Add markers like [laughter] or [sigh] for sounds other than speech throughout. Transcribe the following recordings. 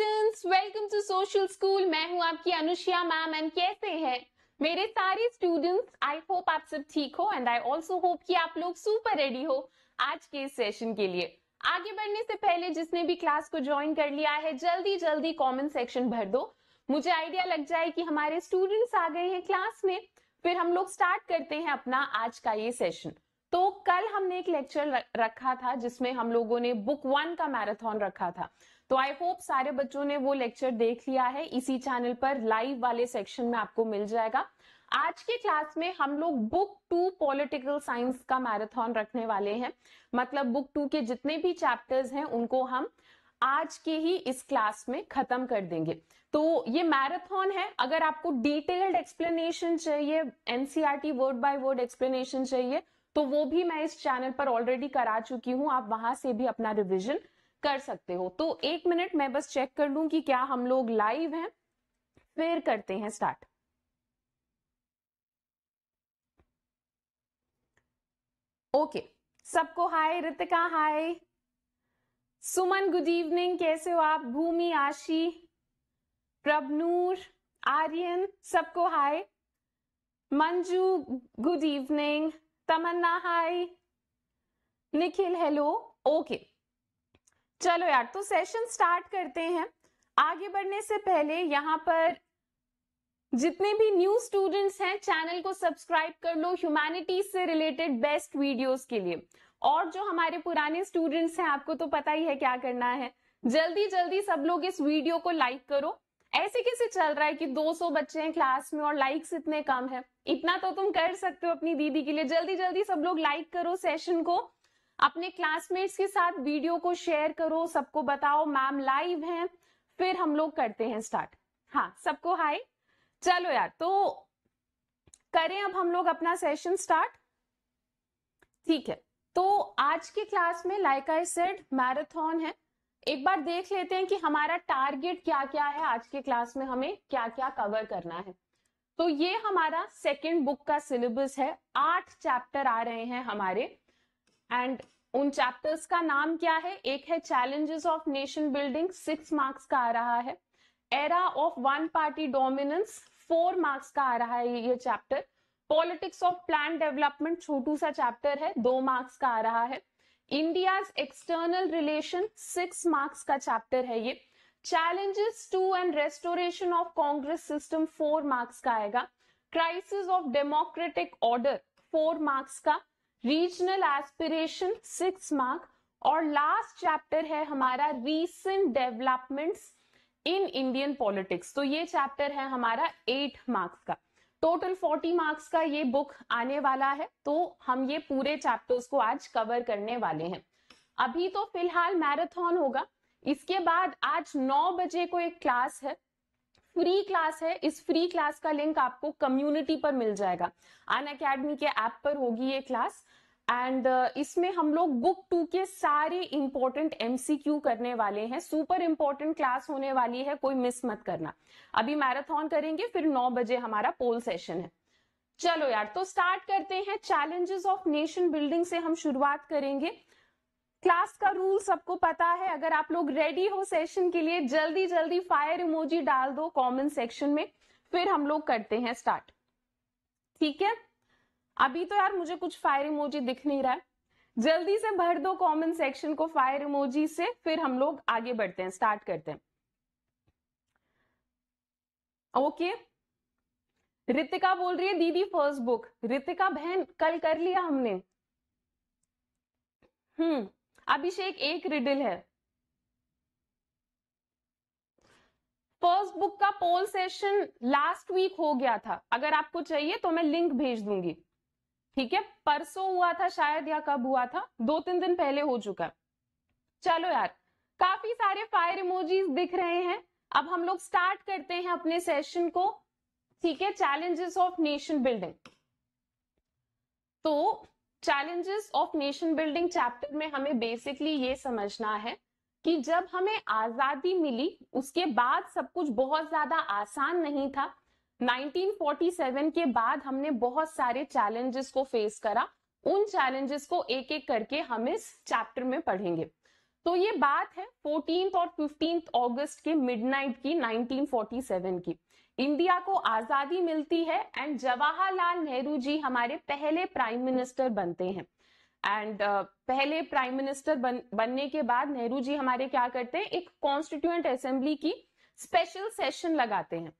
Students welcome to social school मैं हूं आपकी अनुष्या मैम एंड कैसे हैं मेरे सारे स्टूडेंट्स आई होप आप सब ठीक हो एंड आई आल्सो होप कि आप लोग सुपर रेडी हो आज के सेशन के लिए आगे बढ़ने से पहले जिसने भी क्लास को ज्वाइन कर लिया है जल्दी जल्दी कमेंट सेक्शन भर दो मुझे आइडिया लग जाए कि हमारे स्टूडेंट्स आ गए हैं क्लास में फिर हम लोग स्टार्ट करते हैं अपना आज का ये सेशन तो कल हमने एक लेक्चर रखा था जिसमें हम लोगों ने बुक वन का मैराथन रखा था तो आई होप सारे बच्चों ने वो लेक्चर देख लिया है इसी चैनल पर लाइव वाले सेक्शन में आपको मिल जाएगा आज के क्लास में हम लोग बुक टू पॉलिटिकल साइंस का मैराथन रखने वाले हैं मतलब बुक टू के जितने भी चैप्टर्स हैं उनको हम आज के ही इस क्लास में खत्म कर देंगे तो ये मैराथन है अगर आपको डिटेल्ड एक्सप्लेनेशन चाहिए NCERT word by word explanation चाहिए तो वो भी मैं इस चैनल पर ऑलरेडी करा चुकी हूं आप वहां से भी अपना रिविजन कर सकते हो तो एक मिनट मैं बस चेक कर लूं कि क्या हम लोग लाइव हैं फिर करते हैं स्टार्ट ओके सबको hi Ritika hi Suman good evening कैसे हो आप भूमि आशी प्रभनूर आर्यन सबको hi Manju good evening Tamanna hi Nikhil hello okay चलो यार तो सेशन स्टार्ट करते हैं आगे बढ़ने से पहले यहाँ पर जितने भी न्यू स्टूडेंट्स हैं चैनल को सब्सक्राइब कर लो ह्यूमैनिटीज से रिलेटेड बेस्ट वीडियोस के लिए और जो हमारे पुराने स्टूडेंट्स हैं आपको तो पता ही है क्या करना है जल्दी जल्दी सब लोग इस वीडियो को लाइक करो ऐसे कैसे चल रहा है कि 200 बच्चे हैं क्लास में और लाइक्स इतने कम है इतना तो तुम कर सकते हो अपनी दीदी के लिए जल्दी जल्दी सब लोग लाइक करो सेशन को अपने क्लासमेट्स के साथ वीडियो को शेयर करो सबको बताओ मैम लाइव है फिर हम लोग करते हैं स्टार्ट हाँ सबको हाय चलो यार तो करें अब हम लोग अपना सेशन स्टार्ट ठीक है तो आज की क्लास में लाइक आई सेड मैराथन है एक बार देख लेते हैं कि हमारा टारगेट क्या क्या है आज के क्लास में हमें क्या क्या कवर करना है तो ये हमारा सेकेंड बुक का सिलेबस है आठ चैप्टर आ रहे हैं हमारे एंड उन चैप्टर्स का नाम क्या है एक है challenges of nation building six marks का आ रहा है era of one party dominance four marks का आ रहा है ये chapter politics of plan development छोटू सा चैप्टर है दो मार्क्स का आ रहा है India external relation six marks का चैप्टर है ये challenges to and restoration of Congress system four marks का आएगा crisis of democratic order four marks का रीजनल एस्पिरेशन सिक्स मार्क और लास्ट चैप्टर है हमारा recent developments in Indian politics तो ये चैप्टर है हमारा एट मार्क्स का टोटल फोर्टी मार्क्स का ये बुक आने वाला है तो हम ये पूरे चैप्टर्स को आज कवर करने वाले हैं अभी तो फिलहाल मैराथन होगा इसके बाद आज नौ बजे को एक क्लास है फ्री क्लास है इस फ्री क्लास का लिंक आपको कम्युनिटी पर मिल जाएगा अन अकेडमी के ऐप पर होगी ये क्लास एंड uh, इसमें हम लोग बुक टू के सारे इंपॉर्टेंट एमसीक्यू करने वाले हैं सुपर इंपॉर्टेंट क्लास होने वाली है कोई मिस मत करना अभी मैराथन करेंगे फिर 9 बजे हमारा पोल सेशन है चलो यार तो स्टार्ट करते हैं चैलेंजेस ऑफ नेशन बिल्डिंग से हम शुरुआत करेंगे क्लास का रूल सबको पता है अगर आप लोग रेडी हो सेशन के लिए जल्दी जल्दी फायर इमोजी डाल दो कमेंट सेक्शन में फिर हम लोग करते हैं स्टार्ट ठीक है अभी तो यार मुझे कुछ फायर इमोजी दिख नहीं रहा है जल्दी से भर दो कमेंट सेक्शन को फायर इमोजी से फिर हम लोग आगे बढ़ते हैं स्टार्ट करते हैं ओके रितिका बोल रही है दीदी फर्स्ट बुक रितिका बहन कल कर लिया हमने हम्म अभिषेक एक रिडिल है फर्स्ट बुक का पोल सेशन लास्ट वीक हो गया था अगर आपको चाहिए तो मैं लिंक भेज दूंगी ठीक है परसों हुआ था शायद या कब हुआ था दो तीन दिन पहले हो चुका चलो यार काफी सारे फायर इमोजीज दिख रहे हैं अब हम लोग स्टार्ट करते हैं अपने सेशन को ठीक है चैलेंजेस ऑफ नेशन बिल्डिंग तो challenges of nation building chapter में हमें बेसिकली ये समझना है कि जब हमें आजादी मिली उसके बाद सब कुछ बहुत ज्यादा आसान नहीं था 1947 के बाद हमने बहुत सारे चैलेंजेस को फेस करा उन चैलेंजेस को एक एक करके हम इस चैप्टर में पढ़ेंगे तो ये बात है फोर्टीन और फिफ्टींथ अगस्त के मिडनाइट की 1947 की इंडिया को आजादी मिलती है एंड जवाहरलाल नेहरू जी हमारे पहले प्राइम मिनिस्टर बनते हैं एंड uh, पहले प्राइम मिनिस्टर बन, बनने के बाद नेहरू जी हमारे क्या करते हैं एक कॉन्स्टिट्यूएंट असेंबली की स्पेशल सेशन लगाते हैं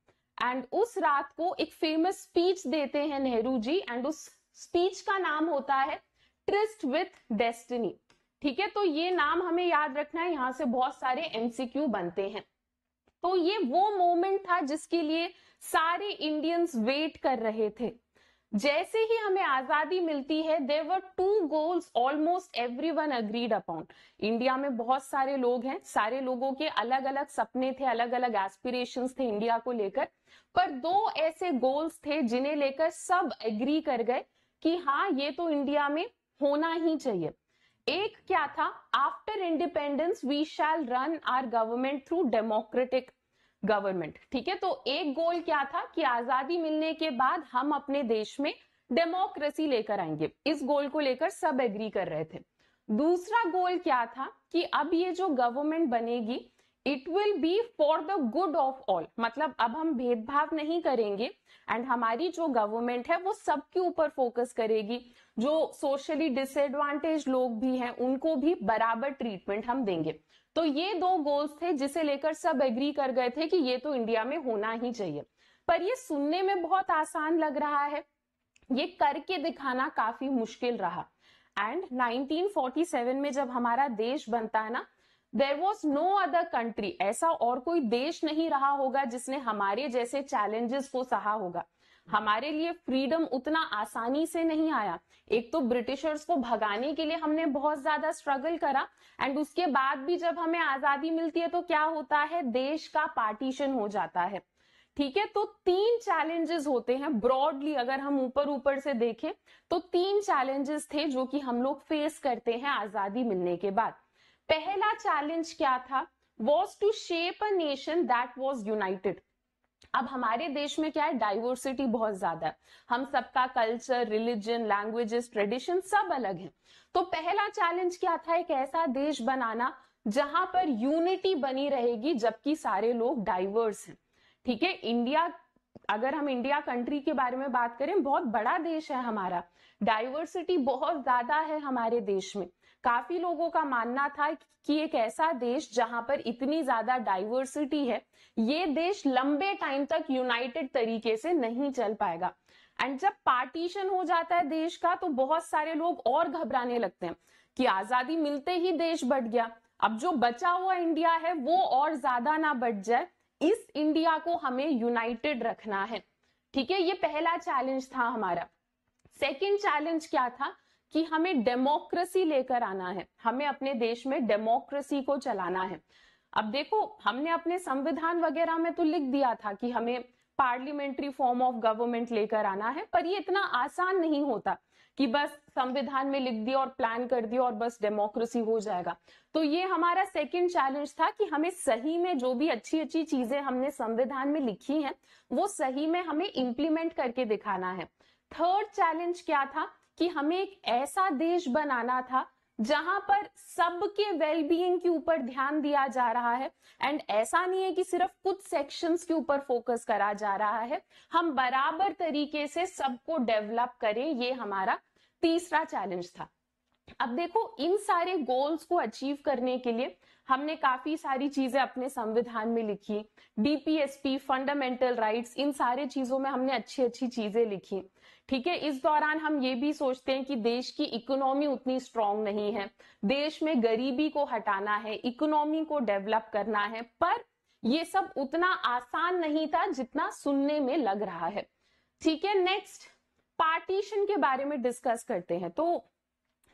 एंड उस रात को एक फेमस स्पीच देते हैं नेहरू जी एंड उस स्पीच का नाम होता है ट्रिस्ट विथ डेस्टिनी ठीक है तो ये नाम हमें याद रखना है यहां से बहुत सारे एमसीक्यू बनते हैं तो ये वो मोमेंट था जिसके लिए सारे इंडियंस वेट कर रहे थे जैसे ही हमें आजादी मिलती है there were two goals almost every one agreed upon India में बहुत सारे लोग हैं सारे लोगों के अलग अलग सपने थे अलग अलग एस्पिरेशन थे इंडिया को लेकर पर दो ऐसे गोल्स थे जिन्हें लेकर सब एग्री कर गए कि हाँ ये तो इंडिया में होना ही चाहिए एक क्या था after independence we shall run our government through democratic government ठीक है तो एक गोल क्या था कि आजादी मिलने के बाद हम अपने देश में डेमोक्रेसी लेकर आएंगे इस गोल को लेकर सब एग्री कर रहे थे दूसरा गोल क्या था कि अब ये जो गवर्नमेंट बनेगी it will be for the good of all मतलब अब हम भेदभाव नहीं करेंगे एंड हमारी जो गवर्नमेंट है वो सबके ऊपर फोकस करेगी जो सोशली डिसएडवांटेज लोग भी हैं उनको भी बराबर ट्रीटमेंट हम देंगे तो ये दो गोल्स थे जिसे लेकर सब एग्री कर गए थे कि ये तो इंडिया में होना ही चाहिए पर ये सुनने में बहुत आसान लग रहा है ये करके दिखाना काफी मुश्किल रहा एंड 1947 में जब हमारा देश बनता है ना there was no other country ऐसा और कोई देश नहीं रहा होगा जिसने हमारे जैसे चैलेंजेस को सहा होगा हमारे लिए फ्रीडम उतना आसानी से नहीं आया एक तो ब्रिटिशर्स को भगाने के लिए हमने बहुत ज्यादा स्ट्रगल करा एंड उसके बाद भी जब हमें आजादी मिलती है तो क्या होता है देश का पार्टीशन हो जाता है ठीक है तो तीन चैलेंजेस होते हैं ब्रॉडली अगर हम ऊपर ऊपर से देखें तो तीन चैलेंजेस थे जो कि हम लोग फेस करते हैं आजादी मिलने के बाद पहला चैलेंज क्या था was to shape a nation that was united अब हमारे देश में क्या है डाइवर्सिटी बहुत ज्यादा है हम सबका कल्चर रिलीजन लैंग्वेजेस ट्रेडिशन सब अलग है तो पहला चैलेंज क्या था एक ऐसा देश बनाना जहां पर यूनिटी बनी रहेगी जबकि सारे लोग डाइवर्स हैं ठीक है इंडिया अगर हम इंडिया कंट्री के बारे में बात करें बहुत बड़ा देश है हमारा डाइवर्सिटी बहुत ज्यादा है हमारे देश में काफी लोगों का मानना था कि एक ऐसा देश जहां पर इतनी ज्यादा डाइवर्सिटी है ये देश लंबे टाइम तक यूनाइटेड तरीके से नहीं चल पाएगा एंड जब पार्टीशन हो जाता है देश का तो बहुत सारे लोग और घबराने लगते हैं कि आजादी मिलते ही देश बढ़ गया अब जो बचा हुआ इंडिया है वो और ज्यादा ना बढ़ जाए इस इंडिया को हमें यूनाइटेड रखना है ठीक है ये पहला चैलेंज था हमारा सेकेंड चैलेंज क्या था कि हमें डेमोक्रेसी लेकर आना है हमें अपने देश में डेमोक्रेसी को चलाना है अब देखो हमने अपने संविधान वगैरह में तो लिख दिया था कि हमें पार्लियामेंट्री फॉर्म ऑफ गवर्नमेंट लेकर आना है पर ये इतना आसान नहीं होता कि बस संविधान में लिख दिया और प्लान कर दिया और बस डेमोक्रेसी हो जाएगा तो ये हमारा सेकंड चैलेंज था कि हमें सही में जो भी अच्छी अच्छी चीजें हमने संविधान में लिखी हैं वो सही में हमें इम्प्लीमेंट करके दिखाना है थर्ड चैलेंज क्या था कि हमें एक ऐसा देश बनाना था जहां पर सबके वेलबींग के ऊपर ध्यान दिया जा रहा है एंड ऐसा नहीं है कि सिर्फ कुछ सेक्शंस के ऊपर फोकस करा जा रहा है हम बराबर तरीके से सबको डेवलप करें ये हमारा तीसरा चैलेंज था अब देखो इन सारे गोल्स को अचीव करने के लिए हमने काफी सारी चीजें अपने संविधान में लिखी डीपीएसपी फंडामेंटल राइट्स इन सारे चीजों में हमने अच्छी अच्छी चीजें लिखी ठीक है इस दौरान हम ये भी सोचते हैं कि देश की इकोनॉमी उतनी स्ट्रांग नहीं है देश में गरीबी को हटाना है इकोनॉमी को डेवलप करना है पर ये सब उतना आसान नहीं था जितना सुनने में लग रहा है ठीक है नेक्स्ट पार्टीशन के बारे में डिस्कस करते हैं तो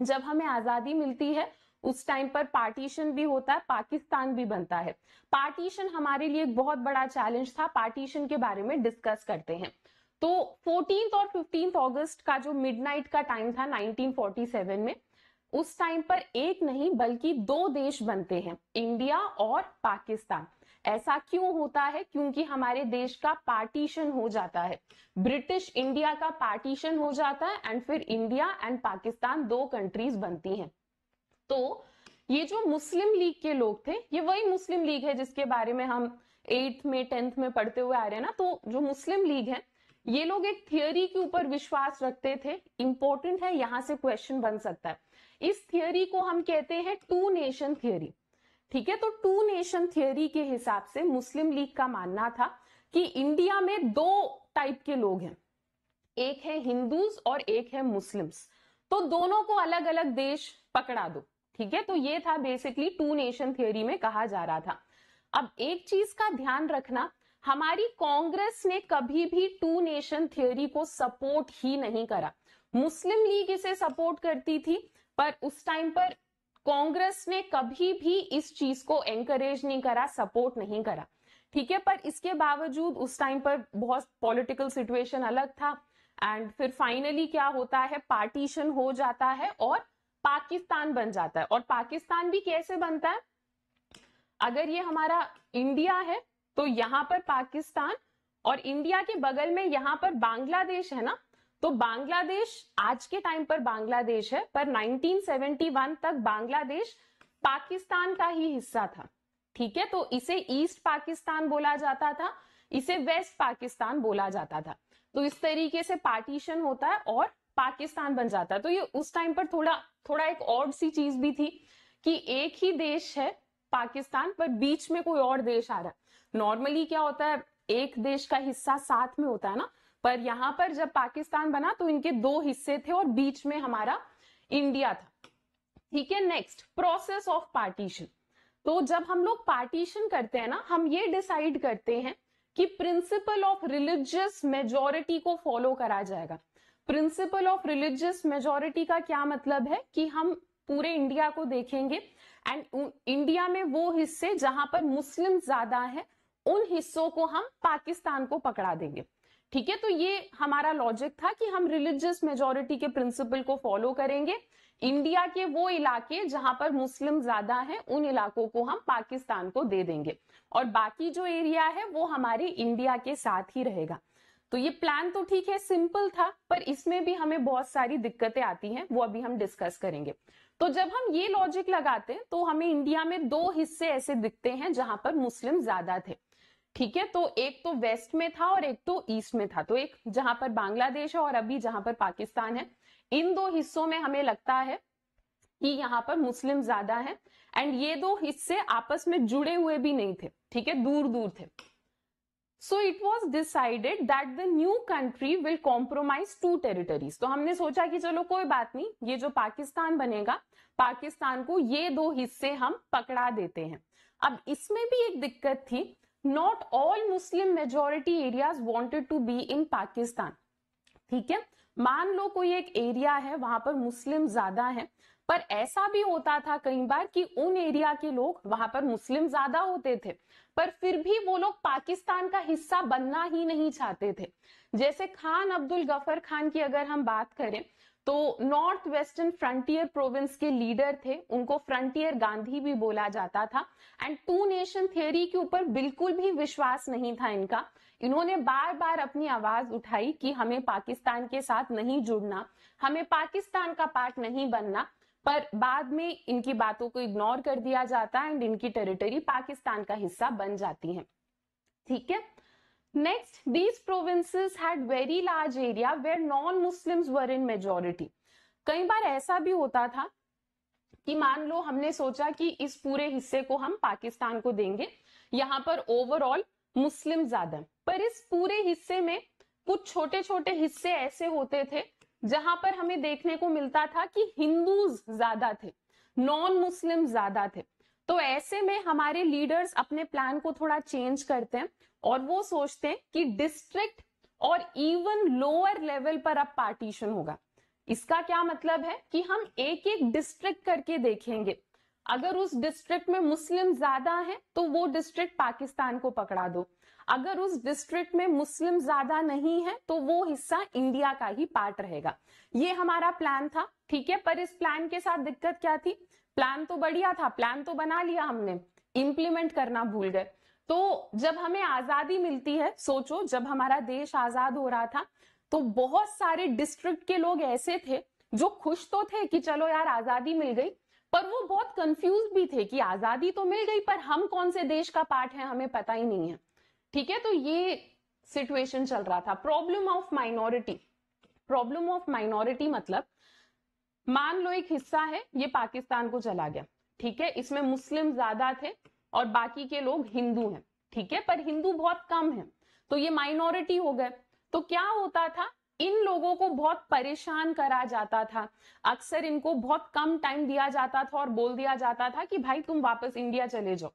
जब हमें आजादी मिलती है उस टाइम पर पार्टीशन भी होता है पाकिस्तान भी बनता है पार्टीशन हमारे लिए एक बहुत बड़ा चैलेंज था पार्टीशन के बारे में डिस्कस करते हैं तो फोर्टीन और फिफ्टीन अगस्त का जो मिडनाइट का टाइम था 1947 में उस टाइम पर एक नहीं बल्कि दो देश बनते हैं इंडिया और पाकिस्तान ऐसा क्यों होता है क्योंकि हमारे देश का पार्टीशन हो जाता है ब्रिटिश इंडिया का पार्टीशन हो जाता है एंड फिर इंडिया एंड पाकिस्तान दो कंट्रीज बनती हैं तो ये जो मुस्लिम लीग के लोग थे ये वही मुस्लिम लीग है जिसके बारे में हम एट्थ में टेंथ में पढ़ते हुए आ रहे हैं ना तो जो मुस्लिम लीग है ये लोग एक थियोरी के ऊपर विश्वास रखते थे इंपॉर्टेंट है यहां से क्वेश्चन बन सकता है इस थियोरी को हम कहते हैं टू नेशन थियोरी ठीक है तो टू नेशन थियोरी के हिसाब से मुस्लिम लीग का मानना था कि इंडिया में दो टाइप के लोग हैं एक है हिंदूज और एक है मुस्लिम्स तो दोनों को अलग अलग देश पकड़ा दो ठीक है तो ये था बेसिकली टू नेशन थियोरी में कहा जा रहा था अब एक चीज का ध्यान रखना हमारी कांग्रेस ने कभी भी टू नेशन थ्योरी को सपोर्ट ही नहीं करा मुस्लिम लीग इसे सपोर्ट करती थी पर उस टाइम पर कांग्रेस ने कभी भी इस चीज को एंकरेज नहीं करा सपोर्ट नहीं करा ठीक है पर इसके बावजूद उस टाइम पर बहुत पॉलिटिकल सिचुएशन अलग था एंड फिर फाइनली क्या होता है पार्टीशन हो जाता है और पाकिस्तान बन जाता है और पाकिस्तान भी कैसे बनता है अगर ये हमारा इंडिया है तो यहाँ पर पाकिस्तान और इंडिया के बगल में यहाँ पर बांग्लादेश है ना तो बांग्लादेश आज के टाइम पर बांग्लादेश है पर 1971 तक बांग्लादेश पाकिस्तान का ही हिस्सा था ठीक है तो इसे ईस्ट पाकिस्तान बोला जाता था इसे वेस्ट पाकिस्तान बोला जाता था तो इस तरीके से पार्टीशन होता है और पाकिस्तान बन जाता है तो ये उस टाइम पर थोड़ा थोड़ा एक और सी चीज भी थी कि एक ही देश है पाकिस्तान पर बीच में कोई और देश आ रहा है नॉर्मली क्या होता है एक देश का हिस्सा साथ में होता है ना पर यहाँ पर जब पाकिस्तान बना तो इनके दो हिस्से थे और बीच में हमारा इंडिया था ठीक है नेक्स्ट प्रोसेस ऑफ पार्टीशन तो जब हम लोग पार्टीशन करते हैं ना हम ये डिसाइड करते हैं कि प्रिंसिपल ऑफ रिलीजियस मेजोरिटी को फॉलो करा जाएगा प्रिंसिपल ऑफ रिलीजियस मेजोरिटी का क्या मतलब है कि हम पूरे इंडिया को देखेंगे एंड इंडिया में वो हिस्से जहां पर मुस्लिम ज्यादा है उन हिस्सों को हम पाकिस्तान को पकड़ा देंगे ठीक है तो ये हमारा लॉजिक था कि हम रिलीजियस मेजोरिटी के प्रिंसिपल को फॉलो करेंगे इंडिया के वो इलाके जहां पर मुस्लिम ज्यादा हैं उन इलाकों को हम पाकिस्तान को दे देंगे और बाकी जो एरिया है वो हमारे इंडिया के साथ ही रहेगा तो ये प्लान तो ठीक है सिंपल था पर इसमें भी हमें बहुत सारी दिक्कतें आती हैं वो अभी हम डिस्कस करेंगे तो जब हम ये लॉजिक लगाते हैं तो हमें इंडिया में दो हिस्से ऐसे दिखते हैं जहां पर मुस्लिम ज्यादा थे ठीक है तो एक तो वेस्ट में था और एक तो ईस्ट में था तो एक जहां पर बांग्लादेश है और अभी जहां पर पाकिस्तान है इन दो हिस्सों में हमें लगता है कि यहाँ पर मुस्लिम ज्यादा है एंड ये दो हिस्से आपस में जुड़े हुए भी नहीं थे ठीक है दूर दूर थे so it was decided that the new country will compromise two territories तो हमने सोचा कि चलो कोई बात नहीं ये जो पाकिस्तान बनेगा पाकिस्तान को ये दो हिस्से हम पकड़ा देते हैं अब इसमें भी एक दिक्कत थी not all Muslim majority areas wanted to be in Pakistan ठीक है मान लो कोई एक एरिया है वहां पर मुस्लिम ज्यादा है पर ऐसा भी होता था कई बार कि उन एरिया के लोग वहां पर मुस्लिम ज्यादा होते थे पर फिर भी वो लोग पाकिस्तान का हिस्सा बनना ही नहीं चाहते थे जैसे खान अब्दुल गफर खान की अगर हम बात करें तो नॉर्थ वेस्टर्न फ्रंटियर प्रोविंस के लीडर थे उनको फ्रंटियर गांधी भी बोला जाता था एंड टू नेशन थियोरी के ऊपर बिल्कुल भी विश्वास नहीं था इनका इन्होंने बार बार अपनी आवाज उठाई कि हमें पाकिस्तान के साथ नहीं जुड़ना हमें पाकिस्तान का पार्ट नहीं बनना पर बाद में इनकी बातों को इग्नोर कर दिया जाता है एंड इनकी टेरिटरी पाकिस्तान का हिस्सा बन जाती है ठीक है next these provinces had very large area where non-Muslims were in majority. कई बार ऐसा भी होता था कि मान लो हमने सोचा कि इस पूरे हिस्से को हम पाकिस्तान को देंगे यहाँ पर ओवरऑल मुस्लिम ज्यादा पर इस पूरे हिस्से में कुछ छोटे छोटे हिस्से ऐसे होते थे जहां पर हमें देखने को मिलता था कि हिंदूज ज्यादा थे नॉन मुस्लिम ज्यादा थे तो ऐसे में हमारे लीडर्स अपने प्लान को थोड़ा चेंज करते हैं और वो सोचते हैं कि डिस्ट्रिक्ट और इवन लोअर लेवल पर अब पार्टीशन होगा इसका क्या मतलब है कि हम एक एक डिस्ट्रिक्ट करके देखेंगे अगर उस डिस्ट्रिक्ट में मुस्लिम ज्यादा है तो वो डिस्ट्रिक्ट पाकिस्तान को पकड़ा दो अगर उस डिस्ट्रिक्ट में मुस्लिम ज्यादा नहीं है तो वो हिस्सा इंडिया का ही पार्ट रहेगा ये हमारा प्लान था ठीक है पर इस प्लान के साथ दिक्कत क्या थी प्लान तो बढ़िया था प्लान तो बना लिया हमने इंप्लीमेंट करना भूल गए तो जब हमें आजादी मिलती है सोचो जब हमारा देश आजाद हो रहा था तो बहुत सारे डिस्ट्रिक्ट के लोग ऐसे थे जो खुश तो थे कि चलो यार आजादी मिल गई पर वो बहुत कंफ्यूज भी थे कि आजादी तो मिल गई पर हम कौन से देश का पार्ट है हमें पता ही नहीं है ठीक है तो ये सिचुएशन चल रहा था problem of minority problem of minority मतलब मान लो एक हिस्सा है ये पाकिस्तान को चला गया ठीक है इसमें मुस्लिम ज्यादा थे और बाकी के लोग हिंदू हैं ठीक है पर हिंदू बहुत कम है तो ये माइनॉरिटी हो गए तो क्या होता था इन लोगों को बहुत परेशान करा जाता था अक्सर इनको बहुत कम टाइम दिया जाता था और बोल दिया जाता था कि भाई तुम वापस इंडिया चले जाओ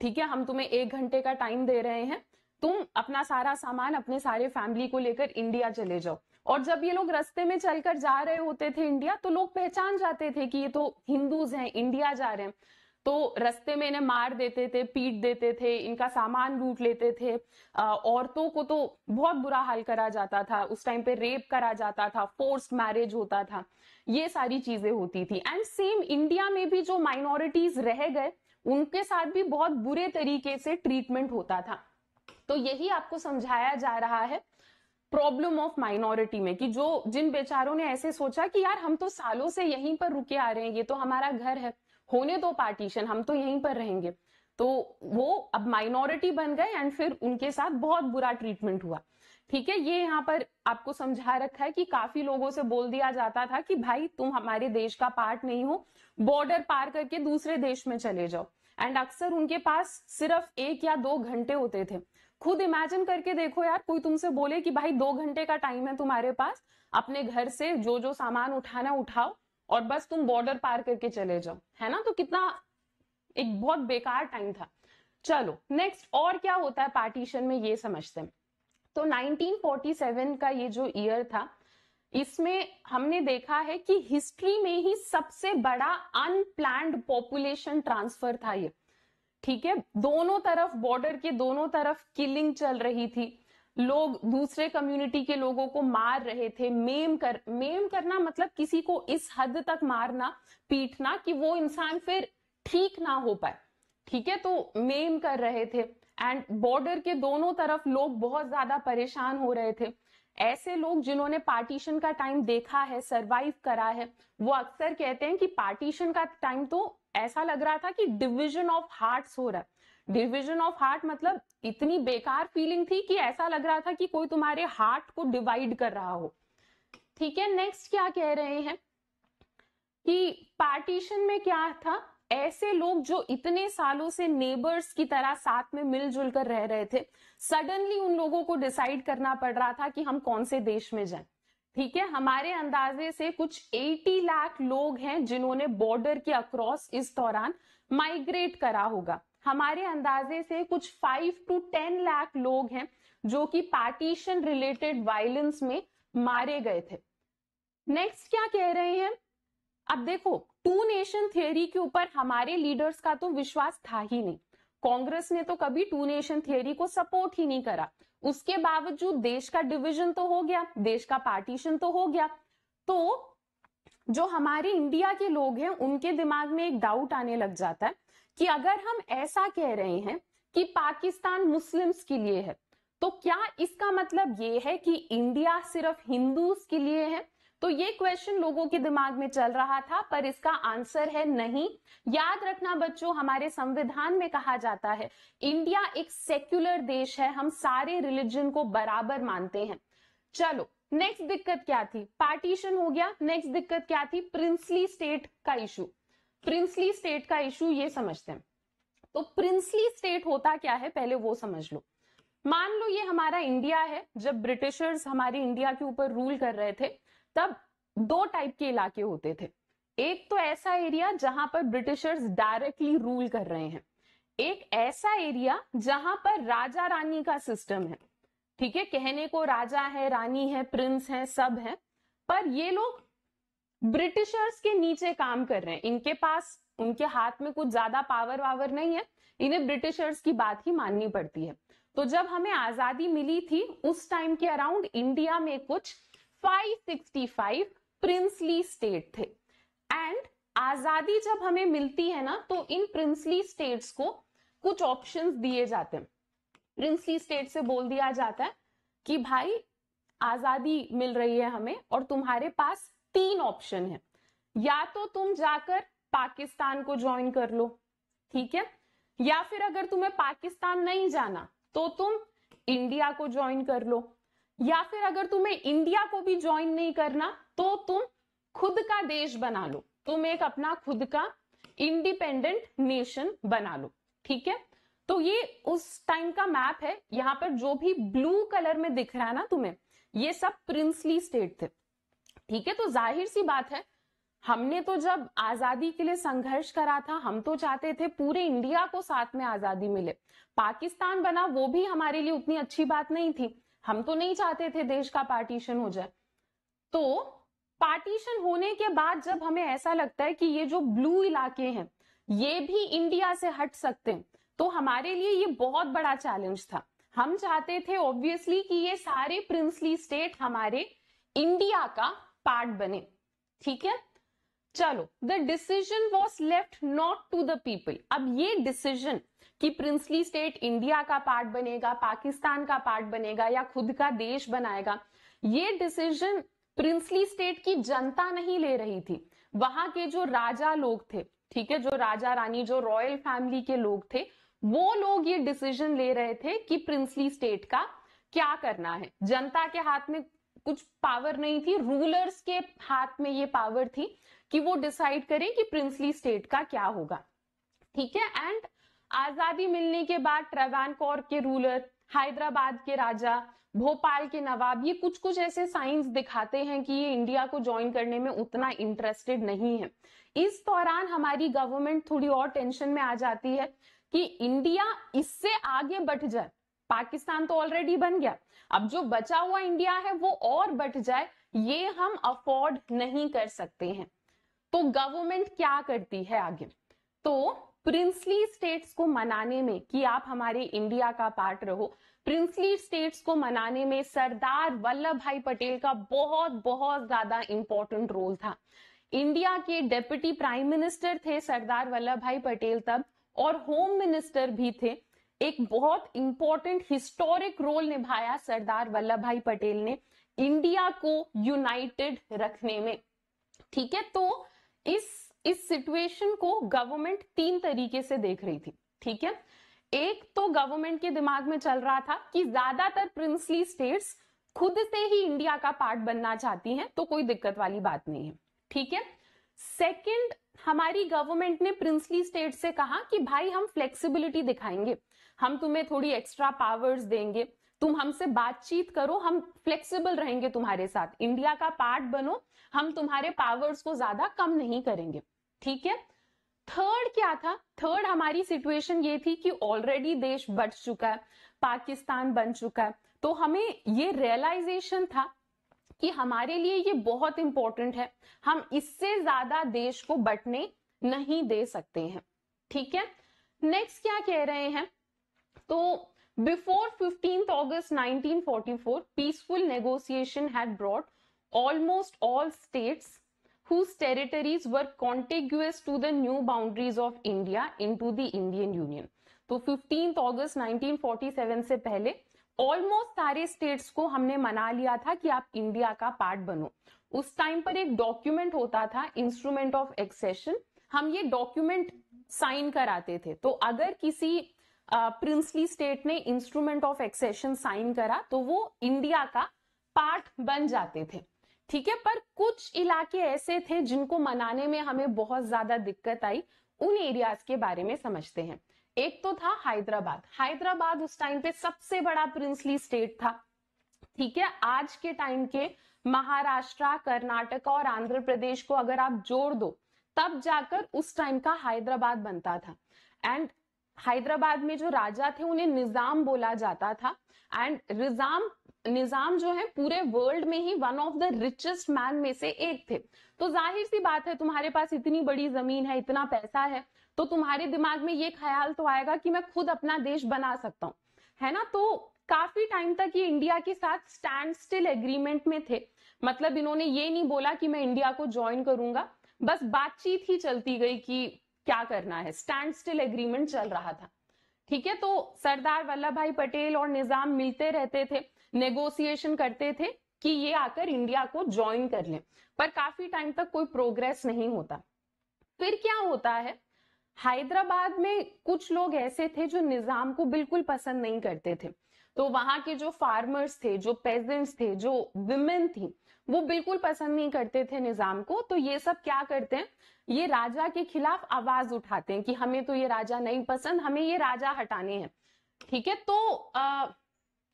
ठीक है हम तुम्हें एक घंटे का टाइम दे रहे हैं तुम अपना सारा सामान अपने सारे फैमिली को लेकर इंडिया चले जाओ और जब ये लोग रस्ते में चलकर जा रहे होते थे इंडिया तो लोग पहचान जाते थे कि ये तो हिंदूज हैं इंडिया जा रहे हैं तो रस्ते में इन्हें मार देते थे पीट देते थे इनका सामान लूट लेते थे औरतों को तो बहुत बुरा हाल करा जाता था उस टाइम पे रेप करा जाता था फोर्स्ड मैरिज होता था ये सारी चीजें होती थी एंड सेम इंडिया में भी जो माइनॉरिटीज रह गए उनके साथ भी बहुत बुरे तरीके से ट्रीटमेंट होता था तो यही आपको समझाया जा रहा है प्रॉब्लम ऑफ माइनॉरिटी में कि जो जिन बेचारों ने ऐसे सोचा कि यार हम तो सालों से यहीं पर रुके आ रहे हैं ये तो हमारा घर है होने दो पार्टीशन हम तो यहीं पर रहेंगे तो वो अब माइनॉरिटी बन गए एंड फिर उनके साथ बहुत बुरा ट्रीटमेंट हुआ ठीक है ये यहाँ पर आपको समझा रखा है कि काफी लोगों से बोल दिया जाता था कि भाई तुम हमारे देश का पार्ट नहीं हो बॉर्डर पार करके दूसरे देश में चले जाओ एंड अक्सर उनके पास सिर्फ एक या दो घंटे होते थे खुद इमेजिन करके देखो यार कोई तुमसे बोले कि भाई दो घंटे का टाइम है तुम्हारे पास अपने घर से जो जो सामान उठाना उठाओ और बस तुम बॉर्डर पार करके चले जाओ है ना तो कितना एक बहुत बेकार टाइम था चलो नेक्स्ट और क्या होता है पार्टीशन में ये समझते हैं तो 1947 का ये जो ईयर था इसमें हमने देखा है कि हिस्ट्री में ही सबसे बड़ा अनप्लान्ड पॉपुलेशन ट्रांसफर था ये ठीक है दोनों तरफ बॉर्डर के दोनों तरफ किलिंग चल रही थी लोग दूसरे कम्युनिटी के लोगों को मार रहे थे मेम कर मेम करना मतलब किसी को इस हद तक मारना पीटना कि वो इंसान फिर ठीक ना हो पाए ठीक है तो मेम कर रहे थे एंड बॉर्डर के दोनों तरफ लोग बहुत ज्यादा परेशान हो रहे थे ऐसे लोग जिन्होंने पार्टीशन का टाइम देखा है सरवाइव करा है वो अक्सर कहते हैं कि पार्टीशन का टाइम तो ऐसा लग रहा था कि डिविजन ऑफ हार्ट्स हो रहा है डिविजन ऑफ हार्ट मतलब इतनी बेकार फीलिंग थी कि ऐसा लग रहा था कि कोई तुम्हारे हार्ट को डिवाइड कर रहा हो ठीक है नेक्स्ट क्या कह रहे हैं कि पार्टीशन में क्या था ऐसे लोग जो इतने सालों से नेबर्स की तरह साथ में मिलजुल कर रह रहे थे सडनली उन लोगों को डिसाइड करना पड़ रहा था कि हम कौन से देश में जाएं ठीक है हमारे अंदाजे से कुछ 80 लाख लोग हैं जिन्होंने बॉर्डर के अक्रॉस इस दौरान माइग्रेट करा होगा हमारे अंदाजे से कुछ फाइव टू टेन लाख लोग हैं जो कि पार्टीशन रिलेटेड वायलेंस में मारे गए थे नेक्स्ट क्या कह रहे हैं अब देखो टू नेशन थियोरी के ऊपर हमारे लीडर्स का तो विश्वास था ही नहीं कांग्रेस ने तो कभी टू नेशन थियोरी को सपोर्ट ही नहीं करा उसके बावजूद देश का डिवीजन तो हो गया देश का पार्टीशन तो हो गया तो जो हमारे इंडिया के लोग हैं उनके दिमाग में एक डाउट आने लग जाता है कि अगर हम ऐसा कह रहे हैं कि पाकिस्तान मुस्लिम्स के लिए है तो क्या इसका मतलब ये है कि इंडिया सिर्फ हिंदूज के लिए है तो ये क्वेश्चन लोगों के दिमाग में चल रहा था पर इसका आंसर है नहीं याद रखना बच्चों हमारे संविधान में कहा जाता है इंडिया एक सेक्युलर देश है हम सारे रिलीजन को बराबर मानते हैं चलो नेक्स्ट दिक्कत क्या थी पार्टीशन हो गया नेक्स्ट दिक्कत क्या थी प्रिंसली स्टेट का इशू प्रिंसली स्टेट का इशू ये समझते हैं तो प्रिंसली स्टेट होता क्या है पहले वो समझ लो मान लो ये हमारा इंडिया है जब ब्रिटिशर्स हमारे इंडिया के ऊपर रूल कर रहे थे तब दो टाइप के इलाके होते थे एक तो ऐसा एरिया जहां पर ब्रिटिशर्स डायरेक्टली रूल कर रहे हैं एक ऐसा एरिया जहां पर राजा रानी का सिस्टम है ठीक है कहने को राजा है रानी है प्रिंस है सब है पर ये लोग ब्रिटिशर्स के नीचे काम कर रहे हैं इनके पास उनके हाथ में कुछ ज्यादा पावर वावर नहीं है इन्हें ब्रिटिशर्स की बात ही माननी पड़ती है तो जब हमें आजादी मिली थी उस टाइम के अराउंड इंडिया में कुछ 565 प्रिंसली स्टेट थे एंड आजादी जब हमें मिलती है ना तो इन प्रिंसली स्टेट्स को कुछ ऑप्शंस दिए जाते हैं प्रिंसली स्टेट से बोल दिया जाता है कि भाई आजादी मिल रही है हमें और तुम्हारे पास तीन ऑप्शन है या तो तुम जाकर पाकिस्तान को ज्वाइन कर लो ठीक है या फिर अगर तुम्हें पाकिस्तान नहीं जाना तो तुम इंडिया को ज्वाइन कर लो या फिर अगर तुम्हें इंडिया को भी ज्वाइन नहीं करना तो तुम खुद का देश बना लो तुम एक अपना खुद का इंडिपेंडेंट नेशन बना लो ठीक है तो ये उस टाइम का मैप है यहां पर जो भी ब्लू कलर में दिख रहा है ना तुम्हें ये सब प्रिंसली स्टेट थे ठीक है तो जाहिर सी बात है हमने तो जब आजादी के लिए संघर्ष करा था हम तो चाहते थे पूरे इंडिया को साथ में आजादी मिले पाकिस्तान बना वो भी हमारे लिए उतनी अच्छी बात नहीं थी हम तो नहीं चाहते थे देश का पार्टीशन हो जाए तो पार्टीशन होने के बाद जब हमें ऐसा लगता है कि ये जो ब्लू इलाके हैं ये भी इंडिया से हट सकते हैं तो हमारे लिए ये बहुत बड़ा चैलेंज था हम चाहते थे ऑब्वियसली कि ये सारे प्रिंसली स्टेट हमारे इंडिया का पार्ट बने ठीक है चलो the decision was left not to the people अब ये डिसीजन कि प्रिंसली स्टेट इंडिया का पार्ट बनेगा पाकिस्तान का पार्ट बनेगा या खुद का देश बनाएगा ये डिसीजन प्रिंसली स्टेट की जनता नहीं ले रही थी वहां के जो राजा लोग थे ठीक है जो राजा रानी जो रॉयल फैमिली के लोग थे वो लोग ये डिसीजन ले रहे थे कि प्रिंसली स्टेट का क्या करना है जनता के हाथ में कुछ पावर नहीं थी रूलर्स के हाथ में ये पावर थी कि वो डिसाइड करें कि प्रिंसली स्टेट का क्या होगा ठीक है एंड आजादी मिलने के बाद कौर के रूलर हैदराबाद के राजा भोपाल के नवाब ये कुछ कुछ ऐसे साइंस दिखाते हैं कि ये इंडिया को ज्वाइन करने में उतना इंटरेस्टेड नहीं है इस दौरान हमारी गवर्नमेंट थोड़ी और टेंशन में आ जाती है कि इंडिया इससे आगे बढ़ जाए पाकिस्तान तो ऑलरेडी बन गया अब जो बचा हुआ इंडिया है वो और बट जाए ये हम अफोर्ड नहीं कर सकते हैं तो गवर्नमेंट क्या करती है आगे तो प्रिंसली स्टेट्स को मनाने में कि आप हमारे इंडिया का पार्ट रहो प्रिंसली स्टेट्स को मनाने में सरदार वल्लभ भाई पटेल का बहुत बहुत ज्यादा इंपॉर्टेंट रोल था इंडिया के डेप्यूटी प्राइम मिनिस्टर थे सरदार वल्लभ भाई पटेल तब और होम मिनिस्टर भी थे एक बहुत इंपॉर्टेंट हिस्टोरिक रोल निभाया सरदार वल्लभ भाई पटेल ने इंडिया को यूनाइटेड रखने में ठीक है तो इस इस सिचुएशन को गवर्नमेंट तीन तरीके से देख रही थी ठीक है एक तो गवर्नमेंट के दिमाग में चल रहा था कि ज्यादातर प्रिंसली स्टेट्स खुद से ही इंडिया का पार्ट बनना चाहती हैं तो कोई दिक्कत वाली बात नहीं है ठीक है सेकंड हमारी गवर्नमेंट ने प्रिंसली स्टेट से कहा कि भाई हम फ्लेक्सिबिलिटी दिखाएंगे हम तुम्हें थोड़ी एक्स्ट्रा पावर्स देंगे तुम हमसे बातचीत करो हम फ्लेक्सिबल रहेंगे तुम्हारे साथ इंडिया का पार्ट बनो हम तुम्हारे पावर्स को ज्यादा कम नहीं करेंगे ठीक है थर्ड क्या था थर्ड हमारी सिचुएशन ये थी कि ऑलरेडी देश बट चुका है पाकिस्तान बन चुका है तो हमें ये रियलाइजेशन था कि हमारे लिए ये बहुत इंपॉर्टेंट है हम इससे ज्यादा देश को बटने नहीं दे सकते हैं ठीक है नेक्स्ट क्या कह रहे हैं तो before fifteenth August 1944 peaceful negotiation had brought almost all states whose territories were contiguous to the new boundaries of India into the Indian Union. तो 15th August 1947 से पहले ऑलमोस्ट सारे स्टेट्स को हमने मना लिया था कि आप इंडिया का पार्ट बनो उस टाइम पर एक डॉक्यूमेंट होता था इंस्ट्रूमेंट ऑफ एक्सेशन हम ये डॉक्यूमेंट साइन कराते थे तो अगर किसी प्रिंसली स्टेट ने इंस्ट्रूमेंट ऑफ एक्सेशन साइन करा तो वो इंडिया का पार्ट बन जाते थे ठीक है पर कुछ इलाके ऐसे थे जिनको मनाने में हमें बहुत ज्यादा दिक्कत आई उन एरियाज के बारे में समझते हैं एक तो था हैदराबाद हैदराबाद उस टाइम पे सबसे बड़ा प्रिंसली स्टेट था ठीक है आज के टाइम के महाराष्ट्र कर्नाटक और आंध्र प्रदेश को अगर आप जोड़ दो तब जाकर उस टाइम का हैदराबाद बनता था एंड हैदराबाद में जो राजा थे उन्हें निजाम बोला जाता था एंड निजाम निजाम जो है पूरे वर्ल्ड में ही one of the richest man में से एक थे तो जाहिर सी बात है तुम्हारे पास इतनी बड़ी जमीन है इतना पैसा है तो तुम्हारे दिमाग में ये ख्याल तो आएगा कि मैं खुद अपना देश बना सकता हूँ है ना तो काफी टाइम तक ये इंडिया के साथ स्टैंड स्टिल एग्रीमेंट में थे मतलब इन्होंने ये नहीं बोला कि मैं इंडिया को ज्वाइन करूंगा बस बातचीत ही चलती गई कि क्या करना है स्टैंड स्टिल एग्रीमेंट चल रहा था ठीक है तो सरदार वल्लभ भाई पटेल और निजाम मिलते रहते थे नेगोशिएशन करते थे कि ये आकर इंडिया को ज्वाइन कर लें पर काफी टाइम तक कोई प्रोग्रेस नहीं होता फिर क्या होता है हैदराबाद में कुछ लोग ऐसे थे जो निजाम को बिल्कुल पसंद नहीं करते थे तो वहां के जो फार्मर्स थे जो पेजेंट्स थे जो विमेन थी वो बिल्कुल पसंद नहीं करते थे निजाम को तो ये सब क्या करते हैं ये राजा के खिलाफ आवाज उठाते हैं कि हमें तो ये राजा नहीं पसंद हमें ये राजा हटाने हैं ठीक है तो आ,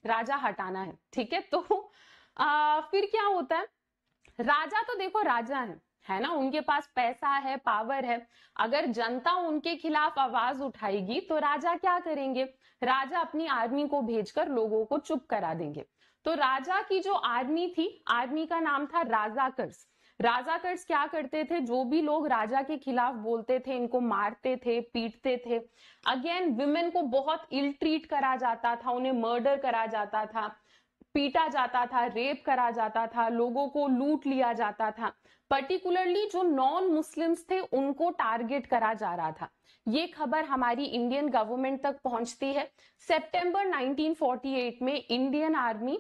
राजा हटाना है ठीक है तो आ, फिर क्या होता है राजा तो देखो राजा है है ना उनके पास पैसा है पावर है अगर जनता उनके खिलाफ आवाज उठाएगी तो राजा क्या करेंगे राजा अपनी आर्मी को भेजकर लोगों को चुप करा देंगे तो राजा की जो आर्मी थी आर्मी का नाम था राजाकर्स राजाकर्स क्या करते थे जो भी लोग राजा के खिलाफ बोलते थे इनको मारते थे पीटते थे अगेन विमेन को बहुत इल ट्रीट करा जाता था उन्हें मर्डर करा जाता था पीटा जाता था रेप करा जाता था लोगों को लूट लिया जाता था पर्टिकुलरली जो नॉन मुस्लिम्स थे उनको टारगेट करा जा रहा था ये खबर हमारी इंडियन गवर्नमेंट तक पहुंचती है सितंबर 1948 में इंडियन आर्मी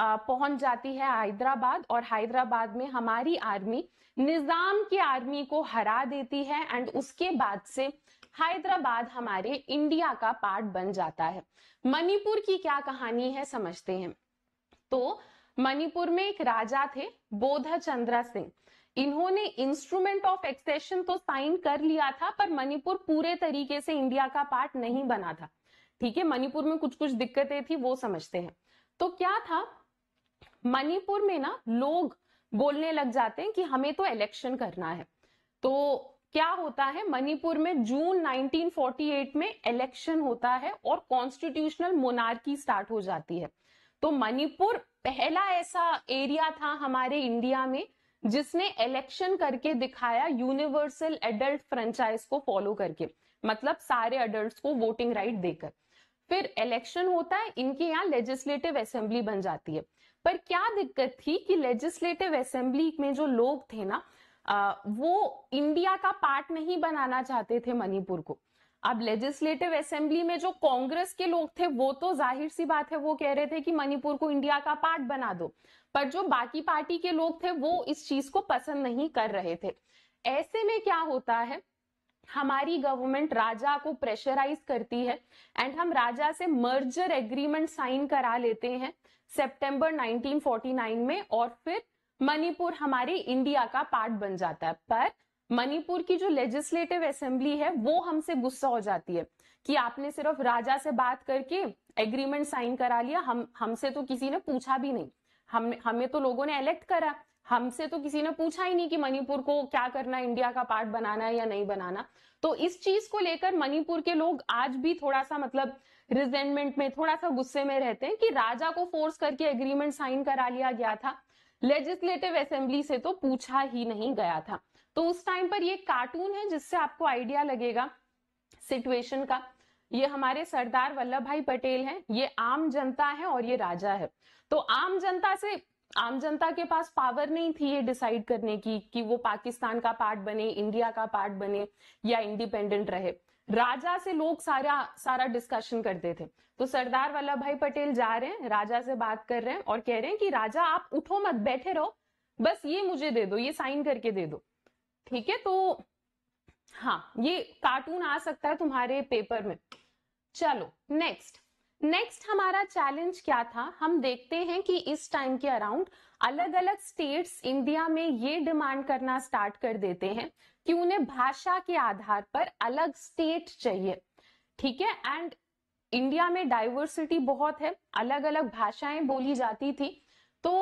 पहुंच जाती है हैदराबाद और हैदराबाद में हमारी आर्मी निजाम की आर्मी को हरा देती है एंड उसके बाद से हैदराबाद हमारे इंडिया का पार्ट बन जाता है मणिपुर की क्या कहानी है समझते हैं तो मणिपुर में एक राजा थे बोध चंद्रा सिंह इन्होंने इंस्ट्रूमेंट ऑफ एक्सेशन तो साइन कर लिया था पर मणिपुर पूरे तरीके से इंडिया का पार्ट नहीं बना था ठीक है मणिपुर में कुछ कुछ दिक्कतें थी वो समझते हैं तो क्या था मणिपुर में ना लोग बोलने लग जाते हैं कि हमें तो इलेक्शन करना है तो क्या होता है मणिपुर में जून 1948 में इलेक्शन होता है और कॉन्स्टिट्यूशनल मोनार्की स्टार्ट हो जाती है तो मणिपुर पहला ऐसा एरिया था हमारे इंडिया में जिसने इलेक्शन करके दिखाया यूनिवर्सल एडल्ट फ्रेंचाइज को फॉलो करके मतलब सारे अडल्ट को वोटिंग राइट देकर फिर इलेक्शन होता है इनके यहाँ लेजिस्लेटिव असेंबली बन जाती है पर क्या दिक्कत थी कि लेजिस्लेटिव असेंबली में जो लोग थे ना आ, वो इंडिया का पार्ट नहीं बनाना चाहते थे मणिपुर को अब लेजिस्लेटिव असेंबली में जो कांग्रेस के लोग थे वो तो जाहिर सी बात है वो कह रहे थे कि मणिपुर को इंडिया का पार्ट बना दो पर जो बाकी पार्टी के लोग थे वो इस चीज को पसंद नहीं कर रहे थे ऐसे में क्या होता है हमारी गवर्नमेंट राजा को प्रेशराइज करती है एंड हम राजा से मर्जर एग्रीमेंट साइन करा लेते हैं सितंबर 1949 में और फिर मणिपुर हमारे इंडिया का पार्ट बन जाता है पर मणिपुर की जो लेजिस्लेटिव असेंबली है वो हमसे गुस्सा हो जाती है कि आपने सिर्फ राजा से बात करके एग्रीमेंट साइन करा लिया हम हमसे तो किसी ने पूछा भी नहीं हम हमें तो लोगों ने इलेक्ट करा हमसे तो किसी ने पूछा ही नहीं कि मणिपुर को क्या करना इंडिया का पार्ट बनाना है या नहीं बनाना तो इस चीज को लेकर मणिपुर के लोग आज भी थोड़ा सा मतलब रिजेंटमेंट में थोड़ा सा गुस्से में रहते हैं कि राजा को फोर्स करके एग्रीमेंट साइन करा लिया गया था लेजिस्लेटिव असेंबली से तो पूछा ही नहीं गया था तो उस टाइम पर ये कार्टून है जिससे आपको आइडिया लगेगा सिचुएशन का ये हमारे सरदार वल्लभ भाई पटेल हैं ये आम जनता है और ये राजा है तो आम जनता से आम जनता के पास पावर नहीं थी ये डिसाइड करने की कि वो पाकिस्तान का पार्ट बने इंडिया का पार्ट बने या इंडिपेंडेंट रहे राजा से लोग सारा सारा डिस्कशन करते थे तो सरदार वल्लभ भाई पटेल जा रहे हैं राजा से बात कर रहे हैं और कह रहे हैं कि राजा आप उठो मत बैठे रहो बस ये मुझे दे दो ये साइन करके दे दो ठीक है तो हाँ ये कार्टून आ सकता है तुम्हारे पेपर में चलो नेक्स्ट नेक्स्ट हमारा चैलेंज क्या था हम देखते हैं कि इस टाइम के अराउंड अलग अलग स्टेट्स इंडिया में ये डिमांड करना स्टार्ट कर देते हैं कि उन्हें भाषा के आधार पर अलग स्टेट चाहिए ठीक है एंड इंडिया में डाइवर्सिटी बहुत है अलग अलग भाषाएं बोली जाती थी तो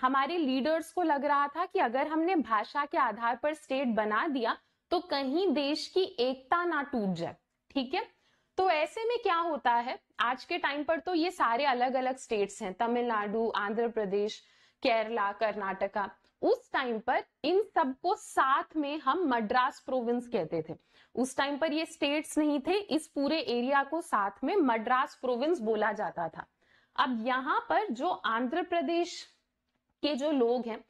हमारे लीडर्स को लग रहा था कि अगर हमने भाषा के आधार पर स्टेट बना दिया तो कहीं देश की एकता ना टूट जाए ठीक है तो ऐसे में क्या होता है आज के टाइम पर तो ये सारे अलग अलग स्टेट्स हैं तमिलनाडु आंध्र प्रदेश केरला कर्नाटका उस टाइम पर इन सबको साथ में हम मद्रास प्रोविंस कहते थे उस टाइम पर ये स्टेट्स नहीं थे इस पूरे एरिया को साथ में मद्रास प्रोविंस बोला जाता था अब यहाँ पर जो आंध्र प्रदेश के जो लोग हैं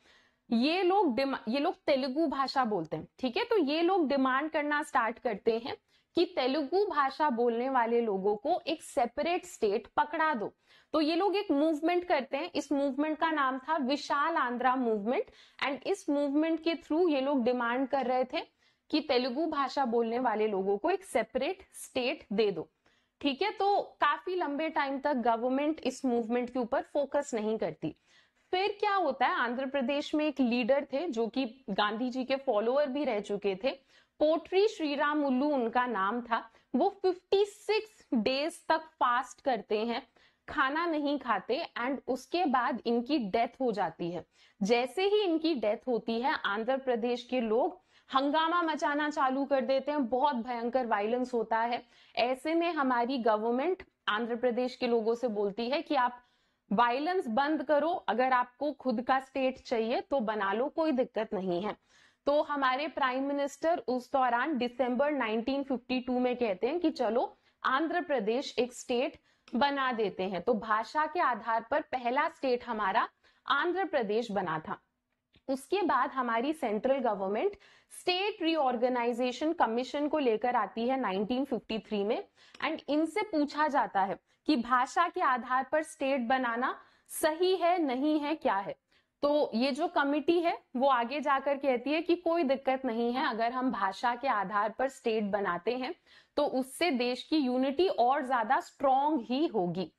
ये लोग ये लोग तेलुगु भाषा बोलते हैं ठीक है तो ये लोग डिमांड करना स्टार्ट करते हैं कि तेलुगु भाषा बोलने वाले लोगों को एक सेपरेट स्टेट पकड़ा दो तो ये लोग एक मूवमेंट करते हैं इस मूवमेंट का नाम था विशाल आंध्रा मूवमेंट एंड इस मूवमेंट के थ्रू ये लोग डिमांड कर रहे थे कि तेलुगु भाषा बोलने वाले लोगों को एक सेपरेट स्टेट दे दो ठीक है तो काफी लंबे टाइम तक गवर्नमेंट इस मूवमेंट के ऊपर फोकस नहीं करती फिर क्या होता है आंध्र प्रदेश में एक लीडर थे जो कि गांधी जी के फॉलोअर भी रह चुके थे पोट्री श्री राम उल्लू उनका नाम था वो 56 डेज तक फास्ट करते हैं खाना नहीं खाते एंड उसके बाद इनकी डेथ हो जाती है जैसे ही इनकी डेथ होती है आंध्र प्रदेश के लोग हंगामा मचाना चालू कर देते हैं बहुत भयंकर वायलेंस होता है ऐसे में हमारी गवर्नमेंट आंध्र प्रदेश के लोगों से बोलती है कि आप वायलेंस बंद करो अगर आपको खुद का स्टेट चाहिए तो बना लो कोई दिक्कत नहीं है तो हमारे प्राइम मिनिस्टर उस दौरान दिसंबर 1952 में कहते हैं कि चलो आंध्र प्रदेश एक स्टेट बना देते हैं तो भाषा के आधार पर पहला स्टेट हमारा आंध्र प्रदेश बना था उसके बाद हमारी central government state reorganisation commission को लेकर आती है 1953 में एंड इनसे पूछा जाता है कि भाषा के आधार पर स्टेट बनाना सही है नहीं है क्या है तो ये जो कमिटी है वो आगे जाकर कहती है कि कोई दिक्कत नहीं है अगर हम भाषा के आधार पर स्टेट बनाते हैं तो उससे देश की यूनिटी और ज्यादा स्ट्रॉन्ग ही होगी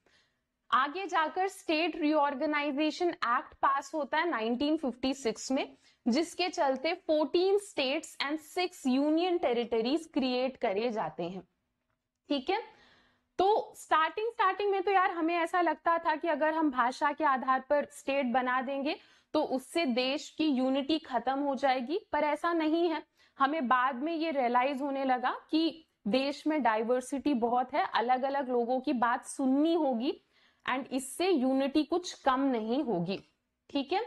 आगे जाकर स्टेट रिओर्गेनाइजेशन एक्ट पास होता है 1956 में जिसके चलते 14 states and six union territories create करे जाते हैं ठीक है तो स्टार्टिंग स्टार्टिंग में तो यार हमें ऐसा लगता था कि अगर हम भाषा के आधार पर स्टेट बना देंगे तो उससे देश की यूनिटी खत्म हो जाएगी पर ऐसा नहीं है हमें बाद में ये रियलाइज होने लगा कि देश में डाइवर्सिटी बहुत है अलग अलग लोगों की बात सुननी होगी एंड इससे यूनिटी कुछ कम नहीं होगी ठीक है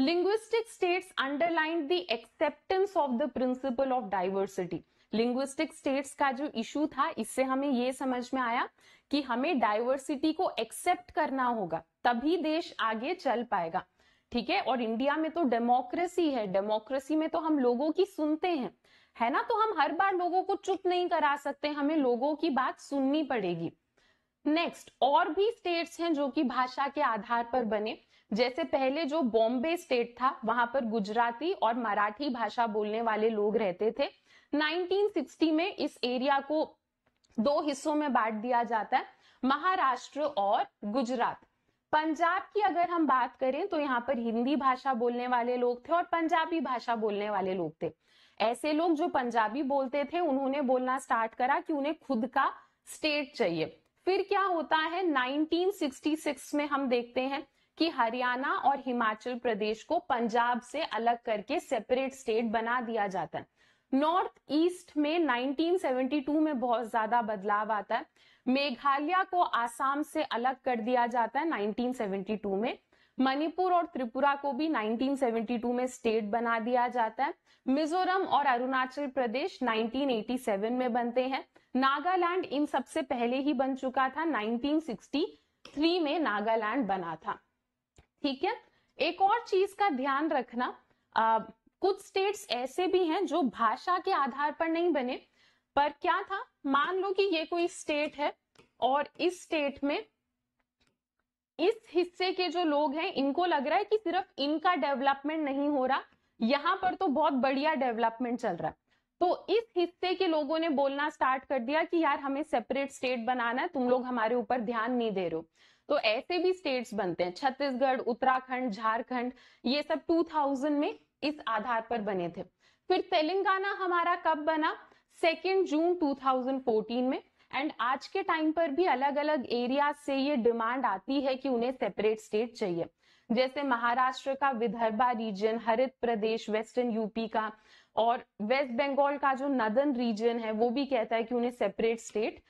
linguistic states underline the acceptance of the principle of diversity linguistic states का जो इशू था इससे हमें ये समझ में आया कि हमें डाइवर्सिटी को एक्सेप्ट करना होगा तभी देश आगे चल पाएगा ठीक है और इंडिया में तो डेमोक्रेसी है डेमोक्रेसी में तो हम लोगों की सुनते हैं है ना तो हम हर बार लोगों को चुप नहीं करा सकते हमें लोगों की बात सुननी पड़ेगी नेक्स्ट और भी स्टेट्स हैं जो कि भाषा के आधार पर बने जैसे पहले जो बॉम्बे स्टेट था वहां पर गुजराती और मराठी भाषा बोलने वाले लोग रहते थे 1960 में इस एरिया को दो हिस्सों में बांट दिया जाता है महाराष्ट्र और गुजरात पंजाब की अगर हम बात करें तो यहाँ पर हिंदी भाषा बोलने वाले लोग थे और पंजाबी भाषा बोलने वाले लोग थे ऐसे लोग जो पंजाबी बोलते थे उन्होंने बोलना स्टार्ट करा कि उन्हें खुद का स्टेट चाहिए फिर क्या होता है 1966 में हम देखते हैं कि हरियाणा और हिमाचल प्रदेश को पंजाब से अलग करके सेपरेट स्टेट बना दिया जाता है नॉर्थ ईस्ट में 1972 में बहुत ज्यादा बदलाव आता है मेघालय को आसाम से अलग कर दिया जाता है 1972 में मणिपुर और त्रिपुरा को भी 1972 में स्टेट बना दिया जाता है मिजोरम और अरुणाचल प्रदेश 1987 में बनते हैं नागालैंड इन सबसे पहले ही बन चुका था 1963 में नागालैंड बना था ठीक है एक और चीज का ध्यान रखना कुछ स्टेट्स ऐसे भी हैं जो भाषा के आधार पर नहीं बने पर क्या था मान लो कि ये कोई स्टेट है और इस स्टेट में इस हिस्से के जो लोग हैं इनको लग रहा है कि सिर्फ इनका डेवलपमेंट नहीं हो रहा यहां पर तो बहुत बढ़िया डेवलपमेंट चल रहा है तो इस हिस्से के लोगों ने बोलना स्टार्ट कर दिया कि यार हमें सेपरेट स्टेट बनाना है तुम लोग हमारे ऊपर ध्यान नहीं दे रहे हो तो ऐसे भी स्टेट्स बनते हैं छत्तीसगढ़ उत्तराखंड झारखंड ये सब 2000 में इस आधार पर बने थे फिर तेलंगाना हमारा कब बना सेकेंड जून 2014 में एंड आज के टाइम पर भी अलग अलग एरिया से ये डिमांड आती है कि उन्हें सेपरेट स्टेट चाहिए जैसे महाराष्ट्र का विदर्भा रीजन हरित प्रदेश वेस्टर्न यूपी का और वेस्ट बंगाल का जो नदन रीजन है वो भी कहता है कि उन्हें सेपरेट स्टेट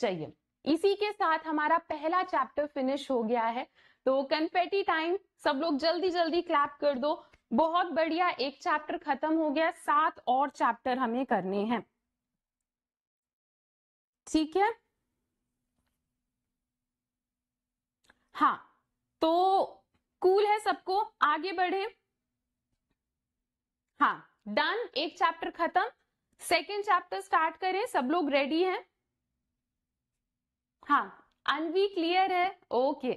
चाहिए इसी के साथ हमारा पहला चैप्टर फिनिश हो गया है तो कन्फेटी टाइम सब लोग जल्दी जल्दी क्लैप कर दो बहुत बढ़िया एक चैप्टर खत्म हो गया सात और चैप्टर हमें करने हैं ठीक है हाँ तो कूल है सबको आगे बढ़े हाँ डन एक चैप्टर खत्म सेकेंड चैप्टर स्टार्ट करें सब लोग रेडी हैं हाँ अनवी क्लियर है ओके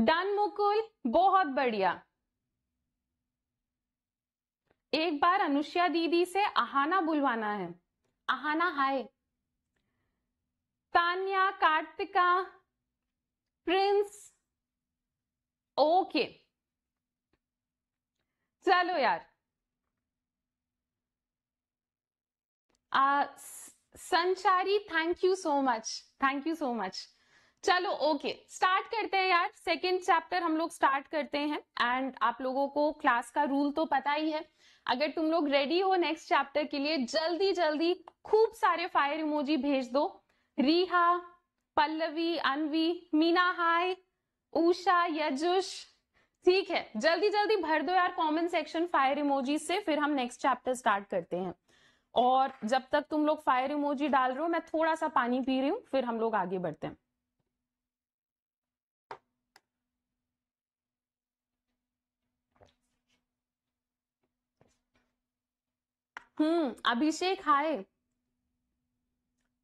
डन मुकुल बहुत बढ़िया एक बार अनुष्या दीदी से आहाना बुलवाना है Aahana hi Tanya Kartika Prince okay चलो यार आ, Sanchari thank you so much thank you so much चलो ओके स्टार्ट करते हैं यार सेकेंड चैप्टर हम लोग स्टार्ट करते हैं एंड आप लोगों को क्लास का रूल तो पता ही है अगर तुम लोग रेडी हो नेक्स्ट चैप्टर के लिए जल्दी जल्दी खूब सारे फायर इमोजी भेज दो रीहा पल्लवी अनवी मीना हाय उषा यजुश ठीक है जल्दी जल्दी भर दो यार कमेंट सेक्शन फायर इमोजी से फिर हम नेक्स्ट चैप्टर स्टार्ट करते हैं और जब तक तुम लोग फायर इमोजी डाल रहे हो मैं थोड़ा सा पानी पी रही हूँ फिर हम लोग आगे बढ़ते हैं हम्म अभिषेक हाय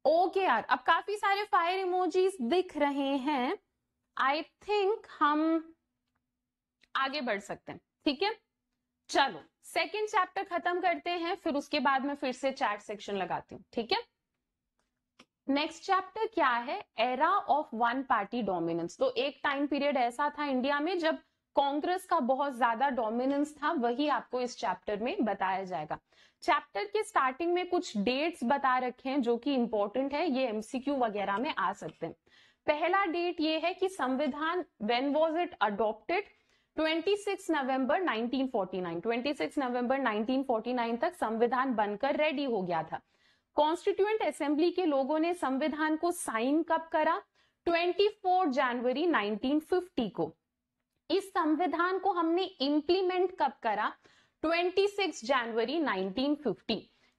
ओके यार अब काफी सारे फायर इमोजीज दिख रहे हैं आई थिंक हम आगे बढ़ सकते हैं ठीक है चलो सेकेंड चैप्टर खत्म करते हैं फिर उसके बाद में फिर से चैट सेक्शन लगाती हूँ ठीक है नेक्स्ट चैप्टर क्या है era of one party dominance तो एक टाइम पीरियड ऐसा था इंडिया में जब कांग्रेस का बहुत ज्यादा डोमिनेंस था वही आपको इस चैप्टर में बताया जाएगा चैप्टर के स्टार्टिंग में कुछ डेट्स बता रखे हैं जो कि इंपॉर्टेंट है ये एमसीक्यू वगैरह में आ सकते हैं पहला डेट ये है कि संविधान when was it adopted 26 November 1949 26 November 1949 तक संविधान बनकर रेडी हो गया था कॉन्स्टिट्यूएंट असेंबली के लोगों ने संविधान को साइन कब करा 24 जनवरी 1950 को इस संविधान को हमने इंप्लीमेंट कब करा 26 जनवरी 1950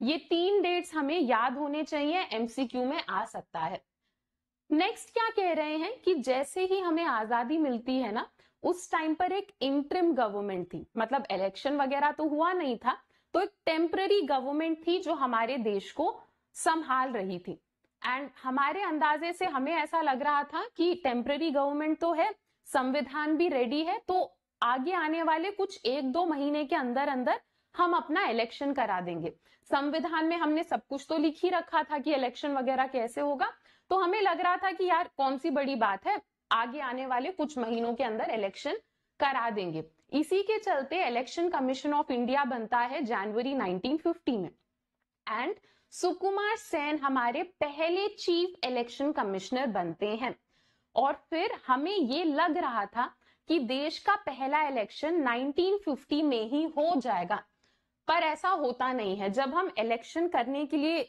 ये तीन डेट्स हमें याद होने चाहिए एमसीक्यू में आ सकता है नेक्स्ट क्या कह रहे हैं कि जैसे ही हमें आजादी मिलती है ना उस टाइम पर एक इंट्रिम गवर्नमेंट थी मतलब इलेक्शन वगैरह तो हुआ नहीं था तो एक टेम्पररी गवर्नमेंट थी जो हमारे देश को संभाल रही थी एंड हमारे अंदाजे से हमें ऐसा लग रहा था कि टेम्पररी गवर्नमेंट तो है संविधान भी रेडी है तो आगे आने वाले कुछ एक दो महीने के अंदर अंदर हम अपना इलेक्शन करा देंगे संविधान में हमने सब कुछ तो लिख ही रखा था कि इलेक्शन वगैरह कैसे होगा तो हमें लग रहा था कि यार कौन सी बड़ी बात है आगे आने वाले कुछ महीनों के अंदर इलेक्शन करा देंगे इसी के चलते इलेक्शन कमीशन ऑफ इंडिया बनता है जनवरी 1950 में एंड सुकुमार सेन हमारे पहले चीफ इलेक्शन कमिश्नर बनते हैं और फिर हमें ये लग रहा था कि देश का पहला इलेक्शन 1950 में ही हो जाएगा पर ऐसा होता नहीं है जब हम इलेक्शन करने के लिए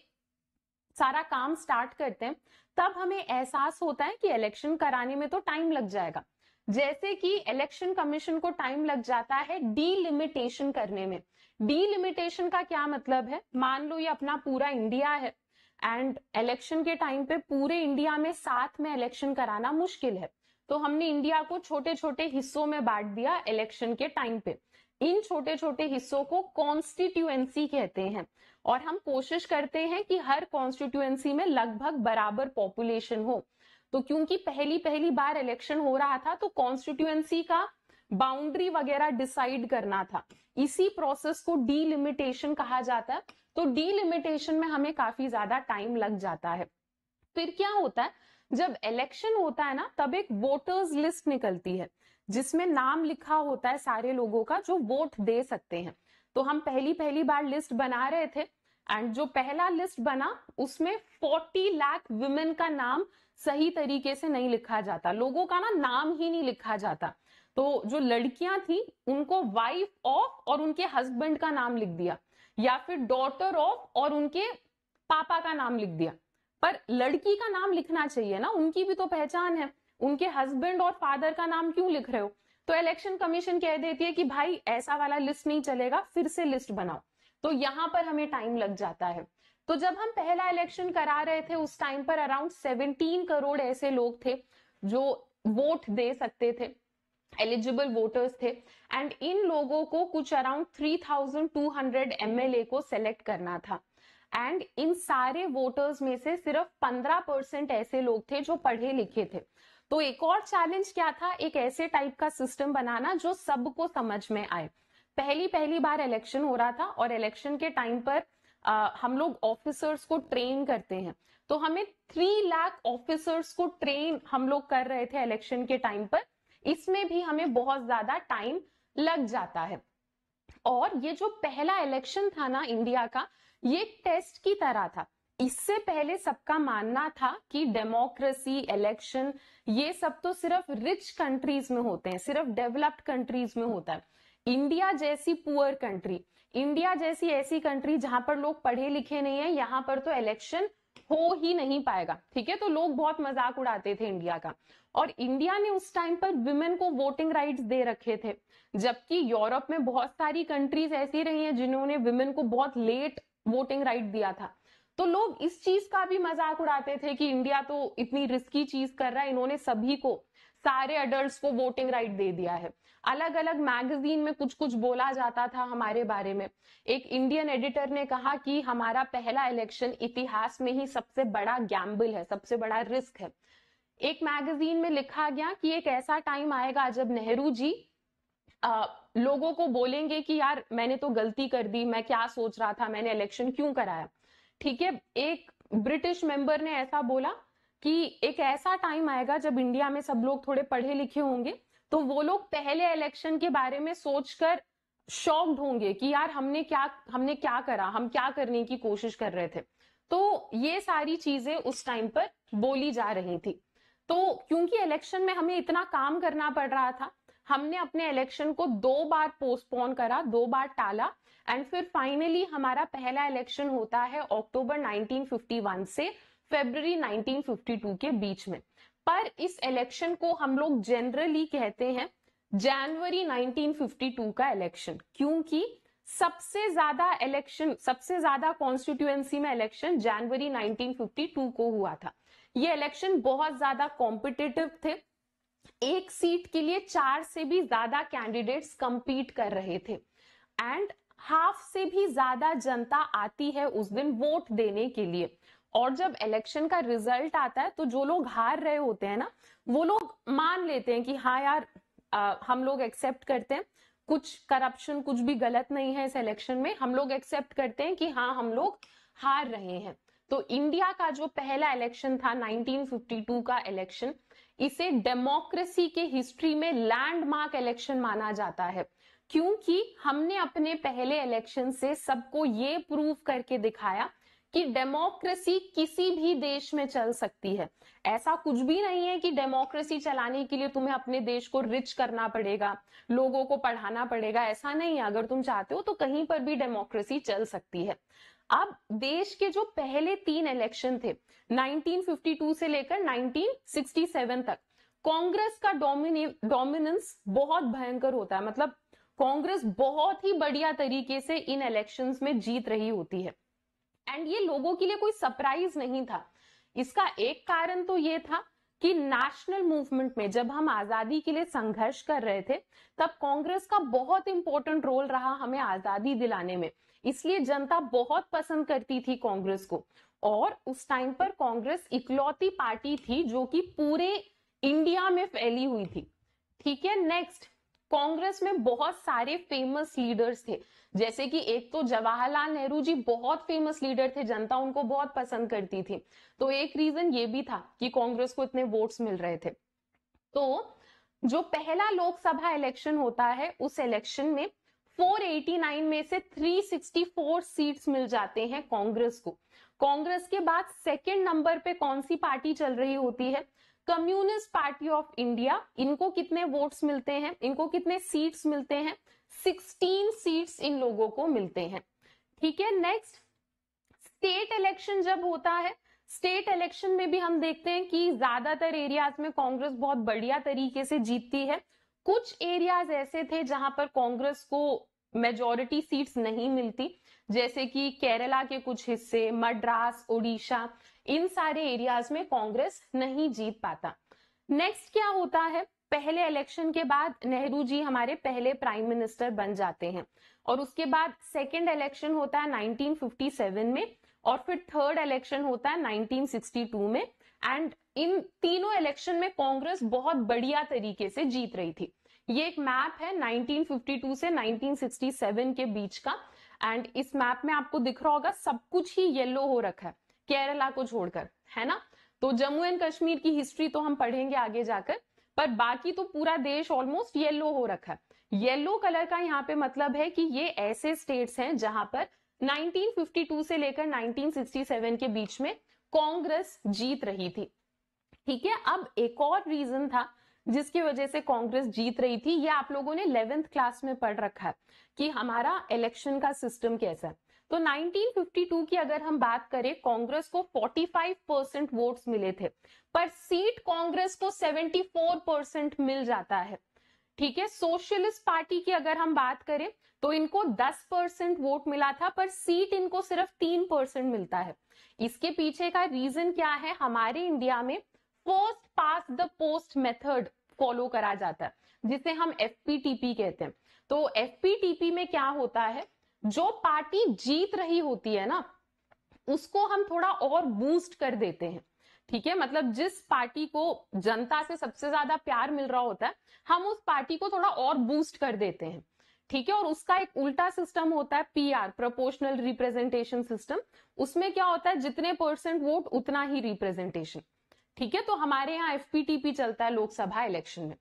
सारा काम स्टार्ट करते हैं तब हमें एहसास होता है कि इलेक्शन कराने में तो टाइम लग जाएगा जैसे कि इलेक्शन कमीशन को टाइम लग जाता है डीलिमिटेशन करने में डीलिमिटेशन का क्या मतलब है मान लो ये अपना पूरा इंडिया है एंड इलेक्शन के टाइम पे पूरे इंडिया में साथ में इलेक्शन कराना मुश्किल है तो हमने इंडिया को छोटे छोटे हिस्सों में बांट दिया इलेक्शन के टाइम पे इन छोटे छोटे हिस्सों को कॉन्स्टिट्यूएंसी कहते हैं और हम कोशिश करते हैं कि हर कॉन्स्टिट्यूएंसी में लगभग बराबर पॉपुलेशन हो तो क्योंकि पहली पहली बार इलेक्शन हो रहा था तो कॉन्स्टिट्यूएंसी का बाउंड्री वगैरह डिसाइड करना था इसी प्रोसेस को डीलिमिटेशन कहा जाता है तो डीलिमिटेशन में हमें काफी ज्यादा टाइम लग जाता है फिर क्या होता है जब इलेक्शन होता है ना तब एक वोटर्स लिस्ट निकलती है जिसमें नाम लिखा होता है सारे लोगों का जो वोट दे सकते हैं तो हम पहली पहली बार लिस्ट बना रहे थे एंड जो पहला लिस्ट बना उसमें 40 लाख वुमेन का नाम सही तरीके से नहीं लिखा जाता लोगों का ना नाम ही नहीं लिखा जाता तो जो लड़कियां थी उनको वाइफ ऑफ और उनके हस्बैंड का नाम लिख दिया या फिर डॉटर ऑफ और उनके पापा का नाम लिख दिया पर लड़की का नाम लिखना चाहिए ना उनकी भी तो पहचान है उनके हस्बैंड और फादर का नाम क्यों लिख रहे हो तो इलेक्शन कमीशन कह देती है कि भाई ऐसा वाला लिस्ट नहीं चलेगा फिर से लिस्ट बनाओ तो यहां पर हमें टाइम लग जाता है तो जब हम पहला इलेक्शन करा रहे थे उस टाइम पर अराउंड 17 करोड़ ऐसे लोग थे जो वोट दे सकते थे एलिजिबल वोटर्स थे एंड इन लोगों को कुछ अराउंड 3,200 एमएलए को सेलेक्ट करना था एंड इन सारे वोटर्स में से सिर्फ 15 परसेंट ऐसे लोग थे जो पढ़े लिखे थे तो एक और चैलेंज क्या था एक ऐसे टाइप का सिस्टम बनाना जो सबको समझ में आए पहली पहली बार इलेक्शन हो रहा था और इलेक्शन के टाइम पर आ, हम लोग ऑफिसर्स को ट्रेन करते हैं तो हमें थ्री लाख ऑफिसर्स को ट्रेन हम लोग कर रहे थे इलेक्शन के टाइम पर इसमें भी हमें बहुत ज्यादा टाइम लग जाता है और ये जो पहला इलेक्शन था ना इंडिया का ये टेस्ट की तरह था इससे पहले सबका मानना था कि डेमोक्रेसी इलेक्शन ये सब तो सिर्फ रिच कंट्रीज में होते हैं सिर्फ डेवलप्ड कंट्रीज में होता है इंडिया जैसी पुअर कंट्री इंडिया जैसी ऐसी कंट्री जहां पर लोग पढ़े लिखे नहीं है यहां पर तो इलेक्शन हो ही नहीं पाएगा ठीक है तो लोग बहुत मजाक उड़ाते थे इंडिया का और इंडिया ने उस टाइम पर वुमेन को वोटिंग राइट्स दे रखे थे जबकि यूरोप में बहुत सारी कंट्रीज ऐसी रही हैं जिन्होंने वुमेन को बहुत लेट वोटिंग राइट दिया था तो लोग इस चीज का भी मजाक उड़ाते थे कि इंडिया तो इतनी रिस्की चीज कर रहा है इन्होंने सभी को सारे अडल्ट को वोटिंग राइट दे दिया है अलग अलग मैगजीन में कुछ कुछ बोला जाता था हमारे बारे में एक इंडियन एडिटर ने कहा कि हमारा पहला इलेक्शन इतिहास में ही सबसे बड़ा गैम्बल है सबसे बड़ा रिस्क है एक मैगजीन में लिखा गया कि एक ऐसा टाइम आएगा जब नेहरू जी आ, लोगों को बोलेंगे कि यार मैंने तो गलती कर दी मैं क्या सोच रहा था मैंने इलेक्शन क्यों कराया ठीक है एक ब्रिटिश मेंबर ने ऐसा बोला कि एक ऐसा टाइम आएगा जब इंडिया में सब लोग थोड़े पढ़े लिखे होंगे तो वो लोग पहले इलेक्शन के बारे में सोचकर शॉक्ड होंगे कि यार हमने क्या हमने क्या करा हम क्या करने की कोशिश कर रहे थे तो ये सारी चीजें उस टाइम पर बोली जा रही थी तो क्योंकि इलेक्शन में हमें इतना काम करना पड़ रहा था हमने अपने इलेक्शन को दो बार पोस्टपोन करा दो बार टाला एंड फिर फाइनली हमारा पहला इलेक्शन होता है अक्टूबर 1951 से फेब्रवरी 1952 के बीच में पर इस इलेक्शन को हम लोग जनरली कहते हैं जनवरी 1952 का इलेक्शन क्योंकि सबसे ज्यादा इलेक्शन सबसे ज्यादा कॉन्स्टिट्यूएंसी में इलेक्शन जनवरी 1952 को हुआ था ये इलेक्शन बहुत ज्यादा कॉम्पिटिटिव थे एक सीट के लिए चार से भी ज्यादा कैंडिडेट्स कंपीट कर रहे थे एंड हाफ से भी ज्यादा जनता आती है उस दिन वोट देने के लिए और जब इलेक्शन का रिजल्ट आता है तो जो लोग हार रहे होते हैं ना वो लोग मान लेते हैं कि हाँ यार आ, हम लोग एक्सेप्ट करते हैं कुछ करप्शन कुछ भी गलत नहीं है इस इलेक्शन में हम लोग एक्सेप्ट करते हैं कि हाँ हम लोग हार रहे हैं तो इंडिया का जो पहला इलेक्शन था 1952 का इलेक्शन इसे डेमोक्रेसी के हिस्ट्री में लैंडमार्क इलेक्शन माना जाता है क्योंकि हमने अपने पहले इलेक्शन से सबको ये प्रूव करके दिखाया कि डेमोक्रेसी किसी भी देश में चल सकती है ऐसा कुछ भी नहीं है कि डेमोक्रेसी चलाने के लिए तुम्हें अपने देश को रिच करना पड़ेगा लोगों को पढ़ाना पड़ेगा ऐसा नहीं है अगर तुम चाहते हो तो कहीं पर भी डेमोक्रेसी चल सकती है अब देश के जो पहले तीन इलेक्शन थे 1952 से लेकर 1967 तक कांग्रेस का डोमिनेंस बहुत भयंकर होता है मतलब कांग्रेस बहुत ही बढ़िया तरीके से इन इलेक्शंस में जीत रही होती है एंड ये लोगों के लिए कोई सरप्राइज नहीं था इसका एक कारण तो ये था कि नेशनल मूवमेंट में जब हम आजादी के लिए संघर्ष कर रहे थे तब कांग्रेस का बहुत इंपॉर्टेंट रोल रहा हमें आजादी दिलाने में इसलिए जनता बहुत पसंद करती थी कांग्रेस को और उस टाइम पर कांग्रेस इकलौती पार्टी थी जो कि पूरे इंडिया में फैली हुई थी ठीक है नेक्स्ट कांग्रेस में बहुत सारे फेमस लीडर्स थे जैसे कि एक तो जवाहरलाल नेहरू जी बहुत फेमस लीडर थे जनता उनको बहुत पसंद करती थी तो एक रीजन ये भी था कि कांग्रेस को इतने वोट्स मिल रहे थे तो जो पहला लोकसभा इलेक्शन होता है उस इलेक्शन में 489 में से 364 सीट्स मिल जाते हैं कांग्रेस को कांग्रेस के बाद सेकंड नंबर पे कौन सी पार्टी चल रही होती है कम्युनिस्ट पार्टी ऑफ इंडिया इनको कितने वोट्स मिलते हैं इनको कितने सीट्स मिलते हैं 16 सीट्स इन लोगों को मिलते हैं ठीक है नेक्स्ट स्टेट इलेक्शन जब होता है स्टेट इलेक्शन में भी हम देखते हैं कि ज्यादातर एरियाज में कांग्रेस बहुत बढ़िया तरीके से जीतती है कुछ एरियाज ऐसे थे जहां पर कांग्रेस को मेजोरिटी सीट्स नहीं मिलती जैसे कि केरला के कुछ हिस्से मद्रास ओडिशा इन सारे एरियाज में कांग्रेस नहीं जीत पाता नेक्स्ट क्या होता है पहले इलेक्शन के बाद नेहरू जी हमारे पहले प्राइम मिनिस्टर बन जाते हैं और उसके बाद सेकेंड इलेक्शन होता है 1957 में और फिर थर्ड इलेक्शन होता है 1962 में एंड इन तीनों इलेक्शन में कांग्रेस बहुत बढ़िया तरीके से जीत रही थी ये एक मैप है 1952 से 1967 के बीच का एंड इस मैप में आपको दिख रहा होगा सब कुछ ही येलो हो रखा है केरला को छोड़कर है ना तो जम्मू एंड कश्मीर की हिस्ट्री तो हम पढ़ेंगे आगे जाकर पर बाकी तो पूरा देश ऑलमोस्ट येलो हो रखा है येलो कलर का यहाँ पे मतलब है कि ये ऐसे स्टेट्स हैं जहां पर 1952 से लेकर 1967 के बीच में कांग्रेस जीत रही थी ठीक है अब एक और रीजन था जिसकी वजह से कांग्रेस जीत रही थी ये आप लोगों ने इलेवेंथ क्लास में पढ़ रखा है कि हमारा इलेक्शन का सिस्टम कैसा है तो 1952 की अगर हम बात करें कांग्रेस को 45 परसेंट वोट मिले थे पर सीट कांग्रेस को 74 परसेंट मिल जाता है ठीक है सोशलिस्ट पार्टी की अगर हम बात करें तो इनको 10 परसेंट वोट मिला था पर सीट इनको सिर्फ 3 परसेंट मिलता है इसके पीछे का रीजन क्या है हमारे इंडिया में first past the post method follow करा जाता है जिसे हम एफ कहते हैं तो एफ में क्या होता है जो पार्टी जीत रही होती है ना उसको हम थोड़ा और बूस्ट कर देते हैं ठीक है मतलब जिस पार्टी को जनता से सबसे ज्यादा प्यार मिल रहा होता है हम उस पार्टी को थोड़ा और बूस्ट कर देते हैं ठीक है और उसका एक उल्टा सिस्टम होता है पीआर प्रोपोर्शनल रिप्रेजेंटेशन सिस्टम उसमें क्या होता है जितने परसेंट वोट उतना ही रिप्रेजेंटेशन ठीक है तो हमारे यहाँ एफपीटीपी चलता है लोकसभा इलेक्शन में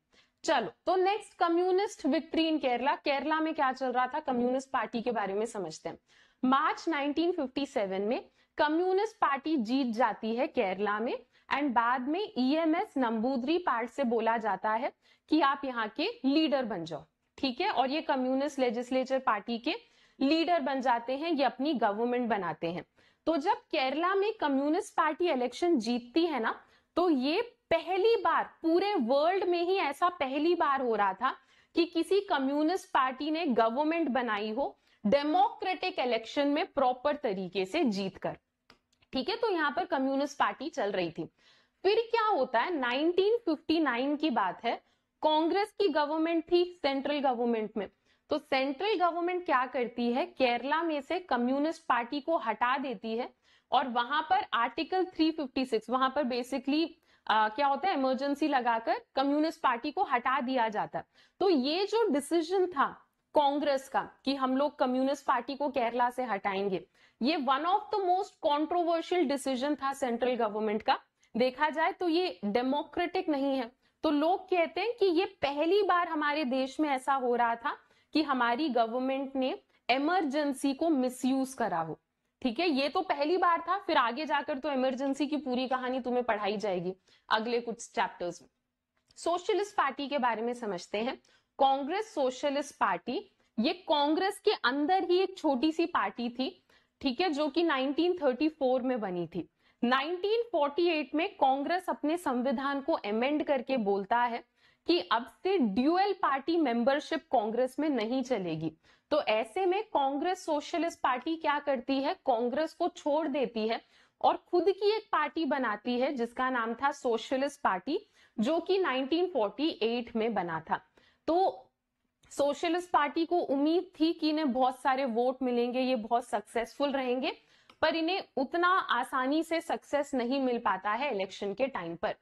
चलो तो next communist victory in Kerala Kerala में क्या चल रहा था कम्युनिस्ट पार्टी के बारे में समझते हैं मार्च 1957 में कम्युनिस्ट पार्टी जीत जाती है केरला में एंड बाद में ईएमएस e नंबूदरी पार्ट से बोला जाता है कि आप यहाँ के लीडर बन जाओ ठीक है और ये कम्युनिस्ट लेजिस्लेचर पार्टी के लीडर बन जाते हैं ये अपनी गवर्नमेंट बनाते हैं तो जब केरला में कम्युनिस्ट पार्टी इलेक्शन जीतती है ना तो ये पहली बार पूरे वर्ल्ड में ही ऐसा पहली बार हो रहा था कि किसी कम्युनिस्ट पार्टी ने गवर्नमेंट बनाई हो डेमोक्रेटिक इलेक्शन में प्रॉपर तरीके से जीत कर ठीक है तो यहाँ पर कम्युनिस्ट पार्टी चल रही थी फिर क्या होता है 1959 की बात है कांग्रेस की गवर्नमेंट थी सेंट्रल गवर्नमेंट में तो सेंट्रल गवर्नमेंट क्या करती है केरला में से कम्युनिस्ट पार्टी को हटा देती है और वहां पर आर्टिकल 356 वहां पर बेसिकली आ, क्या होता है इमरजेंसी लगाकर कम्युनिस्ट पार्टी को हटा दिया जाता है तो ये जो डिसीजन था कांग्रेस का कि हम लोग कम्युनिस्ट पार्टी को केरला से हटाएंगे ये one of the most controversial decision था सेंट्रल गवर्नमेंट का देखा जाए तो ये डेमोक्रेटिक नहीं है तो लोग कहते हैं कि ये पहली बार हमारे देश में ऐसा हो रहा था कि हमारी गवर्नमेंट ने एमरजेंसी को मिसयूज करा हो ठीक है ये तो पहली बार था फिर आगे जाकर तो इमरजेंसी की पूरी कहानी तुम्हें पढ़ाई जाएगी अगले कुछ चैप्टर्स में सोशलिस्ट पार्टी के बारे में समझते हैं कांग्रेस सोशलिस्ट पार्टी ये कांग्रेस के अंदर ही एक छोटी सी पार्टी थी ठीक है जो कि 1934 में बनी थी 1948 में कांग्रेस अपने संविधान को एमेंड करके बोलता है कि अब से ड्यूएल पार्टी मेंबरशिप कांग्रेस में नहीं चलेगी तो ऐसे में कांग्रेस सोशलिस्ट पार्टी क्या करती है कांग्रेस को छोड़ देती है और खुद की एक पार्टी बनाती है जिसका नाम था सोशलिस्ट पार्टी जो कि 1948 में बना था तो सोशलिस्ट पार्टी को उम्मीद थी कि इन्हें बहुत सारे वोट मिलेंगे ये बहुत सक्सेसफुल रहेंगे पर इन्हें उतना आसानी से सक्सेस नहीं मिल पाता है इलेक्शन के टाइम पर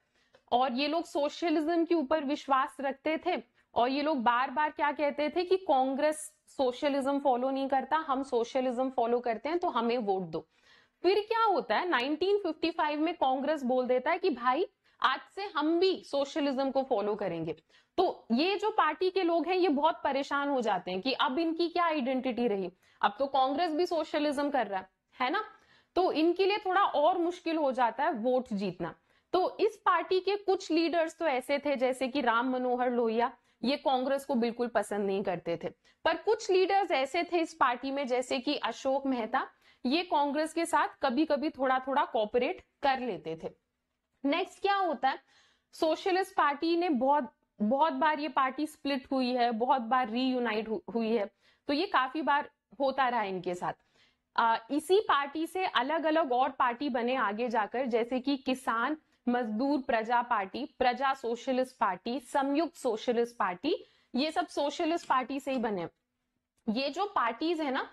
और ये लोग सोशलिज्म के ऊपर विश्वास रखते थे और ये लोग बार बार क्या कहते थे कि कांग्रेस सोशलिज्म फॉलो नहीं करता हम सोशलिज्म फॉलो करते हैं तो हमें वोट दो फिर क्या होता है 1955 में कांग्रेस बोल देता है कि भाई आज से हम भी सोशलिज्म को फॉलो करेंगे तो ये जो पार्टी के लोग हैं ये बहुत परेशान हो जाते हैं कि अब इनकी क्या आइडेंटिटी रही अब तो कांग्रेस भी सोशलिज्म कर रहा है है ना तो इनके लिए थोड़ा और मुश्किल हो जाता है वोट जीतना तो इस पार्टी के कुछ लीडर्स तो ऐसे थे जैसे कि राम मनोहर लोहिया ये कांग्रेस को बिल्कुल पसंद नहीं करते थे पर कुछ लीडर्स ऐसे थे इस पार्टी में जैसे कि अशोक मेहता ये कांग्रेस के साथ कभी कभी थोड़ा थोड़ा कॉपरेट कर लेते थे नेक्स्ट क्या होता है सोशलिस्ट पार्टी ने बहुत बहुत बार ये पार्टी स्प्लिट हुई है बहुत बार रीयूनाइट हुई है तो ये काफी बार होता रहा इनके साथ आ, इसी पार्टी से अलग अलग और पार्टी बने आगे जाकर जैसे कि किसान मजदूर Praja party Praja socialist party Samyukta socialist party ये सब सोशलिस्ट पार्टी से ही बने ये जो पार्टीज है ना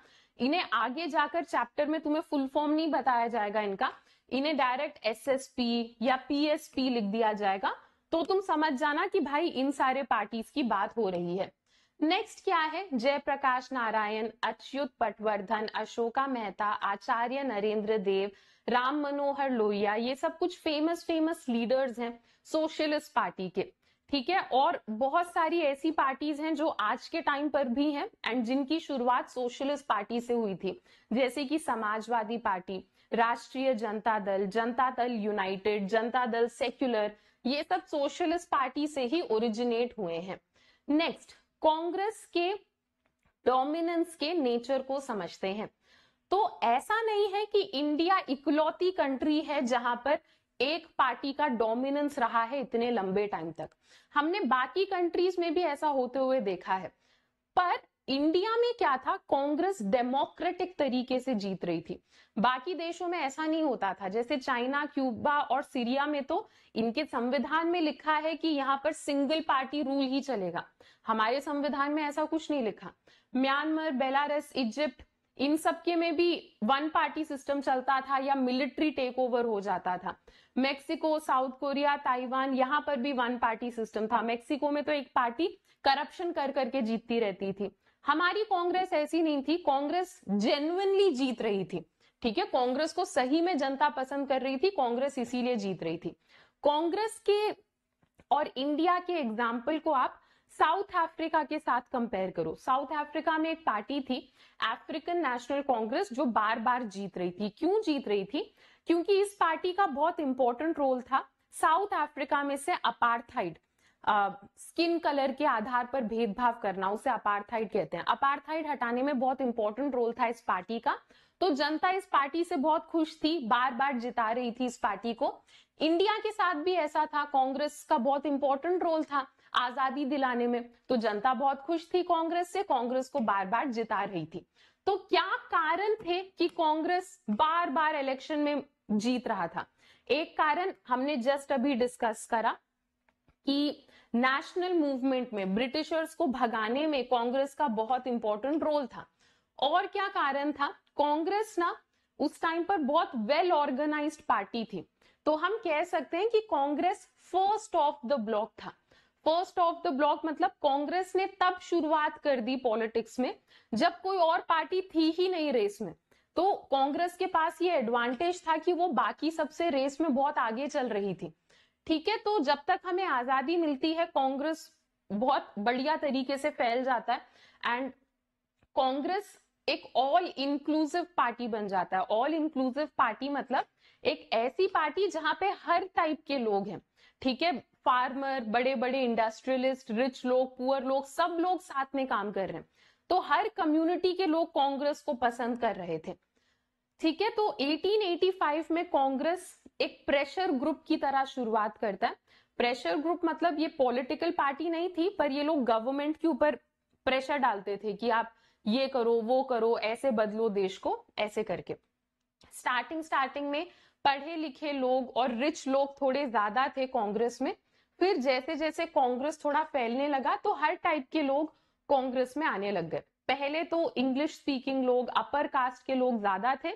इन्हें आगे जाकर चैप्टर में तुम्हें फुल फॉर्म नहीं बताया जाएगा इनका इन्हें डायरेक्ट एसएसपी या पीएसपी लिख दिया जाएगा तो तुम समझ जाना कि भाई इन सारे पार्टीज की बात हो रही है नेक्स्ट क्या है जयप्रकाश नारायण अच्युत पटवर्धन अशोका मेहता आचार्य नरेंद्र देव राम मनोहर लोहिया ये सब कुछ फेमस फेमस लीडर्स हैं सोशलिस्ट पार्टी के ठीक है और बहुत सारी ऐसी पार्टीज हैं जो आज के टाइम पर भी हैं एंड जिनकी शुरुआत सोशलिस्ट पार्टी से हुई थी जैसे कि समाजवादी पार्टी राष्ट्रीय जनता दल जनता दल यूनाइटेड जनता दल सेक्युलर ये सब सोशलिस्ट पार्टी से ही ओरिजिनेट हुए हैं नेक्स्ट कांग्रेस के डोमिनेंस के नेचर को समझते हैं तो ऐसा नहीं है कि इंडिया इकलौती कंट्री है जहां पर एक पार्टी का डोमिनेंस रहा है इतने लंबे टाइम तक हमने बाकी कंट्रीज में भी ऐसा होते हुए देखा है पर इंडिया में क्या था कांग्रेस डेमोक्रेटिक तरीके से जीत रही थी बाकी देशों में ऐसा नहीं होता था जैसे चाइना क्यूबा और सीरिया में तो इनके संविधान में लिखा है कि यहाँ पर सिंगल पार्टी रूल ही चलेगा हमारे संविधान में ऐसा कुछ नहीं लिखा म्यांमार बेलारस इजिप्ट इन सबके में भी वन पार्टी सिस्टम चलता था या मिलिट्री टेक ओवर हो जाता था मेक्सिको साउथ कोरिया ताइवान यहाँ पर भी वन पार्टी सिस्टम था मेक्सिको में तो एक पार्टी करप्शन कर करके जीतती रहती थी हमारी कांग्रेस ऐसी नहीं थी कांग्रेस जेन्युनली जीत रही थी ठीक है कांग्रेस को सही में जनता पसंद कर रही थी कांग्रेस इसीलिए जीत रही थी कांग्रेस के और इंडिया के एग्जाम्पल को आप साउथ अफ्रीका के साथ कंपेयर करो साउथ अफ्रीका में एक पार्टी थी अफ्रीकन नेशनल कांग्रेस जो बार बार जीत रही थी क्यों जीत रही थी क्योंकि इस पार्टी का बहुत इंपॉर्टेंट रोल था साउथ अफ्रीका में से अपार्थाइड स्किन uh, कलर के आधार पर भेदभाव करना उसे अपार्थाइड कहते हैं अपार्थाइड हटाने में बहुत इंपॉर्टेंट रोल था इस पार्टी का तो जनता इस पार्टी से बहुत खुश थी बार बार जिता रही थी इस पार्टी को इंडिया के साथ भी ऐसा था कांग्रेस का बहुत इंपॉर्टेंट रोल था आजादी दिलाने में तो जनता बहुत खुश थी कांग्रेस से कांग्रेस को बार बार जिता रही थी तो क्या कारण थे कि कांग्रेस बार बार इलेक्शन में जीत रहा था एक कारण हमने जस्ट अभी डिस्कस करा कि नेशनल मूवमेंट में ब्रिटिशर्स को भगाने में कांग्रेस का बहुत इंपॉर्टेंट रोल था और क्या कारण था कांग्रेस ना उस टाइम पर बहुत वेल ऑर्गेनाइज पार्टी थी तो हम कह सकते हैं कि Congress first of the block था फर्स्ट ऑफ द ब्लॉक मतलब कांग्रेस ने तब शुरुआत कर दी पॉलिटिक्स में जब कोई और पार्टी थी ही नहीं रेस में तो कांग्रेस के पास ये एडवांटेज था कि वो बाकी सबसे रेस में बहुत आगे चल रही थी ठीक है तो जब तक हमें आजादी मिलती है कांग्रेस बहुत बढ़िया तरीके से फैल जाता है एंड कांग्रेस एक ऑल इंक्लूसिव पार्टी बन जाता है ऑल इंक्लूसिव पार्टी मतलब एक ऐसी पार्टी जहां पे हर टाइप के लोग हैं ठीक है फार्मर बड़े बड़े इंडस्ट्रियलिस्ट रिच लोग पुअर लोग सब लोग साथ में काम कर रहे हैं तो हर कम्युनिटी के लोग कांग्रेस को पसंद कर रहे थे ठीक है तो 1885 में कांग्रेस एक प्रेशर ग्रुप की तरह शुरुआत करता है प्रेशर ग्रुप मतलब ये पॉलिटिकल पार्टी नहीं थी पर ये लोग गवर्नमेंट के ऊपर प्रेशर डालते थे कि आप ये करो वो करो ऐसे बदलो देश को ऐसे करके स्टार्टिंग स्टार्टिंग में पढ़े लिखे लोग और रिच लोग थोड़े ज्यादा थे कांग्रेस में फिर जैसे जैसे कांग्रेस थोड़ा फैलने लगा तो हर टाइप के लोग कांग्रेस में आने लग गए पहले तो इंग्लिश स्पीकिंग लोग अपर कास्ट के लोग ज्यादा थे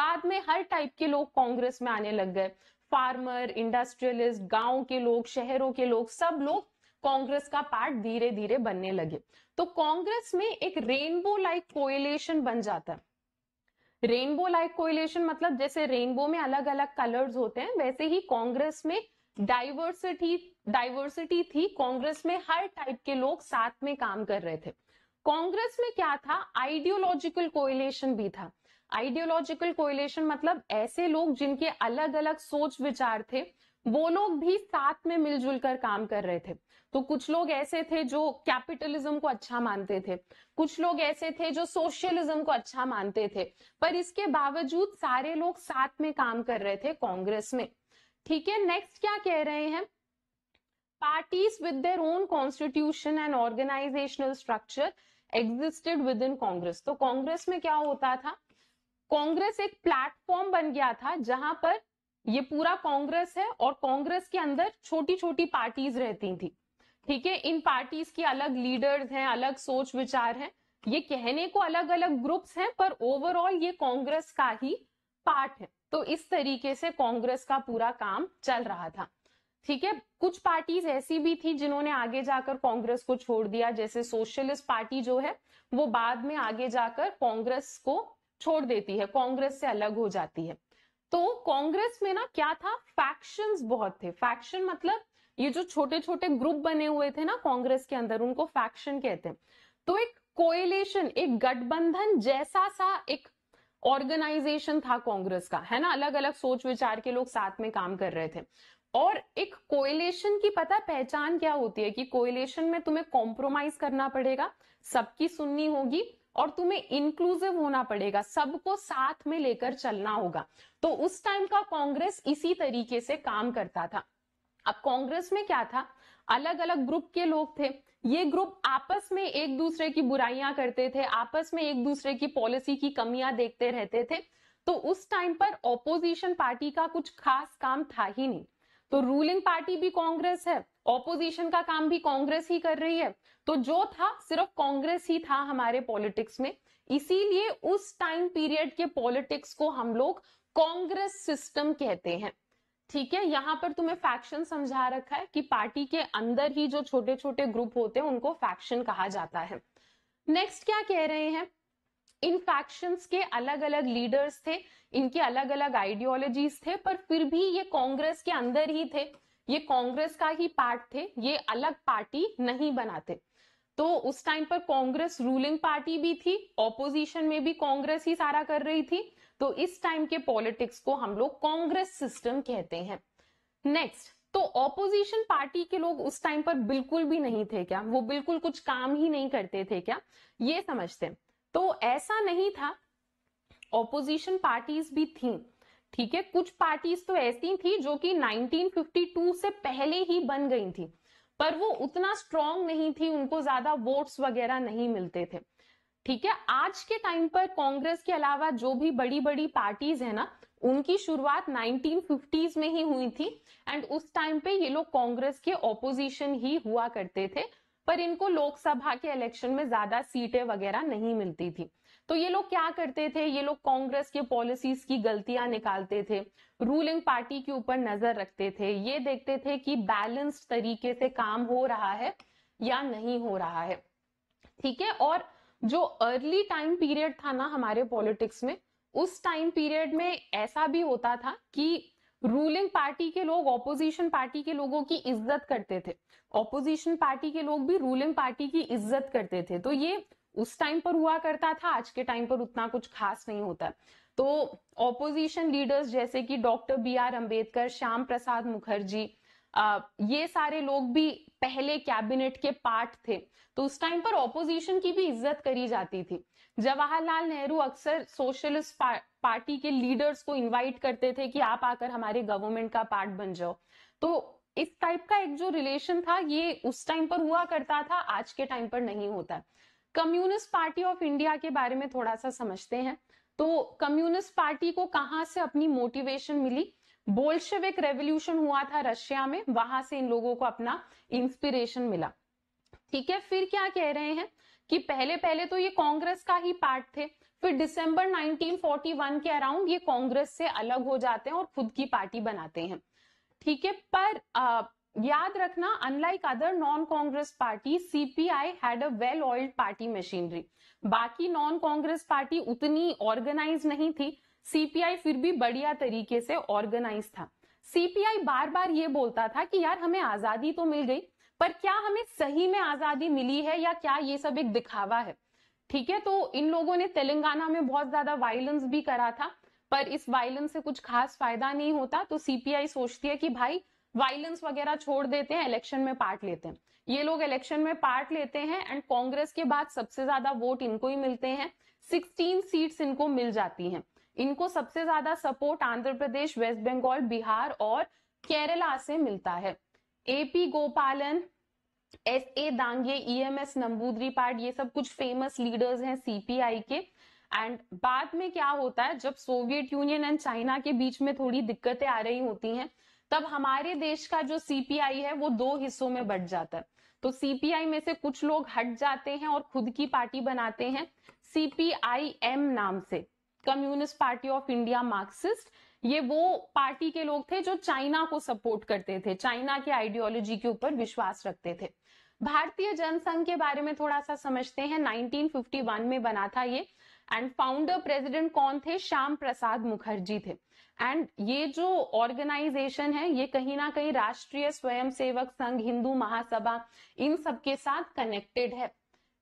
बाद में हर टाइप के लोग कांग्रेस में आने लग गए फार्मर इंडस्ट्रियलिस्ट गांव के लोग शहरों के लोग सब लोग कांग्रेस का पार्ट धीरे धीरे बनने लगे तो कांग्रेस में एक रेनबो लाइक कोयलेशन बन जाता है रेनबो लाइक कोयलेशन मतलब जैसे रेनबो में अलग अलग कलर्स होते हैं वैसे ही कांग्रेस में डाइवर्सिटी डाइवर्सिटी थी कांग्रेस में हर टाइप के लोग साथ में काम कर रहे थे कांग्रेस में क्या था आइडियोलॉजिकल कोइलेशन भी था आइडियोलॉजिकल कोयलेशन मतलब ऐसे लोग जिनके अलग अलग सोच विचार थे वो लोग भी साथ में मिलजुल कर काम कर रहे थे तो कुछ लोग ऐसे थे जो कैपिटलिज्म को अच्छा मानते थे कुछ लोग ऐसे थे जो सोशलिज्म को अच्छा मानते थे पर इसके बावजूद सारे लोग साथ में काम कर रहे थे कांग्रेस में ठीक है नेक्स्ट क्या कह रहे हैं parties with their own constitution and organisational structure existed within Congress तो कांग्रेस में क्या होता था कांग्रेस एक प्लेटफॉर्म बन गया था जहां पर ये पूरा कांग्रेस है और कांग्रेस के अंदर छोटी छोटी पार्टीज रहती थी ठीक है इन पार्टीज की अलग लीडर्स हैं अलग सोच विचार हैं ये कहने को अलग अलग ग्रुप्स हैं पर ओवरऑल ये कांग्रेस का ही पार्ट है तो इस तरीके से कांग्रेस का पूरा काम चल रहा था ठीक है कुछ पार्टीज ऐसी भी थी जिन्होंने आगे जाकर कांग्रेस को छोड़ दिया जैसे सोशलिस्ट पार्टी जो है वो बाद में आगे जाकर कांग्रेस को छोड़ देती है कांग्रेस से अलग हो जाती है तो कांग्रेस में ना क्या था फैक्शंस बहुत थे फैक्शन मतलब ये जो छोटे छोटे ग्रुप बने हुए थे ना कांग्रेस के अंदर उनको फैक्शन कहते हैं तो एक कोएलेशन एक गठबंधन जैसा सा एक ऑर्गेनाइजेशन था कांग्रेस का है ना अलग अलग सोच विचार के लोग साथ में काम कर रहे थे और एक कोयलेशन की पता पहचान क्या होती है कि कोयलेशन में तुम्हें कॉम्प्रोमाइज करना पड़ेगा सबकी सुननी होगी और तुम्हें इंक्लूसिव होना पड़ेगा सबको साथ में लेकर चलना होगा तो उस टाइम का कांग्रेस इसी तरीके से काम करता था अब कांग्रेस में क्या था अलग अलग ग्रुप के लोग थे ये ग्रुप आपस में एक दूसरे की बुराइयां करते थे आपस में एक दूसरे की पॉलिसी की कमियां देखते रहते थे तो उस टाइम पर ऑपोजिशन पार्टी का कुछ खास काम था ही नहीं तो रूलिंग पार्टी भी कांग्रेस है ऑपोजिशन का काम भी कांग्रेस ही कर रही है तो जो था सिर्फ कांग्रेस ही था हमारे पॉलिटिक्स में इसीलिए उस टाइम पीरियड के पॉलिटिक्स को हम लोग कांग्रेस सिस्टम कहते हैं ठीक है यहां पर तुम्हें फैक्शन समझा रखा है कि पार्टी के अंदर ही जो छोटे छोटे ग्रुप होते हैं उनको फैक्शन कहा जाता है नेक्स्ट क्या कह रहे हैं इन फैक्शन के अलग अलग लीडर्स थे इनके अलग अलग आइडियोलॉजीज थे पर फिर भी ये कांग्रेस के अंदर ही थे ये कांग्रेस का ही पार्ट थे ये अलग पार्टी नहीं बनाते तो उस टाइम पर कांग्रेस रूलिंग पार्टी भी थी ऑपोजिशन में भी कांग्रेस ही सारा कर रही थी तो इस टाइम के पॉलिटिक्स को हम लोग कांग्रेस सिस्टम कहते हैं नेक्स्ट तो ऑपोजिशन पार्टी के लोग उस टाइम पर बिल्कुल भी नहीं थे क्या वो बिल्कुल कुछ काम ही नहीं करते थे क्या ये समझते हैं तो ऐसा नहीं था ऑपोजिशन पार्टीज भी थी ठीक है कुछ पार्टीज तो ऐसी थी जो कि 1952 से पहले ही बन गई थी पर वो उतना स्ट्रांग नहीं थी उनको ज्यादा वोट्स वगैरह नहीं मिलते थे ठीक है आज के टाइम पर कांग्रेस के अलावा जो भी बड़ी बड़ी पार्टीज है ना उनकी शुरुआत 1950s में ही हुई थी एंड उस टाइम पे ये लोग कांग्रेस के ऑपोजिशन ही हुआ करते थे पर इनको लोकसभा के इलेक्शन में ज्यादा सीटें वगैरह नहीं मिलती थी तो ये लोग क्या करते थे ये लोग कांग्रेस के पॉलिसीज की गलतियां निकालते थे रूलिंग पार्टी के ऊपर नजर रखते थे ये देखते थे कि बैलेंस्ड तरीके से काम हो रहा है या नहीं हो रहा है ठीक है और जो अर्ली टाइम पीरियड था ना हमारे पॉलिटिक्स में उस टाइम पीरियड में ऐसा भी होता था कि रूलिंग पार्टी के लोग ऑपोजिशन पार्टी के लोगों की इज्जत करते थे ऑपोजिशन पार्टी के लोग भी रूलिंग पार्टी की इज्जत करते थे तो ये उस टाइम पर हुआ करता था आज के टाइम पर उतना कुछ खास नहीं होता तो ऑपोजिशन लीडर्स जैसे कि doctor B R Ambedkar Shyam Prasad Mukherjee ये सारे लोग भी पहले कैबिनेट के पार्ट थे तो उस टाइम पर ऑपोजिशन की भी इज्जत करी जाती थी जवाहरलाल नेहरू अक्सर सोशलिस्ट पार्टी के लीडर्स को इनवाइट करते थे कि आप आकर हमारे गवर्नमेंट का पार्ट बन जाओ तो इस टाइप का एक जो रिलेशन था ये उस टाइम पर हुआ करता था आज के टाइम पर नहीं होता कम्युनिस्ट पार्टी ऑफ इंडिया के बारे में थोड़ा सा समझते हैं तो कम्युनिस्ट पार्टी को कहां से अपनी मोटिवेशन मिली बोल्शेविक रेवोल्यूशन हुआ था रशिया में वहां से इन लोगों को अपना इंस्पिरेशन मिला ठीक है फिर क्या कह रहे हैं कि पहले पहले तो ये कांग्रेस का ही पार्ट थे फिर दिसंबर 1941 के अराउंड ये कांग्रेस से अलग हो जाते हैं और खुद की पार्टी बनाते हैं ठीक है पर आ, याद रखना unlike other non Congress party CPI had a well oiled party machinery बाकी नॉन कांग्रेस पार्टी उतनी ऑर्गेनाइज नहीं थी सीपीआई फिर भी बढ़िया तरीके से ऑर्गेनाइज था सीपीआई बार बार ये बोलता था कि यार हमें आजादी तो मिल गई पर क्या हमें सही में आजादी मिली है या क्या ये सब एक दिखावा है ठीक है तो इन लोगों ने तेलंगाना में बहुत ज्यादा वायलेंस भी करा था पर इस वायलेंस से कुछ खास फायदा नहीं होता तो सीपीआई सोचती है कि भाई वायलेंस वगैरह छोड़ देते हैं इलेक्शन में पार्ट लेते हैं ये लोग इलेक्शन में पार्ट लेते हैं एंड कांग्रेस के बाद सबसे ज्यादा वोट इनको ही मिलते हैं सिक्सटीन सीट्स इनको मिल जाती हैं इनको सबसे ज्यादा सपोर्ट आंध्र प्रदेश वेस्ट बंगाल बिहार और केरला से मिलता है A P Gopalan S A Dange E M S Namboodiripad ये सब कुछ फेमस लीडर्स हैं सीपीआई के एंड बाद में क्या होता है जब सोवियत यूनियन एंड चाइना के बीच में थोड़ी दिक्कतें आ रही होती हैं तब हमारे देश का जो सीपीआई है वो दो हिस्सों में बट जाता है तो सीपीआई में से कुछ लोग हट जाते हैं और खुद की पार्टी बनाते हैं सीपीआई एम नाम से communist party of India Marxist ये वो पार्टी के लोग थे जो चाइना को सपोर्ट करते थे चाइना के आइडियोलॉजी के ऊपर विश्वास रखते थे भारतीय जनसंघ के बारे में थोड़ा सा समझते हैं 1951 में बना था ये एंड फाउंडर प्रेसिडेंट कौन थे श्याम प्रसाद मुखर्जी थे एंड ये जो ऑर्गेनाइजेशन है ये कहीं ना कहीं राष्ट्रीय स्वयंसेवक संघ हिंदू महासभा इन सब के साथ कनेक्टेड है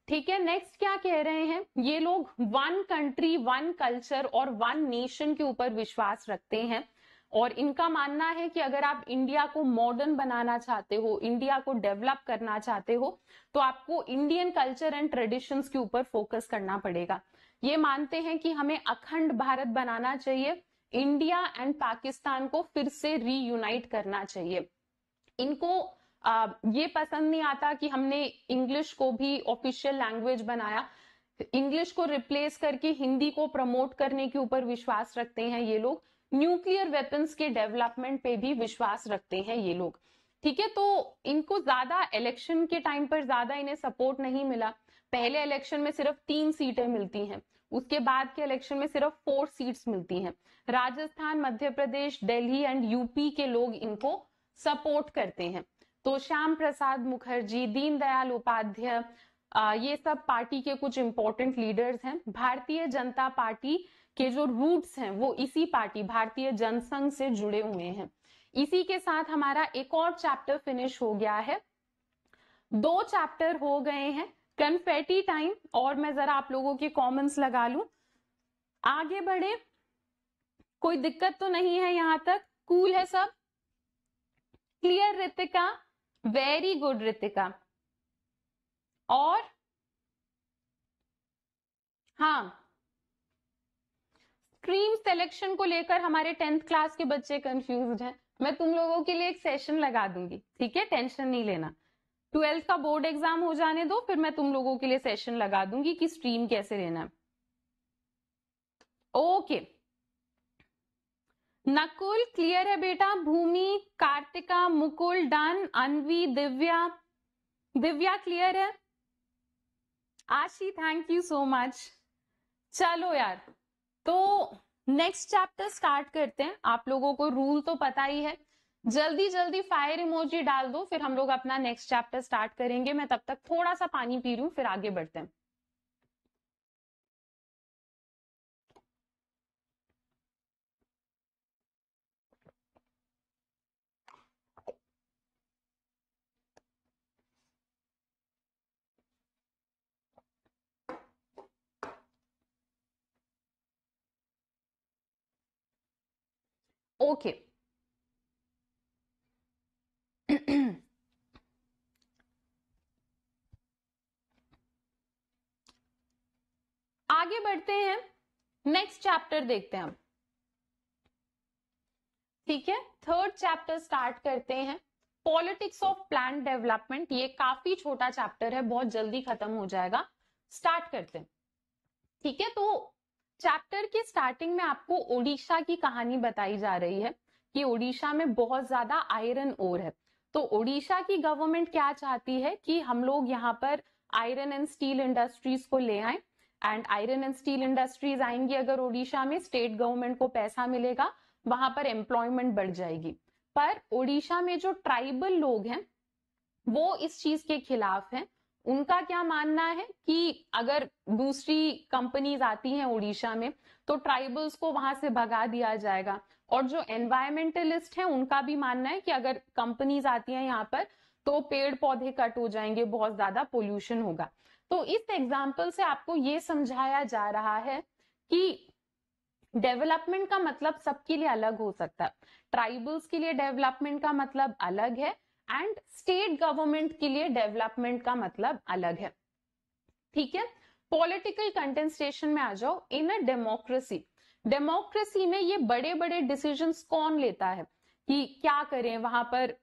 ठीक है नेक्स्ट क्या कह रहे हैं ये लोग वन कंट्री वन कल्चर और वन नेशन के ऊपर विश्वास रखते हैं और इनका मानना है कि अगर आप इंडिया को मॉडर्न बनाना चाहते हो इंडिया को डेवलप करना चाहते हो तो आपको इंडियन कल्चर एंड ट्रेडिशंस के ऊपर फोकस करना पड़ेगा ये मानते हैं कि हमें अखंड भारत बनाना चाहिए इंडिया एंड पाकिस्तान को फिर से रीयूनाइट करना चाहिए इनको आ, ये पसंद नहीं आता कि हमने इंग्लिश को भी ऑफिशियल लैंग्वेज बनाया इंग्लिश को रिप्लेस करके हिंदी को प्रमोट करने के ऊपर विश्वास रखते हैं ये लोग न्यूक्लियर वेपन्स के डेवलपमेंट पे भी विश्वास रखते हैं ये लोग ठीक है तो इनको ज्यादा इलेक्शन के टाइम पर ज्यादा इन्हें सपोर्ट नहीं मिला पहले इलेक्शन में सिर्फ तीन सीटें मिलती हैं उसके बाद के इलेक्शन में सिर्फ फोर सीट्स मिलती हैं राजस्थान मध्य प्रदेश दिल्ली एंड यूपी के लोग इनको सपोर्ट करते हैं तो श्याम प्रसाद मुखर्जी दीनदयाल उपाध्याय ये सब पार्टी के कुछ इंपॉर्टेंट लीडर्स हैं भारतीय जनता पार्टी के जो रूट्स हैं वो इसी पार्टी भारतीय जनसंघ से जुड़े हुए हैं इसी के साथ हमारा एक और चैप्टर फिनिश हो गया है दो चैप्टर हो गए हैं कन्फेटी टाइम और मैं जरा आप लोगों के कमेंट्स लगा लू आगे बढ़े कोई दिक्कत तो नहीं है यहां तक कूल है सब clear Ritika very good Ritika और हाँ क्रीम सिलेक्शन को लेकर हमारे टेंथ क्लास के बच्चे कंफ्यूज हैं मैं तुम लोगों के लिए एक सेशन लगा दूंगी ठीक है टेंशन नहीं लेना ट्वेल्थ का बोर्ड एग्जाम हो जाने दो फिर मैं तुम लोगों के लिए सेशन लगा दूंगी कि स्ट्रीम कैसे लेना है ओके नकुल क्लियर है बेटा भूमि कार्तिका मुकुल डन अनवी दिव्या दिव्या क्लियर है Aashi thank you so much चलो यार तो नेक्स्ट चैप्टर स्टार्ट करते हैं आप लोगों को रूल तो पता ही है जल्दी जल्दी फायर इमोजी डाल दो फिर हम लोग अपना नेक्स्ट चैप्टर स्टार्ट करेंगे मैं तब तक थोड़ा सा पानी पी रही हूँ फिर आगे बढ़ते हैं ओके [clears throat] आगे बढ़ते हैं नेक्स्ट चैप्टर देखते हैं हम ठीक है थर्ड चैप्टर स्टार्ट करते हैं पॉलिटिक्स ऑफ प्लान डेवलपमेंट ये काफी छोटा चैप्टर है बहुत जल्दी खत्म हो जाएगा स्टार्ट करते हैं ठीक है तो चैप्टर की स्टार्टिंग में आपको ओडिशा की कहानी बताई जा रही है कि ओडिशा में बहुत ज्यादा आयरन ओर है तो ओडिशा की गवर्नमेंट क्या चाहती है कि हम लोग यहाँ पर आयरन एंड स्टील इंडस्ट्रीज को ले आए and iron and steel industries आएंगी अगर ओडिशा में स्टेट गवर्नमेंट को पैसा मिलेगा वहां पर एम्प्लॉयमेंट बढ़ जाएगी पर ओडिशा में जो ट्राइबल लोग हैं वो इस चीज के खिलाफ हैं उनका क्या मानना है कि अगर दूसरी कंपनीज आती हैं ओडिशा में तो ट्राइबल्स को वहां से भगा दिया जाएगा और जो एनवायरमेंटलिस्ट हैं उनका भी मानना है कि अगर कंपनीज आती हैं यहाँ पर तो पेड़ पौधे कट हो जाएंगे बहुत ज्यादा पोल्यूशन होगा तो इस एग्जाम्पल से आपको ये समझाया जा रहा है कि डेवलपमेंट का मतलब सबके लिए अलग हो सकता है ट्राइबल्स के लिए डेवलपमेंट का मतलब अलग है एंड स्टेट गवर्नमेंट के लिए डेवलपमेंट का मतलब अलग है ठीक है पॉलिटिकल कंटेंस्टेशन में आ जाओ इन अ डेमोक्रेसी डेमोक्रेसी में ये बड़े बड़े डिसीजन कौन लेता है कि क्या करें वहां पर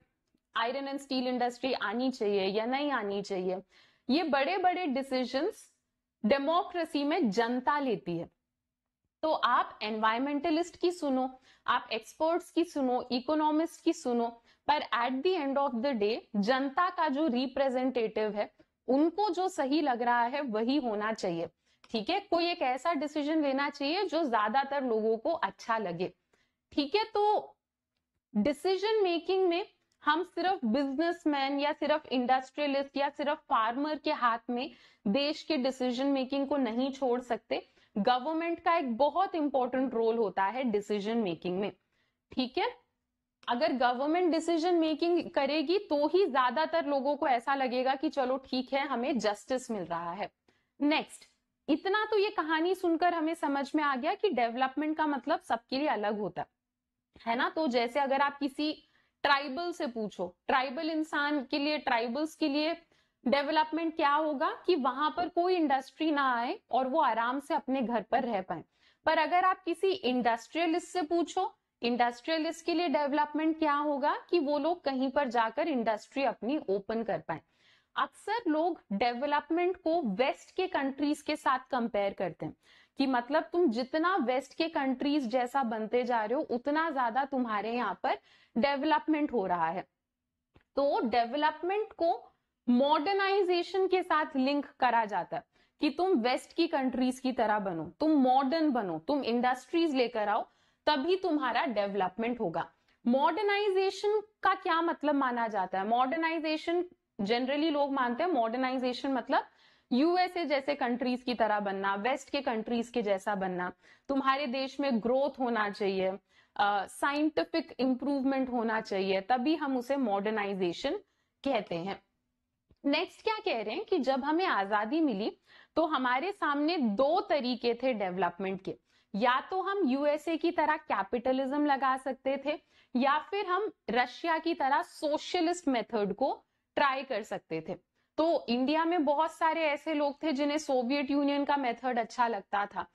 आयरन एंड स्टील इंडस्ट्री आनी चाहिए या नहीं आनी चाहिए ये बड़े बड़े डिसीजन डेमोक्रेसी में जनता लेती है तो आप एनवायरमेंटलिस्ट की सुनो आप एक्सपर्ट्स की सुनो इकोनॉमिस्ट की सुनो पर at the end of the day जनता का जो रिप्रेजेंटेटिव है उनको जो सही लग रहा है वही होना चाहिए ठीक है कोई एक ऐसा डिसीजन लेना चाहिए जो ज्यादातर लोगों को अच्छा लगे ठीक है तो डिसीजन मेकिंग में हम सिर्फ बिजनेसमैन या सिर्फ इंडस्ट्रियलिस्ट या सिर्फ फार्मर के हाथ में देश के डिसीजन मेकिंग को नहीं छोड़ सकते गवर्नमेंट का एक बहुत इंपॉर्टेंट रोल होता है डिसीजन मेकिंग में ठीक है अगर गवर्नमेंट डिसीजन मेकिंग करेगी तो ही ज्यादातर लोगों को ऐसा लगेगा कि चलो ठीक है हमें जस्टिस मिल रहा है नेक्स्ट इतना तो ये कहानी सुनकर हमें समझ में आ गया कि डेवलपमेंट का मतलब सबके लिए अलग होता है है ना तो जैसे अगर आप किसी ट्राइबल से पूछो ट्राइबल इंसान के लिए ट्राइबल्स के लिए डेवलपमेंट क्या होगा कि वहां पर कोई इंडस्ट्री ना आए और वो आराम से अपने घर पर रह पाए पर अगर आप किसी इंडस्ट्रियलिस्ट से पूछो इंडस्ट्रियलिस्ट के लिए डेवलपमेंट क्या होगा कि वो लोग कहीं पर जाकर इंडस्ट्री अपनी ओपन कर पाए अक्सर लोग डेवलपमेंट को वेस्ट के कंट्रीज के साथ कंपेयर करते हैं कि मतलब तुम जितना वेस्ट के कंट्रीज जैसा बनते जा रहे हो उतना ज्यादा तुम्हारे यहाँ पर डेवलपमेंट हो रहा है तो डेवलपमेंट को मॉडर्नाइजेशन के साथ लिंक करा जाता है कि तुम वेस्ट की कंट्रीज की तरह बनो तुम मॉडर्न बनो तुम इंडस्ट्रीज लेकर आओ तभी तुम्हारा डेवलपमेंट होगा मॉडर्नाइजेशन का क्या मतलब माना जाता है मॉडर्नाइजेशन जनरली लोग मानते हैं मॉडर्नाइजेशन मतलब यूएसए जैसे कंट्रीज की तरह बनना वेस्ट के कंट्रीज के जैसा बनना तुम्हारे देश में ग्रोथ होना चाहिए साइंटिफिक uh, इंप्रूवमेंट होना चाहिए तभी हम उसे मॉडर्नाइजेशन कहते हैं नेक्स्ट क्या कह रहे हैं कि जब हमें आजादी मिली तो हमारे सामने दो तरीके थे डेवलपमेंट के या तो हम यूएसए की तरह कैपिटलिज्म लगा सकते थे या फिर हम रशिया की तरह सोशलिस्ट मेथड को ट्राई कर सकते थे तो इंडिया में बहुत सारे ऐसे लोग थे जिन्हें सोवियत यूनियन का मेथड अच्छा लगता था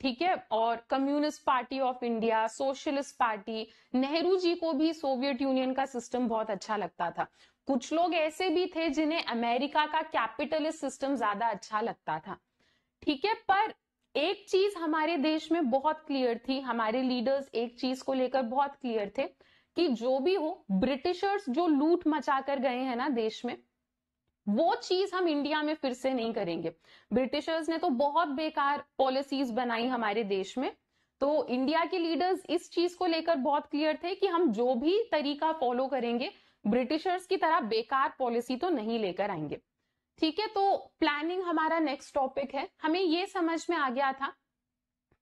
ठीक है और communist party of India socialist party Nehru ji को भी सोवियत यूनियन का सिस्टम बहुत अच्छा लगता था कुछ लोग ऐसे भी थे जिन्हें अमेरिका का कैपिटलिस्ट सिस्टम ज्यादा अच्छा लगता था ठीक है पर एक चीज हमारे देश में बहुत क्लियर थी हमारे लीडर्स एक चीज को लेकर बहुत क्लियर थे कि जो भी हो ब्रिटिशर्स जो लूट मचा कर गए हैं ना देश में वो चीज हम इंडिया में फिर से नहीं करेंगे ब्रिटिशर्स ने तो बहुत बेकार पॉलिसीज बनाई हमारे देश में तो इंडिया के लीडर्स इस चीज को लेकर बहुत क्लियर थे कि हम जो भी तरीका फॉलो करेंगे ब्रिटिशर्स की तरह बेकार पॉलिसी तो नहीं लेकर आएंगे ठीक है तो प्लानिंग हमारा नेक्स्ट टॉपिक है हमें ये समझ में आ गया था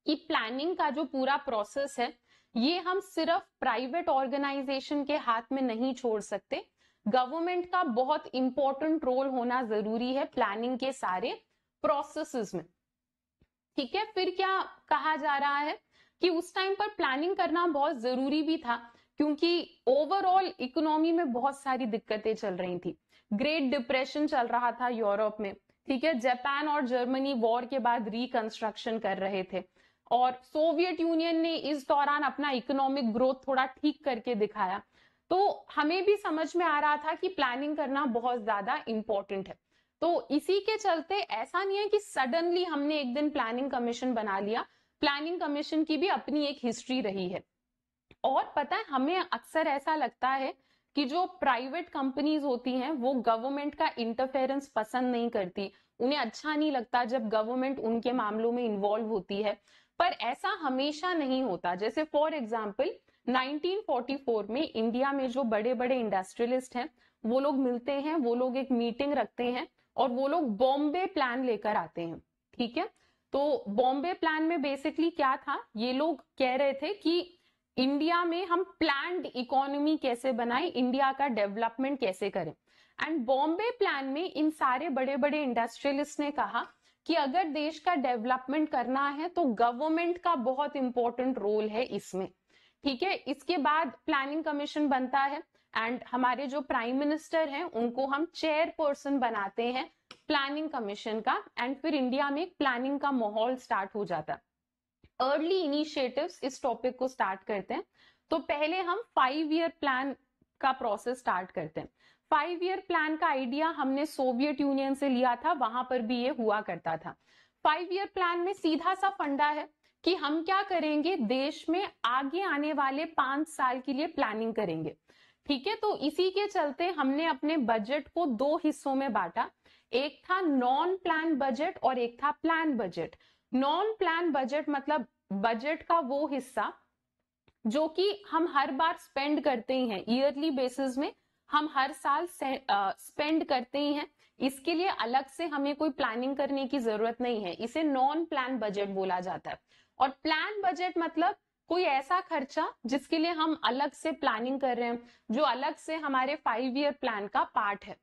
कि प्लानिंग का जो पूरा प्रोसेस है ये हम सिर्फ प्राइवेट ऑर्गेनाइजेशन के हाथ में नहीं छोड़ सकते गवर्नमेंट का बहुत इंपॉर्टेंट रोल होना जरूरी है प्लानिंग के सारे प्रोसेसेस में ठीक है फिर क्या कहा जा रहा है कि उस टाइम पर प्लानिंग करना बहुत जरूरी भी था क्योंकि ओवरऑल इकोनॉमी में बहुत सारी दिक्कतें चल रही थी ग्रेट डिप्रेशन चल रहा था यूरोप में ठीक है जापान और जर्मनी वॉर के बाद रिकंस्ट्रक्शन कर रहे थे और सोवियत यूनियन ने इस दौरान अपना इकोनॉमिक ग्रोथ थोड़ा ठीक करके दिखाया तो हमें भी समझ में आ रहा था कि प्लानिंग करना बहुत ज्यादा इंपॉर्टेंट है तो इसी के चलते ऐसा नहीं है कि सडनली हमने एक दिन प्लानिंग कमीशन बना लिया प्लानिंग कमीशन की भी अपनी एक हिस्ट्री रही है और पता है हमें अक्सर ऐसा लगता है कि जो प्राइवेट कंपनीज होती हैं वो गवर्नमेंट का इंटरफेरेंस पसंद नहीं करती उन्हें अच्छा नहीं लगता जब गवर्नमेंट उनके मामलों में इन्वॉल्व होती है पर ऐसा हमेशा नहीं होता जैसे फॉर एग्जाम्पल 1944 में इंडिया में जो बड़े बड़े इंडस्ट्रियलिस्ट हैं वो लोग मिलते हैं वो लोग एक मीटिंग रखते हैं और वो लोग बॉम्बे प्लान लेकर आते हैं ठीक है तो बॉम्बे प्लान में बेसिकली क्या था ये लोग कह रहे थे कि इंडिया में हम प्लान्ड इकोनॉमी कैसे बनाए इंडिया का डेवलपमेंट कैसे करें एंड बॉम्बे प्लान में इन सारे बड़े बड़े इंडस्ट्रियलिस्ट ने कहा कि अगर देश का डेवलपमेंट करना है तो गवर्नमेंट का बहुत इंपॉर्टेंट रोल है इसमें ठीक है इसके बाद प्लानिंग कमीशन बनता है एंड हमारे जो प्राइम मिनिस्टर हैं उनको हम चेयरपर्सन बनाते हैं प्लानिंग कमीशन का एंड फिर इंडिया में प्लानिंग का माहौल स्टार्ट हो जाता है अर्ली इनिशिएटिव्स इस टॉपिक को स्टार्ट करते हैं तो पहले हम फाइव ईयर प्लान का प्रोसेस स्टार्ट करते हैं फाइव ईयर प्लान का आइडिया हमने सोवियत यूनियन से लिया था वहां पर भी ये हुआ करता था फाइव ईयर प्लान में सीधा सा फंडा है कि हम क्या करेंगे देश में आगे आने वाले पांच साल के लिए प्लानिंग करेंगे ठीक है तो इसी के चलते हमने अपने बजट को दो हिस्सों में बांटा एक था नॉन प्लान बजट और एक था plan budget non plan budget मतलब बजट का वो हिस्सा जो कि हम हर बार स्पेंड करते ही हैं ईयरली बेसिस में हम हर साल स्पेंड करते ही हैं इसके लिए अलग से हमें कोई प्लानिंग करने की जरूरत नहीं है इसे नॉन प्लान बजट बोला जाता है और प्लान बजट मतलब कोई ऐसा खर्चा जिसके लिए हम अलग से प्लानिंग कर रहे हैं जो अलग से हमारे फाइव ईयर प्लान का पार्ट है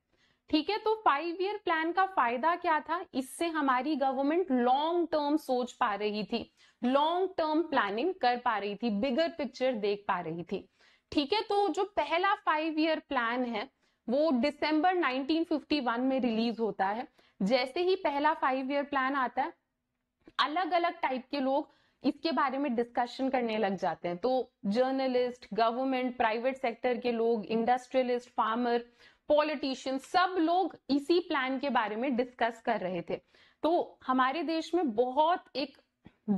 ठीक है तो फाइव ईयर प्लान का फायदा क्या था इससे हमारी गवर्नमेंट लॉन्ग टर्म सोच पा रही थी लॉन्ग टर्म प्लानिंग कर पा रही थी बिगर पिक्चर देख पा रही थी ठीक है तो जो पहला फाइव ईयर प्लान है वो दिसंबर 1951 में रिलीज होता है जैसे ही पहला फाइव ईयर प्लान आता है अलग अलग टाइप के लोग इसके बारे में डिस्कशन करने लग जाते हैं तो जर्नलिस्ट गवर्नमेंट प्राइवेट सेक्टर के लोग इंडस्ट्रियलिस्ट फार्मर पॉलिटिशियन सब लोग इसी प्लान के बारे में डिस्कस कर रहे थे तो हमारे देश में बहुत एक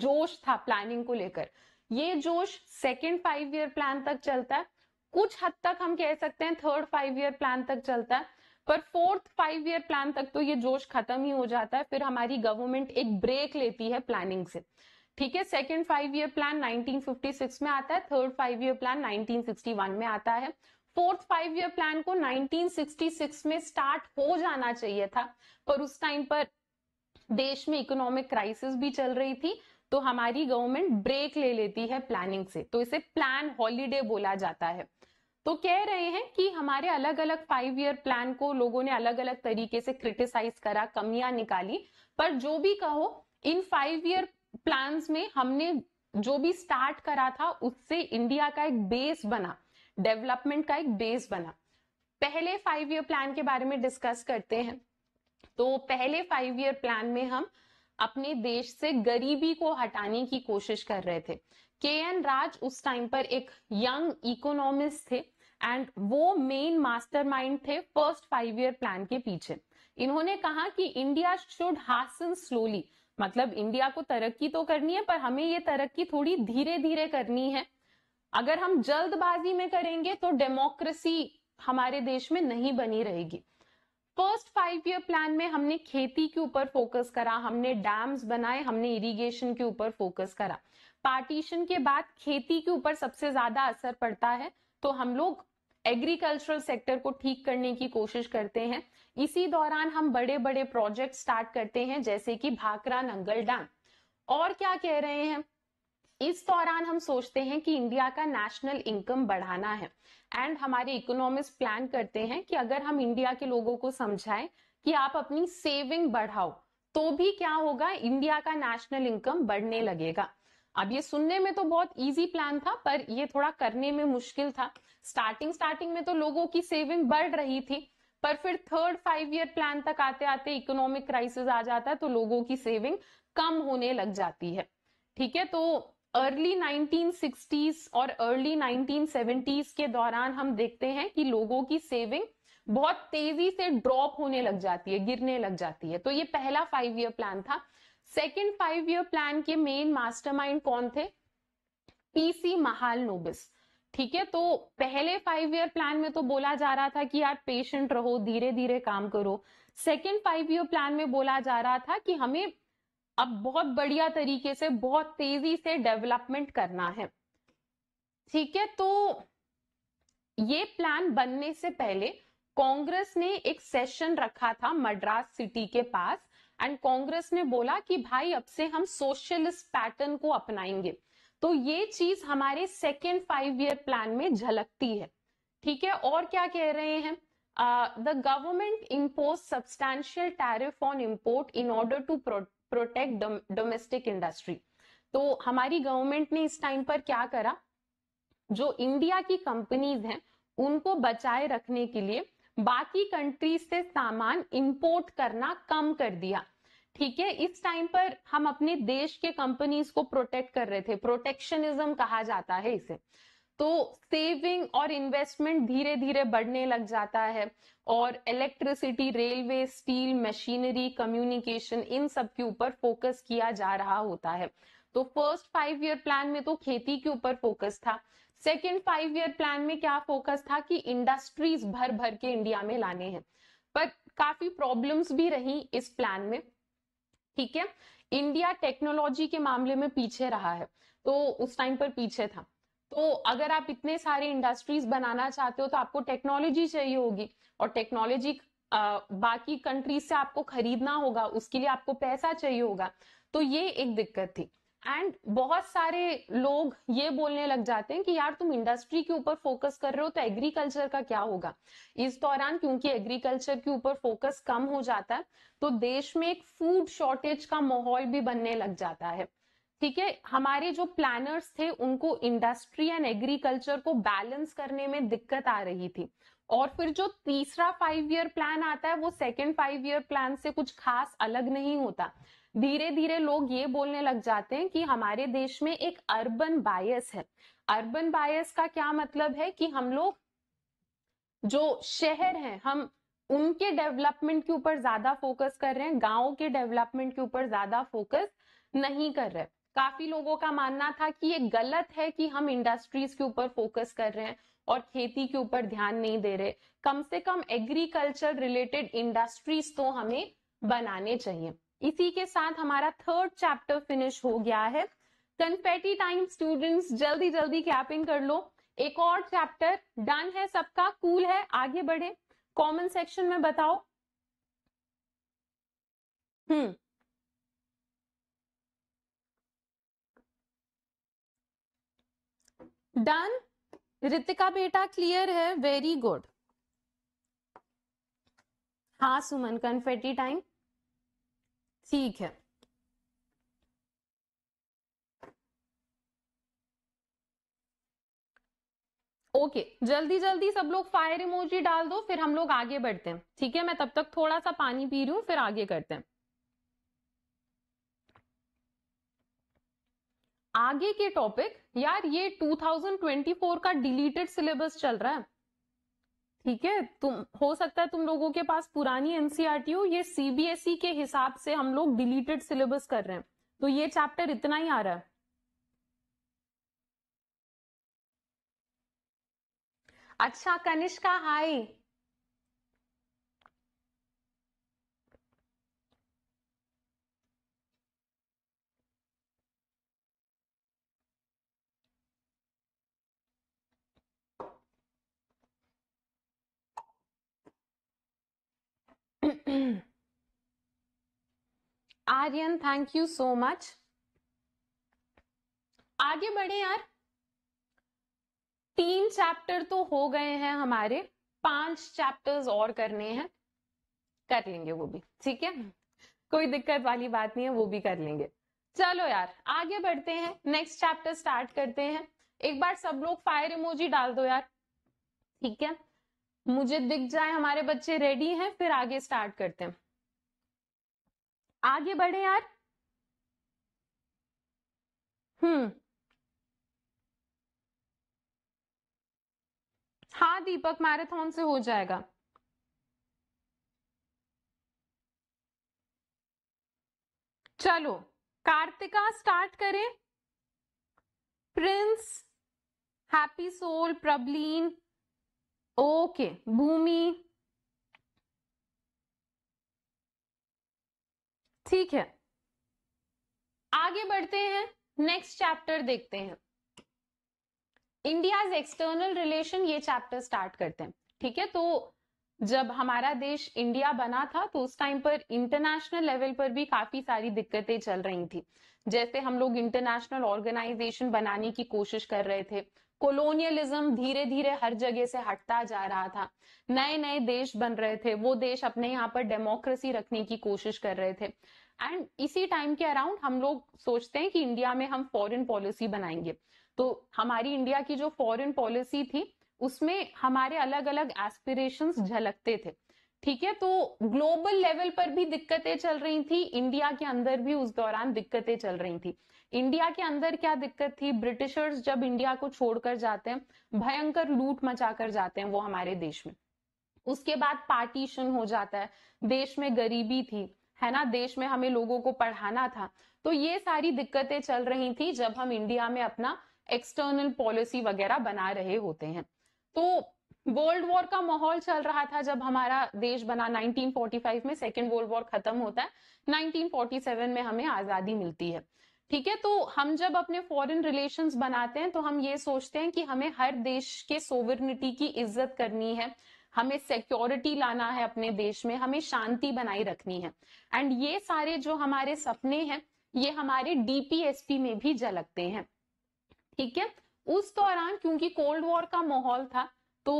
जोश था प्लानिंग को लेकर ये जोश सेकेंड फाइव ईयर प्लान तक चलता है कुछ हद तक हम कह सकते हैं थर्ड फाइव ईयर प्लान तक चलता है पर फोर्थ फाइव ईयर प्लान तक तो ये जोश खत्म ही हो जाता है फिर हमारी गवर्नमेंट एक ब्रेक लेती है प्लानिंग से ठीक है सेकेंड फाइव ईयर प्लान 1956 में आता है थर्ड फाइव ईयर प्लान 1961 में आता है फोर्थ फाइव ईयर प्लान को 1966 में स्टार्ट हो जाना चाहिए था पर उस टाइम पर देश में इकोनॉमिक क्राइसिस भी चल रही थी तो हमारी गवर्नमेंट ब्रेक ले लेती है प्लानिंग से तो इसे प्लान हॉलीडे बोला जाता है तो कह रहे हैं कि हमारे अलग अलग फाइव ईयर प्लान को लोगों ने अलग अलग तरीके से क्रिटिसाइज करा कमियां निकाली पर जो भी कहो इन फाइव ईयर प्लान में हमने जो भी स्टार्ट करा था उससे इंडिया का एक बेस बना डेवलपमेंट का एक बेस बना पहले फाइव ईयर प्लान के बारे में डिस्कस करते हैं तो पहले फाइव ईयर प्लान में हम अपने देश से गरीबी को हटाने की कोशिश कर रहे थे के एन राज उस टाइम पर एक यंग इकोनॉमिस्ट थे एंड वो मेन मास्टरमाइंड थे फर्स्ट फाइव ईयर प्लान के पीछे इन्होंने कहा कि इंडिया शुड हासन स्लोली मतलब इंडिया को तरक्की तो करनी है पर हमें ये तरक्की थोड़ी धीरे धीरे करनी है अगर हम जल्दबाजी में करेंगे तो डेमोक्रेसी हमारे देश में नहीं बनी रहेगी फर्स्ट फाइव ईयर प्लान में हमने खेती के ऊपर फोकस करा हमने डैम्स बनाए हमने इरिगेशन के ऊपर फोकस करा पार्टीशन के बाद खेती के ऊपर सबसे ज्यादा असर पड़ता है तो हम लोग एग्रीकल्चरल सेक्टर को ठीक करने की कोशिश करते हैं इसी दौरान हम बड़े बड़े प्रोजेक्ट स्टार्ट करते हैं जैसे कि भाकरा नंगल डैम और क्या कह रहे हैं इस दौरान हम सोचते हैं कि इंडिया का नेशनल इनकम बढ़ाना है एंड हमारे इकोनॉमिस्ट प्लान करते हैं कि अगर हम इंडिया के लोगों को समझाएं कि आप अपनी सेविंग बढ़ाओ तो भी क्या होगा इंडिया का नेशनल इनकम बढ़ने लगेगा अब ये सुनने में तो बहुत इजी प्लान था पर ये थोड़ा करने में मुश्किल था स्टार्टिंग स्टार्टिंग में तो लोगों की सेविंग बढ़ रही थी पर फिर थर्ड फाइव ईयर प्लान तक आते आते इकोनॉमिक क्राइसिस आ जाता है तो लोगों की सेविंग कम होने लग जाती है ठीक है तो अर्ली 1960s और अर्ली 1970s के दौरान हम देखते हैं कि लोगों की सेविंग बहुत तेजी से ड्रॉप होने लग जाती है गिरने लग जाती है तो ये पहला फाइव ईयर प्लान था सेकेंड फाइव ईयर प्लान के मेन मास्टरमाइंड कौन थे पीसी महाल नोबिस ठीक है तो पहले फाइव ईयर प्लान में तो बोला जा रहा था कि यार पेशेंट रहो धीरे धीरे काम करो सेकेंड फाइव ईयर प्लान में बोला जा रहा था कि हमें अब बहुत बढ़िया तरीके से बहुत तेजी से डेवलपमेंट करना है ठीक है तो ये प्लान बनने से पहले कांग्रेस ने एक सेशन रखा था मद्रास सिटी के पास एंड कांग्रेस ने बोला कि भाई अब से हम सोशलिस्ट पैटर्न को अपनाएंगे तो ये चीज हमारे सेकेंड फाइव ईयर प्लान में झलकती है ठीक है और क्या कह रहे हैं the government impose substantial tariff on import in order to protect domestic industry तो हमारी गवर्नमेंट ने इस टाइम पर क्या करा जो इंडिया की कंपनीज हैं उनको बचाए रखने के लिए बाकी कंट्रीज से सामान इंपोर्ट करना कम कर दिया ठीक है इस टाइम पर हम अपने देश के कंपनीज को प्रोटेक्ट कर रहे थे प्रोटेक्शनिज्म कहा जाता है इसे तो सेविंग और इन्वेस्टमेंट धीरे धीरे बढ़ने लग जाता है और electricity railway steel machinery communication इन सब के ऊपर फोकस किया जा रहा होता है तो फर्स्ट फाइव ईयर प्लान में तो खेती के ऊपर फोकस था सेकेंड फाइव ईयर प्लान में क्या फोकस था कि इंडस्ट्रीज भर भर के इंडिया में लाने हैं पर काफी प्रॉब्लम्स भी रही इस प्लान में ठीक है इंडिया टेक्नोलॉजी के मामले में पीछे रहा है तो उस टाइम पर पीछे था तो अगर आप इतने सारे इंडस्ट्रीज बनाना चाहते हो तो आपको टेक्नोलॉजी चाहिए होगी और टेक्नोलॉजी बाकी कंट्रीज से आपको खरीदना होगा उसके लिए आपको पैसा चाहिए होगा तो ये एक दिक्कत थी एंड बहुत सारे लोग ये बोलने लग जाते हैं कि यार तुम इंडस्ट्री के ऊपर फोकस कर रहे हो तो एग्रीकल्चर का क्या होगा इस दौरान क्योंकि एग्रीकल्चर के ऊपर फोकस कम हो जाता है तो देश में एक फूड शॉर्टेज का माहौल भी बनने लग जाता है ठीक है हमारे जो प्लानर्स थे उनको इंडस्ट्री एंड एग्रीकल्चर को बैलेंस करने में दिक्कत आ रही थी और फिर जो तीसरा फाइव ईयर प्लान आता है वो सेकेंड फाइव ईयर प्लान से कुछ खास अलग नहीं होता धीरे धीरे लोग ये बोलने लग जाते हैं कि हमारे देश में एक अर्बन बायस है अर्बन बायस का क्या मतलब है कि हम लोग जो शहर हैं हम उनके डेवलपमेंट के ऊपर ज्यादा फोकस कर रहे हैं गाँव के डेवलपमेंट के ऊपर ज्यादा फोकस नहीं कर रहे काफी लोगों का मानना था कि ये गलत है कि हम इंडस्ट्रीज के ऊपर फोकस कर रहे हैं और खेती के ऊपर ध्यान नहीं दे रहे कम से कम एग्रीकल्चर रिलेटेड इंडस्ट्रीज तो हमें बनाने चाहिए इसी के साथ हमारा थर्ड चैप्टर फिनिश हो गया है कन्फेटी टाइम स्टूडेंट्स जल्दी जल्दी कैपिंग कर लो एक और चैप्टर डन है सबका कूल है आगे बढ़े कॉमन सेक्शन में बताओ हम्म डन रितिका बेटा क्लियर है वेरी गुड हा सुमन कन्फेटी टाइम ठीक है ओके okay, जल्दी जल्दी सब लोग फायर इमोजी डाल दो फिर हम लोग आगे बढ़ते हैं ठीक है मैं तब तक थोड़ा सा पानी पी रही हूँ फिर आगे करते हैं आगे के टॉपिक यार ये 2024 का डिलीटेड सिलेबस चल रहा है ठीक है तुम हो सकता है तुम लोगों के पास पुरानी एनसीआरटी e हो ये सीबीएसई e के हिसाब से हम लोग डिलीटेड सिलेबस कर रहे हैं तो ये चैप्टर इतना ही आ रहा है अच्छा Kanishka hi [clears throat] Aryan thank you so much आगे बढ़े यार तीन चैप्टर तो हो गए हैं हमारे पांच चैप्टर्स और करने हैं कर लेंगे वो भी ठीक है कोई दिक्कत वाली बात नहीं है वो भी कर लेंगे चलो यार आगे बढ़ते हैं नेक्स्ट चैप्टर स्टार्ट करते हैं एक बार सब लोग फायर इमोजी डाल दो यार ठीक है मुझे दिख जाए हमारे बच्चे रेडी हैं फिर आगे स्टार्ट करते हैं आगे बढ़े यार हम्म हाँ दीपक मैराथन से हो जाएगा चलो कार्तिका स्टार्ट करें Prince happy soul Prableen okay Bhumi ठीक है आगे बढ़ते हैं नेक्स्ट चैप्टर देखते हैं इंडियाज एक्सटर्नल रिलेशन ये चैप्टर स्टार्ट करते हैं ठीक है तो जब हमारा देश इंडिया बना था तो उस टाइम पर इंटरनेशनल लेवल पर भी काफी सारी दिक्कतें चल रही थी जैसे हम लोग इंटरनेशनल ऑर्गेनाइजेशन बनाने की कोशिश कर रहे थे कोलोनियलिज्म धीरे धीरे हर जगह से हटता जा रहा था नए नए देश बन रहे थे वो देश अपने यहाँ पर डेमोक्रेसी रखने की कोशिश कर रहे थे एंड इसी टाइम के अराउंड हम लोग सोचते हैं कि इंडिया में हम फॉरेन पॉलिसी बनाएंगे तो हमारी इंडिया की जो फॉरेन पॉलिसी थी उसमें हमारे अलग अलग एस्पिरेशंस झलकते थे ठीक है तो ग्लोबल लेवल पर भी दिक्कतें चल रही थी इंडिया के अंदर भी उस दौरान दिक्कतें चल रही थी इंडिया के अंदर क्या दिक्कत थी ब्रिटिशर्स जब इंडिया को छोड़कर जाते हैं भयंकर लूट मचाकर जाते हैं वो हमारे देश में उसके बाद पार्टीशन हो जाता है देश में गरीबी थी है ना देश में हमें लोगों को पढ़ाना था तो ये सारी दिक्कतें चल रही थी जब हम इंडिया में अपना एक्सटर्नल पॉलिसी वगैरह बना रहे होते हैं तो वर्ल्ड वॉर का माहौल चल रहा था जब हमारा देश बना 1945 में सेकेंड वर्ल्ड वॉर खत्म होता है 1947 में हमें आजादी मिलती है ठीक है तो हम जब अपने फॉरेन रिलेशंस बनाते हैं तो हम ये सोचते हैं कि हमें हर देश के सोवरनिटी की इज्जत करनी है हमें सिक्योरिटी लाना है अपने देश में हमें शांति बनाए रखनी है एंड ये सारे जो हमारे सपने हैं ये हमारे डीपीएसपी में भी झलकते हैं ठीक है उस दौरान क्योंकि कोल्ड वॉर का माहौल था तो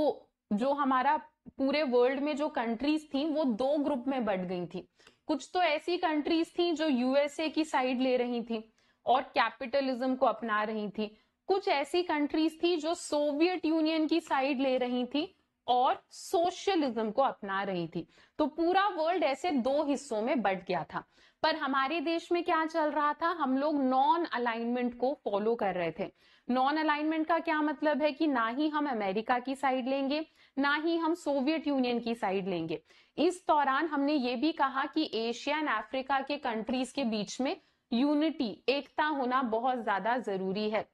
जो हमारा पूरे वर्ल्ड में जो कंट्रीज थी वो दो ग्रुप में बट गई थी कुछ तो ऐसी कंट्रीज थी जो यूएसए की साइड ले रही थी और कैपिटलिज्म को अपना रही थी कुछ ऐसी कंट्रीज थी जो सोवियत यूनियन की साइड ले रही थी और सोशलिज्म को अपना रही थी तो पूरा वर्ल्ड ऐसे दो हिस्सों में बट गया था पर हमारे देश में क्या चल रहा था हम लोग नॉन अलाइनमेंट को फॉलो कर रहे थे नॉन अलाइनमेंट का क्या मतलब है कि ना ही हम अमेरिका की साइड लेंगे ना ही हम सोवियत यूनियन की साइड लेंगे इस दौरान हमने ये भी कहा कि एशिया एंड अफ्रीका के कंट्रीज के बीच में यूनिटी एकता होना बहुत ज्यादा जरूरी है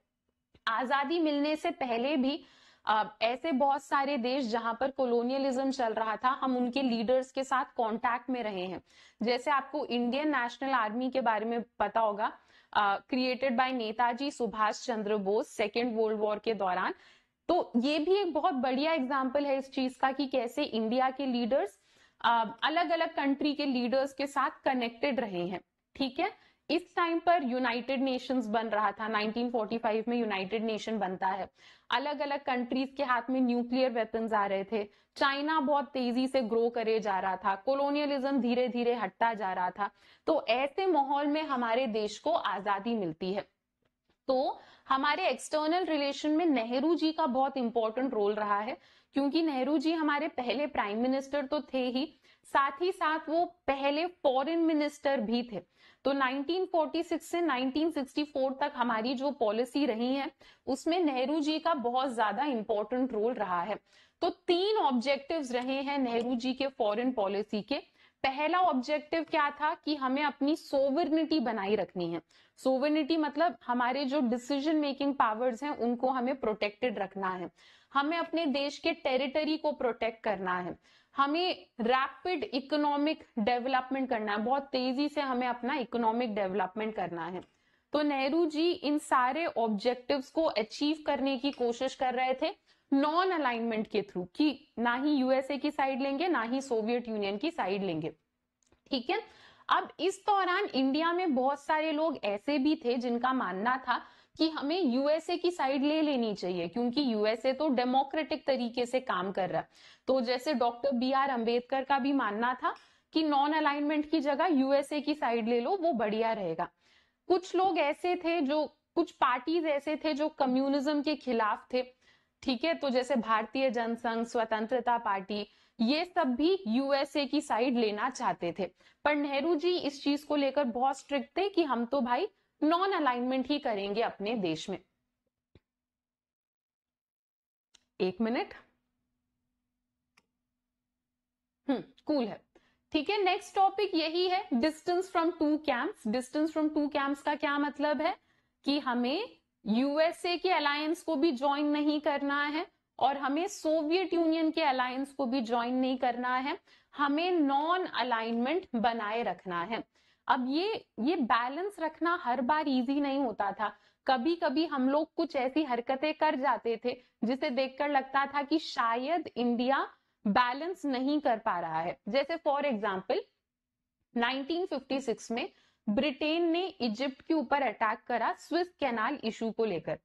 आजादी मिलने से पहले भी ऐसे बहुत सारे देश जहां पर कोलोनियलिज्म चल रहा था हम उनके लीडर्स के साथ कांटेक्ट में रहे हैं जैसे आपको इंडियन नेशनल आर्मी के बारे में पता होगा created by Netaji Subhash Chandra Bose second world war के दौरान तो ये भी एक बहुत बढ़िया एग्जाम्पल है इस चीज का कि कैसे इंडिया के लीडर्स अलग अलग कंट्री के लीडर्स के साथ कनेक्टेड रहे हैं ठीक है इस टाइम पर यूनाइटेड नेशंस बन रहा था 1945 में यूनाइटेड नेशन बनता है अलग अलग कंट्रीज के हाथ में न्यूक्लियर वेपन्स आ रहे थे चाइना बहुत तेजी से ग्रो करे जा रहा था कोलोनियलिज्म धीरे धीरे हटता जा रहा था तो ऐसे माहौल में हमारे देश को आजादी मिलती है तो हमारे एक्सटर्नल रिलेशन में नेहरू जी का बहुत इंपॉर्टेंट रोल रहा है क्योंकि नेहरू जी हमारे पहले प्राइम मिनिस्टर तो थे ही साथ ही साथ वो पहले फॉरेन मिनिस्टर भी थे तो 1946 से 1964 तक हमारी जो पॉलिसी रही है उसमें नेहरू जी का बहुत ज्यादा इंपॉर्टेंट रोल रहा है तो तीन ऑब्जेक्टिव्स रहे हैं नेहरू जी के फॉरेन पॉलिसी के पहला ऑब्जेक्टिव क्या था कि हमें अपनी सोवर्निटी बनाई रखनी है सोवर्निटी मतलब हमारे जो डिसीजन मेकिंग पावर्स हैं उनको हमें प्रोटेक्टेड रखना है हमें अपने देश के टेरिटरी को प्रोटेक्ट करना है हमें रैपिड इकोनॉमिक डेवलपमेंट करना है बहुत तेजी से हमें अपना इकोनॉमिक डेवलपमेंट करना है तो नेहरू जी इन सारे ऑब्जेक्टिव्स को अचीव करने की कोशिश कर रहे थे नॉन अलाइनमेंट के थ्रू कि ना ही यूएसए की साइड लेंगे ना ही सोवियत यूनियन की साइड लेंगे ठीक है अब इस दौरान इंडिया में बहुत सारे लोग ऐसे भी थे जिनका मानना था कि हमें यूएसए की साइड ले लेनी चाहिए क्योंकि यूएसए तो डेमोक्रेटिक तरीके से काम कर रहा है तो जैसे डॉक्टर बी आर अम्बेडकर का भी मानना था कि नॉन अलाइनमेंट की जगह यूएसए की साइड ले लो वो बढ़िया रहेगा कुछ लोग ऐसे थे जो कुछ पार्टीज ऐसे थे जो कम्युनिज्म के खिलाफ थे ठीक है तो जैसे भारतीय जनसंघ स्वतंत्रता पार्टी ये सब भी यूएसए की साइड लेना चाहते थे पर नेहरू जी इस चीज को लेकर बहुत स्ट्रिक्ट थे कि हम तो भाई नॉन अलाइनमेंट ही करेंगे अपने देश में एक मिनट हम्म कूल है ठीक है नेक्स्ट टॉपिक यही है distance from two camps distance from two camps का क्या मतलब है कि हमें यूएसए के अलायंस को भी ज्वाइन नहीं करना है और हमें सोवियत यूनियन के अलायंस को भी ज्वाइन नहीं करना है हमें नॉन अलाइनमेंट बनाए रखना है अब ये ये बैलेंस रखना हर बार इजी नहीं होता था कभी कभी हम लोग कुछ ऐसी हरकतें कर जाते थे जिसे देखकर लगता था कि शायद इंडिया बैलेंस नहीं कर पा रहा है जैसे फॉर एग्जाम्पल 1956 में ब्रिटेन ने इजिप्ट के ऊपर अटैक करा स्विस कैनाल इशू को लेकर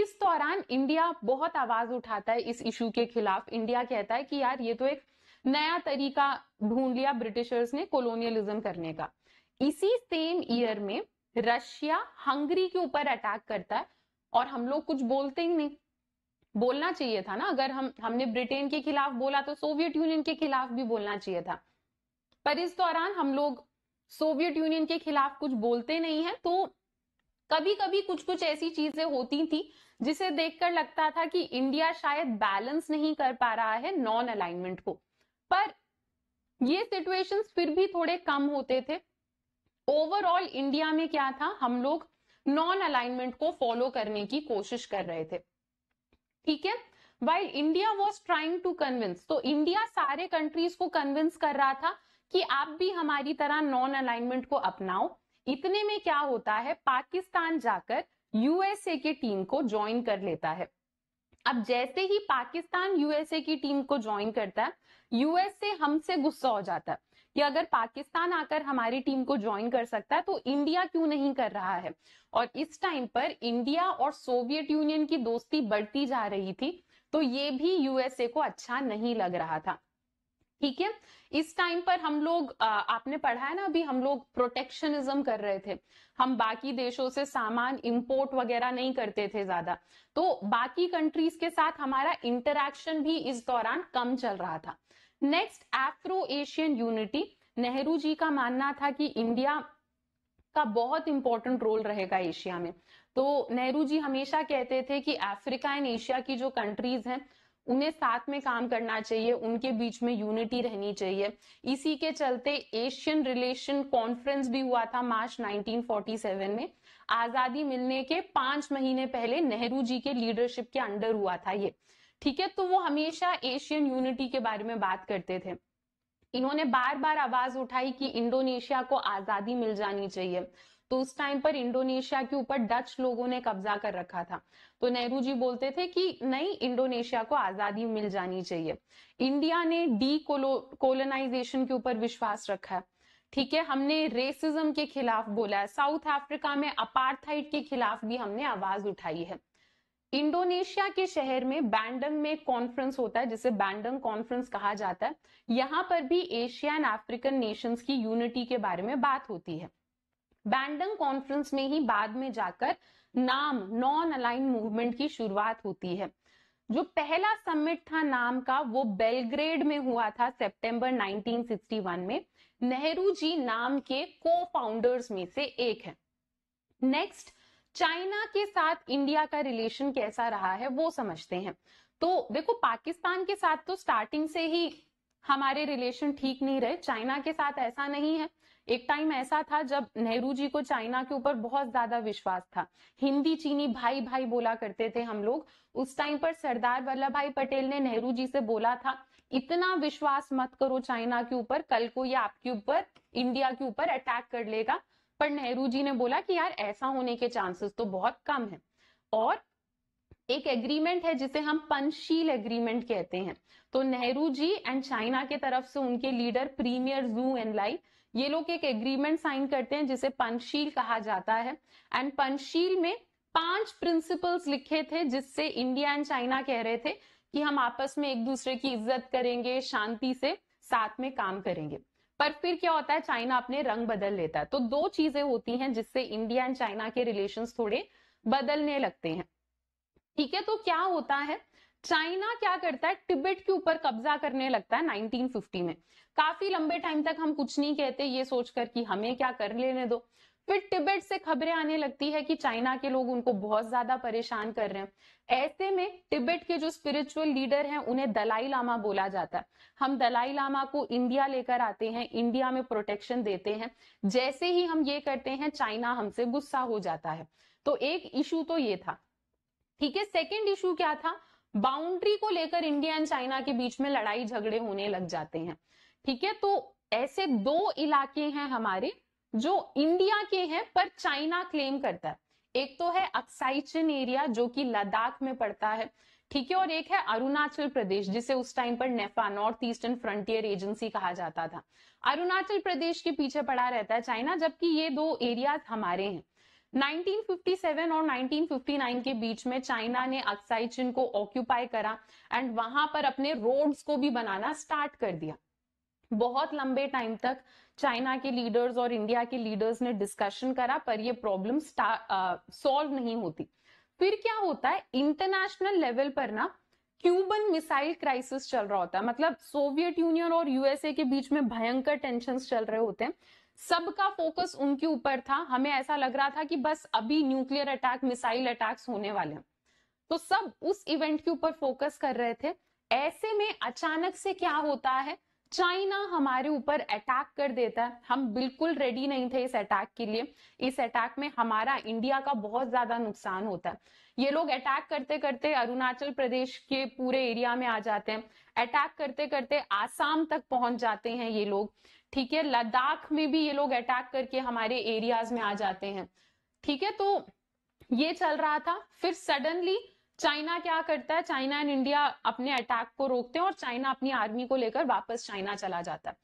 इस दौरान इंडिया बहुत आवाज उठाता है इस इशू के खिलाफ इंडिया कहता है कि यार ये तो एक नया तरीका ढूंढ लिया ब्रिटिशर्स ने कोलोनियलिज्म करने का इसी सेम ईयर में रशिया हंगरी के ऊपर अटैक करता है और हम लोग कुछ बोलते ही नहीं बोलना चाहिए था ना अगर हम हमने ब्रिटेन के खिलाफ बोला तो सोवियत यूनियन के खिलाफ भी बोलना चाहिए था पर इस दौरान हम लोग सोवियत यूनियन के खिलाफ कुछ बोलते नहीं है तो कभी कभी कुछ कुछ ऐसी चीजें होती थी जिसे देखकर लगता था कि इंडिया शायद बैलेंस नहीं कर पा रहा है नॉन अलाइनमेंट को पर ये सिचुएशंस फिर भी थोड़े कम होते थे ओवरऑल इंडिया में क्या था हम लोग नॉन अलाइनमेंट को फॉलो करने की कोशिश कर रहे थे ठीक है while India was trying to convince तो इंडिया सारे कंट्रीज को कन्विंस कर रहा था कि आप भी हमारी तरह नॉन अलाइनमेंट को अपनाओ इतने में क्या होता है पाकिस्तान जाकर यूएसए की टीम को ज्वाइन कर लेता है अब जैसे ही पाकिस्तान यूएसए की टीम को ज्वाइन करता है यूएसए हमसे गुस्सा हो जाता है कि अगर पाकिस्तान आकर हमारी टीम को ज्वाइन कर सकता है तो इंडिया क्यों नहीं कर रहा है और इस टाइम पर इंडिया और सोवियत यूनियन की दोस्ती बढ़ती जा रही थी तो ये भी यूएसए को अच्छा नहीं लग रहा था ठीक है इस टाइम पर हम लोग आपने पढ़ा है ना अभी हम लोग प्रोटेक्शनिज्म कर रहे थे हम बाकी देशों से सामान इंपोर्ट वगैरह नहीं करते थे ज्यादा तो बाकी कंट्रीज के साथ हमारा इंटरेक्शन भी इस दौरान कम चल रहा था next Afro Asian unity Nehru ji का मानना था कि इंडिया का बहुत इंपॉर्टेंट रोल रहेगा एशिया में तो नेहरू जी हमेशा कहते थे कि अफ्रीका एंड एशिया की जो कंट्रीज हैं उन्हें साथ में काम करना चाहिए उनके बीच में यूनिटी रहनी चाहिए इसी के चलते एशियन रिलेशन कॉन्फ्रेंस भी हुआ था मार्च 1947 में आजादी मिलने के पांच महीने पहले नेहरू जी के लीडरशिप के अंडर हुआ था ये ठीक है तो वो हमेशा एशियन यूनिटी के बारे में बात करते थे इन्होंने बार बार आवाज उठाई कि इंडोनेशिया को आजादी मिल जानी चाहिए तो उस टाइम पर इंडोनेशिया के ऊपर डच लोगों ने कब्जा कर रखा था तो नेहरू जी बोलते थे कि नहीं इंडोनेशिया को आजादी मिल जानी चाहिए इंडिया ने डी कोलोनाइजेशन के ऊपर विश्वास रखा है ठीक है हमने रेसिज्म के खिलाफ बोला है साउथ अफ्रीका में अपार्थाइड के खिलाफ भी हमने आवाज उठाई है इंडोनेशिया के शहर में बैंडंग में कॉन्फ्रेंस होता है जिसे बैंडंग कॉन्फ्रेंस कहा जाता है यहां पर भी एशिया एंड अफ्रीकन नेशंस की यूनिटी के बारे में बात होती है बैंडंग कॉन्फ्रेंस में ही बाद में जाकर नाम नॉन अलाइन मूवमेंट की शुरुआत होती है जो पहला समिट था नाम का वो बेलग्रेड में हुआ था सितंबर 1961 में नेहरू जी नाम के को फाउंडर्स में से एक है नेक्स्ट चाइना के साथ इंडिया का रिलेशन कैसा रहा है वो समझते हैं तो देखो पाकिस्तान के साथ तो स्टार्टिंग से ही हमारे रिलेशन ठीक नहीं रहे चाइना के साथ ऐसा नहीं है एक टाइम ऐसा था जब नेहरू जी को चाइना के ऊपर बहुत ज्यादा विश्वास था हिंदी चीनी भाई भाई बोला करते थे हम लोग उस टाइम पर सरदार वल्लभ भाई पटेल ने नेहरू जी से बोला था इतना विश्वास मत करो चाइना के ऊपर कल को ये आपके ऊपर इंडिया के ऊपर अटैक कर लेगा पर नेहरू जी ने बोला कि यार ऐसा होने के चांसेस तो बहुत कम है और एक एग्रीमेंट है जिसे हम पंचशील एग्रीमेंट कहते हैं तो नेहरू जी एंड चाइना के तरफ से उनके leader premier Zhou Enlai ये लोग एक एग्रीमेंट साइन करते हैं जिसे पंचशील कहा जाता है एंड पंचशील में पांच प्रिंसिपल्स लिखे थे जिससे इंडिया एंड चाइना कह रहे थे कि हम आपस में एक दूसरे की इज्जत करेंगे शांति से साथ में काम करेंगे पर फिर क्या होता है चाइना अपने रंग बदल लेता है तो दो चीजें होती हैं जिससे इंडिया एंड चाइना के रिलेशन थोड़े बदलने लगते हैं ठीक है तो क्या होता है चाइना क्या करता है टिबेट के ऊपर कब्जा करने लगता है 1950 में काफी लंबे टाइम तक हम कुछ नहीं कहते ये सोचकर कि हमें क्या कर लेने दो फिर टिबेट से खबरें आने लगती है कि चाइना के लोग उनको बहुत ज्यादा परेशान कर रहे हैं ऐसे में टिबेट के जो स्पिरिचुअल लीडर हैं उन्हें दलाई लामा बोला जाता है हम दलाई लामा को इंडिया लेकर आते हैं इंडिया में प्रोटेक्शन देते हैं जैसे ही हम ये करते हैं चाइना हमसे गुस्सा हो जाता है तो एक इशू तो ये था ठीक है सेकेंड इशू क्या था बाउंड्री को लेकर इंडिया एंड चाइना के बीच में लड़ाई झगड़े होने लग जाते हैं ठीक है तो ऐसे दो इलाके हैं हमारे जो इंडिया के हैं पर चाइना क्लेम करता है एक तो है अक्साइचिन एरिया जो कि लद्दाख में पड़ता है ठीक है और एक है अरुणाचल प्रदेश जिसे उस टाइम पर NEFA north eastern frontier agency कहा जाता था अरुणाचल प्रदेश के पीछे पड़ा रहता है चाइना जबकि ये दो एरियाज हमारे हैं 1957 और 1959 के बीच में चाइना ने अक्साई को ऑक्यूपाई करा एंड वहां पर अपने रोड्स को भी बनाना स्टार्ट कर दिया बहुत लंबे टाइम तक चाइना के लीडर्स और इंडिया के लीडर्स ने डिस्कशन करा पर यह प्रॉब्लम सॉल्व नहीं होती फिर क्या होता है इंटरनेशनल लेवल पर ना क्यूबन मिसाइल क्राइसिस चल रहा होता है मतलब सोवियत यूनियन और यूएसए के बीच में भयंकर टेंशन चल रहे होते हैं सबका फोकस उनके ऊपर था हमें ऐसा लग रहा था कि बस अभी न्यूक्लियर अटैक मिसाइल अटैक्स होने वाले हैं तो सब उस इवेंट के ऊपर फोकस कर रहे थे ऐसे में अचानक से क्या होता है चाइना हमारे ऊपर अटैक कर देता है हम बिल्कुल रेडी नहीं थे इस अटैक के लिए इस अटैक में हमारा इंडिया का बहुत ज्यादा नुकसान होता है ये लोग अटैक करते करते अरुणाचल प्रदेश के पूरे एरिया में आ जाते हैं अटैक करते करते आसाम तक पहुंच जाते हैं ये लोग ठीक है लद्दाख में भी ये लोग अटैक करके हमारे एरियाज में आ जाते हैं ठीक है तो ये चल रहा था फिर सडनली चाइना क्या करता है चाइना एंड इंडिया अपने अटैक को रोकते हैं और चाइना अपनी आर्मी को लेकर वापस चाइना चला जाता है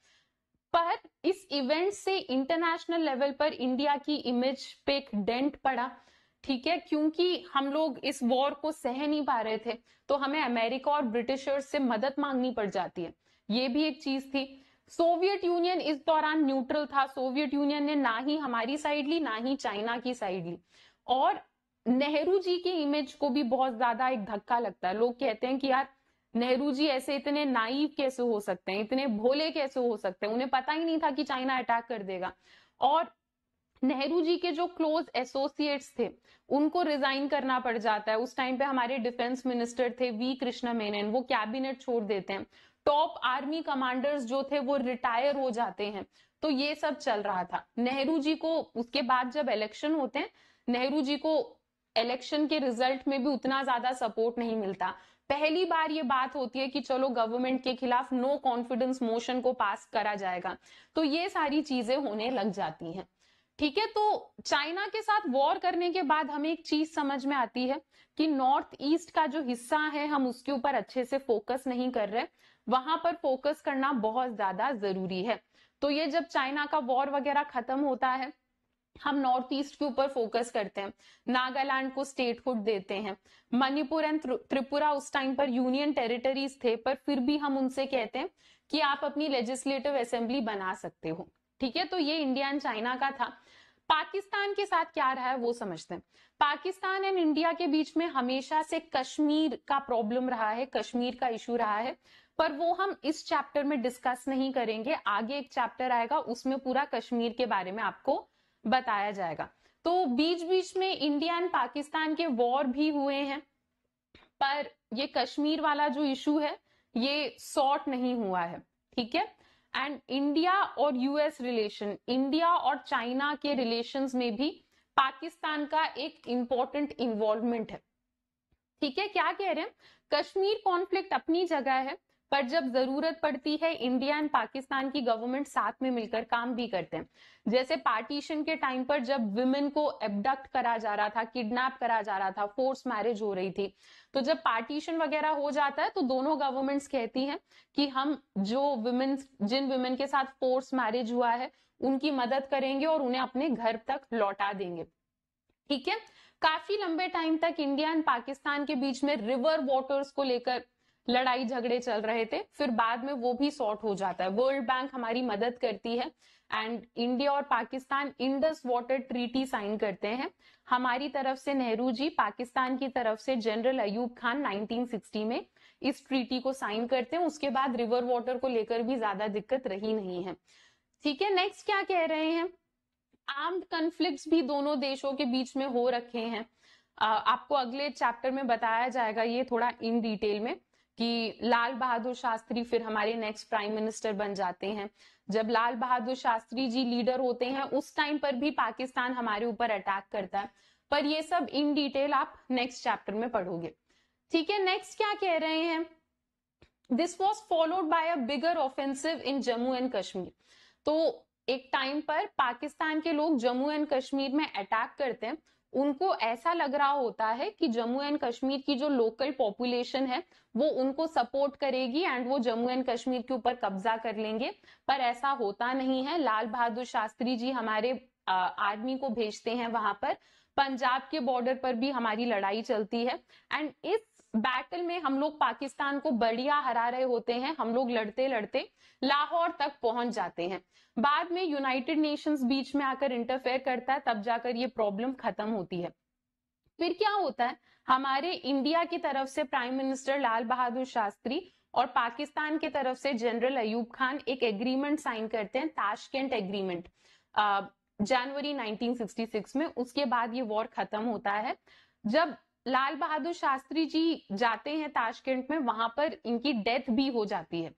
पर इस इवेंट से इंटरनेशनल लेवल पर इंडिया की इमेज पे एक डेंट पड़ा ठीक है क्योंकि हम लोग इस वॉर को सह नहीं पा रहे थे तो हमें अमेरिका और ब्रिटिशर्स से मदद मांगनी पड़ जाती है ये भी एक चीज थी सोवियत यूनियन इस दौरान न्यूट्रल था सोवियत यूनियन ने ना ही हमारी साइड ली ना ही चाइना की साइड ली और नेहरू जी की इमेज को भी बहुत ज्यादा एक धक्का लगता है लोग कहते हैं कि यार नेहरू जी ऐसे इतने नाइव कैसे हो सकते हैं इतने भोले कैसे हो सकते हैं उन्हें पता ही नहीं था कि चाइना अटैक कर देगा और नेहरू जी के जो क्लोज एसोसिएट्स थे उनको रिजाइन करना पड़ जाता है उस टाइम पे हमारे डिफेंस मिनिस्टर थे वी कृष्णा मेनन वो कैबिनेट छोड़ देते हैं टॉप आर्मी कमांडर्स जो थे वो रिटायर हो जाते हैं तो ये सब चल रहा था नेहरू जी को उसके बाद जब इलेक्शन होते हैं नेहरू जी को इलेक्शन के रिजल्ट में भी उतना ज्यादा सपोर्ट नहीं मिलता पहली बार ये बात होती है कि चलो गवर्नमेंट के खिलाफ नो कॉन्फिडेंस मोशन को पास करा जाएगा तो ये सारी चीजें होने लग जाती हैं ठीक है तो चाइना के साथ वॉर करने के बाद हमें एक चीज समझ में आती है कि नॉर्थ ईस्ट का जो हिस्सा है हम उसके ऊपर अच्छे से फोकस नहीं कर रहे वहां पर फोकस करना बहुत ज्यादा जरूरी है तो ये जब चाइना का वॉर वगैरह खत्म होता है हम नॉर्थ ईस्ट के ऊपर फोकस करते हैं नागालैंड को स्टेटहुड देते हैं मणिपुर एंड त्रिपुरा उस टाइम पर यूनियन टेरिटरीज थे पर फिर भी हम उनसे कहते हैं कि आप अपनी लेजिस्लेटिव असेंबली बना सकते हो ठीक है तो ये इंडिया एंड चाइना का था पाकिस्तान के साथ क्या रहा है वो समझते हैं पाकिस्तान एंड इंडिया के बीच में हमेशा से कश्मीर का प्रॉब्लम रहा है कश्मीर का इशू रहा है पर वो हम इस चैप्टर में डिस्कस नहीं करेंगे आगे एक चैप्टर आएगा उसमें पूरा कश्मीर के बारे में आपको बताया जाएगा तो बीच बीच में इंडिया एंड पाकिस्तान के वॉर भी हुए हैं पर ये कश्मीर वाला जो इशू है ये सॉर्ट नहीं हुआ है ठीक है एंड इंडिया और यूएस रिलेशन इंडिया और चाइना के रिलेशन में भी पाकिस्तान का एक इंपॉर्टेंट इन्वॉल्वमेंट है ठीक है क्या कह रहे हैं कश्मीर कॉन्फ्लिक्ट अपनी जगह है पर जब जरूरत पड़ती है इंडिया एंड पाकिस्तान की गवर्नमेंट साथ में मिलकर काम भी करते हैं जैसे पार्टीशन के टाइम पर जब विमेन को एबडक्ट करा जा रहा था किडनैप करा जा रहा था फोर्स मैरिज हो रही थी तो जब पार्टीशन वगैरह हो जाता है तो दोनों गवर्नमेंट्स कहती हैं कि हम जो विमेन जिन विमेन के साथ फोर्स मैरिज हुआ है उनकी मदद करेंगे और उन्हें अपने घर तक लौटा देंगे ठीक है काफी लंबे टाइम तक इंडिया एंड पाकिस्तान के बीच में रिवर वाटर्स को लेकर लड़ाई झगड़े चल रहे थे फिर बाद में वो भी सॉर्ट हो जाता है वर्ल्ड बैंक हमारी मदद करती है एंड इंडिया और Pakistan Indus water treaty sign करते हैं हमारी तरफ से नेहरू जी पाकिस्तान की तरफ से जनरल अयूब खान 1960 में इस ट्रीटी को साइन करते हैं उसके बाद रिवर वाटर को लेकर भी ज्यादा दिक्कत रही नहीं है ठीक है नेक्स्ट क्या कह रहे हैं आर्म्ड कंफ्लिक्ट भी दोनों देशों के बीच में हो रखे हैं आपको अगले चैप्टर में बताया जाएगा ये थोड़ा इन डिटेल में कि लाल बहादुर शास्त्री फिर हमारे नेक्स्ट प्राइम मिनिस्टर बन जाते हैं जब लाल बहादुर शास्त्री जी लीडर होते हैं उस टाइम पर भी पाकिस्तान हमारे ऊपर अटैक करता है पर ये सब इन डिटेल आप नेक्स्ट चैप्टर में पढ़ोगे ठीक है नेक्स्ट क्या कह रहे हैं this was followed by a bigger offensive in Jammu and Kashmir तो एक टाइम पर पाकिस्तान के लोग जम्मू एंड कश्मीर में अटैक करते हैं उनको ऐसा लग रहा होता है कि जम्मू एंड कश्मीर की जो लोकल पॉपुलेशन है वो उनको सपोर्ट करेगी एंड वो जम्मू एंड कश्मीर के ऊपर कब्जा कर लेंगे पर ऐसा होता नहीं है लाल बहादुर शास्त्री जी हमारे आर्मी को भेजते हैं वहां पर पंजाब के बॉर्डर पर भी हमारी लड़ाई चलती है एंड इस बैटल में हम लोग पाकिस्तान को बढ़िया हरा रहे होते हैं हम लोग लड़ते लड़ते लाहौर तक पहुंच जाते हैं बाद में यूनाइटेड नेशंस बीच में आकर इंटरफेयर करता है तब जाकर ये प्रॉब्लम खत्म होती है फिर क्या होता है हमारे इंडिया की तरफ से प्राइम मिनिस्टर लाल बहादुर शास्त्री और पाकिस्तान की तरफ से जनरल अयूब खान एक एग्रीमेंट साइन करते हैं ताशकेंट एग्रीमेंट जनवरी 1966 में उसके बाद ये वॉर खत्म होता है जब लाल बहादुर शास्त्री जी जाते हैं ताशकंद में वहां पर इनकी डेथ भी हो जाती है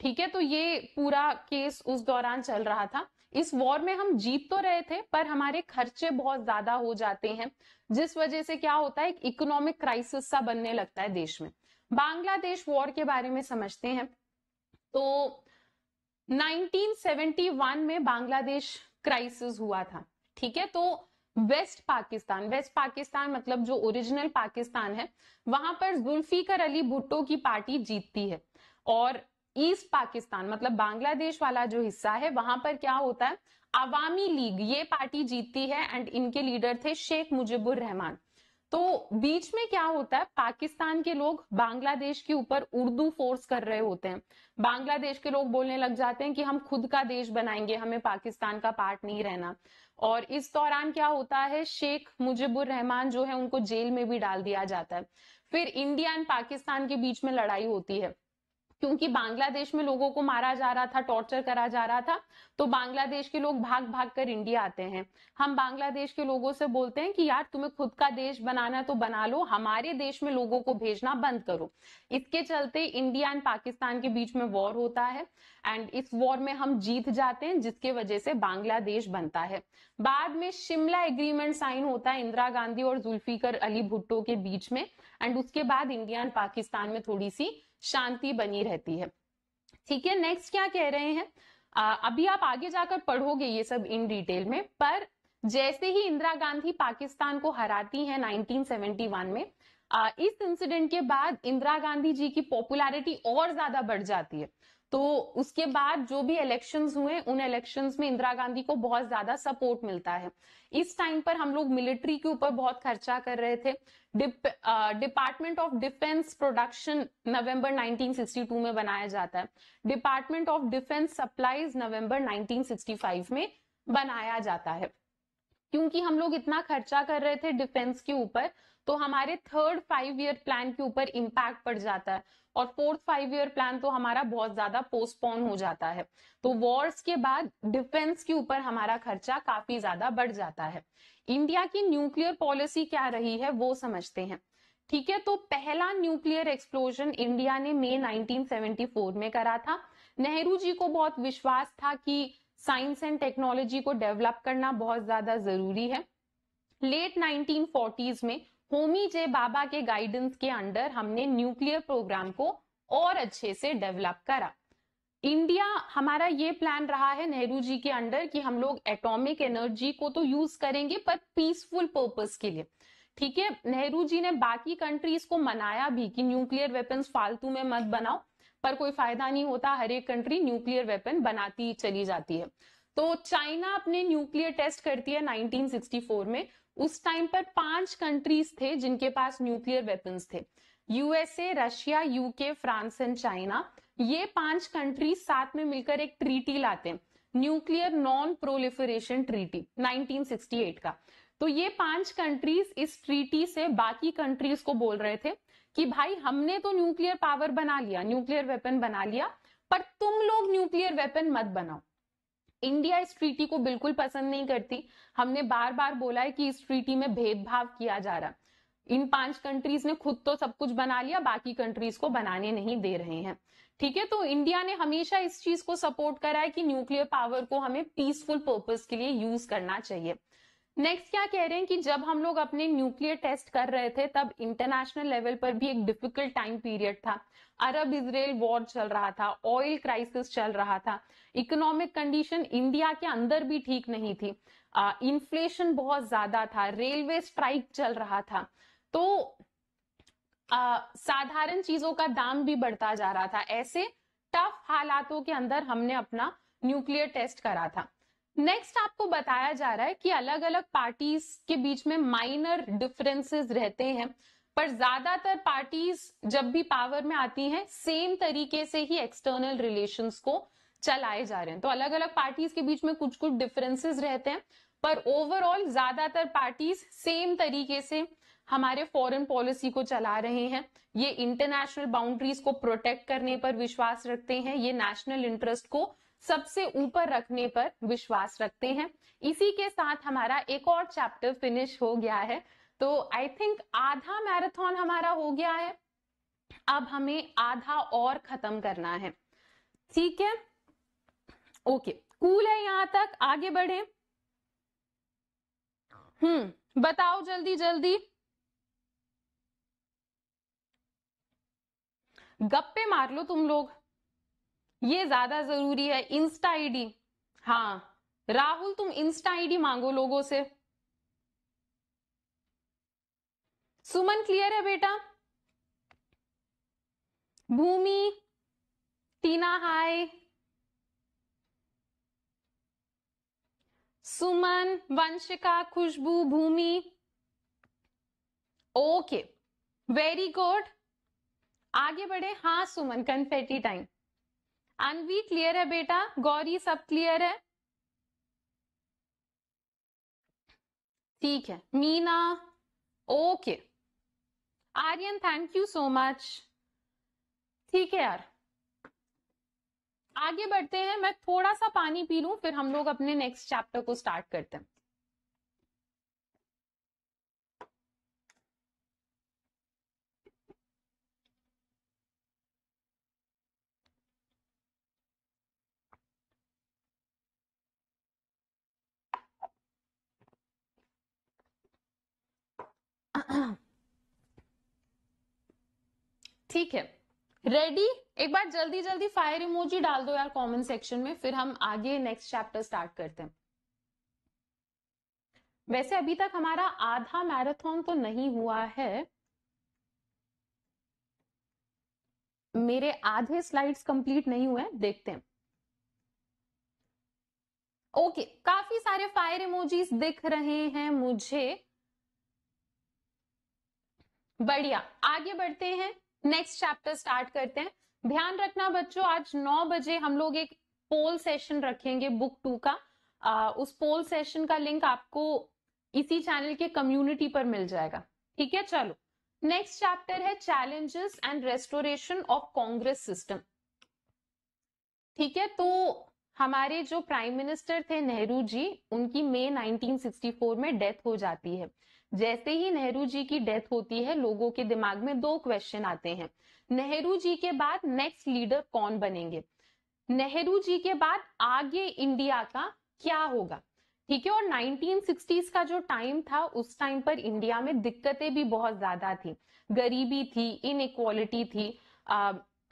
ठीक है तो ये पूरा केस उस दौरान चल रहा था इस वॉर में हम जीत तो रहे थे पर हमारे खर्चे बहुत ज्यादा हो जाते हैं जिस वजह से क्या होता है एक इकोनॉमिक क्राइसिस सा बनने लगता है देश में बांग्लादेश वॉर के बारे में समझते हैं तो 1971 में बांग्लादेश क्राइसिस हुआ था ठीक है तो वेस्ट पाकिस्तान वेस्ट पाकिस्तान मतलब जो ओरिजिनल पाकिस्तान है वहां पर जुल्फीकर अली भुट्टो की पार्टी जीतती है और ईस्ट पाकिस्तान मतलब बांग्लादेश वाला जो हिस्सा है वहां पर क्या होता है आवामी लीग ये पार्टी जीतती है एंड इनके लीडर थे शेख मुजिबुर रहमान तो बीच में क्या होता है पाकिस्तान के लोग बांग्लादेश के ऊपर उर्दू फोर्स कर रहे होते हैं बांग्लादेश के लोग बोलने लग जाते हैं कि हम खुद का देश बनाएंगे हमें पाकिस्तान का पार्ट नहीं रहना और इस दौरान क्या होता है शेख मुजिबुर रहमान जो है उनको जेल में भी डाल दिया जाता है फिर इंडिया एंड पाकिस्तान के बीच में लड़ाई होती है क्योंकि बांग्लादेश में लोगों को मारा जा रहा था टॉर्चर करा जा रहा था तो बांग्लादेश के लोग भाग भाग कर इंडिया आते हैं हम बांग्लादेश के लोगों से बोलते हैं कि यार तुम्हें खुद का देश बनाना तो बना लो हमारे देश में लोगों को भेजना बंद करो इसके चलते इंडिया एंड पाकिस्तान के बीच में वॉर होता है एंड इस वॉर में हम जीत जाते हैं जिसके वजह से बांग्लादेश बनता है बाद में शिमला एग्रीमेंट साइन होता है इंदिरा गांधी और जुल्फीकर अली भुट्टो के बीच में एंड उसके बाद इंडिया एंड पाकिस्तान में थोड़ी सी शांति बनी रहती है ठीक है नेक्स्ट क्या कह रहे हैं आ, अभी आप आगे जाकर पढ़ोगे ये सब इन डिटेल में पर जैसे ही इंदिरा गांधी पाकिस्तान को हराती हैं 1971 में आ, इस इंसिडेंट के बाद इंदिरा गांधी जी की पॉपुलैरिटी और ज्यादा बढ़ जाती है तो उसके बाद जो भी इलेक्शंस हुए उन इलेक्शंस में इंदिरा गांधी को बहुत ज्यादा सपोर्ट मिलता है इस टाइम पर हम लोग मिलिट्री के ऊपर बहुत खर्चा कर रहे थे department of defence production November 1962 में बनाया जाता है department of defence supplies November 1965 में बनाया जाता है क्योंकि हम लोग इतना खर्चा कर रहे थे डिफेंस के ऊपर तो हमारे थर्ड फाइव ईयर प्लान के ऊपर इम्पैक्ट पड़ जाता है और फोर्थ फाइव ईयर प्लान तो हमारा बहुत ज्यादा पोस्टपोन हो जाता है तो वॉर्स के बाद डिफेंस के ऊपर हमारा खर्चा काफी ज्यादा बढ़ जाता है इंडिया की न्यूक्लियर पॉलिसी क्या रही है वो समझते हैं ठीक है तो पहला न्यूक्लियर एक्सप्लोजन इंडिया ने मई 1974 में करा था नेहरू जी को बहुत विश्वास था कि साइंस एंड टेक्नोलॉजी को डेवलप करना बहुत ज्यादा जरूरी है लेट 1940s में होमी जे बाबा के गाइडेंस के अंडर हमने न्यूक्लियर प्रोग्राम को और अच्छे से डेवलप करा इंडिया हमारा ये प्लान रहा है नेहरू जी के अंडर कि हम लोग एटॉमिक एनर्जी को तो यूज करेंगे पर पीसफुल पर्पस के लिए ठीक है नेहरू जी ने बाकी कंट्रीज को मनाया भी कि न्यूक्लियर वेपन्स फालतू में मत बनाओ पर कोई फायदा नहीं होता हर एक कंट्री न्यूक्लियर वेपन बनाती चली जाती है तो चाइना अपने न्यूक्लियर टेस्ट करती है 1964 में उस टाइम पर पांच कंट्रीज थे जिनके पास न्यूक्लियर वेपन्स थे USA Russia UK France and China ये पांच कंट्रीज साथ में मिलकर एक ट्रीटी लाते हैं न्यूक्लियर नॉन प्रोलिफरेशन ट्रीटी 1968 का तो ये पांच कंट्रीज इस ट्रीटी से बाकी कंट्रीज को बोल रहे थे कि भाई हमने तो न्यूक्लियर पावर बना लिया न्यूक्लियर वेपन बना लिया पर तुम लोग न्यूक्लियर वेपन मत बनाओ इंडिया इस ट्रीटी को बिल्कुल पसंद नहीं करती हमने बार बार बोला है कि इस ट्रीटी में भेदभाव किया जा रहा इन पांच कंट्रीज ने खुद तो सब कुछ बना लिया बाकी कंट्रीज को बनाने नहीं दे रहे हैं ठीक है तो इंडिया ने हमेशा इस चीज को सपोर्ट करा है कि न्यूक्लियर पावर को हमें पीसफुल पर्पज के लिए यूज करना चाहिए नेक्स्ट क्या कह रहे हैं कि जब हम लोग अपने न्यूक्लियर टेस्ट कर रहे थे तब इंटरनेशनल लेवल पर भी एक डिफिकल्ट टाइम पीरियड था अरब इसराइल वॉर चल रहा था ऑयल क्राइसिस चल रहा था इकोनॉमिक कंडीशन इंडिया के अंदर भी ठीक नहीं थी इन्फ्लेशन बहुत ज्यादा था रेलवे स्ट्राइक चल रहा था तो साधारण चीजों का दाम भी बढ़ता जा रहा था ऐसे टफ हालातों के अंदर हमने अपना न्यूक्लियर टेस्ट करा था नेक्स्ट आपको बताया जा रहा है कि अलग अलग पार्टीज के बीच में माइनर डिफरेंसेस रहते हैं पर ज्यादातर पार्टीज जब भी पावर में आती हैं सेम तरीके से ही एक्सटर्नल रिलेशंस को चलाए जा रहे हैं तो अलग अलग पार्टीज के बीच में कुछ कुछ डिफरेंसेस रहते हैं पर ओवरऑल ज्यादातर पार्टीज सेम तरीके से हमारे फॉरेन पॉलिसी को चला रहे हैं ये इंटरनेशनल बाउंड्रीज को प्रोटेक्ट करने पर विश्वास रखते हैं ये नेशनल इंटरेस्ट को सबसे ऊपर रखने पर विश्वास रखते हैं इसी के साथ हमारा एक और चैप्टर फिनिश हो गया है तो आई थिंक आधा मैराथन हमारा हो गया है अब हमें आधा और खत्म करना है ठीक है ओके कूल है यहां तक आगे बढ़े हम्म बताओ जल्दी जल्दी गप्पे मार लो तुम लोग ये ज्यादा जरूरी है इंस्टा आईडी हाँ राहुल तुम इंस्टा आईडी मांगो लोगों से सुमन क्लियर है बेटा Bhoomi Tina hi Suman Vanshika Khushboo Bhoomi okay very good आगे बढ़े हाँ Suman confetti time Anvi clear है बेटा गौरी सब क्लियर है ठीक है Meena okay Aryan thank you so much ठीक है यार आगे बढ़ते हैं मैं थोड़ा सा पानी पी लूं फिर हम लोग अपने नेक्स्ट चैप्टर को स्टार्ट करते हैं ठीक है रेडी एक बार जल्दी जल्दी फायर इमोजी डाल दो यार कमेंट सेक्शन में फिर हम आगे नेक्स्ट चैप्टर स्टार्ट करते हैं वैसे अभी तक हमारा आधा मैराथन तो नहीं हुआ है मेरे आधे स्लाइड्स कंप्लीट नहीं हुए देखते हैं ओके okay, काफी सारे फायर इमोजीज दिख रहे हैं मुझे बढ़िया आगे बढ़ते हैं नेक्स्ट चैप्टर स्टार्ट करते हैं ध्यान रखना बच्चों आज 9 बजे हम लोग एक पोल सेशन रखेंगे बुक टू का आ, उस पोल सेशन का लिंक आपको इसी चैनल के कम्युनिटी पर मिल जाएगा ठीक है चलो नेक्स्ट चैप्टर है challenges and restoration of Congress system ठीक है तो हमारे जो प्राइम मिनिस्टर थे नेहरू जी उनकी मई 1964 में डेथ हो जाती है जैसे ही नेहरू जी की डेथ होती है लोगों के दिमाग में दो क्वेश्चन आते हैं नेहरू जी के बाद नेक्स्ट लीडर कौन बनेंगे नेहरू जी के बाद आगे इंडिया का क्या होगा ठीक है और 1960s का जो टाइम था उस टाइम पर इंडिया में दिक्कतें भी बहुत ज्यादा थी गरीबी थी इनक्वालिटी थी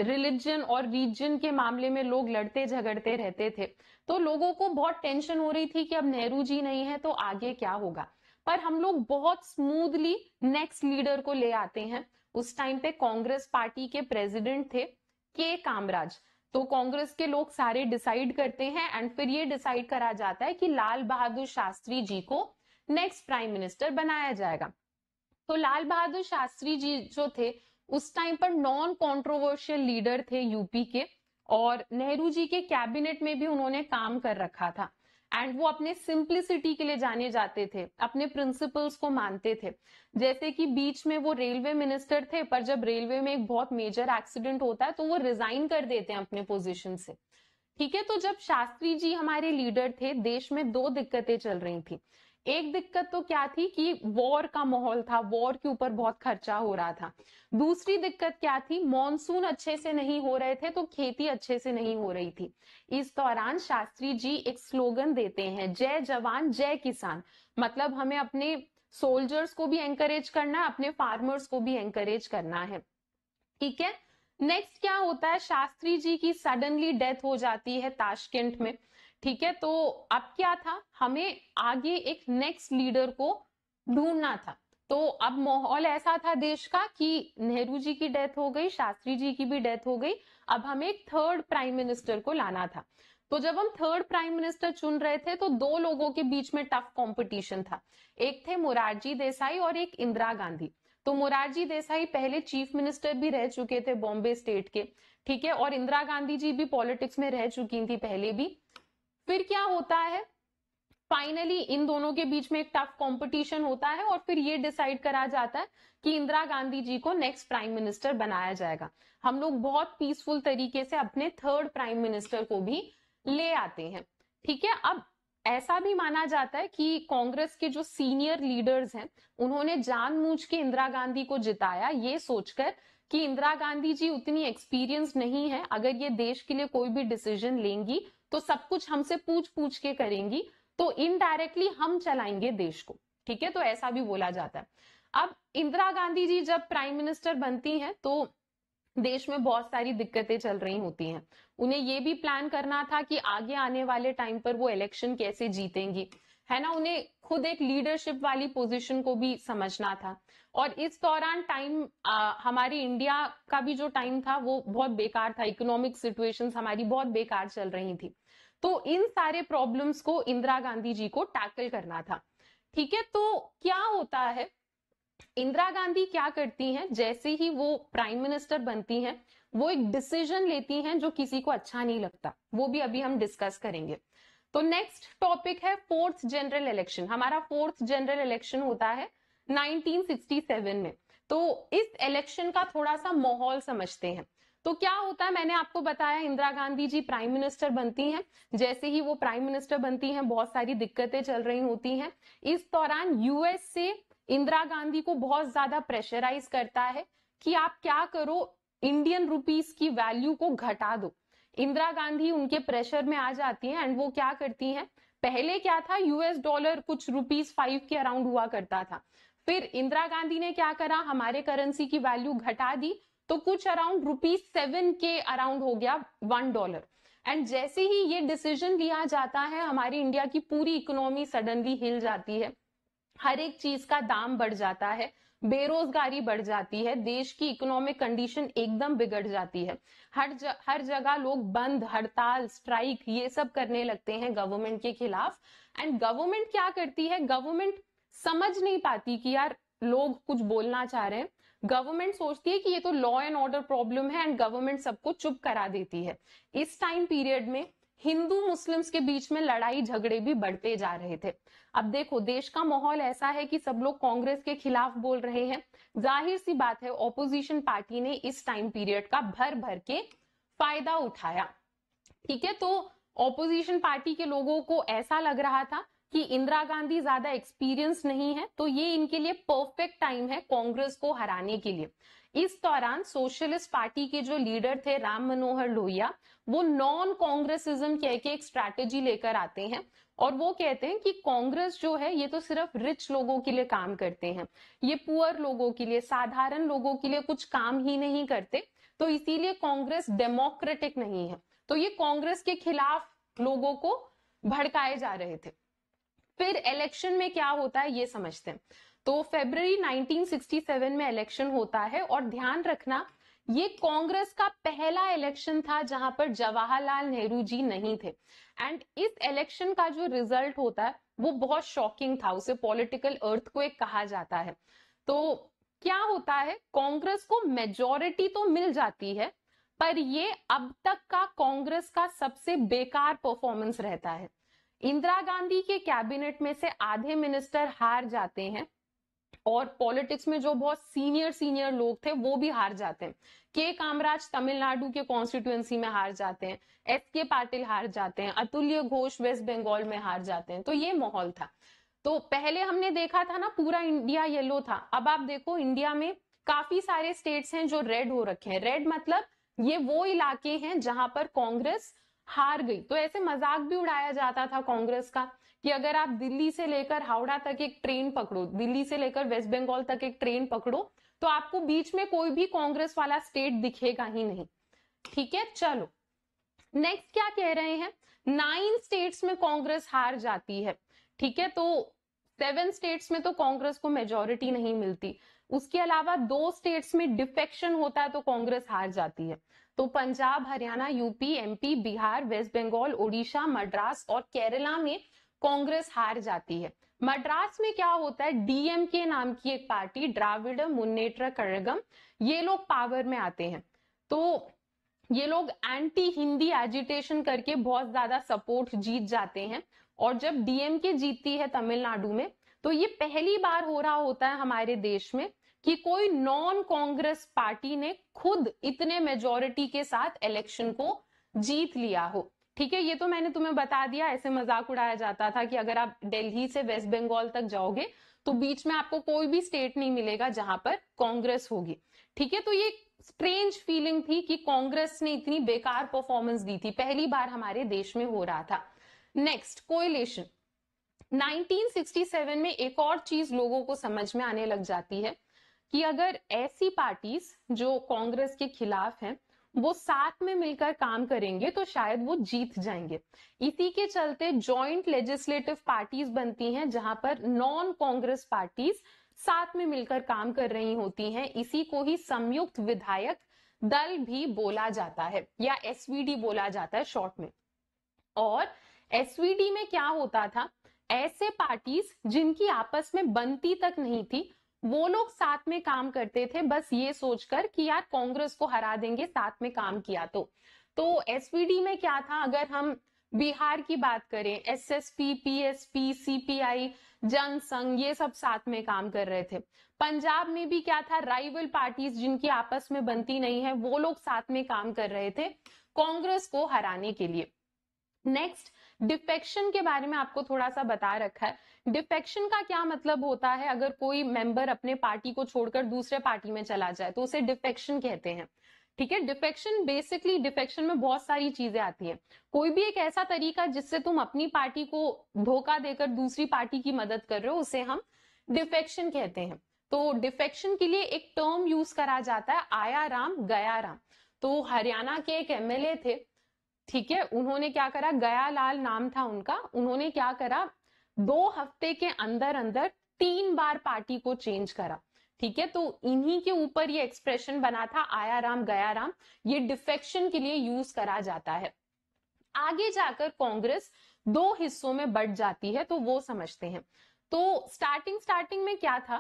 रिलीजन और रीजन के मामले में लोग लड़ते झगड़ते रहते थे तो लोगों को बहुत टेंशन हो रही थी कि अब नेहरू जी नहीं है तो आगे क्या होगा पर हम लोग बहुत स्मूथली नेक्स्ट लीडर को ले आते हैं उस टाइम पे कांग्रेस पार्टी के प्रेसिडेंट थे के कामराज तो कांग्रेस के लोग सारे डिसाइड करते हैं एंड फिर ये डिसाइड करा जाता है कि लाल बहादुर शास्त्री जी को नेक्स्ट प्राइम मिनिस्टर बनाया जाएगा तो लाल बहादुर शास्त्री जी जो थे उस टाइम पर नॉन कंट्रोवर्शियल लीडर थे यूपी के और नेहरू जी के कैबिनेट में भी उन्होंने काम कर रखा था एंड वो अपने सिंप्लिसिटी के लिए जाने जाते थे अपने प्रिंसिपल्स को मानते थे जैसे कि बीच में वो रेलवे मिनिस्टर थे पर जब रेलवे में एक बहुत मेजर एक्सीडेंट होता है तो वो रिजाइन कर देते हैं अपने पोजिशन से ठीक है तो जब शास्त्री जी हमारे लीडर थे देश में दो दिक्कतें चल रही थी एक दिक्कत तो क्या थी कि वॉर का माहौल था वॉर के ऊपर बहुत खर्चा हो रहा था दूसरी दिक्कत क्या थी मॉनसून अच्छे से नहीं हो रहे थे तो खेती अच्छे से नहीं हो रही थी इस दौरान शास्त्री जी एक स्लोगन देते हैं जय जवान जय किसान मतलब हमें अपने सोल्जर्स को भी एंकरेज करना है अपने फार्मर्स को भी एंकरेज करना है ठीक है नेक्स्ट क्या होता है शास्त्री जी की सडनली डेथ हो जाती है ताशकेंट में ठीक है तो अब क्या था हमें आगे एक नेक्स्ट लीडर को ढूंढना था तो अब माहौल ऐसा था देश का कि नेहरू जी की डेथ हो गई शास्त्री जी की भी डेथ हो गई अब हमें एक थर्ड प्राइम मिनिस्टर को लाना था तो जब हम थर्ड प्राइम मिनिस्टर चुन रहे थे तो दो लोगों के बीच में टफ कंपटीशन था एक थे मोरारजी देसाई और एक इंदिरा गांधी तो मोरारजी देसाई पहले चीफ मिनिस्टर भी रह चुके थे बॉम्बे स्टेट के ठीक है और इंदिरा गांधी जी भी पॉलिटिक्स में रह चुकी थी पहले भी फिर क्या होता है फाइनली इन दोनों के बीच में एक टफ कंपटीशन होता है और फिर ये डिसाइड करा जाता है कि इंदिरा गांधी जी को नेक्स्ट प्राइम मिनिस्टर बनाया जाएगा हम लोग बहुत पीसफुल तरीके से अपने थर्ड प्राइम मिनिस्टर को भी ले आते हैं ठीक है अब ऐसा भी माना जाता है कि कांग्रेस के जो सीनियर लीडर्स हैं उन्होंने जानबूझ के इंदिरा गांधी को जिताया ये सोचकर कि इंदिरा गांधी जी उतनी एक्सपीरियंस नहीं है अगर ये देश के लिए कोई भी डिसीजन लेंगी तो सब कुछ हमसे पूछ पूछ के करेंगी तो इनडायरेक्टली हम चलाएंगे देश को ठीक है तो ऐसा भी बोला जाता है अब इंदिरा गांधी जी जब प्राइम मिनिस्टर बनती हैं तो देश में बहुत सारी दिक्कतें चल रही होती हैं उन्हें ये भी प्लान करना था कि आगे आने वाले टाइम पर वो इलेक्शन कैसे जीतेंगी है ना उन्हें खुद एक लीडरशिप वाली पोजीशन को भी समझना था और इस दौरान टाइम हमारी इंडिया का भी जो टाइम था वो बहुत बेकार था इकोनॉमिक सिचुएशंस हमारी बहुत बेकार चल रही थी तो इन सारे प्रॉब्लम्स को इंदिरा गांधी जी को टैकल करना था ठीक है तो क्या होता है इंदिरा गांधी क्या करती हैं जैसे ही वो प्राइम मिनिस्टर बनती हैं वो एक डिसीजन लेती हैं जो किसी को अच्छा नहीं लगता वो भी अभी हम डिस्कस करेंगे तो नेक्स्ट टॉपिक है फोर्थ जनरल इलेक्शन हमारा फोर्थ जनरल इलेक्शन होता है 1967 में तो इस इलेक्शन का थोड़ा सा माहौल समझते हैं तो क्या होता है मैंने आपको बताया इंदिरा गांधी जी प्राइम मिनिस्टर बनती हैं जैसे ही वो प्राइम मिनिस्टर बनती हैं बहुत सारी दिक्कतें चल रही होती हैं इस दौरान यूएस से इंदिरा गांधी को बहुत ज्यादा प्रेशराइज करता है कि आप क्या करो इंडियन रुपीस की वैल्यू को घटा दो इंदिरा गांधी उनके प्रेशर में आ जाती हैं एंड वो क्या करती हैं पहले क्या था यूएस डॉलर कुछ रुपीज फाइव के अराउंड हुआ करता था फिर इंदिरा गांधी ने क्या करा हमारे करेंसी की वैल्यू घटा दी तो कुछ अराउंड रुपीज सेवन के अराउंड हो गया वन डॉलर एंड जैसे ही ये डिसीजन लिया जाता है हमारी इंडिया की पूरी इकोनॉमी सडनली हिल जाती है हर एक चीज का दाम बढ़ जाता है बेरोजगारी बढ़ जाती है देश की इकोनॉमिक कंडीशन एकदम बिगड़ जाती है हर ज, हर जगह लोग बंद हड़ताल स्ट्राइक ये सब करने लगते हैं गवर्नमेंट के खिलाफ एंड गवर्नमेंट क्या करती है गवर्नमेंट समझ नहीं पाती कि यार लोग कुछ बोलना चाह रहे हैं गवर्नमेंट सोचती है कि ये तो लॉ एंड ऑर्डर प्रॉब्लम है एंड गवर्नमेंट सबको चुप करा देती है इस टाइम पीरियड में हिंदू मुस्लिम्स के बीच में लड़ाई झगड़े भी बढ़ते जा रहे थे अब देखो देश का माहौल ऐसा है कि सब लोग कांग्रेस के खिलाफ बोल रहे हैं जाहिर सी बात है ऑपोजिशन पार्टी ने इस टाइम पीरियड का भर भर के फायदा उठाया ठीक है तो ऑपोजिशन पार्टी के लोगों को ऐसा लग रहा था कि इंदिरा गांधी ज्यादा एक्सपीरियंस नहीं है तो ये इनके लिए परफेक्ट टाइम है कांग्रेस को हराने के लिए इस दौरान सोशलिस्ट पार्टी के जो लीडर थे राम मनोहर लोहिया वो नॉन कांग्रेसिज्म कह के एक स्ट्रैटेजी लेकर आते हैं और वो कहते हैं कि कांग्रेस जो है ये तो सिर्फ रिच लोगों के लिए काम करते हैं ये पुअर लोगों के लिए साधारण लोगों के लिए कुछ काम ही नहीं करते तो इसीलिए कांग्रेस डेमोक्रेटिक नहीं है तो ये कांग्रेस के खिलाफ लोगों को भड़काए जा रहे थे फिर इलेक्शन में क्या होता है ये समझते हैं तो फेबररी 1967 में इलेक्शन होता है और ध्यान रखना ये कांग्रेस का पहला इलेक्शन था जहां पर जवाहरलाल नेहरू जी नहीं थे एंड इस इलेक्शन का जो रिजल्ट होता है वो बहुत शॉकिंग था उसे पॉलिटिकल एक कहा जाता है तो क्या होता है कांग्रेस को मेजोरिटी तो मिल जाती है पर ये अब तक का कांग्रेस का सबसे बेकार परफॉर्मेंस रहता है इंदिरा गांधी के कैबिनेट में से आधे मिनिस्टर हार जाते हैं और पॉलिटिक्स में जो बहुत सीनियर सीनियर लोग थे वो भी हार जाते हैं के कामराज तमिलनाडु के कॉन्स्टिट्यूएंसी में हार जाते हैं एस के पाटिल हार जाते हैं अतुल्य घोष वेस्ट बंगाल में हार जाते हैं तो ये माहौल था तो पहले हमने देखा था ना पूरा इंडिया येलो था अब आप देखो इंडिया में काफी सारे स्टेट्स हैं जो रेड हो रखे हैं रेड मतलब ये वो इलाके हैं जहां पर कांग्रेस हार गई तो ऐसे मजाक भी उड़ाया जाता था कांग्रेस का कि अगर आप दिल्ली से लेकर हावड़ा तक एक ट्रेन पकड़ो दिल्ली से लेकर वेस्ट बंगाल तक एक ट्रेन पकड़ो तो आपको बीच में कोई भी कांग्रेस वाला स्टेट दिखेगा ही नहीं ठीक है चलो नेक्स्ट क्या कह रहे हैं नाइन स्टेट्स में कांग्रेस हार जाती है ठीक है तो सेवन स्टेट्स में तो कांग्रेस को मेजोरिटी नहीं मिलती उसके अलावा दो स्टेट्स में डिफेक्शन होता है तो कांग्रेस हार जाती है तो पंजाब हरियाणा यूपी एमपी बिहार वेस्ट बंगाल ओडिशा मद्रास और केरला में कांग्रेस हार जाती है मद्रास में क्या होता है डीएम के नाम की एक पार्टी द्राविड मुन्नेत्र कड़गम ये लोग पावर में आते हैं तो ये लोग एंटी हिंदी एजिटेशन करके बहुत ज्यादा सपोर्ट जीत जाते हैं और जब डीएम के जीतती है तमिलनाडु में तो ये पहली बार हो रहा होता है हमारे देश में कि कोई नॉन कांग्रेस पार्टी ने खुद इतने मेजोरिटी के साथ इलेक्शन को जीत लिया हो ठीक है ये तो मैंने तुम्हें बता दिया ऐसे मजाक उड़ाया जाता था कि अगर आप दिल्ली से वेस्ट बंगाल तक जाओगे तो बीच में आपको कोई भी स्टेट नहीं मिलेगा जहां पर कांग्रेस होगी ठीक है तो ये स्ट्रेंज फीलिंग थी कि कांग्रेस ने इतनी बेकार परफॉर्मेंस दी थी पहली बार हमारे देश में हो रहा था नेक्स्ट कोयलेशन 1967 में एक और चीज लोगों को समझ में आने लग जाती है कि अगर ऐसी पार्टीज जो कांग्रेस के खिलाफ हैं वो साथ में मिलकर काम करेंगे तो शायद वो जीत जाएंगे इसी के चलते जॉइंट लेजिस्लेटिव पार्टीज बनती हैं जहां पर नॉन कांग्रेस पार्टीज साथ में मिलकर काम कर रही होती हैं इसी को ही संयुक्त विधायक दल भी बोला जाता है या एसवीडी बोला जाता है शॉर्ट में और एसवीडी में क्या होता था ऐसे पार्टीज जिनकी आपस में बनती तक नहीं थी वो लोग साथ में काम करते थे बस ये सोचकर कि यार कांग्रेस को हरा देंगे साथ में काम किया तो तो एसपीडी में क्या था अगर हम बिहार की बात करें एसएसपी, पीएसपी, सीपीआई, जनसंघ ये सब साथ में काम कर रहे थे पंजाब में भी क्या था राइवल पार्टीज जिनकी आपस में बनती नहीं है वो लोग साथ में काम कर रहे थे कांग्रेस को हराने के लिए नेक्स्ट डिफेक्शन के बारे में आपको थोड़ा सा बता रखा है डिफेक्शन का क्या मतलब होता है अगर कोई मेंबर अपने पार्टी को छोड़कर दूसरे पार्टी में चला जाए तो उसे डिफेक्शन कहते हैं ठीक है डिफेक्शन बेसिकली डिफेक्शन में बहुत सारी चीजें आती हैं कोई भी एक ऐसा तरीका जिससे तुम अपनी पार्टी को धोखा देकर दूसरी पार्टी की मदद कर रहे हो उसे हम डिफेक्शन कहते हैं तो डिफेक्शन के लिए एक टर्म यूज करा जाता है आया राम गया राम तो हरियाणा के एक एमएलए थे ठीक है उन्होंने क्या करा गया लाल नाम था उनका उन्होंने क्या करा दो हफ्ते के अंदर अंदर तीन बार पार्टी को चेंज करा ठीक है तो इन्हीं के ऊपर ये एक्सप्रेशन बना था आया राम गया राम ये डिफेक्शन के लिए यूज करा जाता है आगे जाकर कांग्रेस दो हिस्सों में बढ़ जाती है तो वो समझते हैं तो स्टार्टिंग स्टार्टिंग में क्या था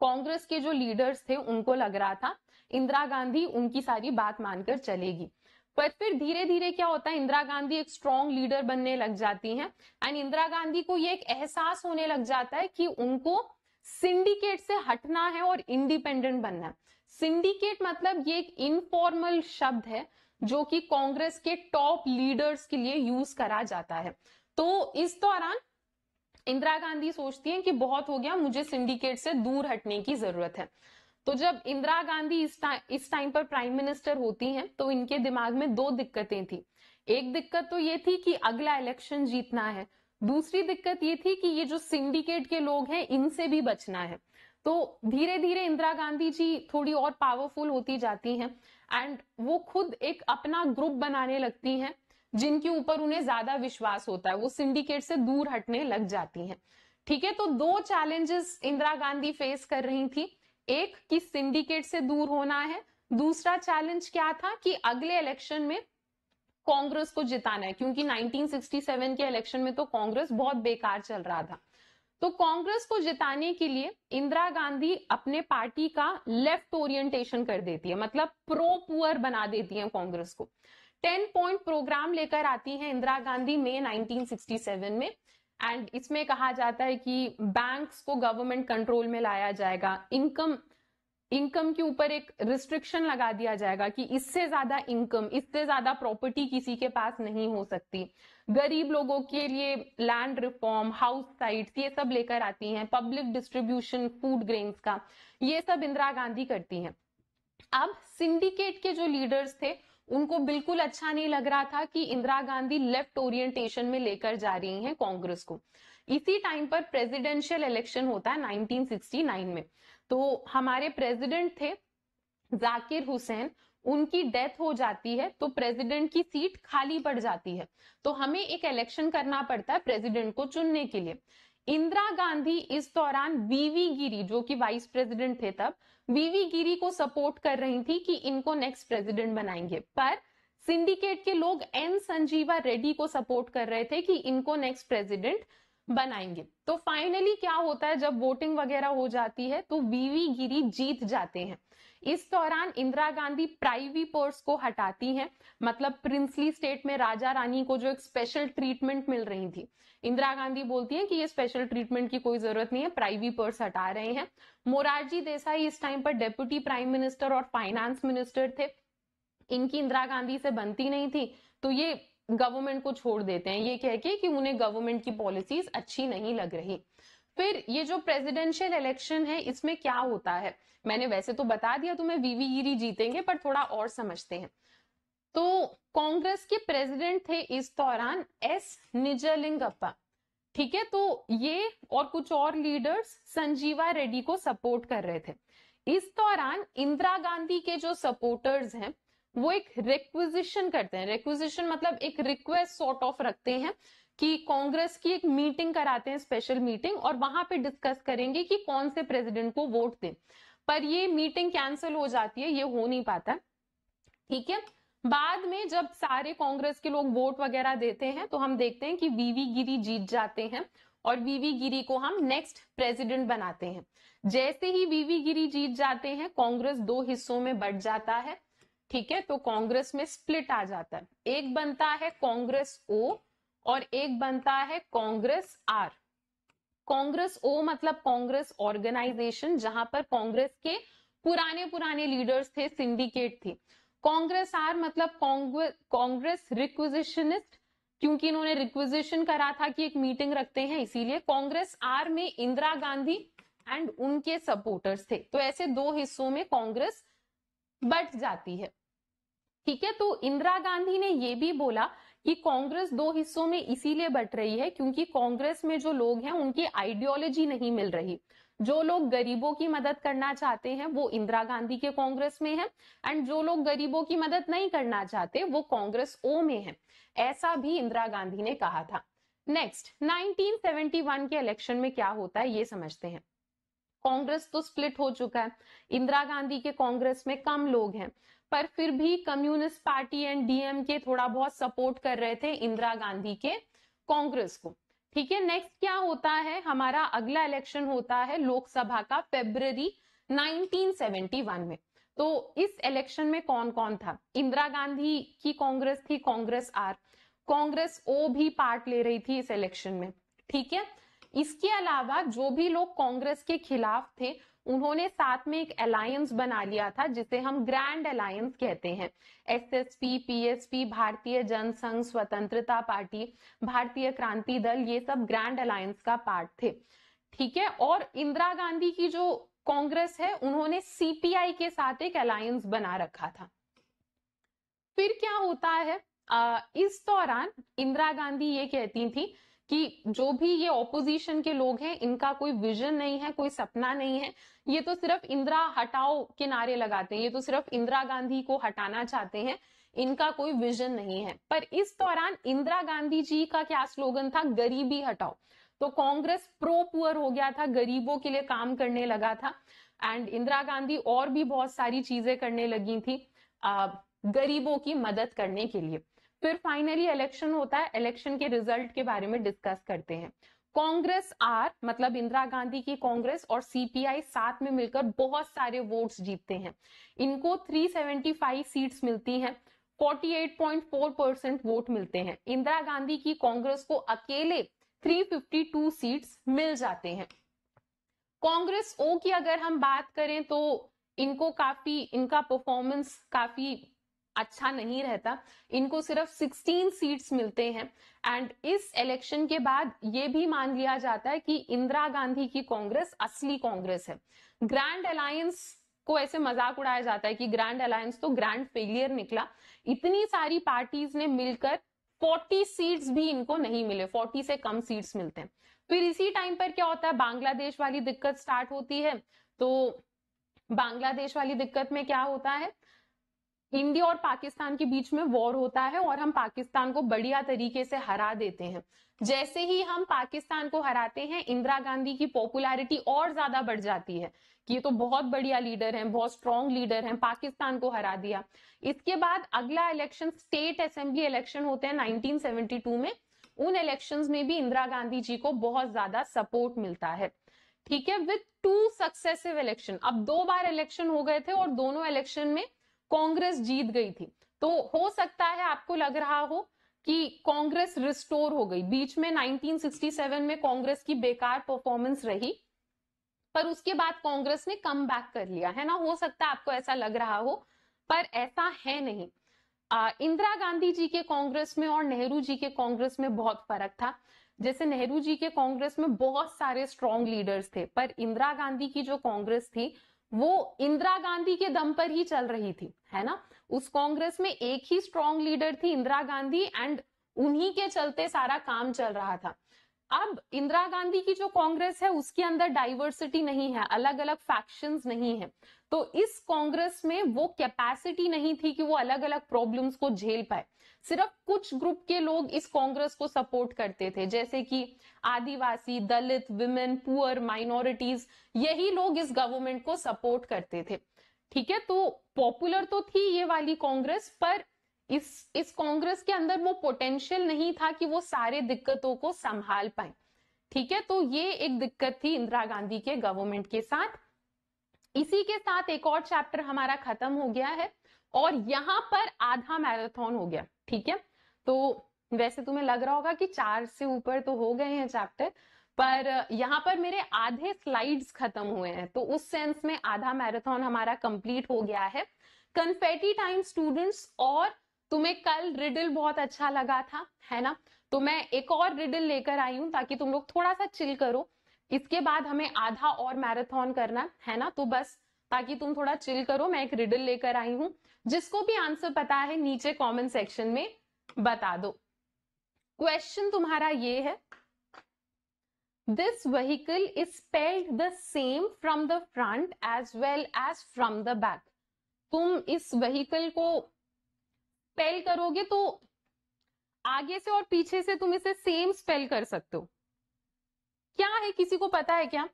कांग्रेस के जो लीडर्स थे उनको लग रहा था इंदिरा गांधी उनकी सारी बात मानकर चलेगी पर फिर धीरे धीरे क्या होता है इंदिरा गांधी एक स्ट्रांग लीडर बनने लग जाती हैं एंड इंदिरा गांधी को ये एक एहसास होने लग जाता है कि उनको सिंडिकेट से हटना है और इंडिपेंडेंट बनना है सिंडिकेट मतलब ये एक इनफॉर्मल शब्द है जो कि कांग्रेस के टॉप लीडर्स के लिए यूज करा जाता है तो इस दौरान इंदिरा गांधी सोचती है कि बहुत हो गया मुझे सिंडिकेट से दूर हटने की जरूरत है तो जब इंदिरा गांधी इस टाइम इस टाइम पर प्राइम मिनिस्टर होती हैं तो इनके दिमाग में दो दिक्कतें थी एक दिक्कत तो ये थी कि अगला इलेक्शन जीतना है दूसरी दिक्कत ये थी कि ये जो सिंडिकेट के लोग हैं इनसे भी बचना है तो धीरे धीरे इंदिरा गांधी जी थोड़ी और पावरफुल होती जाती हैं एंड वो खुद एक अपना ग्रुप बनाने लगती हैं जिनके ऊपर उन्हें ज्यादा विश्वास होता है वो सिंडिकेट से दूर हटने लग जाती हैं ठीक है तो दो चैलेंजेस इंदिरा गांधी फेस कर रही थी एक कि सिंडिकेट से दूर होना है दूसरा चैलेंज क्या था कि अगले इलेक्शन में कांग्रेस को जिताना है क्योंकि 1967 के इलेक्शन में तो कांग्रेस बहुत बेकार चल रहा था तो कांग्रेस को जिताने के लिए इंदिरा गांधी अपने पार्टी का लेफ्ट ओरिएंटेशन कर देती है मतलब प्रो पुअर बना देती है कांग्रेस को टेन पॉइंट प्रोग्राम लेकर आती है इंदिरा गांधी मई 1967 में एंड इसमें कहा जाता है कि बैंक्स को गवर्नमेंट कंट्रोल में लाया जाएगा इनकम इनकम के ऊपर एक रिस्ट्रिक्शन लगा दिया जाएगा कि इससे ज्यादा इनकम इससे ज्यादा प्रॉपर्टी किसी के पास नहीं हो सकती गरीब लोगों के लिए लैंड रिफॉर्म हाउस साइट ये सब लेकर आती हैं पब्लिक डिस्ट्रीब्यूशन फूड ग्रेन्स का ये सब इंदिरा गांधी करती हैं अब सिंडिकेट के जो लीडर्स थे उनको बिल्कुल अच्छा नहीं लग रहा था कि इंदिरा गांधी लेफ्ट ओरिएंटेशन में लेकर जा रही हैं कांग्रेस को इसी टाइम पर प्रेसिडेंशियल इलेक्शन होता है 1969 में तो हमारे प्रेसिडेंट थे जाकिर हुसैन उनकी डेथ हो जाती है तो प्रेसिडेंट की सीट खाली पड़ जाती है तो हमें एक इलेक्शन करना पड़ता है प्रेसिडेंट को चुनने के लिए इंदिरा गांधी इस दौरान वीवी गिरी जो कि वाइस प्रेसिडेंट थे तब वीवी गिरी को सपोर्ट कर रही थी कि इनको नेक्स्ट प्रेसिडेंट बनाएंगे पर सिंडिकेट के लोग एन संजीवा रेड्डी को सपोर्ट कर रहे थे कि इनको नेक्स्ट प्रेसिडेंट बनाएंगे तो फाइनली क्या होता है जब वोटिंग वगैरह हो जाती है तो वीवी गिरी जीत जाते हैं इस दौरान इंदिरा गांधी प्राइवी पर्स को हटाती हैं मतलब प्रिंसली स्टेट में राजा रानी को जो एक स्पेशल ट्रीटमेंट मिल रही थी इंदिरा गांधी बोलती हैं कि ये स्पेशल ट्रीटमेंट की कोई जरूरत नहीं है प्राइवी पर्स हटा रहे हैं मोरारजी देसाई इस टाइम पर डेप्यूटी प्राइम मिनिस्टर और फाइनेंस मिनिस्टर थे इनकी इंदिरा गांधी से बनती नहीं थी तो ये गवर्नमेंट को छोड़ देते हैं ये कह के कि उन्हें गवर्नमेंट की पॉलिसीज अच्छी नहीं लग रही फिर ये जो प्रेसिडेंशियल इलेक्शन है इसमें क्या होता है मैंने वैसे तो बता दिया तुम्हें तो वीवीईरी जीतेंगे पर थोड़ा और समझते हैं तो कांग्रेस के प्रेसिडेंट थे इस दौरान एस निजलिंगप्पा ठीक है तो ये और कुछ और लीडर्स संजीवा रेड्डी को सपोर्ट कर रहे थे इस दौरान इंदिरा गांधी के जो सपोर्टर्स हैं वो एक रिक्विजिशन करते हैं रिक्विजिशन मतलब एक रिक्वेस्ट सॉर्ट ऑफ रखते हैं कि कांग्रेस की एक मीटिंग कराते हैं स्पेशल मीटिंग और वहां पे डिस्कस करेंगे कि कौन से प्रेसिडेंट को वोट दें पर ये मीटिंग कैंसिल हो जाती है ये हो नहीं पाता ठीक है बाद में जब सारे कांग्रेस के लोग वोट वगैरह देते हैं तो हम देखते हैं कि वीवी गिरी जीत जाते हैं और वीवी गिरी को हम नेक्स्ट प्रेसिडेंट बनाते हैं जैसे ही वीवी गिरी जीत जाते हैं कांग्रेस दो हिस्सों में बढ़ जाता है ठीक है तो कांग्रेस में स्प्लिट आ जाता है एक बनता है कांग्रेस ओ और एक बनता है कांग्रेस आर कांग्रेस ओ मतलब कांग्रेस ऑर्गेनाइजेशन जहां पर कांग्रेस के पुराने पुराने लीडर्स थे सिंडिकेट थे कांग्रेस आर मतलब कांग्रेस रिक्विजिशनिस्ट क्योंकि इन्होंने रिक्विजिशन करा था कि एक मीटिंग रखते हैं इसीलिए कांग्रेस आर में इंदिरा गांधी एंड उनके सपोर्टर्स थे तो ऐसे दो हिस्सों में कांग्रेस बट जाती है ठीक है तो इंदिरा गांधी ने यह भी बोला कि कांग्रेस दो हिस्सों में इसीलिए बट रही है क्योंकि कांग्रेस में जो लोग हैं उनकी आइडियोलॉजी नहीं मिल रही जो लोग गरीबों की मदद करना चाहते हैं वो इंदिरा गांधी के कांग्रेस में है एंड जो लोग गरीबों की मदद नहीं करना चाहते वो कांग्रेस ओ में है ऐसा भी इंदिरा गांधी ने कहा था नेक्स्ट 1971 के इलेक्शन में क्या होता है ये समझते हैं कांग्रेस तो स्प्लिट हो चुका है इंदिरा गांधी के कांग्रेस में कम लोग हैं पर फिर भी कम्युनिस्ट पार्टी एंड डीएम के थोड़ा बहुत सपोर्ट कर रहे थे इंदिरा गांधी के कांग्रेस को ठीक है नेक्स्ट क्या होता है हमारा अगला इलेक्शन होता है लोकसभा का फेब्रवरी 1971 में तो इस इलेक्शन में कौन कौन था इंदिरा गांधी की कांग्रेस थी कांग्रेस आर कांग्रेस ओ भी पार्ट ले रही थी इस इलेक्शन में ठीक है इसके अलावा जो भी लोग कांग्रेस के खिलाफ थे उन्होंने साथ में एक अलायंस बना लिया था जिसे हम ग्रैंड अलायंस कहते हैं एसएसपी पीएसपी भारतीय जनसंघ स्वतंत्रता पार्टी भारतीय क्रांति दल ये सब ग्रैंड अलायंस का पार्ट थे ठीक है और इंदिरा गांधी की जो कांग्रेस है उन्होंने सीपीआई के साथ एक अलायंस बना रखा था फिर क्या होता है आ, इस दौरान इंदिरा गांधी ये कहती थी कि जो भी ये ऑपोजिशन के लोग हैं इनका कोई विजन नहीं है कोई सपना नहीं है ये तो सिर्फ इंदिरा हटाओ के नारे लगाते हैं ये तो सिर्फ इंदिरा गांधी को हटाना चाहते हैं इनका कोई विजन नहीं है पर इस दौरान इंदिरा गांधी जी का क्या स्लोगन था गरीबी हटाओ तो कांग्रेस प्रो पुअर हो गया था गरीबों के लिए काम करने लगा था एंड इंदिरा गांधी और भी बहुत सारी चीजें करने लगी थी आ, गरीबों की मदद करने के लिए फिर फाइनली इलेक्शन होता है इलेक्शन के रिजल्ट के बारे में डिस्कस करते हैं कांग्रेस आर मतलब इंदिरा गांधी की कांग्रेस और सीपीआई साथ में मिलकर बहुत सारे वोट्स जीतते हैं इनको 375 सीट्स मिलती हैं 48.4 परसेंट वोट मिलते हैं इंदिरा गांधी की कांग्रेस को अकेले 352 सीट्स मिल जाते हैं कांग्रेस ओ की अगर हम बात करें तो इनको काफी इनका परफॉर्मेंस काफी अच्छा नहीं रहता इनको सिर्फ 16 सीट्स मिलते हैं एंड इस इलेक्शन के बाद ये भी मान लिया जाता है कि इंदिरा गांधी की कांग्रेस असली कांग्रेस है ग्रैंड अलायंस को ऐसे मजाक उड़ाया जाता है कि ग्रैंड अलायंस तो ग्रैंड फेलियर निकला इतनी सारी पार्टीज ने मिलकर 40 सीट्स भी इनको नहीं मिले 40 से कम सीट्स मिलते हैं फिर इसी टाइम पर क्या होता है बांग्लादेश वाली दिक्कत स्टार्ट होती है तो बांग्लादेश वाली दिक्कत में क्या होता है इंडिया और पाकिस्तान के बीच में वॉर होता है और हम पाकिस्तान को बढ़िया तरीके से हरा देते हैं जैसे ही हम पाकिस्तान को हराते हैं इंदिरा गांधी की पॉपुलैरिटी और ज्यादा बढ़ जाती है कि ये तो बहुत बढ़िया लीडर हैं बहुत स्ट्रांग लीडर हैं पाकिस्तान को हरा दिया इसके बाद अगला इलेक्शन स्टेट असेंबली इलेक्शन होते हैं नाइनटीन में उन इलेक्शन में भी इंदिरा गांधी जी को बहुत ज्यादा सपोर्ट मिलता है ठीक है विथ टू सक्सेसिव इलेक्शन अब दो बार इलेक्शन हो गए थे और दोनों इलेक्शन में कांग्रेस जीत गई थी तो हो सकता है आपको लग रहा हो कि कांग्रेस रिस्टोर हो गई बीच में 1967 में कांग्रेस की बेकार परफॉर्मेंस रही पर उसके बाद कांग्रेस ने कम बैक कर लिया है ना हो सकता है आपको ऐसा लग रहा हो पर ऐसा है नहीं इंदिरा गांधी जी के कांग्रेस में और नेहरू जी के कांग्रेस में बहुत फर्क था जैसे नेहरू जी के कांग्रेस में बहुत सारे स्ट्रॉन्ग लीडर्स थे पर इंदिरा गांधी की जो कांग्रेस थी वो इंदिरा गांधी के दम पर ही चल रही थी है ना उस कांग्रेस में एक ही स्ट्रांग लीडर थी इंदिरा गांधी एंड उन्हीं के चलते सारा काम चल रहा था अब इंदिरा गांधी की जो कांग्रेस है उसके अंदर डाइवर्सिटी नहीं है अलग अलग फैक्शन नहीं है तो इस कांग्रेस में वो कैपेसिटी नहीं थी कि वो अलग अलग प्रॉब्लम्स को झेल पाए सिर्फ कुछ ग्रुप के लोग इस कांग्रेस को सपोर्ट करते थे जैसे कि Adivasi Dalit women poor minorities यही लोग इस गवर्नमेंट को सपोर्ट करते थे ठीक है तो पॉपुलर तो थी ये वाली कांग्रेस पर इस इस कांग्रेस के अंदर वो पोटेंशियल नहीं था कि वो सारे दिक्कतों को संभाल पाए ठीक है तो ये एक दिक्कत थी इंदिरा गांधी के गवर्नमेंट के साथ इसी के साथ एक और चैप्टर हमारा खत्म हो गया है और यहां पर आधा मैराथन हो गया ठीक है तो वैसे तुम्हें लग रहा होगा कि चार से ऊपर तो हो गए हैं चैप्टर पर यहाँ पर मेरे आधे स्लाइड्स खत्म हुए हैं तो उस सेंस में आधा मैराथन हमारा कंप्लीट हो गया है कन्फेटी टाइम स्टूडेंट्स और तुम्हें कल रिडल बहुत अच्छा लगा था है ना तो मैं एक और रिडल लेकर आई हूं ताकि तुम लोग थोड़ा सा चिल करो इसके बाद हमें आधा और मैराथन करना है ना तो बस ताकि तुम थोड़ा चिल करो मैं एक रिडल लेकर आई हूं जिसको भी आंसर पता है नीचे कमेंट सेक्शन में बता दो क्वेश्चन तुम्हारा ये है this vehicle is spelled the same from the front as well as from the back तुम इस वहीकल को स्पेल करोगे तो आगे से और पीछे से तुम इसे सेम स्पेल कर सकते हो क्या है किसी को पता है क्या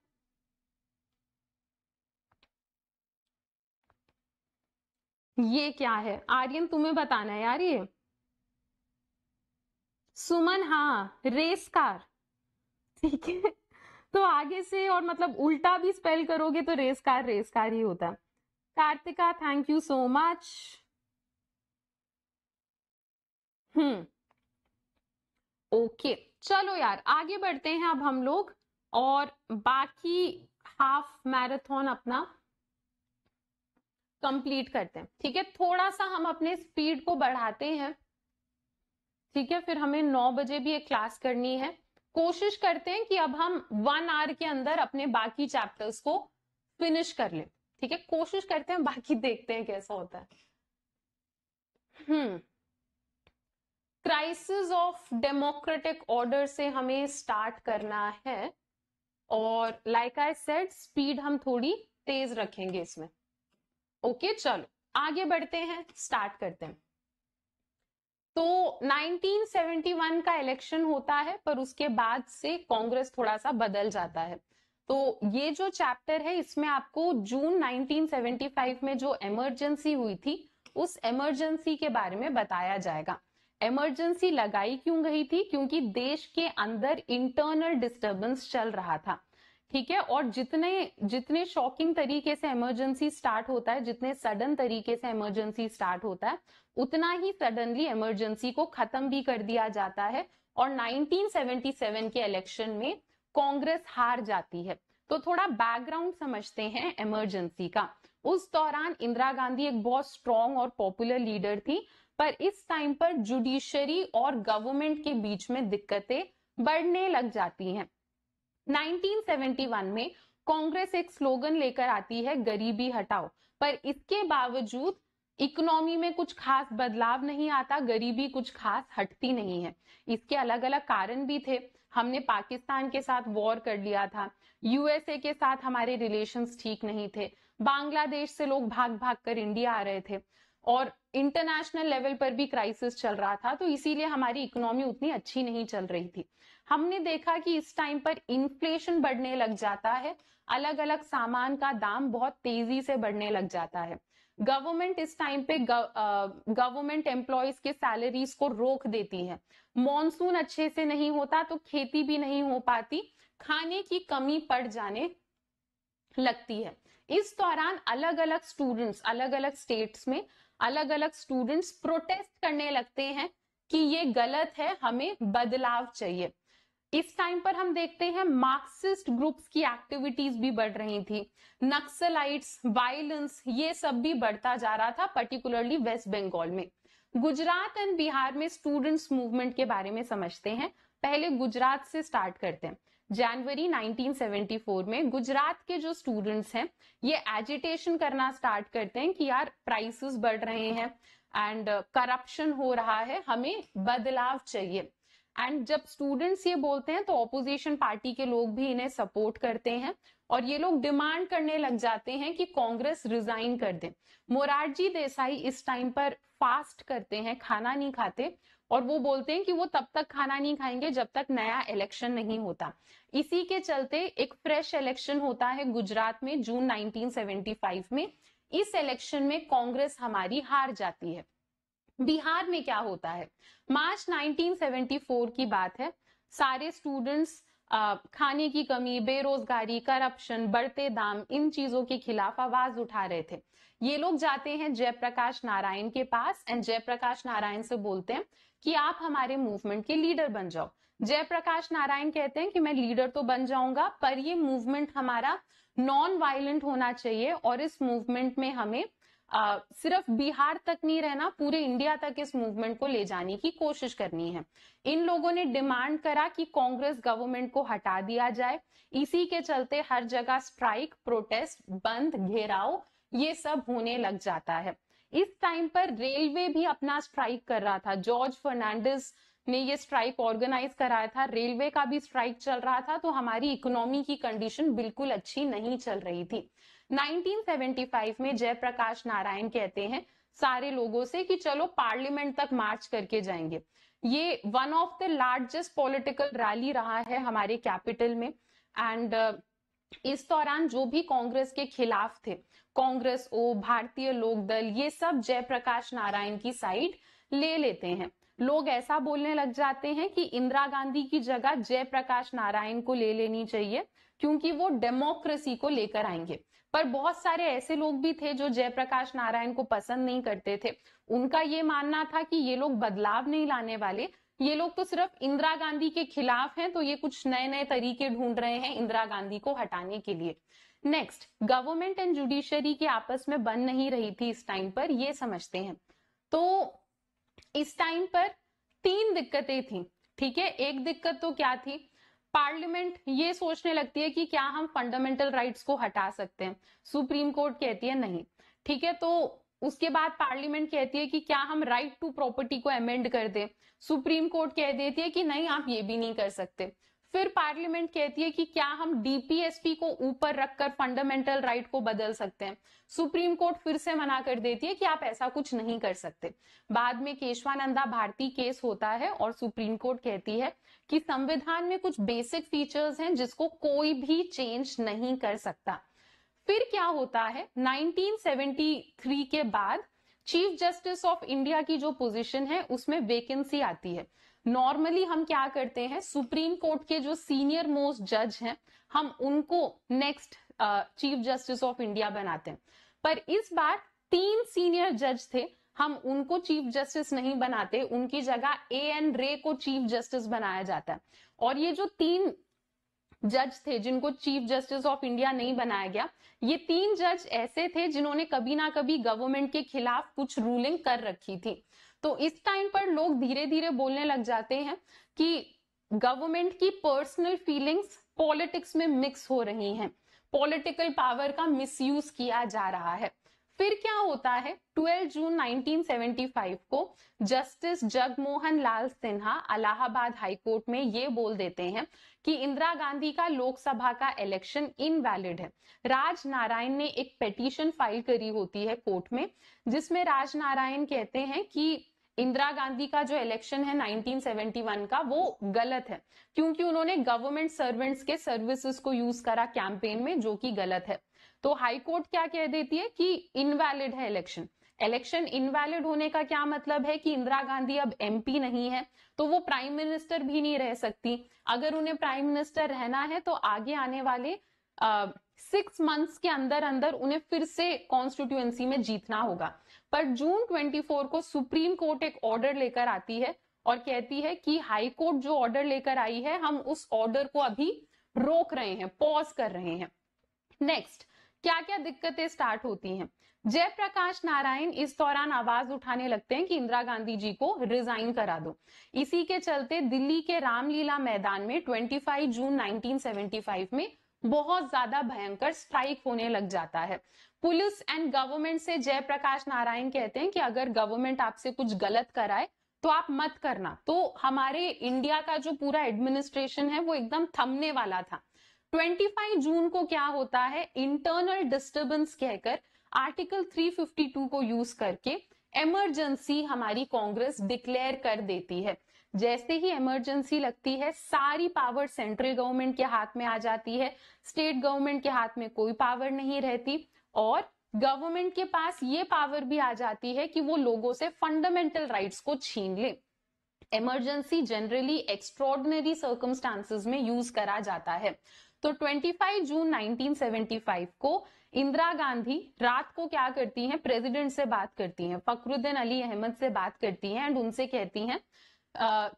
ये क्या है आर्यन तुम्हें बताना है यार ये सुमन हाँ रेस कार ठीक है तो आगे से और मतलब उल्टा भी स्पेल करोगे तो रेस कार रेस कार ही होता है Kartika thank you so much hmm okay चलो यार आगे बढ़ते हैं अब हम लोग और बाकी हाफ मैराथन अपना कंप्लीट करते हैं ठीक है थोड़ा सा हम अपने स्पीड को बढ़ाते हैं ठीक है फिर हमें नौ बजे भी एक क्लास करनी है कोशिश करते हैं कि अब हम वन आवर के अंदर अपने बाकी चैप्टर्स को फिनिश कर लें ठीक है कोशिश करते हैं बाकी देखते हैं कैसा होता है hmm crisis of democratic order से हमें स्टार्ट करना है और लाइक आई सेड स्पीड हम थोड़ी तेज रखेंगे इसमें ओके चलो आगे बढ़ते हैं स्टार्ट करते हैं तो 1971 का इलेक्शन होता है पर उसके बाद से कांग्रेस थोड़ा सा बदल जाता है तो ये जो चैप्टर है इसमें आपको जून 1975 में जो इमरजेंसी हुई थी उस इमरजेंसी के बारे में बताया जाएगा इमरजेंसी लगाई क्यों गई थी क्योंकि देश के अंदर इंटरनल डिस्टरबेंस चल रहा था ठीक है और जितने जितने शॉकिंग तरीके से इमरजेंसी स्टार्ट होता है जितने सडन तरीके से इमरजेंसी स्टार्ट होता है उतना ही सडनली इमरजेंसी को खत्म भी कर दिया जाता है और 1977 के इलेक्शन में कांग्रेस हार जाती है तो थोड़ा बैकग्राउंड समझते हैं इमरजेंसी का उस दौरान इंदिरा गांधी एक बहुत स्ट्रांग और पॉपुलर लीडर थी पर इस टाइम पर जुडिशरी और गवर्नमेंट के बीच में दिक्कतें बढ़ने लग जाती हैं 1971 में कांग्रेस एक स्लोगन लेकर आती है गरीबी हटाओ पर इसके बावजूद इकोनॉमी में कुछ खास बदलाव नहीं आता गरीबी कुछ खास हटती नहीं है इसके अलग अलग कारण भी थे हमने पाकिस्तान के साथ वॉर कर लिया था यूएसए के साथ हमारे रिलेशंस ठीक नहीं थे बांग्लादेश से लोग भाग भाग कर इंडिया आ रहे थे और इंटरनेशनल लेवल पर भी क्राइसिस चल रहा था तो इसीलिए हमारी इकोनॉमी उतनी अच्छी नहीं चल रही थी हमने देखा कि इस टाइम पर इन्फ्लेशन बढ़ने लग जाता है अलग अलग सामान का दाम बहुत तेजी से बढ़ने लग जाता है गवर्नमेंट इस टाइम पे गवर्नमेंट एम्प्लॉयज के सैलरीज को रोक देती है मॉनसून अच्छे से नहीं होता तो खेती भी नहीं हो पाती खाने की कमी पड़ जाने लगती है इस दौरान अलग अलग स्टूडेंट्स अलग अलग स्टेट्स में अलग अलग स्टूडेंट्स प्रोटेस्ट करने लगते हैं कि ये गलत है हमें बदलाव चाहिए इस टाइम पर हम देखते हैं मार्क्सिस्ट ग्रुप्स की एक्टिविटीज भी बढ़ रही थी नक्सलाइट्स वायलेंस ये सब भी बढ़ता जा रहा था पर्टिकुलरली वेस्ट बंगाल में गुजरात एंड बिहार में स्टूडेंट्स मूवमेंट के बारे में समझते हैं पहले गुजरात से स्टार्ट करते हैं जनवरी 1974 में गुजरात के जो स्टूडेंट्स हैं ये एजिटेशन करना स्टार्ट करते हैं कि यार प्राइसेस बढ़ रहे हैं एंड करप्शन हो रहा है हमें बदलाव चाहिए एंड जब स्टूडेंट्स ये बोलते हैं तो ऑपोजिशन पार्टी के लोग भी इन्हें सपोर्ट करते हैं और ये लोग डिमांड करने लग जाते हैं कि कांग्रेस रिजाइन कर दे मोरारजी देसाई इस टाइम पर फास्ट करते हैं खाना नहीं खाते और वो बोलते हैं कि वो तब तक खाना नहीं खाएंगे जब तक नया इलेक्शन नहीं होता इसी के चलते एक फ्रेश इलेक्शन होता है गुजरात में जून 1975 में इस इलेक्शन में कांग्रेस हमारी हार जाती है बिहार में क्या होता है मार्च 1974 की बात है सारे स्टूडेंट्स खाने की कमी बेरोजगारी करप्शन बढ़ते दाम इन चीजों के खिलाफ आवाज उठा रहे थे ये लोग जाते हैं जयप्रकाश नारायण के पास एंड जयप्रकाश नारायण से बोलते हैं कि आप हमारे मूवमेंट के लीडर बन जाओ जयप्रकाश नारायण कहते हैं कि मैं लीडर तो बन जाऊंगा पर ये मूवमेंट हमारा नॉन वायलेंट होना चाहिए और इस मूवमेंट में हमें आ, सिर्फ बिहार तक नहीं रहना पूरे इंडिया तक इस मूवमेंट को ले जाने की कोशिश करनी है इन लोगों ने डिमांड करा कि कांग्रेस गवर्नमेंट को हटा दिया जाए इसी के चलते हर जगह स्ट्राइक प्रोटेस्ट बंद घेराव ये सब होने लग जाता है इस टाइम पर रेलवे भी अपना स्ट्राइक कर रहा था जॉर्ज फर्नांडिस ने ये स्ट्राइक ऑर्गेनाइज कराया था रेलवे का भी स्ट्राइक चल रहा था तो हमारी इकोनॉमी की कंडीशन बिल्कुल अच्छी नहीं चल रही थी 1975 में जयप्रकाश नारायण कहते हैं सारे लोगों से कि चलो पार्लियामेंट तक मार्च करके जाएंगे ये one of the largest political rally रहा है हमारे कैपिटल में एंड uh, इस दौरान जो भी कांग्रेस के खिलाफ थे कांग्रेस ओ भारतीय लोक दल ये सब जयप्रकाश नारायण की साइड ले लेते हैं लोग ऐसा बोलने लग जाते हैं कि इंदिरा गांधी की जगह जयप्रकाश नारायण को ले लेनी चाहिए क्योंकि वो डेमोक्रेसी को लेकर आएंगे पर बहुत सारे ऐसे लोग भी थे जो जयप्रकाश नारायण को पसंद नहीं करते थे उनका ये मानना था कि ये लोग बदलाव नहीं लाने वाले ये लोग तो सिर्फ इंदिरा गांधी के खिलाफ हैं तो ये कुछ नए नए तरीके ढूंढ रहे हैं इंदिरा गांधी को हटाने के लिए नेक्स्ट गवर्नमेंट एंड जुडिशरी के आपस में बन नहीं रही थी इस टाइम पर ये समझते हैं तो इस टाइम पर तीन दिक्कतें थी ठीक है एक दिक्कत तो क्या थी पार्लियामेंट ये सोचने लगती है कि क्या हम फंडामेंटल राइट्स को हटा सकते हैं सुप्रीम कोर्ट कहती है नहीं ठीक है तो उसके बाद पार्लियामेंट कहती है कि क्या हम राइट टू प्रॉपर्टी को अमेंड कर दें सुप्रीम कोर्ट कह देती है कि नहीं आप ये भी नहीं कर सकते फिर पार्लियामेंट कहती है कि क्या हम डीपीएसपी को ऊपर रखकर फंडामेंटल राइट को बदल सकते हैं सुप्रीम कोर्ट फिर से मना कर देती है कि आप ऐसा कुछ नहीं कर सकते बाद में केशवानंदा भारती केस होता है और सुप्रीम कोर्ट कहती है कि संविधान में कुछ बेसिक फीचर्स हैं जिसको कोई भी चेंज नहीं कर सकता फिर क्या होता है 1973 के बाद चीफ जस्टिस ऑफ इंडिया की जो पोजीशन है उसमें वेकेंसी आती है नॉर्मली हम क्या करते हैं सुप्रीम कोर्ट के जो सीनियर मोस्ट जज हैं हम उनको next chief justice of India बनाते हैं पर इस बार तीन सीनियर जज थे हम उनको चीफ जस्टिस नहीं बनाते उनकी जगह ए एन रे को चीफ जस्टिस बनाया जाता है और ये जो तीन जज थे जिनको चीफ जस्टिस ऑफ इंडिया नहीं बनाया गया ये तीन जज ऐसे थे जिन्होंने कभी ना कभी गवर्नमेंट के खिलाफ कुछ रूलिंग कर रखी थी तो इस टाइम पर लोग धीरे धीरे बोलने लग जाते हैं कि गवर्नमेंट की पर्सनल फीलिंग्स पॉलिटिक्स में मिक्स हो रही हैं पॉलिटिकल पावर का मिसयूज किया जा रहा है फिर क्या होता है 12 जून 1975 को justice Jagmohan Lal Sinha high high court में ये बोल देते हैं कि इंदिरा गांधी का लोकसभा का इलेक्शन इनवैलिड है राज नारायण ने एक पेटीशन फाइल करी होती है कोर्ट में जिसमें राज नारायण कहते हैं कि इंदिरा गांधी का जो इलेक्शन है 1971 का वो गलत है क्योंकि उन्होंने गवर्नमेंट सर्वेंट्स के सर्विसेज को यूज करा कैंपेन में जो कि गलत है तो हाई कोर्ट क्या कह देती है कि इनवैलिड है इलेक्शन इलेक्शन इनवैलिड होने का क्या मतलब है कि इंदिरा गांधी अब एमपी नहीं है तो वो प्राइम मिनिस्टर भी नहीं रह सकती अगर उन्हें प्राइम मिनिस्टर रहना है तो आगे आने वाले सिक्स मंथ्स के अंदर अंदर उन्हें फिर से कॉन्स्टिट्यूएंसी में जीतना होगा पर जून 24 को सुप्रीम कोर्ट एक ऑर्डर लेकर आती है और कहती है कि हाई कोर्ट जो ऑर्डर लेकर आई है हम उस ऑर्डर को अभी रोक रहे हैं पॉज कर रहे हैं नेक्स्ट क्या क्या दिक्कतें स्टार्ट होती हैं जयप्रकाश नारायण इस दौरान आवाज उठाने लगते हैं कि इंदिरा गांधी जी को रिजाइन करा दो इसी के चलते दिल्ली के रामलीला मैदान में 25 जून 1975 में बहुत ज्यादा भयंकर स्ट्राइक होने लग जाता है पुलिस एंड गवर्नमेंट से जयप्रकाश नारायण कहते हैं कि अगर गवर्नमेंट आपसे कुछ गलत कराए तो आप मत करना तो हमारे इंडिया का जो पूरा एडमिनिस्ट्रेशन है वो एकदम थमने वाला था 25 जून को क्या होता है इंटरनल डिस्टरबेंस कहकर आर्टिकल 352 को यूज करके इमरजेंसी हमारी कांग्रेस डिक्लेयर कर देती है जैसे ही इमरजेंसी लगती है सारी पावर सेंट्रल गवर्नमेंट के हाथ में आ जाती है स्टेट गवर्नमेंट के हाथ में कोई पावर नहीं रहती और गवर्नमेंट के पास ये पावर भी आ जाती है कि वो लोगों से फंडामेंटल राइट्स को छीन ले इमरजेंसी जनरली एक्स्ट्रॉर्डनरी सर्कमस्टांसिस में यूज करा जाता है तो 25 जून 1975 को इंदिरा गांधी रात को क्या करती हैं प्रेसिडेंट से बात करती हैं फकरुद्दीन अली अहमद से बात करती हैं एंड उनसे कहती हैं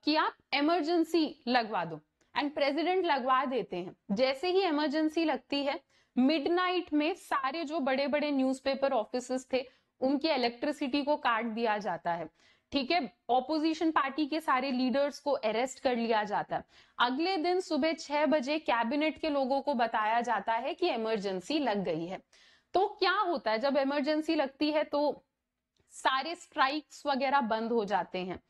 कि आप इमरजेंसी लगवा दो एंड प्रेसिडेंट लगवा देते हैं जैसे ही इमरजेंसी लगती है मिडनाइट में सारे जो बड़े बड़े न्यूज़पेपर ऑफिस थे उनकी इलेक्ट्रिसिटी को काट दिया जाता है ठीक है ऑपोजिशन पार्टी के सारे लीडर्स को अरेस्ट कर लिया जाता है अगले दिन सुबह छह बजे कैबिनेट के लोगों को बताया जाता है कि इमरजेंसी लग गई है तो क्या होता है जब इमरजेंसी लगती है तो सारे स्ट्राइक्स वगैरह बंद हो जाते हैं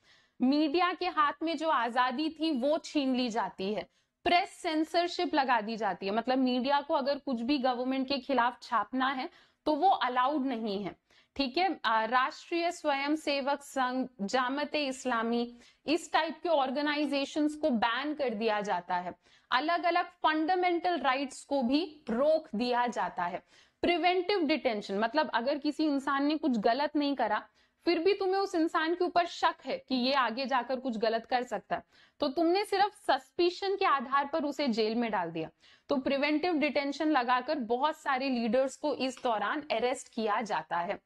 मीडिया के हाथ में जो आजादी थी वो छीन ली जाती है प्रेस सेंसरशिप लगा दी जाती है मतलब मीडिया को अगर कुछ भी गवर्नमेंट के खिलाफ छापना है तो वो अलाउड नहीं है ठीक है राष्ट्रीय स्वयंसेवक संघ जामत इस्लामी इस टाइप के ऑर्गेनाइजेशन को बैन कर दिया जाता है अलग अलग फंडामेंटल राइट्स को भी रोक दिया जाता है प्रिवेंटिव डिटेंशन मतलब अगर किसी इंसान ने कुछ गलत नहीं करा फिर भी तुम्हें उस इंसान के ऊपर शक है कि ये आगे जाकर कुछ गलत कर सकता है तो तुमने सिर्फ सस्पिशन के आधार पर उसे जेल में डाल दिया तो प्रिवेंटिव डिटेंशन लगाकर बहुत सारे लीडर्स को इस दौरान अरेस्ट किया जाता है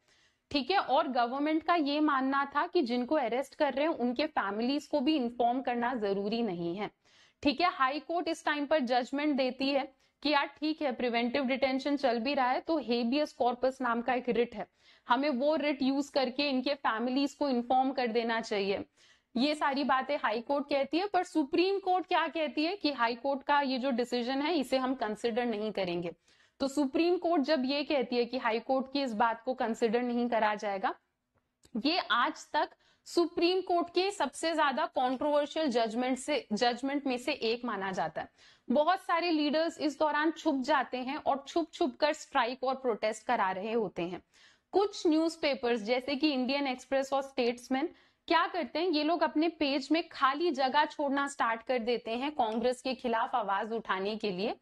ठीक है और गवर्नमेंट का ये मानना था कि जिनको अरेस्ट कर रहे हैं उनके फैमिलीज को भी इन्फॉर्म करना जरूरी नहीं है ठीक है हाई कोर्ट इस टाइम पर जजमेंट देती है कि यार ठीक है प्रिवेंटिव डिटेंशन चल भी रहा है तो हेबियस कॉर्पस नाम का एक रिट है हमें वो रिट यूज करके इनके फैमिलीज को इन्फॉर्म कर देना चाहिए ये सारी बातें हाई कोर्ट कहती है पर सुप्रीम कोर्ट क्या कहती है कि हाई कोर्ट का ये जो डिसीजन है इसे हम कंसिडर नहीं करेंगे तो सुप्रीम कोर्ट जब ये कहती है कि हाई कोर्ट की इस बात को कंसिडर नहीं करा जाएगा ये आज तक सुप्रीम कोर्ट के सबसे ज्यादा कॉन्ट्रोवर्शियल जजमेंट से जजमेंट में से एक माना जाता है बहुत सारे लीडर्स इस दौरान छुप जाते हैं और छुप छुप कर स्ट्राइक और प्रोटेस्ट करा रहे होते हैं कुछ न्यूज़पेपर्स जैसे कि इंडियन एक्सप्रेस और स्टेट्समैन क्या करते हैं ये लोग अपने पेज में खाली जगह छोड़ना स्टार्ट कर देते हैं कांग्रेस के खिलाफ आवाज उठाने के लिए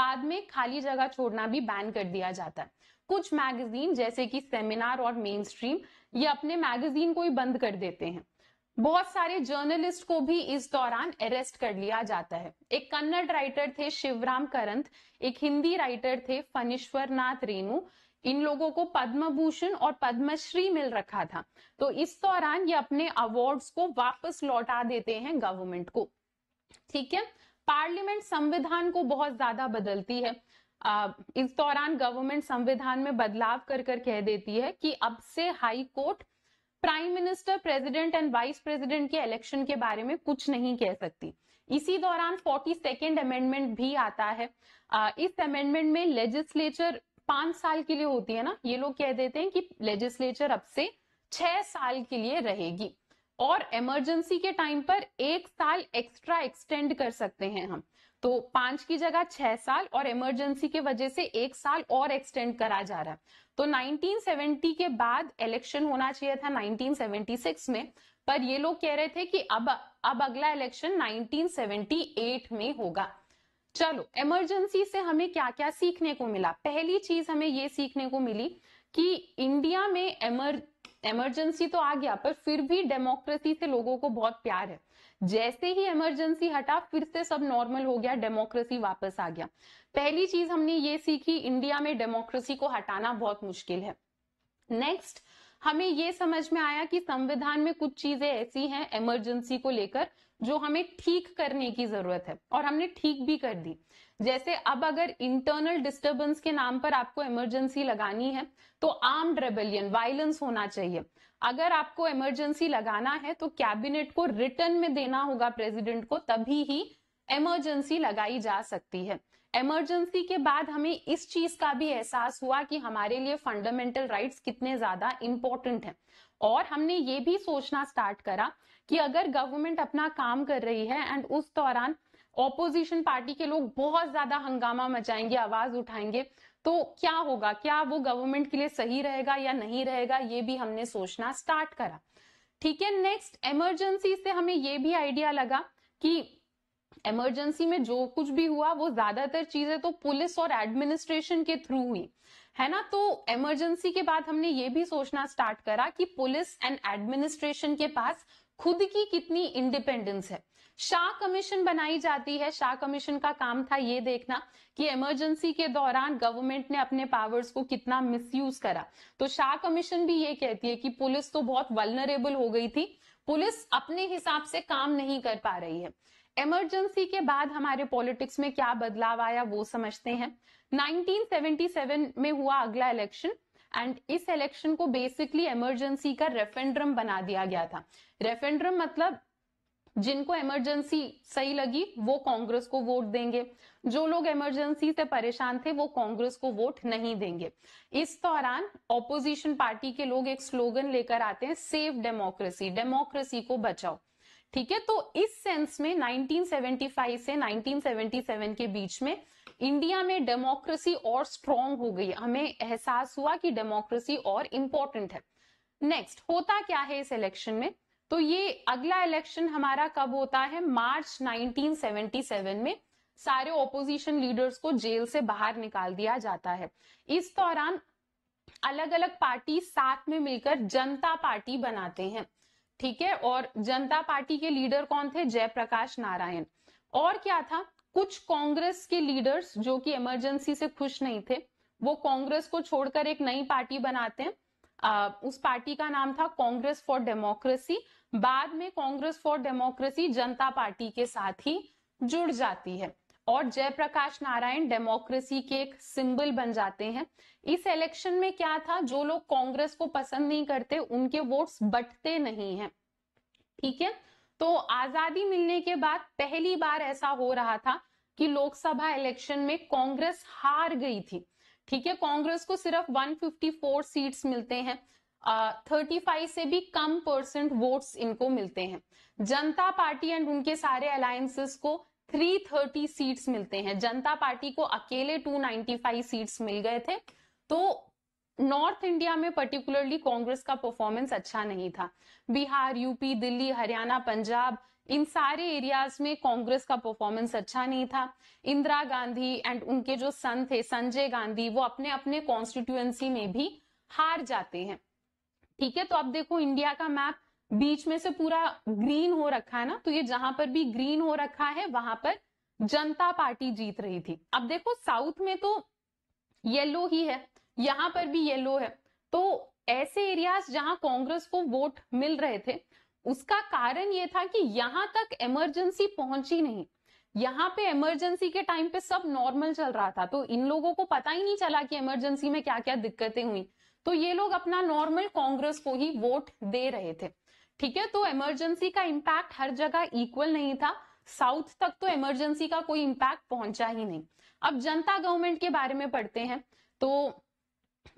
बाद में खाली जगह छोड़ना भी बैन कर दिया जाता है कुछ मैगजीन जैसे कि सेमिनार और मेन स्ट्रीम ये अपने मैगजीन को ही बंद कर देते हैं बहुत सारे जर्नलिस्ट को भी इस दौरान अरेस्ट कर लिया जाता है एक कन्नड़ राइटर थे शिवराम करंत एक हिंदी राइटर थे फनीश्वर नाथ रेणु इन लोगों को पद्म भूषण और पद्मश्री मिल रखा था तो इस दौरान ये अपने अवार्ड्स को वापस लौटा देते हैं गवर्नमेंट को ठीक है पार्लियामेंट संविधान को बहुत ज्यादा बदलती है इस दौरान गवर्नमेंट संविधान में बदलाव कर कर कह देती है कि अब से high court prime minister president and vice president के इलेक्शन के बारे में कुछ नहीं कह सकती इसी दौरान फोर्टी सेकेंड अमेंडमेंट भी आता है इस अमेंडमेंट में लेजिस्लेचर पांच साल के लिए होती है ना ये लोग कह देते हैं कि लेजिस्लेचर अब से छह साल के लिए रहेगी और इमरजेंसी के टाइम पर एक साल एक्स्ट्रा एक्सटेंड कर सकते हैं हम तो पांच की जगह छह साल और इमरजेंसी के वजह से एक साल और एक्सटेंड करा जा रहा है तो 1970 के बाद इलेक्शन होना चाहिए था 1976 में पर ये लोग कह रहे थे कि अब अब अगला इलेक्शन 1978 में होगा चलो इमरजेंसी से हमें क्या क्या सीखने को मिला पहली चीज हमें ये सीखने को मिली कि इंडिया में एमर इमरजेंसी तो आ गया पर फिर भी डेमोक्रेसी से लोगों को बहुत प्यार है जैसे ही इमरजेंसी हटा फिर से सब नॉर्मल हो गया डेमोक्रेसी वापस आ गया पहली चीज हमने ये सीखी इंडिया में डेमोक्रेसी को हटाना बहुत मुश्किल है नेक्स्ट हमें ये समझ में आया कि संविधान में कुछ चीजें ऐसी हैं इमरजेंसी को लेकर जो हमें ठीक करने की जरूरत है और हमने ठीक भी कर दी जैसे अब अगर इंटरनल डिस्टरबेंस के नाम पर आपको इमरजेंसी लगानी है तो आर्म्ड रेबेलियन वायलेंस होना चाहिए अगर आपको इमरजेंसी लगाना है तो कैबिनेट को रिटर्न में देना होगा प्रेसिडेंट को तभी ही इमरजेंसी लगाई जा सकती है इमरजेंसी के बाद हमें इस चीज का भी एहसास हुआ कि हमारे लिए फंडामेंटल राइट्स कितने ज्यादा इंपॉर्टेंट हैं और हमने ये भी सोचना स्टार्ट करा कि अगर गवर्नमेंट अपना काम कर रही है एंड उस दौरान ऑपोजिशन पार्टी के लोग बहुत ज्यादा हंगामा मचाएंगे आवाज उठाएंगे तो क्या होगा क्या वो गवर्नमेंट के लिए सही रहेगा या नहीं रहेगा ये भी हमने सोचना स्टार्ट करा ठीक है नेक्स्ट इमरजेंसी से हमें ये भी आइडिया लगा कि इमरजेंसी में जो कुछ भी हुआ वो ज्यादातर चीजें तो पुलिस और एडमिनिस्ट्रेशन के थ्रू हुई है ना तो इमरजेंसी के बाद हमने ये भी सोचना स्टार्ट करा कि पुलिस एंड एडमिनिस्ट्रेशन के पास खुद की कितनी इंडिपेंडेंस है शाह कमीशन बनाई जाती है शाह कमीशन का काम था ये देखना कि इमरजेंसी के दौरान गवर्नमेंट ने अपने पावर्स को कितना मिसयूज करा तो शाह कमीशन भी ये कहती है कि पुलिस तो बहुत वलनरेबल हो गई थी पुलिस अपने हिसाब से काम नहीं कर पा रही है इमरजेंसी के बाद हमारे पॉलिटिक्स में क्या बदलाव आया वो समझते हैं 1977 में हुआ अगला इलेक्शन एंड इस इलेक्शन को बेसिकली इमरजेंसी का रेफेंड्रम बना दिया गया था रेफेंड्रम मतलब जिनको इमरजेंसी सही लगी वो कांग्रेस को वोट देंगे जो लोग इमरजेंसी से परेशान थे वो कांग्रेस को वोट नहीं देंगे इस दौरान ऑपोजिशन पार्टी के लोग एक स्लोगन लेकर आते हैं सेव डेमोक्रेसी डेमोक्रेसी को बचाओ ठीक है तो इस सेंस में 1975 से 1977 के बीच में इंडिया में डेमोक्रेसी और स्ट्रांग हो गई हमें एहसास हुआ कि डेमोक्रेसी और इंपॉर्टेंट है नेक्स्ट होता क्या है इस इलेक्शन में तो ये अगला इलेक्शन हमारा कब होता है मार्च 1977 में सारे ओपोजिशन लीडर्स को जेल से बाहर निकाल दिया जाता है इस दौरान अलग अलग पार्टी साथ में मिलकर जनता पार्टी बनाते हैं ठीक है और जनता पार्टी के लीडर कौन थे जयप्रकाश नारायण और क्या था कुछ कांग्रेस के लीडर्स जो कि इमरजेंसी से खुश नहीं थे वो कांग्रेस को छोड़कर एक नई पार्टी बनाते हैं उस पार्टी का नाम था कांग्रेस फॉर डेमोक्रेसी बाद में कांग्रेस फॉर डेमोक्रेसी जनता पार्टी के साथ ही जुड़ जाती है और जयप्रकाश नारायण डेमोक्रेसी के एक सिंबल बन जाते हैं इस इलेक्शन में क्या था जो लोग कांग्रेस को पसंद नहीं करते उनके वोट्स बटते नहीं हैं ठीक है तो आजादी मिलने के बाद पहली बार ऐसा हो रहा था कि लोकसभा इलेक्शन में कांग्रेस हार गई थी ठीक है कांग्रेस को सिर्फ 154 सीट्स मिलते हैं थर्टी uh, फाइव से भी कम परसेंट वोट्स इनको मिलते हैं जनता पार्टी एंड उनके सारे अलायंसेस को 330 सीट्स मिलते हैं जनता पार्टी को अकेले 295 सीट्स मिल गए थे तो नॉर्थ इंडिया में पर्टिकुलरली कांग्रेस का परफॉर्मेंस अच्छा नहीं था बिहार यूपी दिल्ली हरियाणा पंजाब इन सारे एरियाज में कांग्रेस का परफॉर्मेंस अच्छा नहीं था इंदिरा गांधी एंड उनके जो सन थे संजय गांधी वो अपने अपने कॉन्स्टिट्यूएंसी में भी हार जाते हैं ठीक है तो अब देखो इंडिया का मैप बीच में से पूरा ग्रीन हो रखा है ना तो ये जहां पर भी ग्रीन हो रखा है वहां पर जनता पार्टी जीत रही थी अब देखो साउथ में तो येलो ही है यहां पर भी येलो है तो ऐसे एरियाज जहां कांग्रेस को वोट मिल रहे थे उसका कारण ये था कि यहां तक इमरजेंसी पहुंची नहीं यहाँ पे इमरजेंसी के टाइम पे सब नॉर्मल चल रहा था तो इन लोगों को पता ही नहीं चला कि इमरजेंसी में क्या क्या दिक्कतें हुई तो ये लोग अपना नॉर्मल कांग्रेस को ही वोट दे रहे थे ठीक है तो इमरजेंसी का इम्पैक्ट हर जगह इक्वल नहीं था साउथ तक तो इमरजेंसी का कोई इम्पैक्ट पहुंचा ही नहीं अब जनता गवर्नमेंट के बारे में पढ़ते हैं तो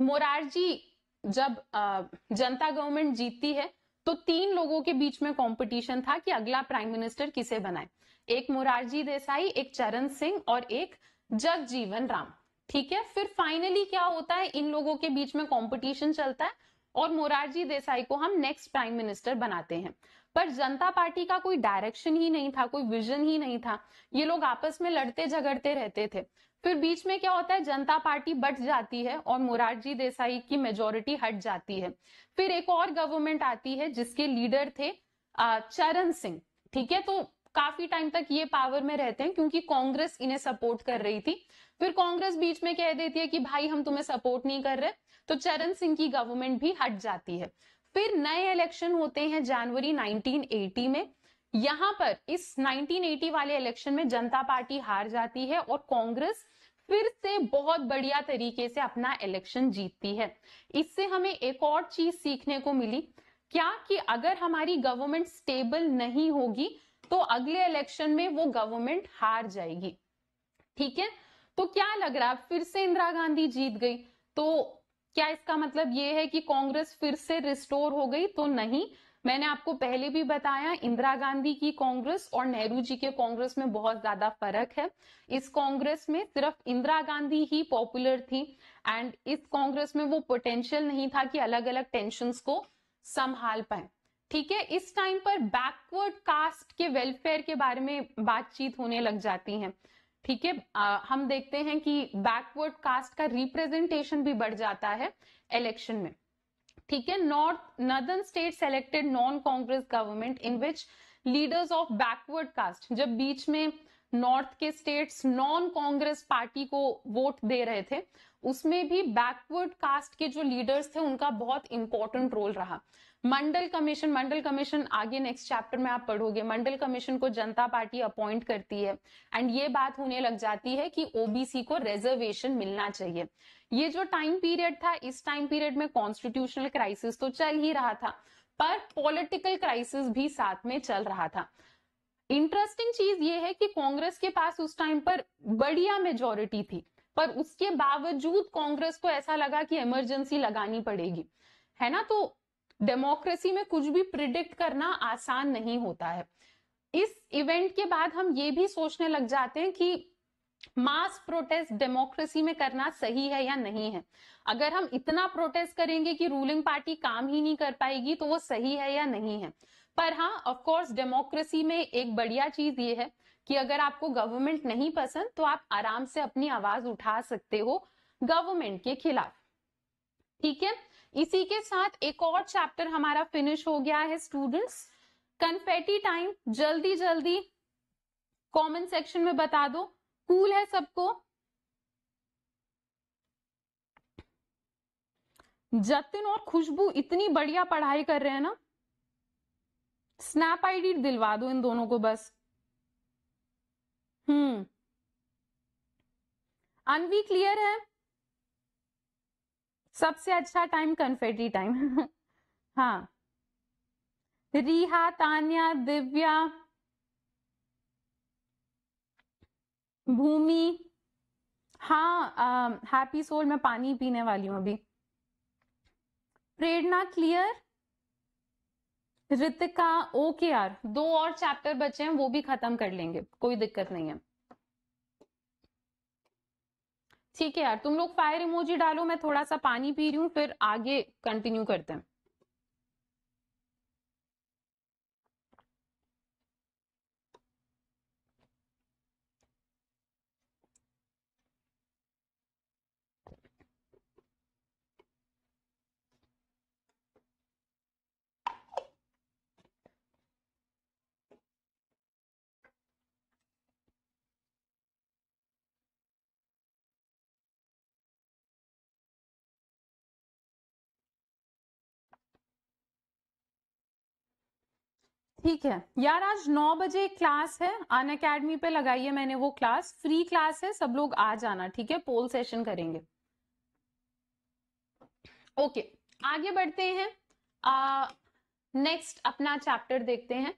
मोरारजी जब जनता गवर्नमेंट जीतती है तो तीन लोगों के बीच में कंपटीशन था कि अगला प्राइम मिनिस्टर किसे बनाए एक मोरारजी देसाई एक चरण सिंह और एक जगजीवन राम ठीक है फिर फाइनली क्या होता है इन लोगों के बीच में कंपटीशन चलता है और मोरारजी देसाई को हम नेक्स्ट प्राइम मिनिस्टर बनाते हैं पर जनता पार्टी का कोई डायरेक्शन ही नहीं था कोई विजन ही नहीं था ये लोग आपस में लड़ते झगड़ते रहते थे फिर बीच में क्या होता है जनता पार्टी बट जाती है और मोरारजी देसाई की मेजोरिटी हट जाती है फिर एक और गवर्नमेंट आती है जिसके लीडर थे चरण सिंह ठीक है तो काफी टाइम तक ये पावर में रहते हैं क्योंकि कांग्रेस इन्हें सपोर्ट कर रही थी फिर कांग्रेस बीच में कह देती है कि भाई हम तुम्हें सपोर्ट नहीं कर रहे तो चरण सिंह की गवर्नमेंट भी हट जाती है फिर नए इलेक्शन होते हैं जनवरी 1980 में यहां पर इस 1980 वाले इलेक्शन में जनता पार्टी हार जाती है और कांग्रेस फिर से बहुत बढ़िया तरीके से अपना इलेक्शन जीतती है इससे हमें एक और चीज सीखने को मिली क्या कि अगर हमारी गवर्नमेंट स्टेबल नहीं होगी तो अगले इलेक्शन में वो गवर्नमेंट हार जाएगी ठीक है तो क्या लग रहा है फिर से इंदिरा गांधी जीत गई तो क्या इसका मतलब ये है कि कांग्रेस फिर से रिस्टोर हो गई तो नहीं मैंने आपको पहले भी बताया इंदिरा गांधी की कांग्रेस और नेहरू जी के कांग्रेस में बहुत ज्यादा फर्क है इस कांग्रेस में सिर्फ इंदिरा गांधी ही पॉपुलर थी एंड इस कांग्रेस में वो पोटेंशियल नहीं था कि अलग अलग टेंशन को संभाल पाए ठीक है इस टाइम पर बैकवर्ड कास्ट के वेलफेयर के बारे में बातचीत होने लग जाती है ठीक है हम देखते हैं कि बैकवर्ड कास्ट का रिप्रेजेंटेशन भी बढ़ जाता है इलेक्शन में ठीक है north northern state selected non Congress government in which leaders of backward caste जब बीच में नॉर्थ के स्टेट्स नॉन कांग्रेस पार्टी को वोट दे रहे थे उसमें भी बैकवर्ड कास्ट के जो लीडर्स थे उनका बहुत इंपॉर्टेंट रोल रहा मंडल कमीशन मंडल कमीशन आगे नेक्स्ट चैप्टर में आप पढ़ोगे मंडल कमीशन को जनता पार्टी अपॉइंट करती है एंड ये बात होने लग जाती है कि ओबीसी को रिजर्वेशन मिलना चाहिए ये जो टाइम पीरियड था इस टाइम पीरियड में कॉन्स्टिट्यूशनल क्राइसिस तो चल ही रहा था पर पॉलिटिकल क्राइसिस भी साथ में चल रहा था इंटरेस्टिंग चीज ये है कि कांग्रेस के पास उस टाइम पर बढ़िया मेजोरिटी थी पर उसके बावजूद कांग्रेस को ऐसा लगा कि इमरजेंसी लगानी पड़ेगी है ना तो डेमोक्रेसी में कुछ भी प्रिडिक्ट करना आसान नहीं होता है इस इवेंट के बाद हम ये भी सोचने लग जाते हैं कि मास प्रोटेस्ट डेमोक्रेसी में करना सही है या नहीं है अगर हम इतना प्रोटेस्ट करेंगे कि रूलिंग पार्टी काम ही नहीं कर पाएगी तो वो सही है या नहीं है पर हाँ ऑफकोर्स डेमोक्रेसी में एक बढ़िया चीज ये है कि अगर आपको गवर्नमेंट नहीं पसंद तो आप आराम से अपनी आवाज उठा सकते हो गवर्नमेंट के खिलाफ ठीक है इसी के साथ एक और चैप्टर हमारा फिनिश हो गया है स्टूडेंट्स कन्फेटी टाइम जल्दी जल्दी कमेंट सेक्शन में बता दो कूल है सबको जतिन और खुशबू इतनी बढ़िया पढ़ाई कर रहे हैं ना स्नैप आईडी दिलवा दो इन दोनों को बस हम्म अनवी क्लियर है सबसे अच्छा टाइम कन्फेटी टाइम हाँ रिहा तानिया दिव्या भूमि हाँ हैप्पी सोल मैं पानी पीने वाली हूं अभी प्रेरणा क्लियर ऋतिका ओके यार दो और चैप्टर बचे हैं वो भी खत्म कर लेंगे कोई दिक्कत नहीं है ठीक है यार तुम लोग फायर इमोजी डालो मैं थोड़ा सा पानी पी रही हूँ फिर आगे कंटिन्यू करते हैं ठीक है यार आज नौ बजे क्लास है अन अकेडमी पे लगाई है मैंने वो क्लास फ्री क्लास है सब लोग आ जाना ठीक है पोल सेशन करेंगे ओके आगे बढ़ते हैं नेक्स्ट अपना चैप्टर देखते हैं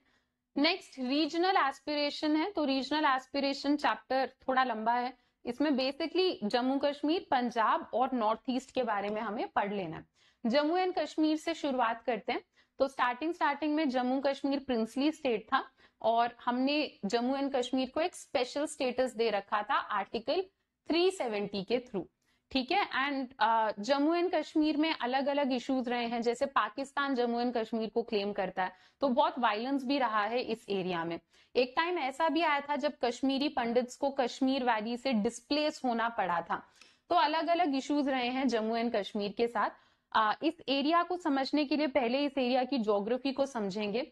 नेक्स्ट रीजनल एस्पिरेशन है तो रीजनल एस्पिरेशन चैप्टर थोड़ा लंबा है इसमें बेसिकली जम्मू कश्मीर पंजाब और नॉर्थ ईस्ट के बारे में हमें पढ़ लेना है जम्मू एंड कश्मीर से शुरुआत करते हैं तो स्टार्टिंग स्टार्टिंग में जम्मू कश्मीर प्रिंसली स्टेट था और हमने जम्मू एंड कश्मीर को एक स्पेशल स्टेटस दे रखा था आर्टिकल 370 के थ्रू ठीक है and uh, Jammu and Kashmir में अलग अलग इश्यूज रहे हैं जैसे पाकिस्तान जम्मू एंड कश्मीर को क्लेम करता है तो बहुत वायलेंस भी रहा है इस एरिया में एक टाइम ऐसा भी आया था जब कश्मीरी पंडित्स को कश्मीर वैली से डिस्प्लेस होना पड़ा था तो अलग अलग इश्यूज रहे हैं जम्मू एंड कश्मीर के साथ आ, इस एरिया को समझने के लिए पहले इस एरिया की जोग्राफी को समझेंगे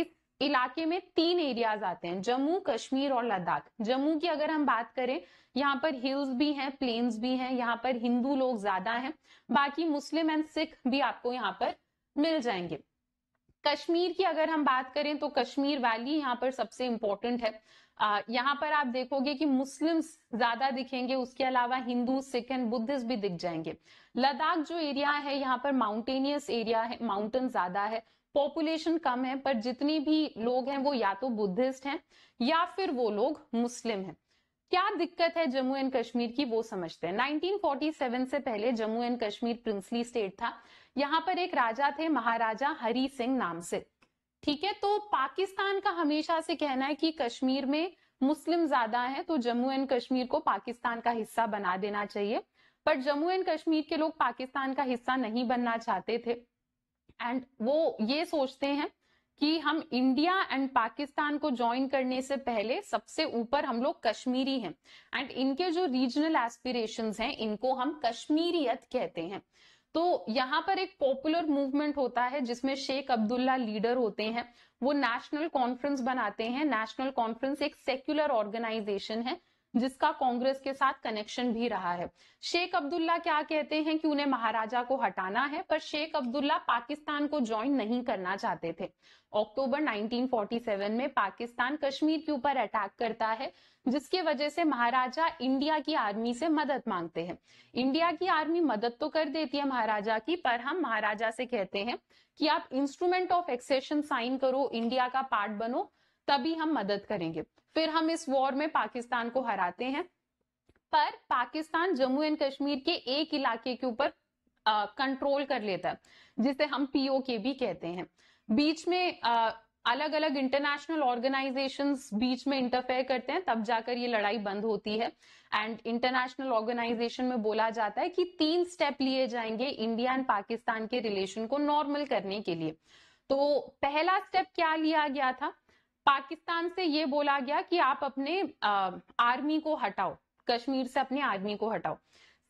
इस इलाके में तीन एरियाज आते हैं जम्मू कश्मीर और लद्दाख जम्मू की अगर हम बात करें यहाँ पर हिल्स भी हैं प्लेन्स भी हैं यहाँ पर हिंदू लोग ज्यादा हैं बाकी मुस्लिम एंड सिख भी आपको यहाँ पर मिल जाएंगे कश्मीर की अगर हम बात करें तो कश्मीर वैली यहाँ पर सबसे इंपॉर्टेंट है यहाँ पर आप देखोगे कि मुस्लिम्स ज्यादा दिखेंगे उसके अलावा हिंदू सिख एंड बुद्धिस्ट भी दिख जाएंगे लद्दाख जो एरिया है यहाँ पर माउंटेनियस एरिया है माउंटेन ज्यादा है पॉपुलेशन कम है पर जितनी भी लोग हैं वो या तो बुद्धिस्ट हैं या फिर वो लोग मुस्लिम हैं क्या दिक्कत है जम्मू एंड कश्मीर की वो समझते हैं 1947 से पहले Jammu and Kashmir princely state था यहाँ पर एक राजा थे महाराजा हरी सिंह नाम से ठीक है तो पाकिस्तान का हमेशा से कहना है कि कश्मीर में मुस्लिम ज्यादा हैं तो जम्मू एंड कश्मीर को पाकिस्तान का हिस्सा बना देना चाहिए बट जम्मू एंड कश्मीर के लोग पाकिस्तान का हिस्सा नहीं बनना चाहते थे एंड वो ये सोचते हैं कि हम इंडिया एंड पाकिस्तान को ज्वाइन करने से पहले सबसे ऊपर हम लोग कश्मीरी हैं एंड इनके जो रीजनल एस्पिरेशंस हैं इनको हम कश्मीरियत कहते हैं तो यहाँ पर एक पॉपुलर मूवमेंट होता है जिसमें शेख अब्दुल्ला लीडर होते हैं वो नेशनल कॉन्फ्रेंस बनाते हैं नेशनल कॉन्फ्रेंस एक सेक्युलर ऑर्गेनाइजेशन है जिसका कांग्रेस के साथ कनेक्शन भी रहा है शेख अब्दुल्ला क्या कहते हैं कि उन्हें महाराजा को हटाना है पर शेख अब्दुल्ला पाकिस्तान को ज्वाइन नहीं करना चाहते थे अक्टूबर 1947 में पाकिस्तान कश्मीर के ऊपर अटैक करता है जिसके वजह से महाराजा इंडिया की आर्मी से मदद मांगते हैं इंडिया की आर्मी मदद तो कर देती है महाराजा की पर हम महाराजा से कहते हैं कि आप इंस्ट्रूमेंट ऑफ एक्सेशन साइन करो इंडिया का पार्ट बनो तभी हम मदद करेंगे फिर हम इस वॉर में पाकिस्तान को हराते हैं पर पाकिस्तान जम्मू एंड कश्मीर के एक इलाके के ऊपर कंट्रोल कर लेता है जिसे हम पीओके भी कहते हैं बीच में आ, अलग अलग इंटरनेशनल ऑर्गेनाइजेशन बीच में इंटरफेयर करते हैं तब जाकर ये लड़ाई बंद होती है एंड इंटरनेशनल ऑर्गेनाइजेशन में बोला जाता है कि तीन स्टेप लिए जाएंगे इंडिया एंड पाकिस्तान के रिलेशन को नॉर्मल करने के लिए तो पहला स्टेप क्या लिया गया था पाकिस्तान से ये बोला गया कि आप अपने आ, आर्मी को हटाओ कश्मीर से अपने आर्मी को हटाओ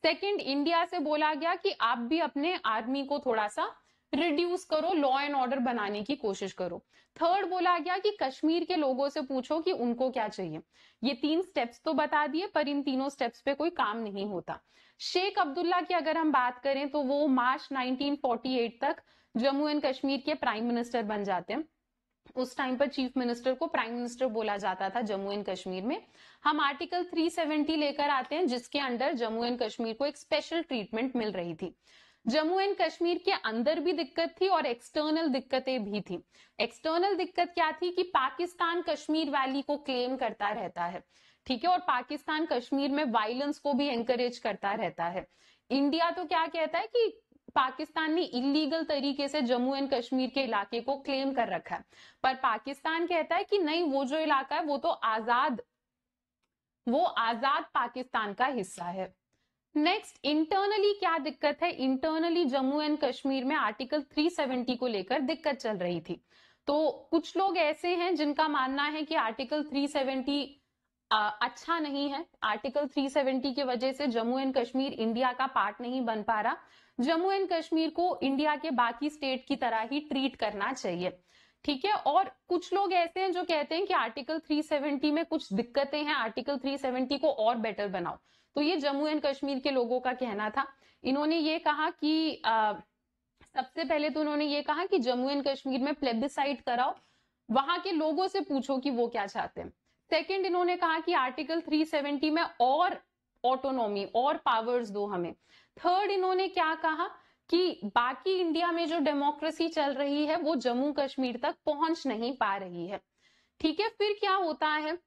सेकंड इंडिया से बोला गया कि आप भी अपने आर्मी को थोड़ा सा रिड्यूस करो लॉ एंड ऑर्डर बनाने की कोशिश करो थर्ड बोला गया कि कश्मीर के लोगों से पूछो कि उनको क्या चाहिए ये तीन स्टेप्स तो बता दिए पर इन तीनों स्टेप्स पे कोई काम नहीं होता शेख अब्दुल्ला की अगर हम बात करें तो वो मार्च 1948 तक जम्मू एंड कश्मीर के प्राइम मिनिस्टर बन जाते हैं उस टाइम पर चीफ मिनिस्टर को प्राइम मिनिस्टर बोला जाता था जम्मू एंड कश्मीर में हम आर्टिकल 370 लेकर आते हैं जिसके अंडर जम्मू एंड कश्मीर को एक स्पेशल ट्रीटमेंट मिल रही थी जम्मू एंड कश्मीर के अंदर भी दिक्कत थी और एक्सटर्नल दिक्कतें भी थी एक्सटर्नल दिक्कत क्या थी कि पाकिस्तान कश्मीर वैली को क्लेम करता रहता है ठीक है और पाकिस्तान कश्मीर में वायलेंस को भी एंकरेज करता रहता है इंडिया तो क्या कहता है कि पाकिस्तान ने इलीगल तरीके से जम्मू एंड कश्मीर के इलाके को क्लेम कर रखा है पर पाकिस्तान कहता है कि नहीं वो जो इलाका है वो तो आजाद वो आजाद पाकिस्तान का हिस्सा है नेक्स्ट इंटरनली क्या दिक्कत है इंटरनली जम्मू एंड कश्मीर में आर्टिकल 370 को लेकर दिक्कत चल रही थी तो कुछ लोग ऐसे हैं जिनका मानना है कि आर्टिकल 370 सेवेंटी अच्छा नहीं है आर्टिकल 370 की वजह से जम्मू एंड कश्मीर इंडिया का पार्ट नहीं बन पा रहा जम्मू एंड कश्मीर को इंडिया के बाकी स्टेट की तरह ही ट्रीट करना चाहिए ठीक है और कुछ लोग ऐसे हैं जो कहते हैं कि आर्टिकल 370 में कुछ दिक्कतें हैं आर्टिकल 370 को और बेटर बनाओ तो ये जम्मू एंड कश्मीर के लोगों का कहना था इन्होंने ये कहा कि आ, सबसे पहले तो उन्होंने ये कहा कि जम्मू एंड कश्मीर में प्लेबिसाइड कराओ वहां के लोगों से पूछो कि वो क्या चाहते हैं सेकेंड इन्होंने कहा कि आर्टिकल 370 में और ऑटोनॉमी और पावर्स दो हमें थर्ड इन्होंने क्या कहा कि बाकी इंडिया में जो डेमोक्रेसी चल रही है वो जम्मू कश्मीर तक पहुंच नहीं पा रही है ठीक है फिर क्या होता है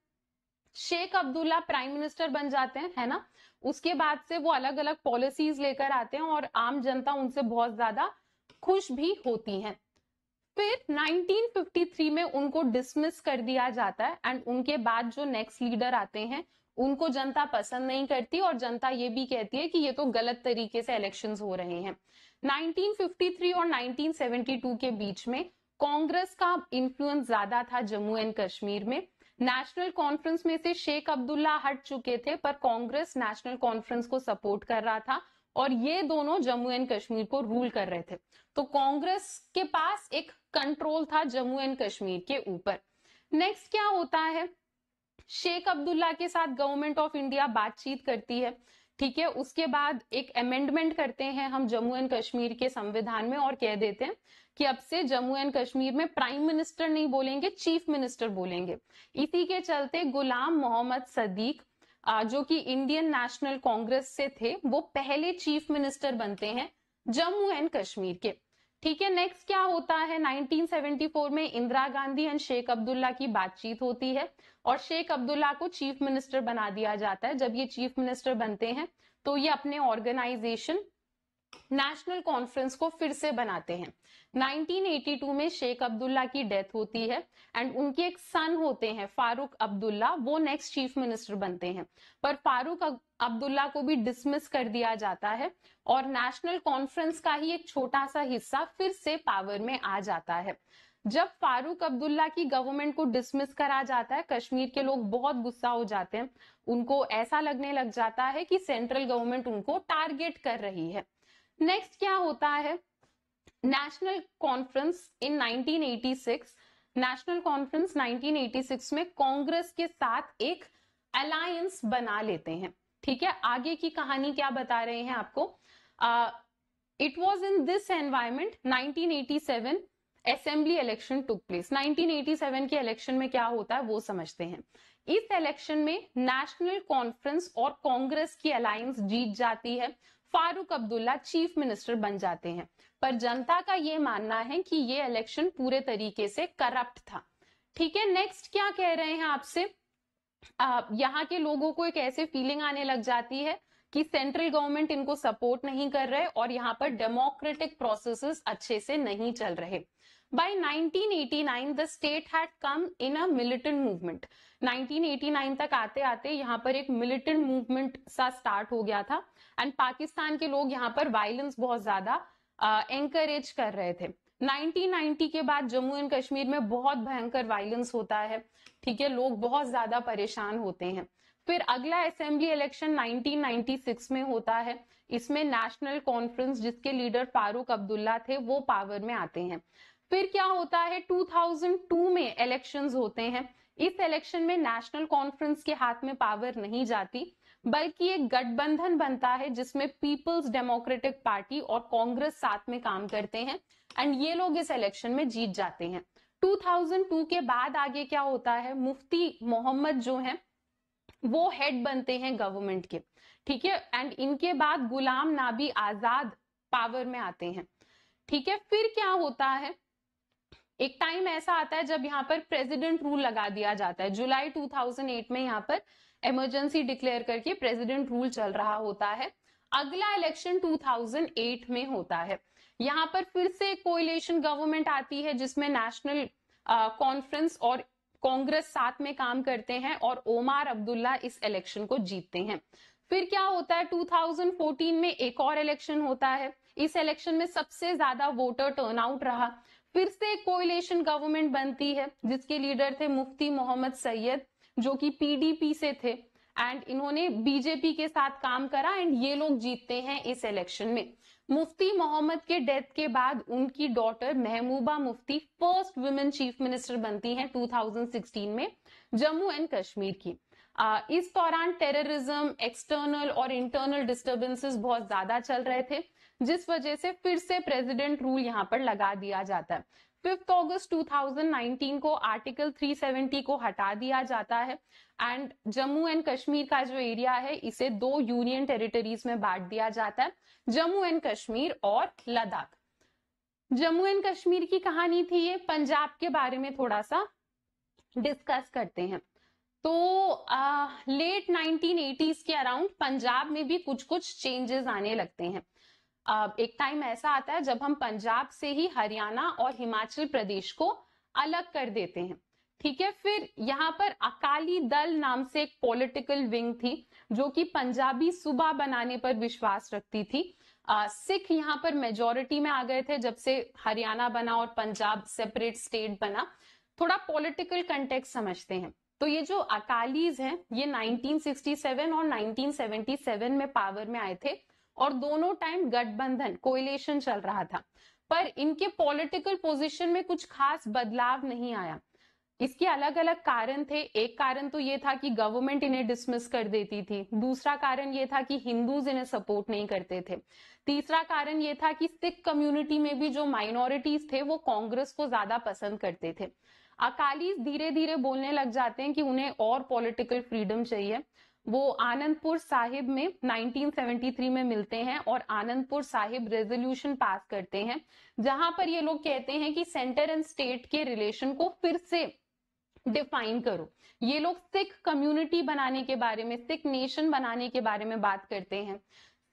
शेख अब्दुल्ला प्राइम मिनिस्टर बन जाते हैं है ना उसके बाद से वो अलग अलग पॉलिसीज लेकर आते हैं और आम जनता उनसे बहुत ज्यादा खुश भी होती है फिर 1953 में उनको डिसमिस कर दिया जाता है एंड उनके बाद जो नेक्स्ट लीडर आते हैं उनको जनता पसंद नहीं करती और जनता ये भी कहती है कि ये तो गलत तरीके से इलेक्शंस हो रहे हैं 1953 और 1972 के बीच में कांग्रेस का इन्फ्लुएंस ज्यादा था जम्मू एंड कश्मीर में नेशनल कॉन्फ्रेंस में से शेख अब्दुल्ला हट चुके थे पर कांग्रेस नेशनल कॉन्फ्रेंस को सपोर्ट कर रहा था और ये दोनों जम्मू एंड कश्मीर को रूल कर रहे थे तो कांग्रेस के पास एक कंट्रोल था जम्मू एंड कश्मीर के ऊपर नेक्स्ट क्या होता है शेख अब्दुल्ला के साथ गवर्नमेंट ऑफ इंडिया बातचीत करती है ठीक है उसके बाद एक अमेंडमेंट करते हैं हम जम्मू एंड कश्मीर के संविधान में और कह देते हैं कि अब से जम्मू एंड कश्मीर में प्राइम मिनिस्टर नहीं बोलेंगे चीफ मिनिस्टर बोलेंगे इसी के चलते गुलाम मोहम्मद सदीक जो कि इंडियन नेशनल कांग्रेस से थे वो पहले चीफ मिनिस्टर बनते हैं जम्मू एंड कश्मीर के ठीक है नेक्स्ट क्या होता है 1974 में इंदिरा गांधी एंड शेख अब्दुल्ला की बातचीत होती है और शेख अब्दुल्ला को चीफ मिनिस्टर बना दिया जाता है जब ये चीफ मिनिस्टर बनते हैं तो ये अपने ऑर्गेनाइजेशन नेशनल कॉन्फ्रेंस को फिर से बनाते हैं 1982 में शेख अब्दुल्ला की डेथ होती है एंड उनके एक सन होते हैं फारूक अब्दुल्ला वो नेक्स्ट चीफ मिनिस्टर बनते हैं पर फारूक अब्दुल्ला को भी डिसमिस कर दिया जाता है और नेशनल कॉन्फ्रेंस का ही एक छोटा सा हिस्सा फिर से पावर में आ जाता है जब फारूक अब्दुल्ला की गवर्नमेंट को डिसमिस करा जाता है कश्मीर के लोग बहुत गुस्सा हो जाते हैं उनको ऐसा लगने लग जाता है कि सेंट्रल गवर्नमेंट उनको टारगेट कर रही है नेक्स्ट क्या होता है नेशनल कॉन्फ्रेंस इन 1986 नेशनल कॉन्फ्रेंस 1986 में कांग्रेस के साथ एक अलायंस बना लेते हैं ठीक है आगे की कहानी क्या बता रहे हैं आपको it was in this environment 1987 assembly election took place 1987 के इलेक्शन में क्या होता है वो समझते हैं इस इलेक्शन में नेशनल कॉन्फ्रेंस और कांग्रेस की अलायंस जीत जाती है फारूक अब्दुल्ला चीफ मिनिस्टर बन जाते हैं पर जनता का ये मानना है कि ये इलेक्शन पूरे तरीके से करप्ट था ठीक है नेक्स्ट क्या कह रहे हैं आपसे आप, यहाँ के लोगों को एक ऐसे फीलिंग आने लग जाती है कि सेंट्रल गवर्नमेंट इनको सपोर्ट नहीं कर रहे और यहाँ पर डेमोक्रेटिक प्रोसेस अच्छे से नहीं चल रहे By 1989, the state had come in a militant movement. 1989 तक आते आते यहाँ पर एक militant movement सा start हो गया था एंड पाकिस्तान के लोग यहाँ पर वायलेंस बहुत ज्यादा एंकरेज कर रहे थे 1990 के बाद जम्मू एंड कश्मीर में बहुत भयंकर वायलेंस होता है ठीक है लोग बहुत ज्यादा परेशान होते हैं फिर अगला असेंबली इलेक्शन 1996 में होता है इसमें नेशनल कॉन्फ्रेंस जिसके लीडर फारूक अब्दुल्ला थे वो पावर में आते हैं फिर क्या होता है 2002 में इलेक्शंस होते हैं इस इलेक्शन में नेशनल कॉन्फ्रेंस के हाथ में पावर नहीं जाती बल्कि एक गठबंधन बनता है जिसमें पीपल्स डेमोक्रेटिक पार्टी और कांग्रेस साथ में काम करते हैं एंड ये लोग इस इलेक्शन में जीत जाते हैं 2002 के बाद आगे क्या होता है मुफ्ती मोहम्मद जो है वो हेड बनते हैं गवर्नमेंट के ठीक है एंड इनके बाद गुलाम नाबी आजाद पावर में आते हैं ठीक है फिर क्या होता है एक टाइम ऐसा आता है जब यहाँ पर प्रेसिडेंट रूल लगा दिया जाता है जुलाई 2008 में यहाँ पर इमरजेंसी डिक्लेयर करके प्रेसिडेंट रूल चल रहा होता है अगला इलेक्शन 2008 में होता है यहाँ पर फिर से कोइलेशन गवर्नमेंट आती है जिसमें नेशनल कॉन्फ्रेंस और कांग्रेस साथ में काम करते हैं और ओमार अब्दुल्ला इस इलेक्शन को जीतते हैं फिर क्या होता है 2014 में एक और इलेक्शन होता है इस इलेक्शन में सबसे ज्यादा वोटर टर्नआउट रहा फिर से कोइलेशन गवर्नमेंट बनती है जिसके लीडर थे मुफ्ती मोहम्मद सैयद जो कि पीडीपी से थे एंड इन्होंने बीजेपी के साथ काम करा एंड ये लोग जीतते हैं इस इलेक्शन में मुफ्ती मोहम्मद के डेथ के बाद उनकी daughter Mehbooba Mufti first women chief minister बनती हैं 2016 में जम्मू एंड कश्मीर की आ, इस दौरान टेररिज्म एक्सटर्नल और इंटरनल डिस्टरबेंसेस बहुत ज्यादा चल रहे थे जिस वजह से फिर से प्रेसिडेंट रूल यहाँ पर लगा दिया जाता है फिफ्थ ऑगस्ट 2019 को आर्टिकल 370 को हटा दिया जाता है एंड जम्मू एंड कश्मीर का जो एरिया है इसे दो यूनियन टेरिटरीज में बांट दिया जाता है जम्मू एंड कश्मीर और लद्दाख जम्मू एंड कश्मीर की कहानी थी ये पंजाब के बारे में थोड़ा सा डिस्कस करते हैं तो आ, लेट 1980s के अराउंड पंजाब में भी कुछ कुछ चेंजेस आने लगते हैं एक टाइम ऐसा आता है जब हम पंजाब से ही हरियाणा और हिमाचल प्रदेश को अलग कर देते हैं ठीक है फिर यहाँ पर अकाली दल नाम से एक पॉलिटिकल विंग थी जो कि पंजाबी सूबा बनाने पर विश्वास रखती थी सिख यहाँ पर मेजोरिटी में आ गए थे जब से हरियाणा बना और पंजाब सेपरेट स्टेट बना थोड़ा पॉलिटिकल कंटेक्ट समझते हैं तो ये जो अकालीज हैं ये 1967 और 1977 में पावर में आए थे और दोनों टाइम गठबंधन को चल रहा था पर इनके पॉलिटिकल पोजीशन में कुछ खास बदलाव नहीं आया इसके अलग अलग कारण थे एक कारण तो ये था कि गवर्नमेंट इन्हें डिसमिस कर देती थी दूसरा कारण ये था कि हिंदूज इन्हें सपोर्ट नहीं करते थे तीसरा कारण ये था कि सिख कम्युनिटी में भी जो माइनॉरिटीज थे वो कांग्रेस को ज्यादा पसंद करते थे अकाली धीरे धीरे बोलने लग जाते हैं कि उन्हें और पॉलिटिकल फ्रीडम चाहिए वो आनंदपुर साहिब में 1973 में मिलते हैं और आनंदपुर साहिब रेजोल्यूशन पास करते हैं जहां पर ये लोग कहते हैं कि सेंटर एंड स्टेट के रिलेशन को फिर से डिफाइन करो ये लोग सिख कम्युनिटी बनाने के बारे में सिख नेशन बनाने के बारे में बात करते हैं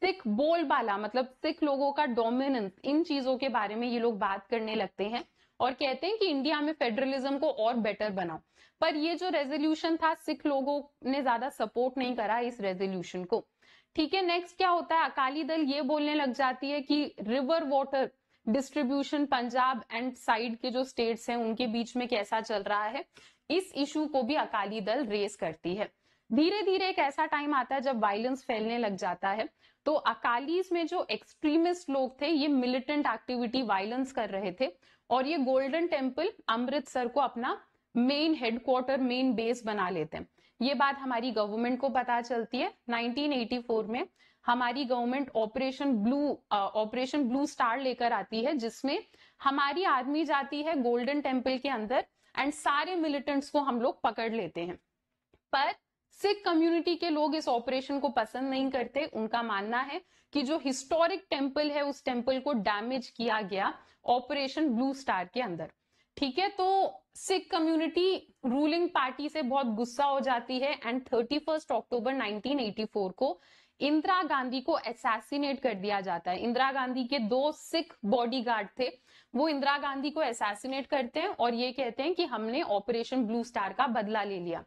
सिख बोलबाला मतलब सिख लोगों का डोमिनेंस इन चीजों के बारे में ये लोग बात करने लगते हैं और कहते हैं कि इंडिया में फेडरलिज्म को और बेटर बनाओ पर ये जो रेजोल्यूशन था सिख लोगों ने ज्यादा सपोर्ट नहीं करा इस रेजोल्यूशन को ठीक है नेक्स्ट क्या होता है अकाली दल ये बोलने लग जाती है कि river water distribution Punjab and side के जो स्टेट्स हैं उनके बीच में कैसा चल रहा है इस इशू को भी अकाली दल रेस करती है धीरे धीरे एक ऐसा टाइम आता है जब वायलेंस फैलने लग जाता है तो अकालीज में जो एक्सट्रीमिस्ट लोग थे ये मिलिटेंट एक्टिविटी वायलेंस कर रहे थे और ये गोल्डन टेम्पल अमृतसर को अपना मेन हेडक्वार्टर मेन बेस बना लेते हैं ये बात हमारी गवर्नमेंट को पता चलती है 1984 में हमारी government operation blue operation blue star लेकर आती है जिसमें हमारी आर्मी जाती है गोल्डन टेम्पल के अंदर एंड सारे मिलिटेंट्स को हम लोग पकड़ लेते हैं पर सिख कम्युनिटी के लोग इस ऑपरेशन को पसंद नहीं करते उनका मानना है कि जो हिस्टोरिक टेम्पल है उस टेम्पल को डैमेज किया गया ऑपरेशन ब्लू स्टार के अंदर ठीक है तो सिख कम्युनिटी रूलिंग पार्टी से बहुत गुस्सा हो जाती है and thirty first October nineteen को इंदिरा गांधी को एसासिनेट कर दिया जाता है इंदिरा गांधी के दो सिख बॉडीगार्ड थे वो इंदिरा गांधी को एसासिनेट करते हैं और ये कहते हैं कि हमने ऑपरेशन ब्लू स्टार का बदला ले लिया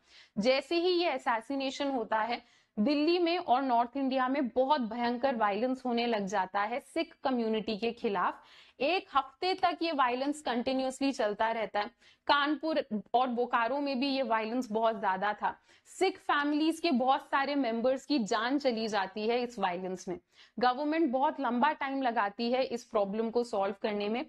जैसे ही ये एसासिनेशन होता है दिल्ली में और नॉर्थ इंडिया में बहुत भयंकर वायलेंस होने लग जाता है सिख कम्युनिटी के खिलाफ एक हफ्ते तक ये वायलेंस कंटिन्यूसली चलता रहता है कानपुर और बोकारो में भी ये वायलेंस बहुत ज्यादा था सिख फैमिलीज के बहुत सारे मेंबर्स की जान चली जाती है इस वायलेंस में गवर्नमेंट बहुत लंबा टाइम लगाती है इस प्रॉब्लम को सॉल्व करने में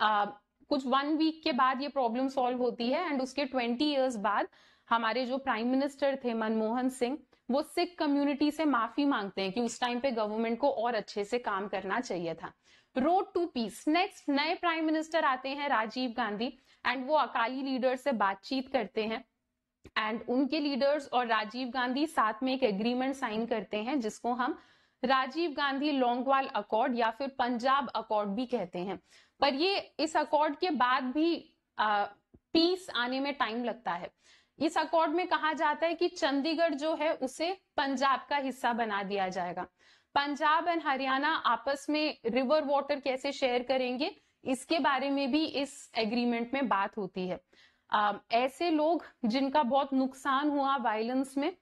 आ, कुछ वन वीक के बाद ये प्रॉब्लम सॉल्व होती है एंड उसके ट्वेंटी ईयर्स बाद हमारे जो प्राइम मिनिस्टर थे मनमोहन सिंह वो सिख कम्युनिटी से माफी मांगते हैं कि उस टाइम पे गवर्नमेंट को और अच्छे से काम करना चाहिए था रोड टू पीस नेक्स्ट नए प्राइम मिनिस्टर आते हैं राजीव गांधी एंड वो अकाली लीडर से बातचीत करते हैं एंड उनके लीडर्स और राजीव गांधी साथ में एक एग्रीमेंट साइन करते हैं जिसको हम राजीव गांधी लोंगवाल अकॉर्ड या फिर पंजाब अकॉर्ड भी कहते हैं पर ये इस अकॉर्ड के बाद भी आ, पीस आने में टाइम लगता है इस अकॉर्ड में कहा जाता है कि चंडीगढ़ जो है उसे पंजाब का हिस्सा बना दिया जाएगा पंजाब एंड हरियाणा आपस में रिवर वाटर कैसे शेयर करेंगे इसके बारे में भी इस एग्रीमेंट में बात होती है आ, ऐसे लोग जिनका बहुत नुकसान हुआ वायलेंस में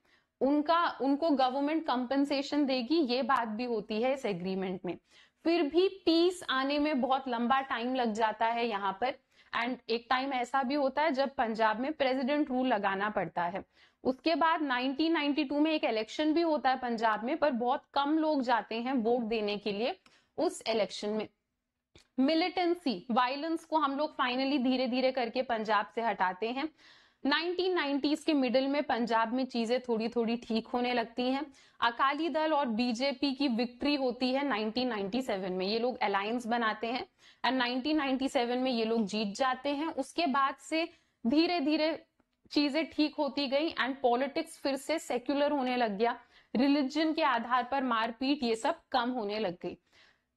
उनका उनको गवर्नमेंट कंपनसेशन देगी ये बात भी होती है इस एग्रीमेंट में फिर भी पीस आने में बहुत लंबा टाइम लग जाता है यहाँ पर एंड एक टाइम ऐसा भी होता है जब पंजाब में प्रेसिडेंट रूल लगाना पड़ता है उसके बाद 1992 में एक इलेक्शन भी होता है पंजाब में पर बहुत कम लोग जाते हैं वोट देने के लिए उस इलेक्शन में मिलिटेंसी वायलेंस को हम लोग फाइनली धीरे धीरे करके पंजाब से हटाते हैं 1990s के मिडिल में पंजाब में चीजें थोड़ी थोड़ी ठीक होने लगती हैं अकाली दल और बीजेपी की विक्ट्री होती है 1997 में ये लोग अलायंस बनाते हैं एंड 1997 में ये लोग जीत जाते हैं उसके बाद से धीरे धीरे चीजें ठीक होती गई एंड पॉलिटिक्स फिर से सेक्युलर होने लग गया रिलीजन के आधार पर मारपीट ये सब कम होने लग गई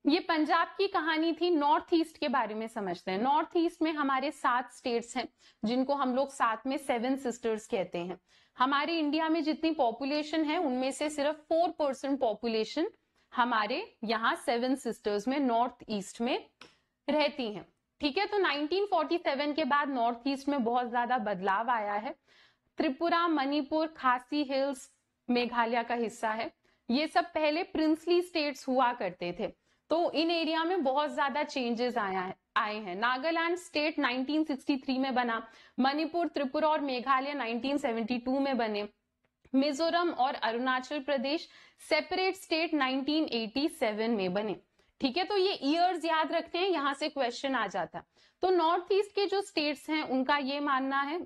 ये पंजाब की कहानी थी नॉर्थ ईस्ट के बारे में समझते हैं नॉर्थ ईस्ट में हमारे सात स्टेट्स हैं जिनको हम लोग साथ में सेवन सिस्टर्स कहते हैं हमारे इंडिया में जितनी पॉपुलेशन है उनमें से सिर्फ फोर परसेंट पॉपुलेशन हमारे यहाँ सेवन सिस्टर्स में नॉर्थ ईस्ट में रहती हैं ठीक है तो 1947 के बाद नॉर्थ ईस्ट में बहुत ज्यादा बदलाव आया है त्रिपुरा मणिपुर खासी हिल्स मेघालय का हिस्सा है ये सब पहले प्रिंसली स्टेट्स हुआ करते थे तो इन एरिया में बहुत ज्यादा चेंजेस आया है आए हैं नागालैंड स्टेट 1963 में बना मणिपुर त्रिपुरा और मेघालय 1972 में बने मिजोरम और अरुणाचल प्रदेश सेपरेट स्टेट 1987 में बने ठीक है तो ये ईयर्स याद रखते हैं यहां से क्वेश्चन आ जाता है तो नॉर्थ ईस्ट के जो स्टेट्स हैं उनका ये मानना है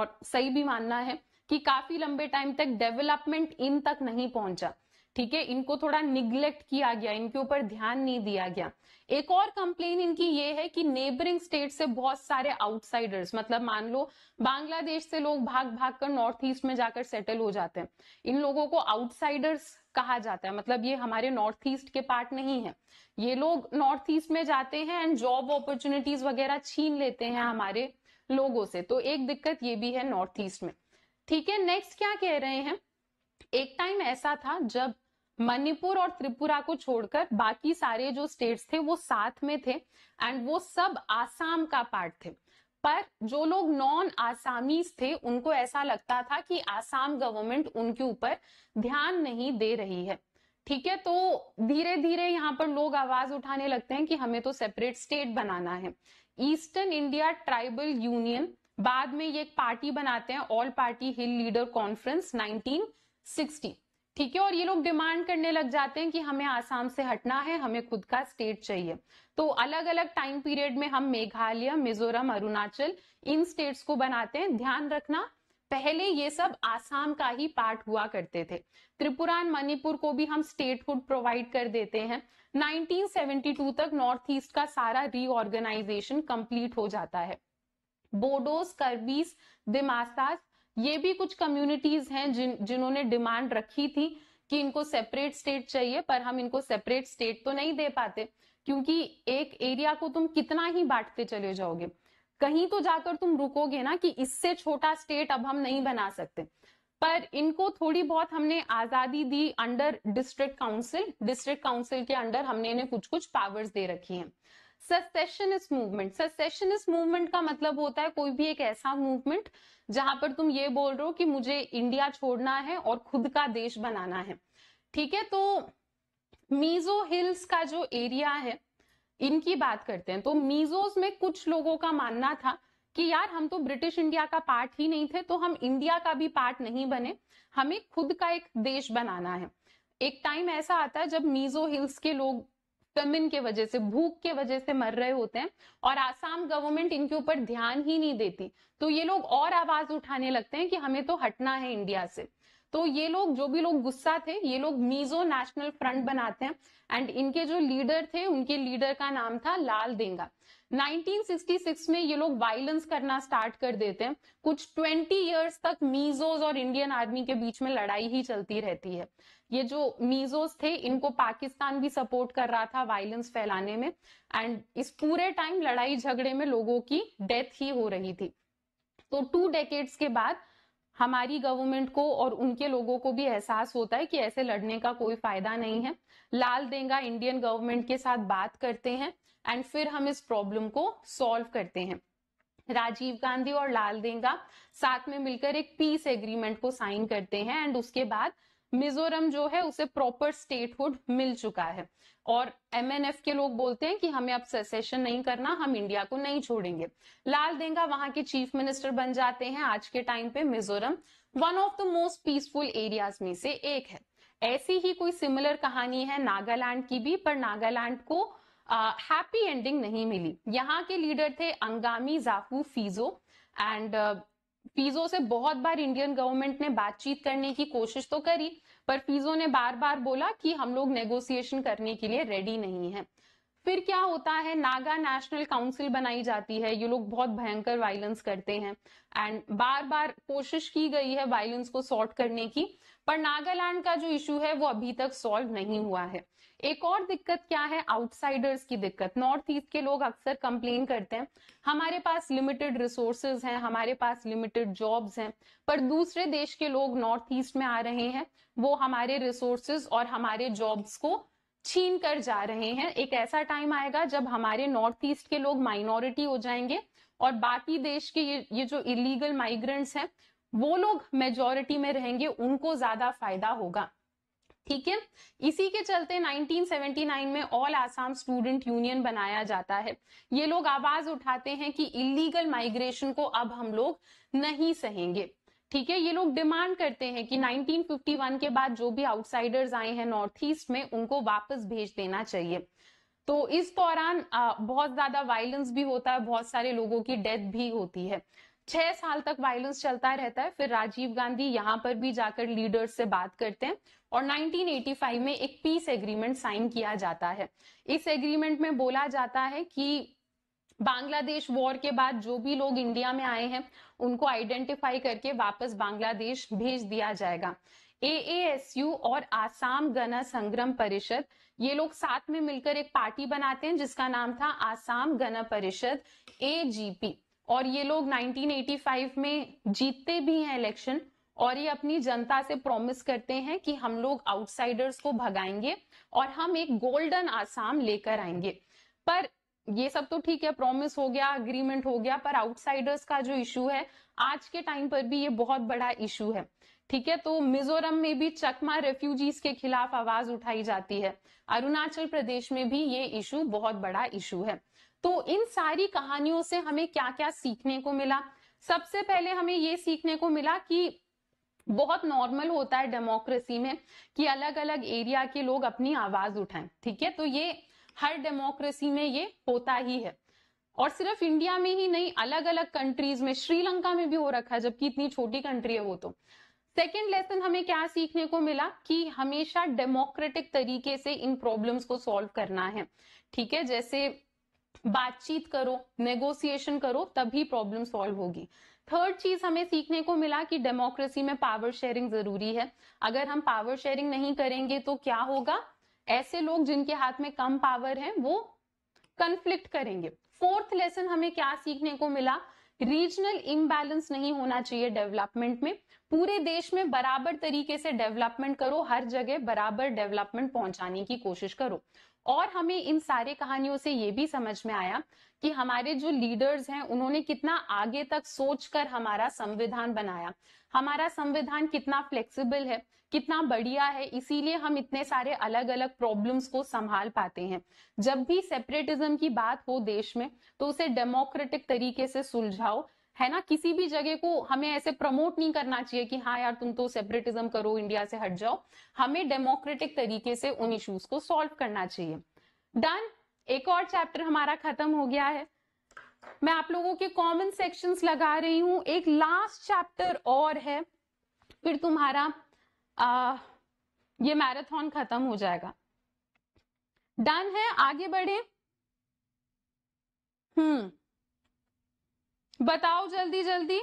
और सही भी मानना है कि काफी लंबे टाइम तक डेवलपमेंट इन तक नहीं पहुंचा ठीक है इनको थोड़ा निग्लेक्ट किया गया इनके ऊपर ध्यान नहीं दिया गया एक और कंप्लेन इनकी ये है कि नेबरिंग स्टेट से बहुत सारे आउटसाइडर्स मतलब मान लो बांग्लादेश से लोग भाग भाग कर नॉर्थ ईस्ट में जाकर सेटल हो जाते हैं इन लोगों को आउटसाइडर्स कहा जाता है मतलब ये हमारे नॉर्थ ईस्ट के पार्ट नहीं है ये लोग नॉर्थ ईस्ट में जाते हैं एंड जॉब अपॉर्चुनिटीज वगैरह छीन लेते हैं हमारे लोगों से तो एक दिक्कत ये भी है नॉर्थ ईस्ट में ठीक है नेक्स्ट क्या कह रहे हैं एक टाइम ऐसा था जब मणिपुर और त्रिपुरा को छोड़कर बाकी सारे जो स्टेट्स थे वो साथ में थे एंड वो सब आसाम का पार्ट थे पर जो लोग नॉन आसामीज थे उनको ऐसा लगता था कि आसाम गवर्नमेंट उनके ऊपर ध्यान नहीं दे रही है ठीक है तो धीरे धीरे यहाँ पर लोग आवाज उठाने लगते हैं कि हमें तो सेपरेट स्टेट बनाना है ईस्टर्न इंडिया ट्राइबल यूनियन बाद में ये एक पार्टी बनाते हैं all party hill leader conference 1960 ठीक है और ये लोग डिमांड करने लग जाते हैं कि हमें आसाम से हटना है हमें खुद का स्टेट चाहिए तो अलग अलग टाइम पीरियड में हम मेघालय मिजोरम अरुणाचल इन स्टेट्स को बनाते हैं ध्यान रखना पहले ये सब आसाम का ही पार्ट हुआ करते थे त्रिपुरा एंड मणिपुर को भी हम स्टेटहुड प्रोवाइड कर देते हैं 1972 तक नॉर्थ ईस्ट का सारा रीऑर्गेनाइजेशन कंप्लीट हो जाता है बोडोस करबीस दिमासास ये भी कुछ कम्युनिटीज हैं जिन जिन्होंने डिमांड रखी थी कि इनको सेपरेट स्टेट चाहिए पर हम इनको सेपरेट स्टेट तो नहीं दे पाते क्योंकि एक एरिया को तुम कितना ही बांटते चले जाओगे कहीं तो जाकर तुम रुकोगे ना कि इससे छोटा स्टेट अब हम नहीं बना सकते पर इनको थोड़ी बहुत हमने आजादी दी under district council district council के अंडर हमने इन्हें कुछ कुछ पावर्स दे रखी हैं सेसेशनिस्ट मूवमेंट सेसेशनिस्ट मूवमेंट का मतलब होता है कोई भी एक ऐसा मूवमेंट जहां पर तुम ये बोल रहे हो कि मुझे इंडिया छोड़ना है और खुद का देश बनाना है ठीक है तो मीजो हिल्स का जो एरिया है इनकी बात करते हैं तो मीजोस में कुछ लोगों का मानना था कि यार हम तो ब्रिटिश इंडिया का पार्ट ही नहीं थे तो हम इंडिया का भी पार्ट नहीं बने हमें खुद का एक देश बनाना है एक टाइम ऐसा आता है जब मीजो हिल्स के लोग कमिन के वजह से भूख के वजह से मर रहे होते हैं और आसाम गवर्नमेंट इनके ऊपर ध्यान ही नहीं देती तो ये लोग और आवाज उठाने लगते हैं कि हमें तो हटना है इंडिया से तो ये लोग जो भी लोग गुस्सा थे ये लोग मीजो नेशनल फ्रंट बनाते हैं एंड इनके जो लीडर थे उनके लीडर का नाम था लाल देंगा 1966 में ये लोग वायलेंस करना स्टार्ट कर देते हैं कुछ 20 इयर्स तक मीजोज और इंडियन आर्मी के बीच में लड़ाई ही चलती रहती है ये जो मीजोज थे इनको पाकिस्तान भी सपोर्ट कर रहा था वायलेंस फैलाने में एंड इस पूरे टाइम लड़ाई झगड़े में लोगों की डेथ ही हो रही थी तो टू डेकेड्स के बाद हमारी गवर्नमेंट को और उनके लोगों को भी एहसास होता है कि ऐसे लड़ने का कोई फायदा नहीं है लाल देंगा इंडियन गवर्नमेंट के साथ बात करते हैं एंड फिर हम इस प्रॉब्लम को सॉल्व करते हैं राजीव गांधी और लाल देंगा साथ में मिलकर एक पीस एग्रीमेंट को साइन करते हैं एंड उसके बाद मिजोरम जो है उसे प्रॉपर स्टेटहुड मिल चुका है और एमएनएफ के लोग बोलते हैं कि हमें अब सेसेशन नहीं करना हम इंडिया को नहीं छोड़ेंगे लाल देंगा वहां के चीफ मिनिस्टर बन जाते हैं आज के टाइम पे Mizoram one of the most peaceful areas में से एक है ऐसी ही कोई सिमिलर कहानी है नागालैंड की भी पर नागालैंड को हैप्पी एंडिंग नहीं मिली यहाँ के लीडर थे अंगामी जाकू फीजो एंड फीजो से बहुत बार इंडियन गवर्नमेंट ने बातचीत करने की कोशिश तो करी पर फीजो ने बार बार बोला कि हम लोग नेगोशिएशन करने के लिए रेडी नहीं है फिर क्या होता है नागा नेशनल काउंसिल बनाई जाती है ये लोग बहुत भयंकर वायलेंस करते हैं एंड बार बार कोशिश की गई है वायलेंस को सॉर्ट करने की पर नागालैंड का जो इशू है वो अभी तक सॉल्व नहीं हुआ है एक और दिक्कत क्या है आउटसाइडर्स की दिक्कत नॉर्थ ईस्ट के लोग अक्सर कंप्लेन करते हैं हमारे पास लिमिटेड रिसोर्सेज हैं हमारे पास लिमिटेड जॉब्स हैं पर दूसरे देश के लोग नॉर्थ ईस्ट में आ रहे हैं वो हमारे रिसोर्सेज और हमारे जॉब्स को छीन कर जा रहे हैं एक ऐसा टाइम आएगा जब हमारे नॉर्थ ईस्ट के लोग माइनॉरिटी हो जाएंगे और बाकी देश के ये ये जो इलीगल माइग्रेंट्स हैं वो लोग मेजोरिटी में रहेंगे उनको ज्यादा फायदा होगा ठीक है इसी के चलते 1979 में ऑल आसाम स्टूडेंट यूनियन बनाया जाता है ये लोग आवाज उठाते हैं कि इलीगल माइग्रेशन को अब हम लोग नहीं सहेंगे ठीक है ये लोग डिमांड करते हैं कि 1951 के बाद जो भी आउटसाइडर्स आए हैं नॉर्थ ईस्ट में उनको वापस भेज देना चाहिए तो इस दौरान बहुत ज्यादा वायलेंस भी होता है बहुत सारे लोगों की डेथ भी होती है छह साल तक वायलेंस चलता रहता है फिर राजीव गांधी यहाँ पर भी जाकर लीडर्स से बात करते हैं और 1985 में एक पीस एग्रीमेंट साइन किया जाता है इस एग्रीमेंट में बोला जाता है कि बांग्लादेश वॉर के बाद जो भी लोग इंडिया में आए हैं उनको आइडेंटिफाई करके वापस बांग्लादेश भेज दिया जाएगा एएएसयू और आसाम गण संग्रम परिषद ये लोग साथ में मिलकर एक पार्टी बनाते हैं जिसका नाम था आसाम गण परिषद एजीपी और ये लोग 1985 में जीतते भी हैं इलेक्शन और ये अपनी जनता से प्रॉमिस करते हैं कि हम लोग आउटसाइडर्स को भगाएंगे और हम एक गोल्डन आसाम लेकर आएंगे पर ये सब तो ठीक है प्रॉमिस हो गया अग्रीमेंट हो गया पर आउटसाइडर्स का जो इशू है आज के टाइम पर भी ये बहुत बड़ा इशू है ठीक है तो मिजोरम में भी चकमा रेफ्यूजीज के खिलाफ आवाज उठाई जाती है अरुणाचल प्रदेश में भी ये इशू बहुत बड़ा इशू है तो इन सारी कहानियों से हमें क्या क्या सीखने को मिला सबसे पहले हमें ये सीखने को मिला कि बहुत नॉर्मल होता है डेमोक्रेसी में कि अलग अलग एरिया के लोग अपनी आवाज उठाएं ठीक है तो ये हर डेमोक्रेसी में ये होता ही है और सिर्फ इंडिया में ही नहीं अलग अलग कंट्रीज में श्रीलंका में भी हो रखा है जबकि इतनी छोटी कंट्री है वो तो सेकेंड लेसन हमें क्या सीखने को मिला कि हमेशा डेमोक्रेटिक तरीके से इन प्रॉब्लम्स को सॉल्व करना है ठीक है जैसे बातचीत करो नेगोशिएशन करो तभी प्रॉब्लम सॉल्व होगी थर्ड चीज हमें सीखने को मिला कि डेमोक्रेसी में पावर शेयरिंग जरूरी है अगर हम पावर शेयरिंग नहीं करेंगे तो क्या होगा ऐसे लोग जिनके हाथ में कम पावर है वो कंफ्लिक्ट करेंगे फोर्थ लेसन हमें क्या सीखने को मिला रीजनल इम्बैलेंस नहीं होना चाहिए डेवलपमेंट में पूरे देश में बराबर तरीके से डेवलपमेंट करो हर जगह बराबर डेवलपमेंट पहुंचाने की कोशिश करो और हमें इन सारे कहानियों से ये भी समझ में आया कि हमारे जो लीडर्स हैं उन्होंने कितना आगे तक सोचकर हमारा संविधान बनाया हमारा संविधान कितना फ्लेक्सिबल है कितना बढ़िया है इसीलिए हम इतने सारे अलग अलग प्रॉब्लम्स को संभाल पाते हैं जब भी सेपरेटिज्म की बात हो देश में तो उसे डेमोक्रेटिक तरीके से सुलझाओ है ना किसी भी जगह को हमें ऐसे प्रमोट नहीं करना चाहिए कि हाँ यार तुम तो सेपरेटिज्म करो इंडिया से हट जाओ हमें डेमोक्रेटिक तरीके से उन इश्यूज को सॉल्व करना चाहिए डन एक और चैप्टर हमारा खत्म हो गया है मैं आप लोगों के कॉमन सेक्शंस लगा रही हूं एक लास्ट चैप्टर और है फिर तुम्हारा आ, ये मैराथन खत्म हो जाएगा डन है आगे बढ़े हम्म बताओ जल्दी जल्दी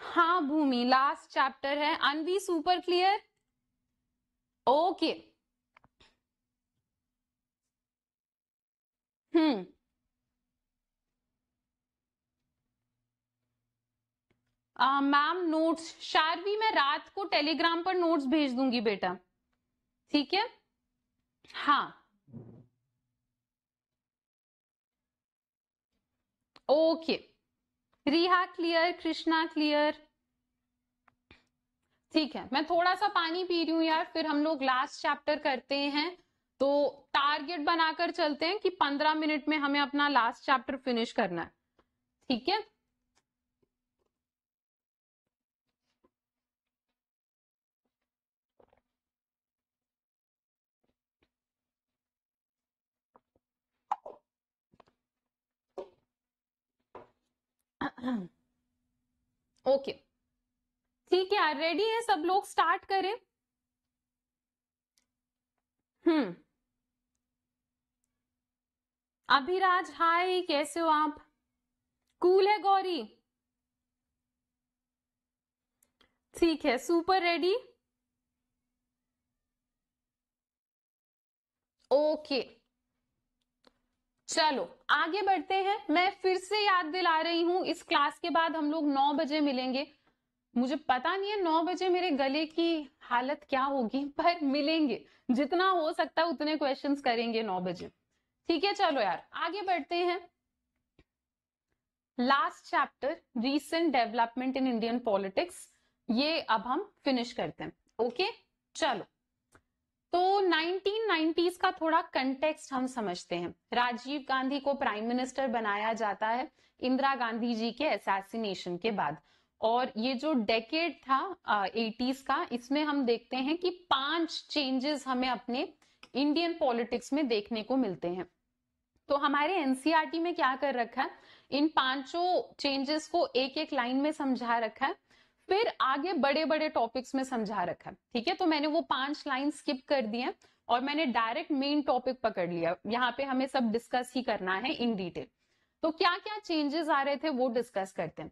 हाँ भूमि लास्ट चैप्टर है Anvi super clear okay hmm ma'am notes Sharvi मैं रात को टेलीग्राम पर नोट्स भेज दूंगी बेटा ठीक है हाँ ओके रिहा क्लियर कृष्णा क्लियर ठीक है मैं थोड़ा सा पानी पी रही हूं यार फिर हम लोग लास्ट चैप्टर करते हैं तो टारगेट बनाकर चलते हैं कि पंद्रह मिनट में हमें अपना लास्ट चैप्टर फिनिश करना है ठीक है ओके ठीक है रेडी है सब लोग स्टार्ट करें हम्म अभिराज हाय कैसे हो आप कूल है गौरी ठीक है सुपर रेडी ओके okay. चलो आगे बढ़ते हैं मैं फिर से याद दिला रही हूं इस क्लास के बाद हम लोग नौ बजे मिलेंगे मुझे पता नहीं है नौ बजे मेरे गले की हालत क्या होगी पर मिलेंगे जितना हो सकता है उतने क्वेश्चंस करेंगे नौ बजे ठीक है चलो यार आगे बढ़ते हैं last chapter recent development in Indian politics ये अब हम फिनिश करते हैं ओके चलो तो 1990s का थोड़ा कंटेक्स्ट हम समझते हैं राजीव गांधी को प्राइम मिनिस्टर बनाया जाता है इंदिरा गांधी जी के असैसिनेशन के बाद और ये जो डेकेड था एटीज का इसमें हम देखते हैं कि पांच चेंजेस हमें अपने इंडियन पॉलिटिक्स में देखने को मिलते हैं तो हमारे एनसीआरटी e में क्या कर रखा है इन पांचों चेंजेस को एक एक लाइन में समझा रखा है फिर आगे बड़े बड़े टॉपिक्स में समझा रखा है ठीक है तो मैंने वो पांच लाइन स्किप कर दिए और मैंने डायरेक्ट मेन टॉपिक पकड़ लिया यहाँ पे हमें सब डिस्कस ही करना है इन डिटेल तो क्या क्या चेंजेस आ रहे थे वो डिस्कस करते हैं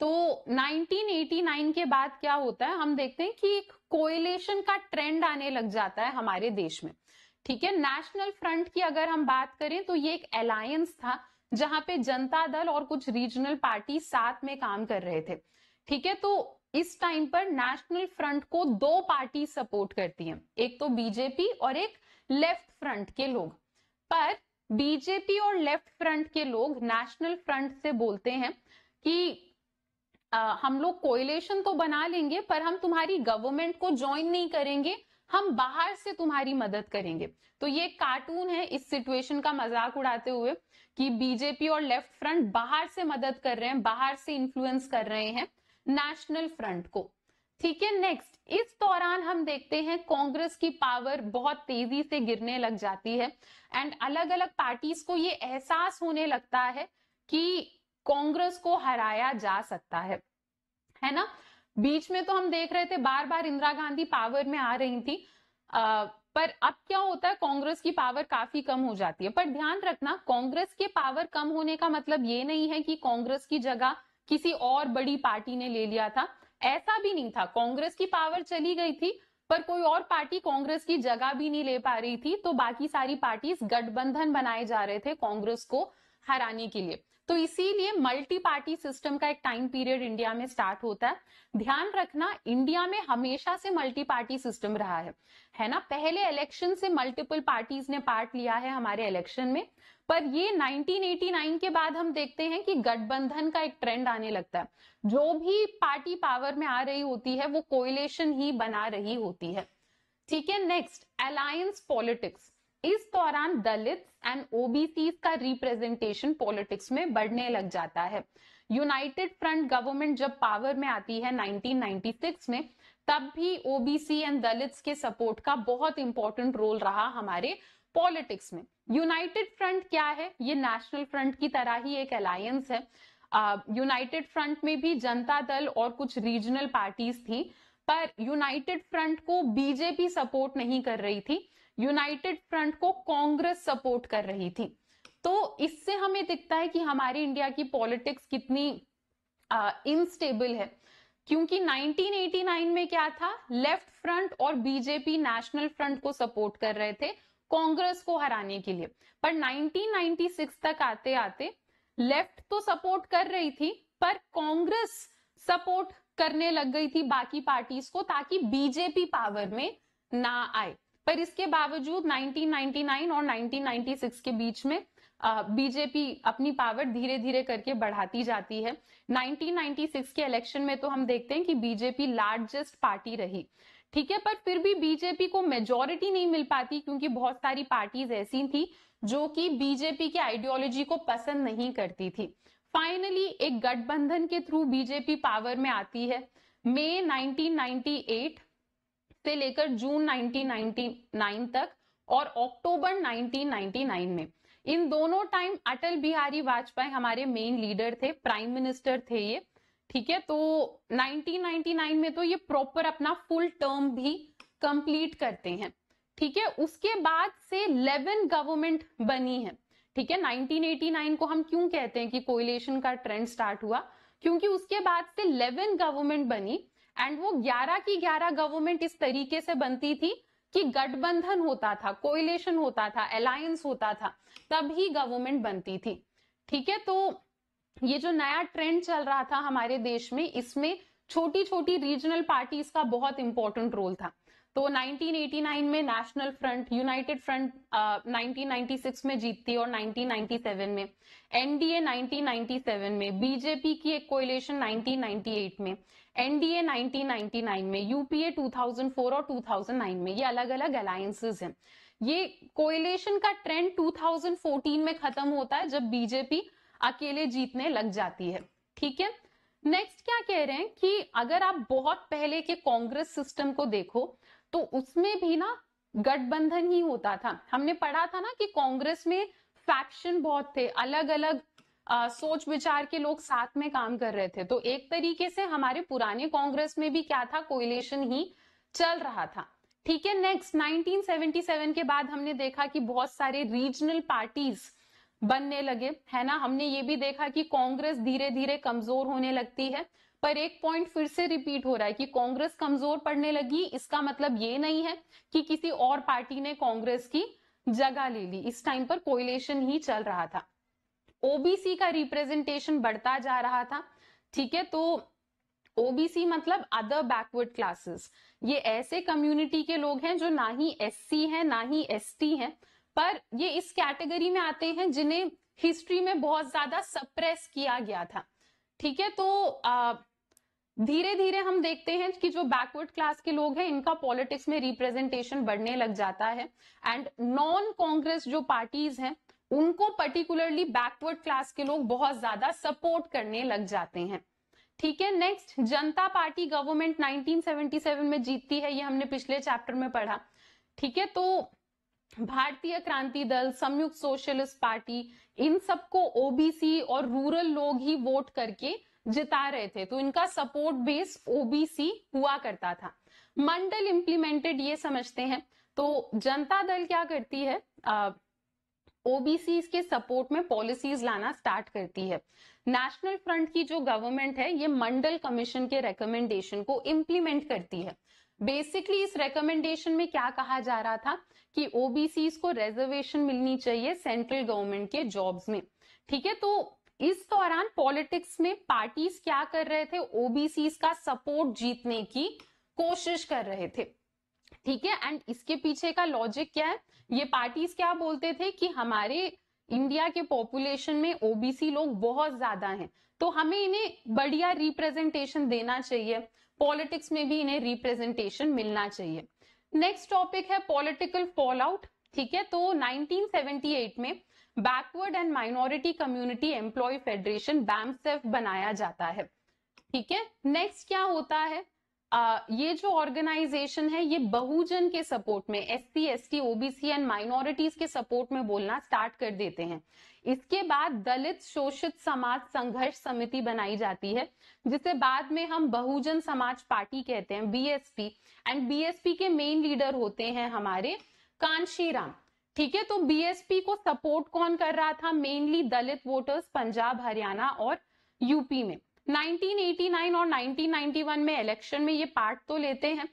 तो 1989 के बाद क्या होता है हम देखते हैं कि एक कोयलेशन का ट्रेंड आने लग जाता है हमारे देश में ठीक है नेशनल फ्रंट की अगर हम बात करें तो ये एक अलायंस था जहां पे जनता दल और कुछ रीजनल पार्टी साथ में काम कर रहे थे ठीक है तो इस टाइम पर नेशनल फ्रंट को दो पार्टी सपोर्ट करती हैं एक तो बीजेपी और एक लेफ्ट फ्रंट के लोग पर बीजेपी और लेफ्ट फ्रंट के लोग नेशनल फ्रंट से बोलते हैं कि आ, हम लोग कोयलेशन तो बना लेंगे पर हम तुम्हारी गवर्नमेंट को ज्वाइन नहीं करेंगे हम बाहर से तुम्हारी मदद करेंगे तो ये कार्टून है इस सिचुएशन का मजाक उड़ाते हुए कि बीजेपी और लेफ्ट फ्रंट बाहर से मदद कर रहे हैं बाहर से इन्फ्लुएंस कर रहे हैं नेशनल फ्रंट को ठीक है नेक्स्ट इस दौरान हम देखते हैं कांग्रेस की पावर बहुत तेजी से गिरने लग जाती है एंड अलग अलग पार्टीज को ये एहसास होने लगता है कि कांग्रेस को हराया जा सकता है है ना बीच में तो हम देख रहे थे बार बार इंदिरा गांधी पावर में आ रही थी आ, पर अब क्या होता है कांग्रेस की पावर काफी कम हो जाती है पर ध्यान रखना कांग्रेस के पावर कम होने का मतलब ये नहीं है कि कांग्रेस की जगह किसी और बड़ी पार्टी ने ले लिया था ऐसा भी नहीं था कांग्रेस की पावर चली गई थी पर कोई और पार्टी कांग्रेस की जगह भी नहीं ले पा रही थी तो बाकी सारी पार्टी गठबंधन बनाए जा रहे थे कांग्रेस को हराने के लिए तो इसीलिए मल्टी पार्टी सिस्टम का एक टाइम पीरियड इंडिया में स्टार्ट होता है ध्यान रखना इंडिया में हमेशा से मल्टी पार्टी सिस्टम रहा है है ना पहले इलेक्शन से मल्टीपल पार्टीज ने पार्ट लिया है हमारे इलेक्शन में पर ये 1989 के बाद हम देखते हैं कि गठबंधन का एक ट्रेंड आने लगता है जो भी पार्टी पावर में आ रही होती है वो कोयलेशन ही बना रही होती है ठीक है नेक्स्ट अलायंस पॉलिटिक्स इस दौरान दलित एंड ओबीसी का रिप्रेजेंटेशन पॉलिटिक्स में बढ़ने लग जाता है यूनाइटेड फ्रंट गवर्नमेंट जब पावर में आती है 1996 में तब भी ओबीसी एंड दलित्स के सपोर्ट का बहुत इंपॉर्टेंट रोल रहा हमारे पॉलिटिक्स में यूनाइटेड फ्रंट क्या है ये नेशनल फ्रंट की तरह ही एक अलायंस है यूनाइटेड uh, फ्रंट में भी जनता दल और कुछ रीजनल पार्टीज थी पर यूनाइटेड फ्रंट को बीजेपी सपोर्ट नहीं कर रही थी यूनाइटेड फ्रंट को कांग्रेस सपोर्ट कर रही थी तो इससे हमें दिखता है कि हमारी इंडिया की पॉलिटिक्स कितनी इनस्टेबल uh, है क्योंकि 1989 में क्या था लेफ्ट फ्रंट और बीजेपी नेशनल फ्रंट को सपोर्ट कर रहे थे कांग्रेस को हराने के लिए पर 1996 तक आते आते लेफ्ट तो सपोर्ट कर रही थी पर कांग्रेस सपोर्ट करने लग गई थी बाकी पार्टीज को ताकि बीजेपी पावर में ना आए पर इसके बावजूद 1999 और 1996 के बीच में बीजेपी अपनी पावर धीरे धीरे करके बढ़ाती जाती है 1996 के इलेक्शन में तो हम देखते हैं कि बीजेपी लार्जेस्ट पार्टी रही ठीक है पर फिर भी बीजेपी को मेजोरिटी नहीं मिल पाती क्योंकि बहुत सारी पार्टीज ऐसी थी जो कि बीजेपी के आइडियोलॉजी को पसंद नहीं करती थी फाइनली एक गठबंधन के थ्रू बीजेपी पावर में आती है मई 1998 से लेकर जून 1999 तक और अक्टूबर 1999 में इन दोनों टाइम अटल बिहारी वाजपेयी हमारे मेन लीडर थे प्राइम मिनिस्टर थे ये ठीक है तो 1999 में तो ये प्रॉपर अपना फुल टर्म भी कंप्लीट करते हैं ठीक है उसके बाद से 11 गवर्नमेंट बनी है ठीक है 1989 को हम क्यों कहते हैं कि कोइलेशन का ट्रेंड स्टार्ट हुआ क्योंकि उसके बाद से 11 गवर्नमेंट बनी एंड वो 11 की 11 गवर्नमेंट इस तरीके से बनती थी कि गठबंधन होता था कोइलेशन होता था अलायंस होता था तब ही गवर्नमेंट बनती थी ठीक है तो ये जो नया ट्रेंड चल रहा था हमारे देश में इसमें छोटी छोटी रीजनल पार्टीज का बहुत इंपॉर्टेंट रोल था तो 1989 में नेशनल फ्रंट यूनाइटेड फ्रंट 1996 में जीतती और 1997 में एनडीए 1997 में बीजेपी की एक कोइलेशन 1998 में एनडीए 1999 में यूपीए 2004 और 2009 में ये अलग अलग अलायंसेज हैं ये कोयलेशन का ट्रेंड 2014 में खत्म होता है जब बीजेपी अकेले जीतने लग जाती है ठीक है नेक्स्ट क्या कह रहे हैं कि अगर आप बहुत पहले के कांग्रेस सिस्टम को देखो तो उसमें भी ना गठबंधन ही होता था हमने पढ़ा था ना कि कांग्रेस में फैक्शन बहुत थे अलग अलग आ, सोच विचार के लोग साथ में काम कर रहे थे तो एक तरीके से हमारे पुराने कांग्रेस में भी क्या था कोइलेशन ही चल रहा था ठीक है नेक्स्ट 1977 के बाद हमने देखा कि बहुत सारे रीजनल पार्टीज बनने लगे है ना हमने ये भी देखा कि कांग्रेस धीरे धीरे कमजोर होने लगती है पर एक पॉइंट फिर से रिपीट हो रहा है कि कांग्रेस कमजोर पड़ने लगी इसका मतलब ये नहीं है कि किसी और पार्टी ने कांग्रेस की जगह ले ली इस टाइम पर कोयलेशन ही चल रहा था ओबीसी का रिप्रेजेंटेशन बढ़ता जा रहा था ठीक है तो ओबीसी मतलब अदर बैकवर्ड क्लासेस ये ऐसे कम्युनिटी के लोग हैं जो ना ही एससी हैं ना ही एसटी हैं पर ये इस कैटेगरी में आते हैं जिन्हें हिस्ट्री में बहुत ज्यादा सप्रेस किया गया था ठीक है तो धीरे धीरे हम देखते हैं कि जो बैकवर्ड क्लास के लोग हैं इनका पॉलिटिक्स में रिप्रेजेंटेशन बढ़ने लग जाता है एंड नॉन कांग्रेस जो पार्टीज हैं उनको पर्टिकुलरली बैकवर्ड क्लास के लोग बहुत ज्यादा सपोर्ट करने लग जाते हैं ठीक है नेक्स्ट जनता पार्टी गवर्नमेंट 1977 में जीतती है ये हमने पिछले चैप्टर में पढ़ा ठीक है तो भारतीय क्रांति दल संयुक्त सोशलिस्ट पार्टी इन सबको ओबीसी और रूरल लोग ही वोट करके जिता रहे थे तो इनका सपोर्ट बेस ओबीसी हुआ करता था मंडल इंप्लीमेंटेड ये समझते हैं तो जनता दल क्या करती है आ, ओबीसी के सपोर्ट में पॉलिसीज लाना स्टार्ट करती है नेशनल फ्रंट की जो गवर्नमेंट है ये मंडल कमीशन के रेकमेंडेशन को इम्प्लीमेंट करती है बेसिकली इस रेकमेंडेशन में क्या कहा जा रहा था कि ओबीसी को रिजर्वेशन मिलनी चाहिए सेंट्रल गवर्नमेंट के जॉब्स में ठीक है तो इस दौरान पॉलिटिक्स में पार्टीज क्या कर रहे थे ओबीसी का सपोर्ट जीतने की कोशिश कर रहे थे ठीक है एंड इसके पीछे का लॉजिक क्या है ये पार्टीज क्या बोलते थे कि हमारे इंडिया के पॉपुलेशन में ओबीसी लोग बहुत ज्यादा हैं तो हमें इन्हें बढ़िया रिप्रेजेंटेशन देना चाहिए पॉलिटिक्स में भी इन्हें रिप्रेजेंटेशन मिलना चाहिए नेक्स्ट टॉपिक है पॉलिटिकल फॉल आउट ठीक है तो 1978 में backward and minority community employ federation BAMCEF बनाया जाता है ठीक है नेक्स्ट क्या होता है आ, ये जो ऑर्गेनाइजेशन है ये बहुजन के सपोर्ट में S C S T OBC and minorities के सपोर्ट में बोलना स्टार्ट कर देते हैं इसके बाद दलित शोषित समाज संघर्ष समिति बनाई जाती है जिसे बाद में हम बहुजन समाज पार्टी कहते हैं बीएसपी एंड बीएसपी के मेन लीडर होते हैं हमारे कांशी ठीक है तो बीएसपी को सपोर्ट कौन कर रहा था मेनली दलित वोटर्स पंजाब हरियाणा और यूपी में 1989 और 1991 में इलेक्शन में ये पार्ट तो लेते हैं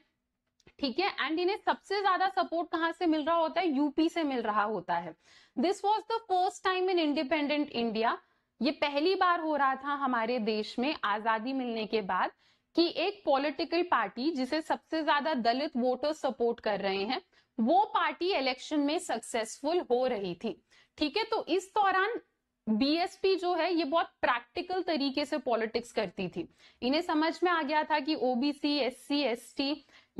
ठीक है एंड इन्हें सबसे ज्यादा सपोर्ट कहाँ से मिल रहा होता है यूपी से मिल रहा होता है this was the first time in independent India ये पहली बार हो रहा था हमारे देश में आजादी मिलने के बाद कि एक पॉलिटिकल पार्टी जिसे सबसे ज्यादा दलित वोटर्स सपोर्ट कर रहे हैं वो पार्टी इलेक्शन में सक्सेसफुल हो रही थी ठीक है तो इस दौरान बीएसपी जो है ये बहुत प्रैक्टिकल तरीके से पॉलिटिक्स करती थी इन्हें समझ में आ गया था कि ओबीसी एससी एसटी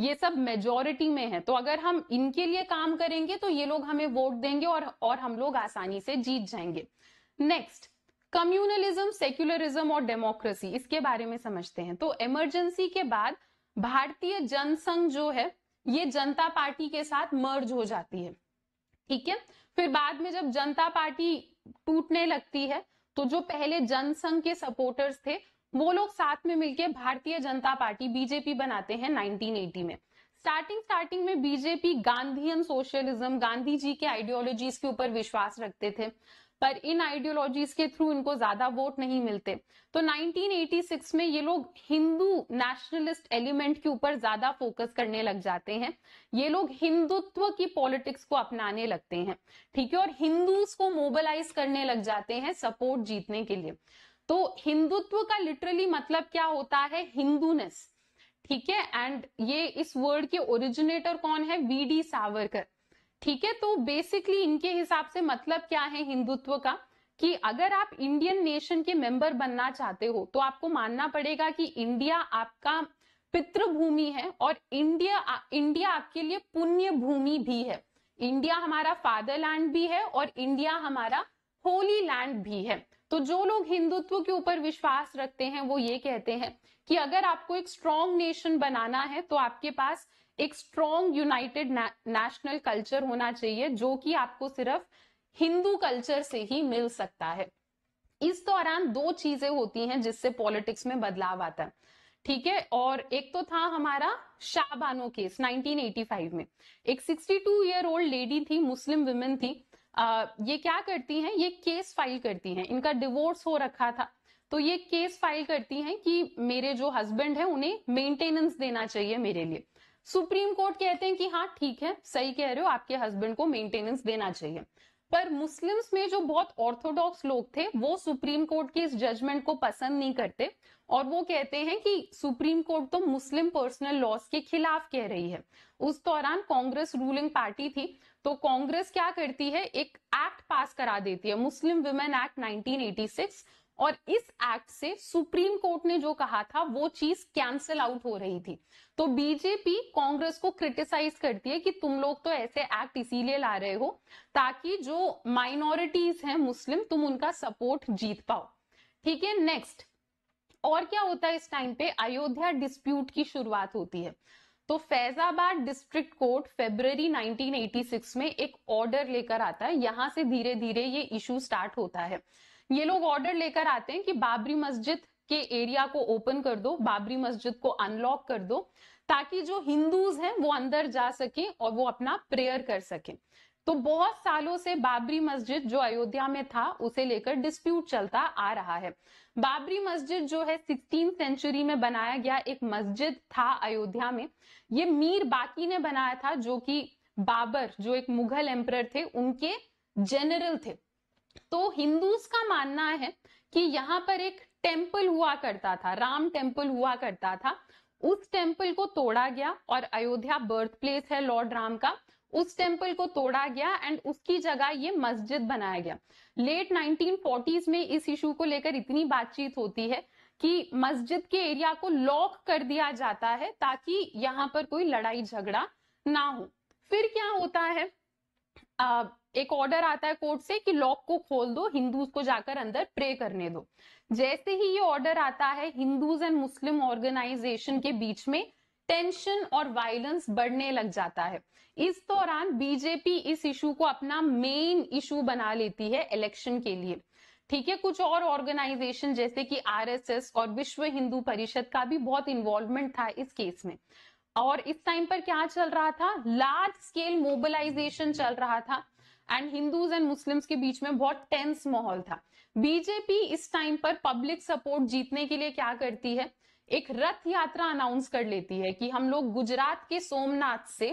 ये सब मेजोरिटी में है तो अगर हम इनके लिए काम करेंगे तो ये लोग हमें वोट देंगे और और हम लोग आसानी से जीत जाएंगे नेक्स्ट कम्युनलिज्म सेक्युलरिज्म और डेमोक्रेसी इसके बारे में समझते हैं तो इमरजेंसी के बाद भारतीय जनसंघ जो है ये जनता पार्टी के साथ मर्ज हो जाती है ठीक है फिर बाद में जब जनता पार्टी टूटने लगती है तो जो पहले जनसंघ के सपोर्टर्स थे वो लोग साथ में मिलकर भारतीय जनता पार्टी बीजेपी बनाते हैं 1980 में स्टार्टिंग स्टार्टिंग में BJP Gandhian socialism Gandhi ji के आइडियोलॉजीज के ऊपर विश्वास रखते थे पर इन आइडियोलॉजीज के थ्रू इनको ज्यादा वोट नहीं मिलते तो 1986 में ये लोग हिंदू नेशनलिस्ट एलिमेंट के ऊपर ज्यादा फोकस करने लग जाते हैं ये लोग हिंदुत्व की पॉलिटिक्स को अपनाने लगते हैं ठीक है और हिंदूज को मोबिलाइज करने लग जाते हैं सपोर्ट जीतने के लिए तो हिंदुत्व का लिटरली मतलब क्या होता है हिंदूनेस ठीक है एंड ये इस वर्ड के ओरिजिनेटर कौन है वीडी सावरकर ठीक है तो बेसिकली इनके हिसाब से मतलब क्या है हिंदुत्व का कि अगर आप इंडियन नेशन के मेंबर बनना चाहते हो तो आपको मानना पड़ेगा कि इंडिया आपका पितृभूमि है और इंडिया इंडिया आपके लिए पुण्य भूमि भी है इंडिया हमारा फादरलैंड भी है और इंडिया हमारा होली लैंड भी है तो जो लोग हिंदुत्व के ऊपर विश्वास रखते हैं वो ये कहते हैं कि अगर आपको एक स्ट्रॉन्ग नेशन बनाना है तो आपके पास एक स्ट्रॉन्ग यूनाइटेड नेशनल कल्चर होना चाहिए जो कि आपको सिर्फ हिंदू कल्चर से ही मिल सकता है इस दौरान दो चीजें होती हैं जिससे पॉलिटिक्स में बदलाव आता है ठीक है और एक तो था हमारा शाहबानो केस 1985 में एक 62 ईयर ओल्ड लेडी थी मुस्लिम वुमेन थी आ, ये क्या करती हैं ये केस फाइल करती हैं इनका डिवोर्स हो रखा था तो ये केस फाइल करती हैं कि मेरे जो हस्बैंड है उन्हें मेंटेनेंस देना चाहिए मेरे लिए सुप्रीम कोर्ट कहते हैं कि हाँ ठीक है सही कह रहे हो आपके हस्बैंड को मेंटेनेंस देना चाहिए पर मुस्लिम्स में जो बहुत ऑर्थोडॉक्स लोग थे वो सुप्रीम कोर्ट के इस जजमेंट को पसंद नहीं करते और वो कहते हैं कि सुप्रीम कोर्ट तो मुस्लिम पर्सनल लॉस के खिलाफ कह रही है उस दौरान कांग्रेस रूलिंग पार्टी थी तो कांग्रेस क्या करती है एक एक्ट पास करा देती है मुस्लिम वुमेन एक्ट 1986 और इस एक्ट से सुप्रीम कोर्ट ने जो कहा था वो चीज कैंसिल आउट हो रही थी तो बीजेपी कांग्रेस को क्रिटिसाइज करती है कि तुम लोग तो ऐसे एक्ट इसीलिए ला रहे हो ताकि जो माइनॉरिटीज हैं मुस्लिम तुम उनका सपोर्ट जीत पाओ ठीक है नेक्स्ट और क्या होता है इस टाइम पे अयोध्या डिस्प्यूट की शुरुआत होती है तो फैजाबाद डिस्ट्रिक्ट कोर्ट फेब्रवरी 1986 में एक ऑर्डर लेकर आता है यहां से धीरे धीरे ये इशू स्टार्ट होता है ये लोग ऑर्डर लेकर आते हैं कि बाबरी मस्जिद के एरिया को ओपन कर दो बाबरी मस्जिद को अनलॉक कर दो ताकि जो हिंदूज हैं वो अंदर जा सकें और वो अपना प्रेयर कर सकें तो बहुत सालों से बाबरी मस्जिद जो अयोध्या में था उसे लेकर डिस्प्यूट चलता आ रहा है बाबरी मस्जिद जो है सिक्सटीन सेंचुरी में बनाया गया एक मस्जिद था अयोध्या में ये मीर बाकी ने बनाया था जो कि बाबर जो एक मुगल एम्पर थे उनके जनरल थे तो हिंदूज का मानना है कि यहाँ पर एक टेम्पल हुआ करता था राम टेम्पल हुआ करता था उस टेम्पल को तोड़ा गया और अयोध्या बर्थ प्लेस है लॉर्ड राम का उस टेम्पल को तोड़ा गया एंड उसकी जगह ये मस्जिद बनाया गया लेट 1940s में इस इशू को लेकर इतनी बातचीत होती है कि मस्जिद के एरिया को लॉक कर दिया जाता है ताकि यहाँ पर कोई लड़ाई झगड़ा ना हो फिर क्या होता है आ, एक ऑर्डर आता है कोर्ट से कि लॉक को खोल दो हिंदूज को जाकर अंदर प्रे करने दो जैसे ही ये ऑर्डर आता है हिंदूज एंड मुस्लिम ऑर्गेनाइजेशन के बीच में टेंशन और वायलेंस बढ़ने लग जाता है इस दौरान बीजेपी इस इशू को अपना मेन इशू बना लेती है इलेक्शन के लिए ठीक है कुछ और ऑर्गेनाइजेशन जैसे कि आरएसएस और विश्व हिंदू परिषद का भी बहुत इन्वॉल्वमेंट था इस केस में और इस टाइम पर क्या चल रहा था लार्ज स्केल मोबिलाइजेशन चल रहा था एंड हिंदूज एंड मुस्लिम्स के बीच में बहुत टेंस माहौल था बीजेपी इस टाइम पर पब्लिक सपोर्ट जीतने के लिए क्या करती है एक रथ यात्रा अनाउंस कर लेती है कि हम लोग गुजरात के सोमनाथ से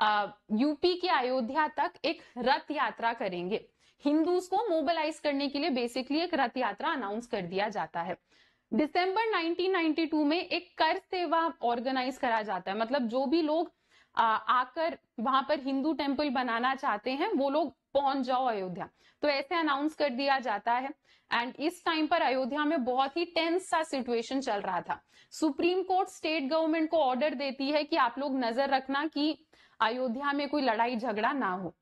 आ, यूपी के अयोध्या तक एक रथ यात्रा करेंगे हिंदूज को मोबिलाइज करने के लिए बेसिकली एक रथ यात्रा अनाउंस कर दिया जाता है दिसंबर 1992 में एक कर सेवा ऑर्गेनाइज करा जाता है मतलब जो भी लोग आकर वहां पर हिंदू टेम्पल बनाना चाहते हैं वो लोग पहुंच जाओ अयोध्या तो ऐसे अनाउंस कर दिया जाता है एंड इस टाइम पर अयोध्या में बहुत ही टेंस सा सिचुएशन चल रहा था सुप्रीम कोर्ट स्टेट गवर्नमेंट को ऑर्डर देती है कि आप लोग नजर रखना कि अयोध्या में कोई लड़ाई झगड़ा ना हो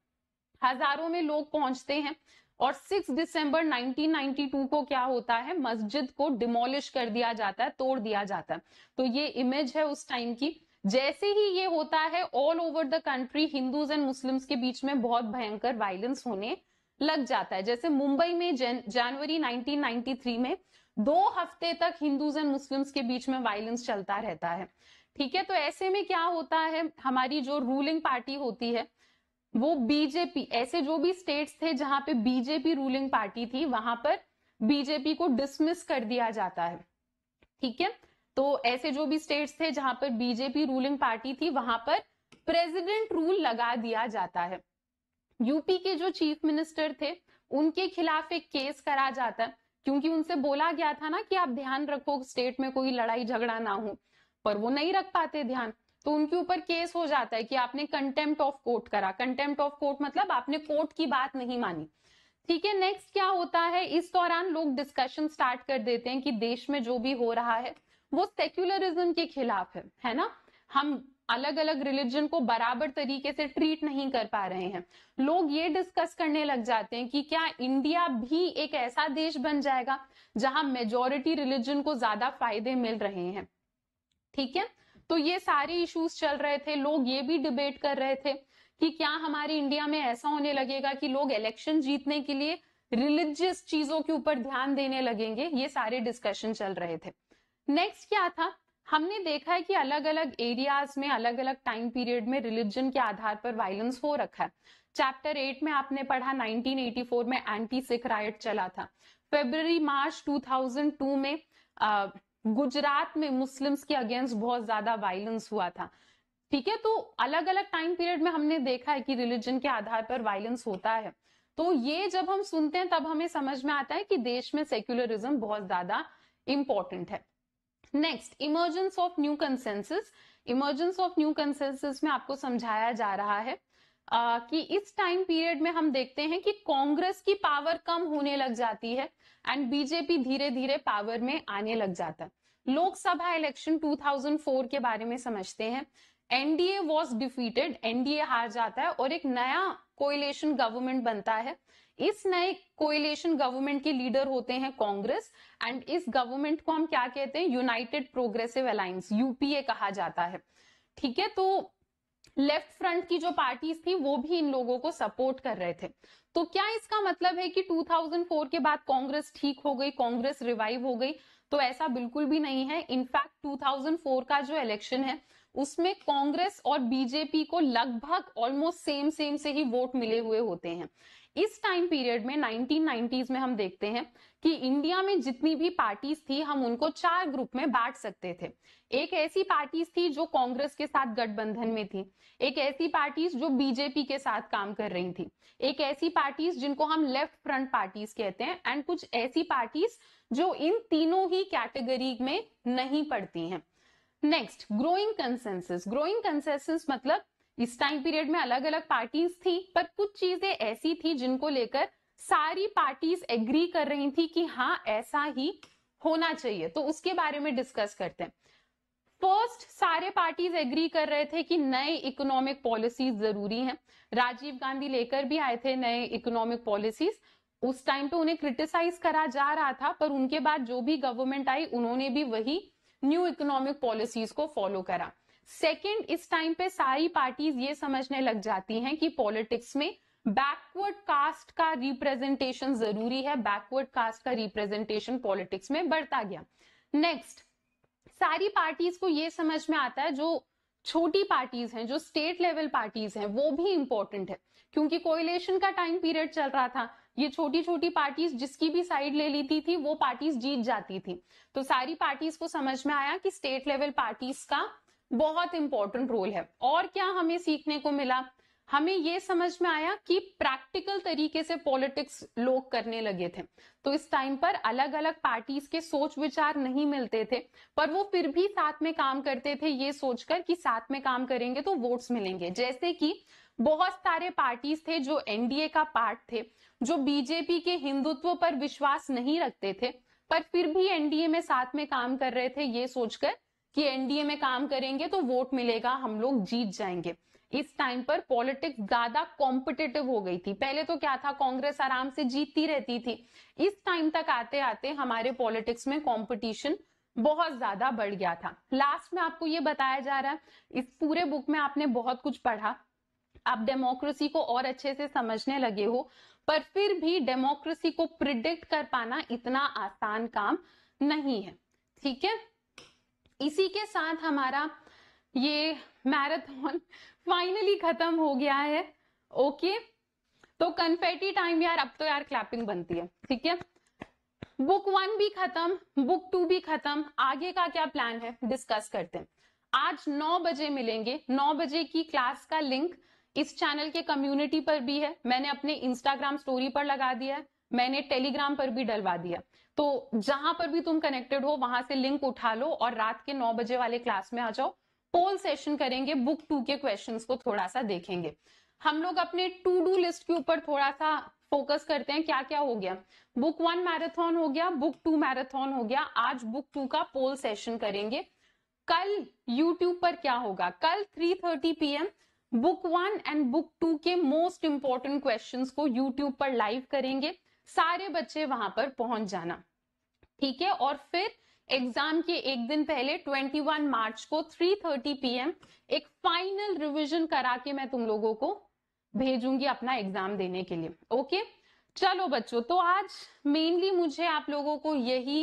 हजारों में लोग पहुंचते हैं और 6 दिसंबर 1992 को क्या होता है मस्जिद को डिमोलिश कर दिया जाता है तोड़ दिया जाता है तो ये इमेज है उस टाइम की जैसे ही ये होता है all over the country Hindus and Muslims के बीच में बहुत भयंकर वायलेंस होने लग जाता है जैसे मुंबई में जनवरी 1993 में दो हफ्ते तक हिंदूज एंड मुस्लिम्स के बीच में वायलेंस चलता रहता है ठीक है तो ऐसे में क्या होता है हमारी जो रूलिंग पार्टी होती है वो बीजेपी ऐसे जो भी स्टेट्स थे जहां पे बीजेपी रूलिंग पार्टी थी वहां पर बीजेपी को डिसमिस कर दिया जाता है ठीक है तो ऐसे जो भी स्टेट्स थे जहां पर बीजेपी रूलिंग पार्टी थी वहां पर प्रेसिडेंट रूल लगा दिया जाता है यूपी के जो चीफ मिनिस्टर थे उनके खिलाफ एक केस करा जाता है क्योंकि उनसे बोला गया था ना कि आप ध्यान रखो स्टेट में कोई लड़ाई झगड़ा ना हो पर वो नहीं रख पाते ध्यान तो उनके ऊपर केस हो जाता है कि आपने कंटेम्प्ट ऑफ कोर्ट करा कंटेम्प्ट ऑफ कोर्ट मतलब आपने कोर्ट की बात नहीं मानी ठीक है नेक्स्ट क्या होता है इस दौरान लोग डिस्कशन स्टार्ट कर देते हैं कि देश में जो भी हो रहा है वो सेक्युलरिज्म के खिलाफ है है ना हम अलग अलग रिलीजन को बराबर तरीके से ट्रीट नहीं कर पा रहे हैं लोग ये डिस्कस करने लग जाते हैं कि क्या इंडिया भी एक ऐसा देश बन जाएगा जहां मेजोरिटी रिलीजन को ज्यादा फायदे मिल रहे हैं ठीक है तो ये सारे इश्यूज चल रहे थे लोग ये भी डिबेट कर रहे थे कि क्या हमारे इंडिया में ऐसा होने लगेगा कि लोग इलेक्शन जीतने के लिए रिलीजियस चीजों के ऊपर ध्यान देने लगेंगे ये सारे डिस्कशन चल रहे थे नेक्स्ट क्या था हमने देखा है कि अलग अलग एरियाज में अलग अलग टाइम पीरियड में रिलीजन के आधार पर वायलेंस हो रखा है चैप्टर एट में आपने पढ़ा 1984 में एंटी सिख राइट चला था फेबर मार्च 2002 में गुजरात में मुस्लिम्स के अगेंस्ट बहुत ज्यादा वायलेंस हुआ था ठीक है तो अलग अलग टाइम पीरियड में हमने देखा है कि रिलीजन के आधार पर वायलेंस होता है तो ये जब हम सुनते हैं तब हमें समझ में आता है कि देश में सेक्युलरिज्म बहुत ज्यादा इंपॉर्टेंट है next emergence of new consensus emergence of new consensus में आपको समझाया जा रहा है आ, कि इस टाइम पीरियड में हम देखते हैं कि कांग्रेस की पावर कम होने लग जाती है एंड बीजेपी धीरे धीरे पावर में आने लग जाता है लोकसभा इलेक्शन 2004 के बारे में समझते हैं एनडीए वॉज डिफीटेड एनडीए हार जाता है और एक नया कोइलेशन गवर्नमेंट बनता है इस नए कोइलेशन गवर्नमेंट के लीडर होते हैं कांग्रेस एंड इस गवर्नमेंट को हम क्या कहते हैं यूनाइटेड प्रोग्रेसिव अलायंस यूपीए कहा जाता है ठीक है तो लेफ्ट फ्रंट की जो पार्टीज थी वो भी इन लोगों को सपोर्ट कर रहे थे तो क्या इसका मतलब है कि 2004 के बाद कांग्रेस ठीक हो गई कांग्रेस रिवाइव हो गई तो ऐसा बिल्कुल भी नहीं है इनफैक्ट 2004 का जो इलेक्शन है उसमें कांग्रेस और बीजेपी को लगभग ऑलमोस्ट सेम सेम से ही वोट मिले हुए होते हैं इस टाइम पीरियड में 1990s में हम देखते हैं कि इंडिया में जितनी भी पार्टीज थी हम उनको चार ग्रुप में बांट सकते थे एक ऐसी पार्टीज थी जो कांग्रेस के साथ गठबंधन में थी एक ऐसी पार्टीज जो बीजेपी के साथ काम कर रही थी एक ऐसी पार्टीज जिनको हम लेफ्ट फ्रंट पार्टीज कहते हैं एंड कुछ ऐसी पार्टीज जो इन तीनों ही कैटेगरी में नहीं पड़ती हैं next growing consensus growing consensus मतलब इस टाइम पीरियड में अलग अलग पार्टीज थी पर कुछ चीजें ऐसी थी जिनको लेकर सारी पार्टीज एग्री कर रही थी कि हाँ ऐसा ही होना चाहिए तो उसके बारे में डिस्कस करते हैं फर्स्ट सारे पार्टीज एग्री कर रहे थे कि नए इकोनॉमिक पॉलिसीज जरूरी हैं राजीव गांधी लेकर भी आए थे नए इकोनॉमिक पॉलिसीज उस टाइम पे उन्हें क्रिटिसाइज करा जा रहा था पर उनके बाद जो भी गवर्नमेंट आई उन्होंने भी वही न्यू इकोनॉमिक पॉलिसीज को फॉलो करा सेकंड इस टाइम पे सारी पार्टीज ये समझने लग जाती हैं कि पॉलिटिक्स में बैकवर्ड कास्ट का रिप्रेजेंटेशन जरूरी है बैकवर्ड कास्ट का रिप्रेजेंटेशन पॉलिटिक्स में बढ़ता गया नेक्स्ट सारी पार्टीज को ये समझ में आता है जो छोटी पार्टीज हैं जो स्टेट लेवल पार्टीज हैं वो भी इंपॉर्टेंट है क्योंकि कोयलेशन का टाइम पीरियड चल रहा था ये छोटी छोटी पार्टीज जिसकी भी साइड ले लेती थी वो पार्टीज जीत जाती थी तो सारी पार्टीज को समझ में आया कि स्टेट लेवल पार्टीज का बहुत इंपॉर्टेंट रोल है और क्या हमें सीखने को मिला हमें ये समझ में आया कि प्रैक्टिकल तरीके से पॉलिटिक्स लोग करने लगे थे तो इस टाइम पर अलग अलग पार्टीज के सोच विचार नहीं मिलते थे पर वो फिर भी साथ में काम करते थे ये सोचकर कि साथ में काम करेंगे तो वोट्स मिलेंगे जैसे कि बहुत सारे पार्टीज थे जो एनडीए का पार्ट थे जो बीजेपी के हिंदुत्व पर विश्वास नहीं रखते थे पर फिर भी एनडीए में साथ में काम कर रहे थे ये सोचकर कि एनडीए में काम करेंगे तो वोट मिलेगा हम लोग जीत जाएंगे इस टाइम पर पॉलिटिक्स ज्यादा कॉम्पिटेटिव हो गई थी पहले तो क्या था कांग्रेस आराम से जीतती रहती थी इस टाइम तक आते आते हमारे पॉलिटिक्स में कॉम्पिटिशन बहुत ज्यादा बढ़ गया था लास्ट में आपको ये बताया जा रहा है इस पूरे बुक में आपने बहुत कुछ पढ़ा आप डेमोक्रेसी को और अच्छे से समझने लगे हो पर फिर भी डेमोक्रेसी को प्रिडिक्ट कर पाना इतना आसान काम नहीं है ठीक है इसी के साथ हमारा ये मैराथन फाइनली खत्म हो गया है ओके तो कन्फेटी टाइम यार अब तो यार क्लैपिंग बनती है ठीक है बुक वन भी खत्म बुक टू भी खत्म आगे का क्या प्लान है डिस्कस करते हैं आज 9 बजे मिलेंगे 9 बजे की क्लास का लिंक इस चैनल के कम्युनिटी पर भी है मैंने अपने इंस्टाग्राम स्टोरी पर लगा दिया है मैंने टेलीग्राम पर भी डलवा दिया तो जहां पर भी तुम कनेक्टेड हो वहां से लिंक उठा लो और रात के नौ बजे वाले क्लास में आ जाओ पोल सेशन करेंगे बुक टू के क्वेश्चन को थोड़ा सा देखेंगे हम लोग अपने टू डू लिस्ट के ऊपर थोड़ा सा फोकस करते हैं क्या क्या हो गया बुक वन मैराथन हो गया बुक टू मैराथन हो गया आज बुक टू का पोल सेशन करेंगे कल यूट्यूब पर क्या होगा कल 3:30 thirty PM book one and book two के मोस्ट इंपॉर्टेंट क्वेश्चंस को यूट्यूब पर लाइव करेंगे सारे बच्चे वहां पर पहुंच जाना ठीक है और फिर एग्जाम के एक दिन पहले 21 मार्च को 3:30 पीएम एक फाइनल रिवीजन करा के मैं तुम लोगों को भेजूंगी अपना एग्जाम देने के लिए ओके चलो बच्चों तो आज मेनली मुझे आप लोगों को यही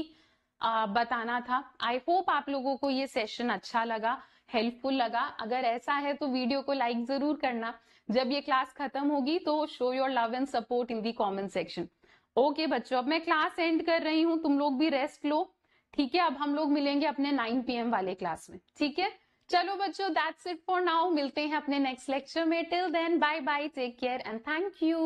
आ, बताना था आई होप आप लोगों को ये सेशन अच्छा लगा हेल्पफुल लगा अगर ऐसा है तो वीडियो को लाइक जरूर करना जब ये क्लास खत्म होगी तो show your love and support in the comment section okay okay, बच्चों अब मैं क्लास एंड कर रही हूँ तुम लोग भी रेस्ट लो ठीक है अब हम लोग मिलेंगे अपने 9 पीएम वाले क्लास में ठीक है चलो बच्चों दैट्स इट फॉर नाउ मिलते हैं अपने नेक्स्ट लेक्चर में till then bye bye take care and thank you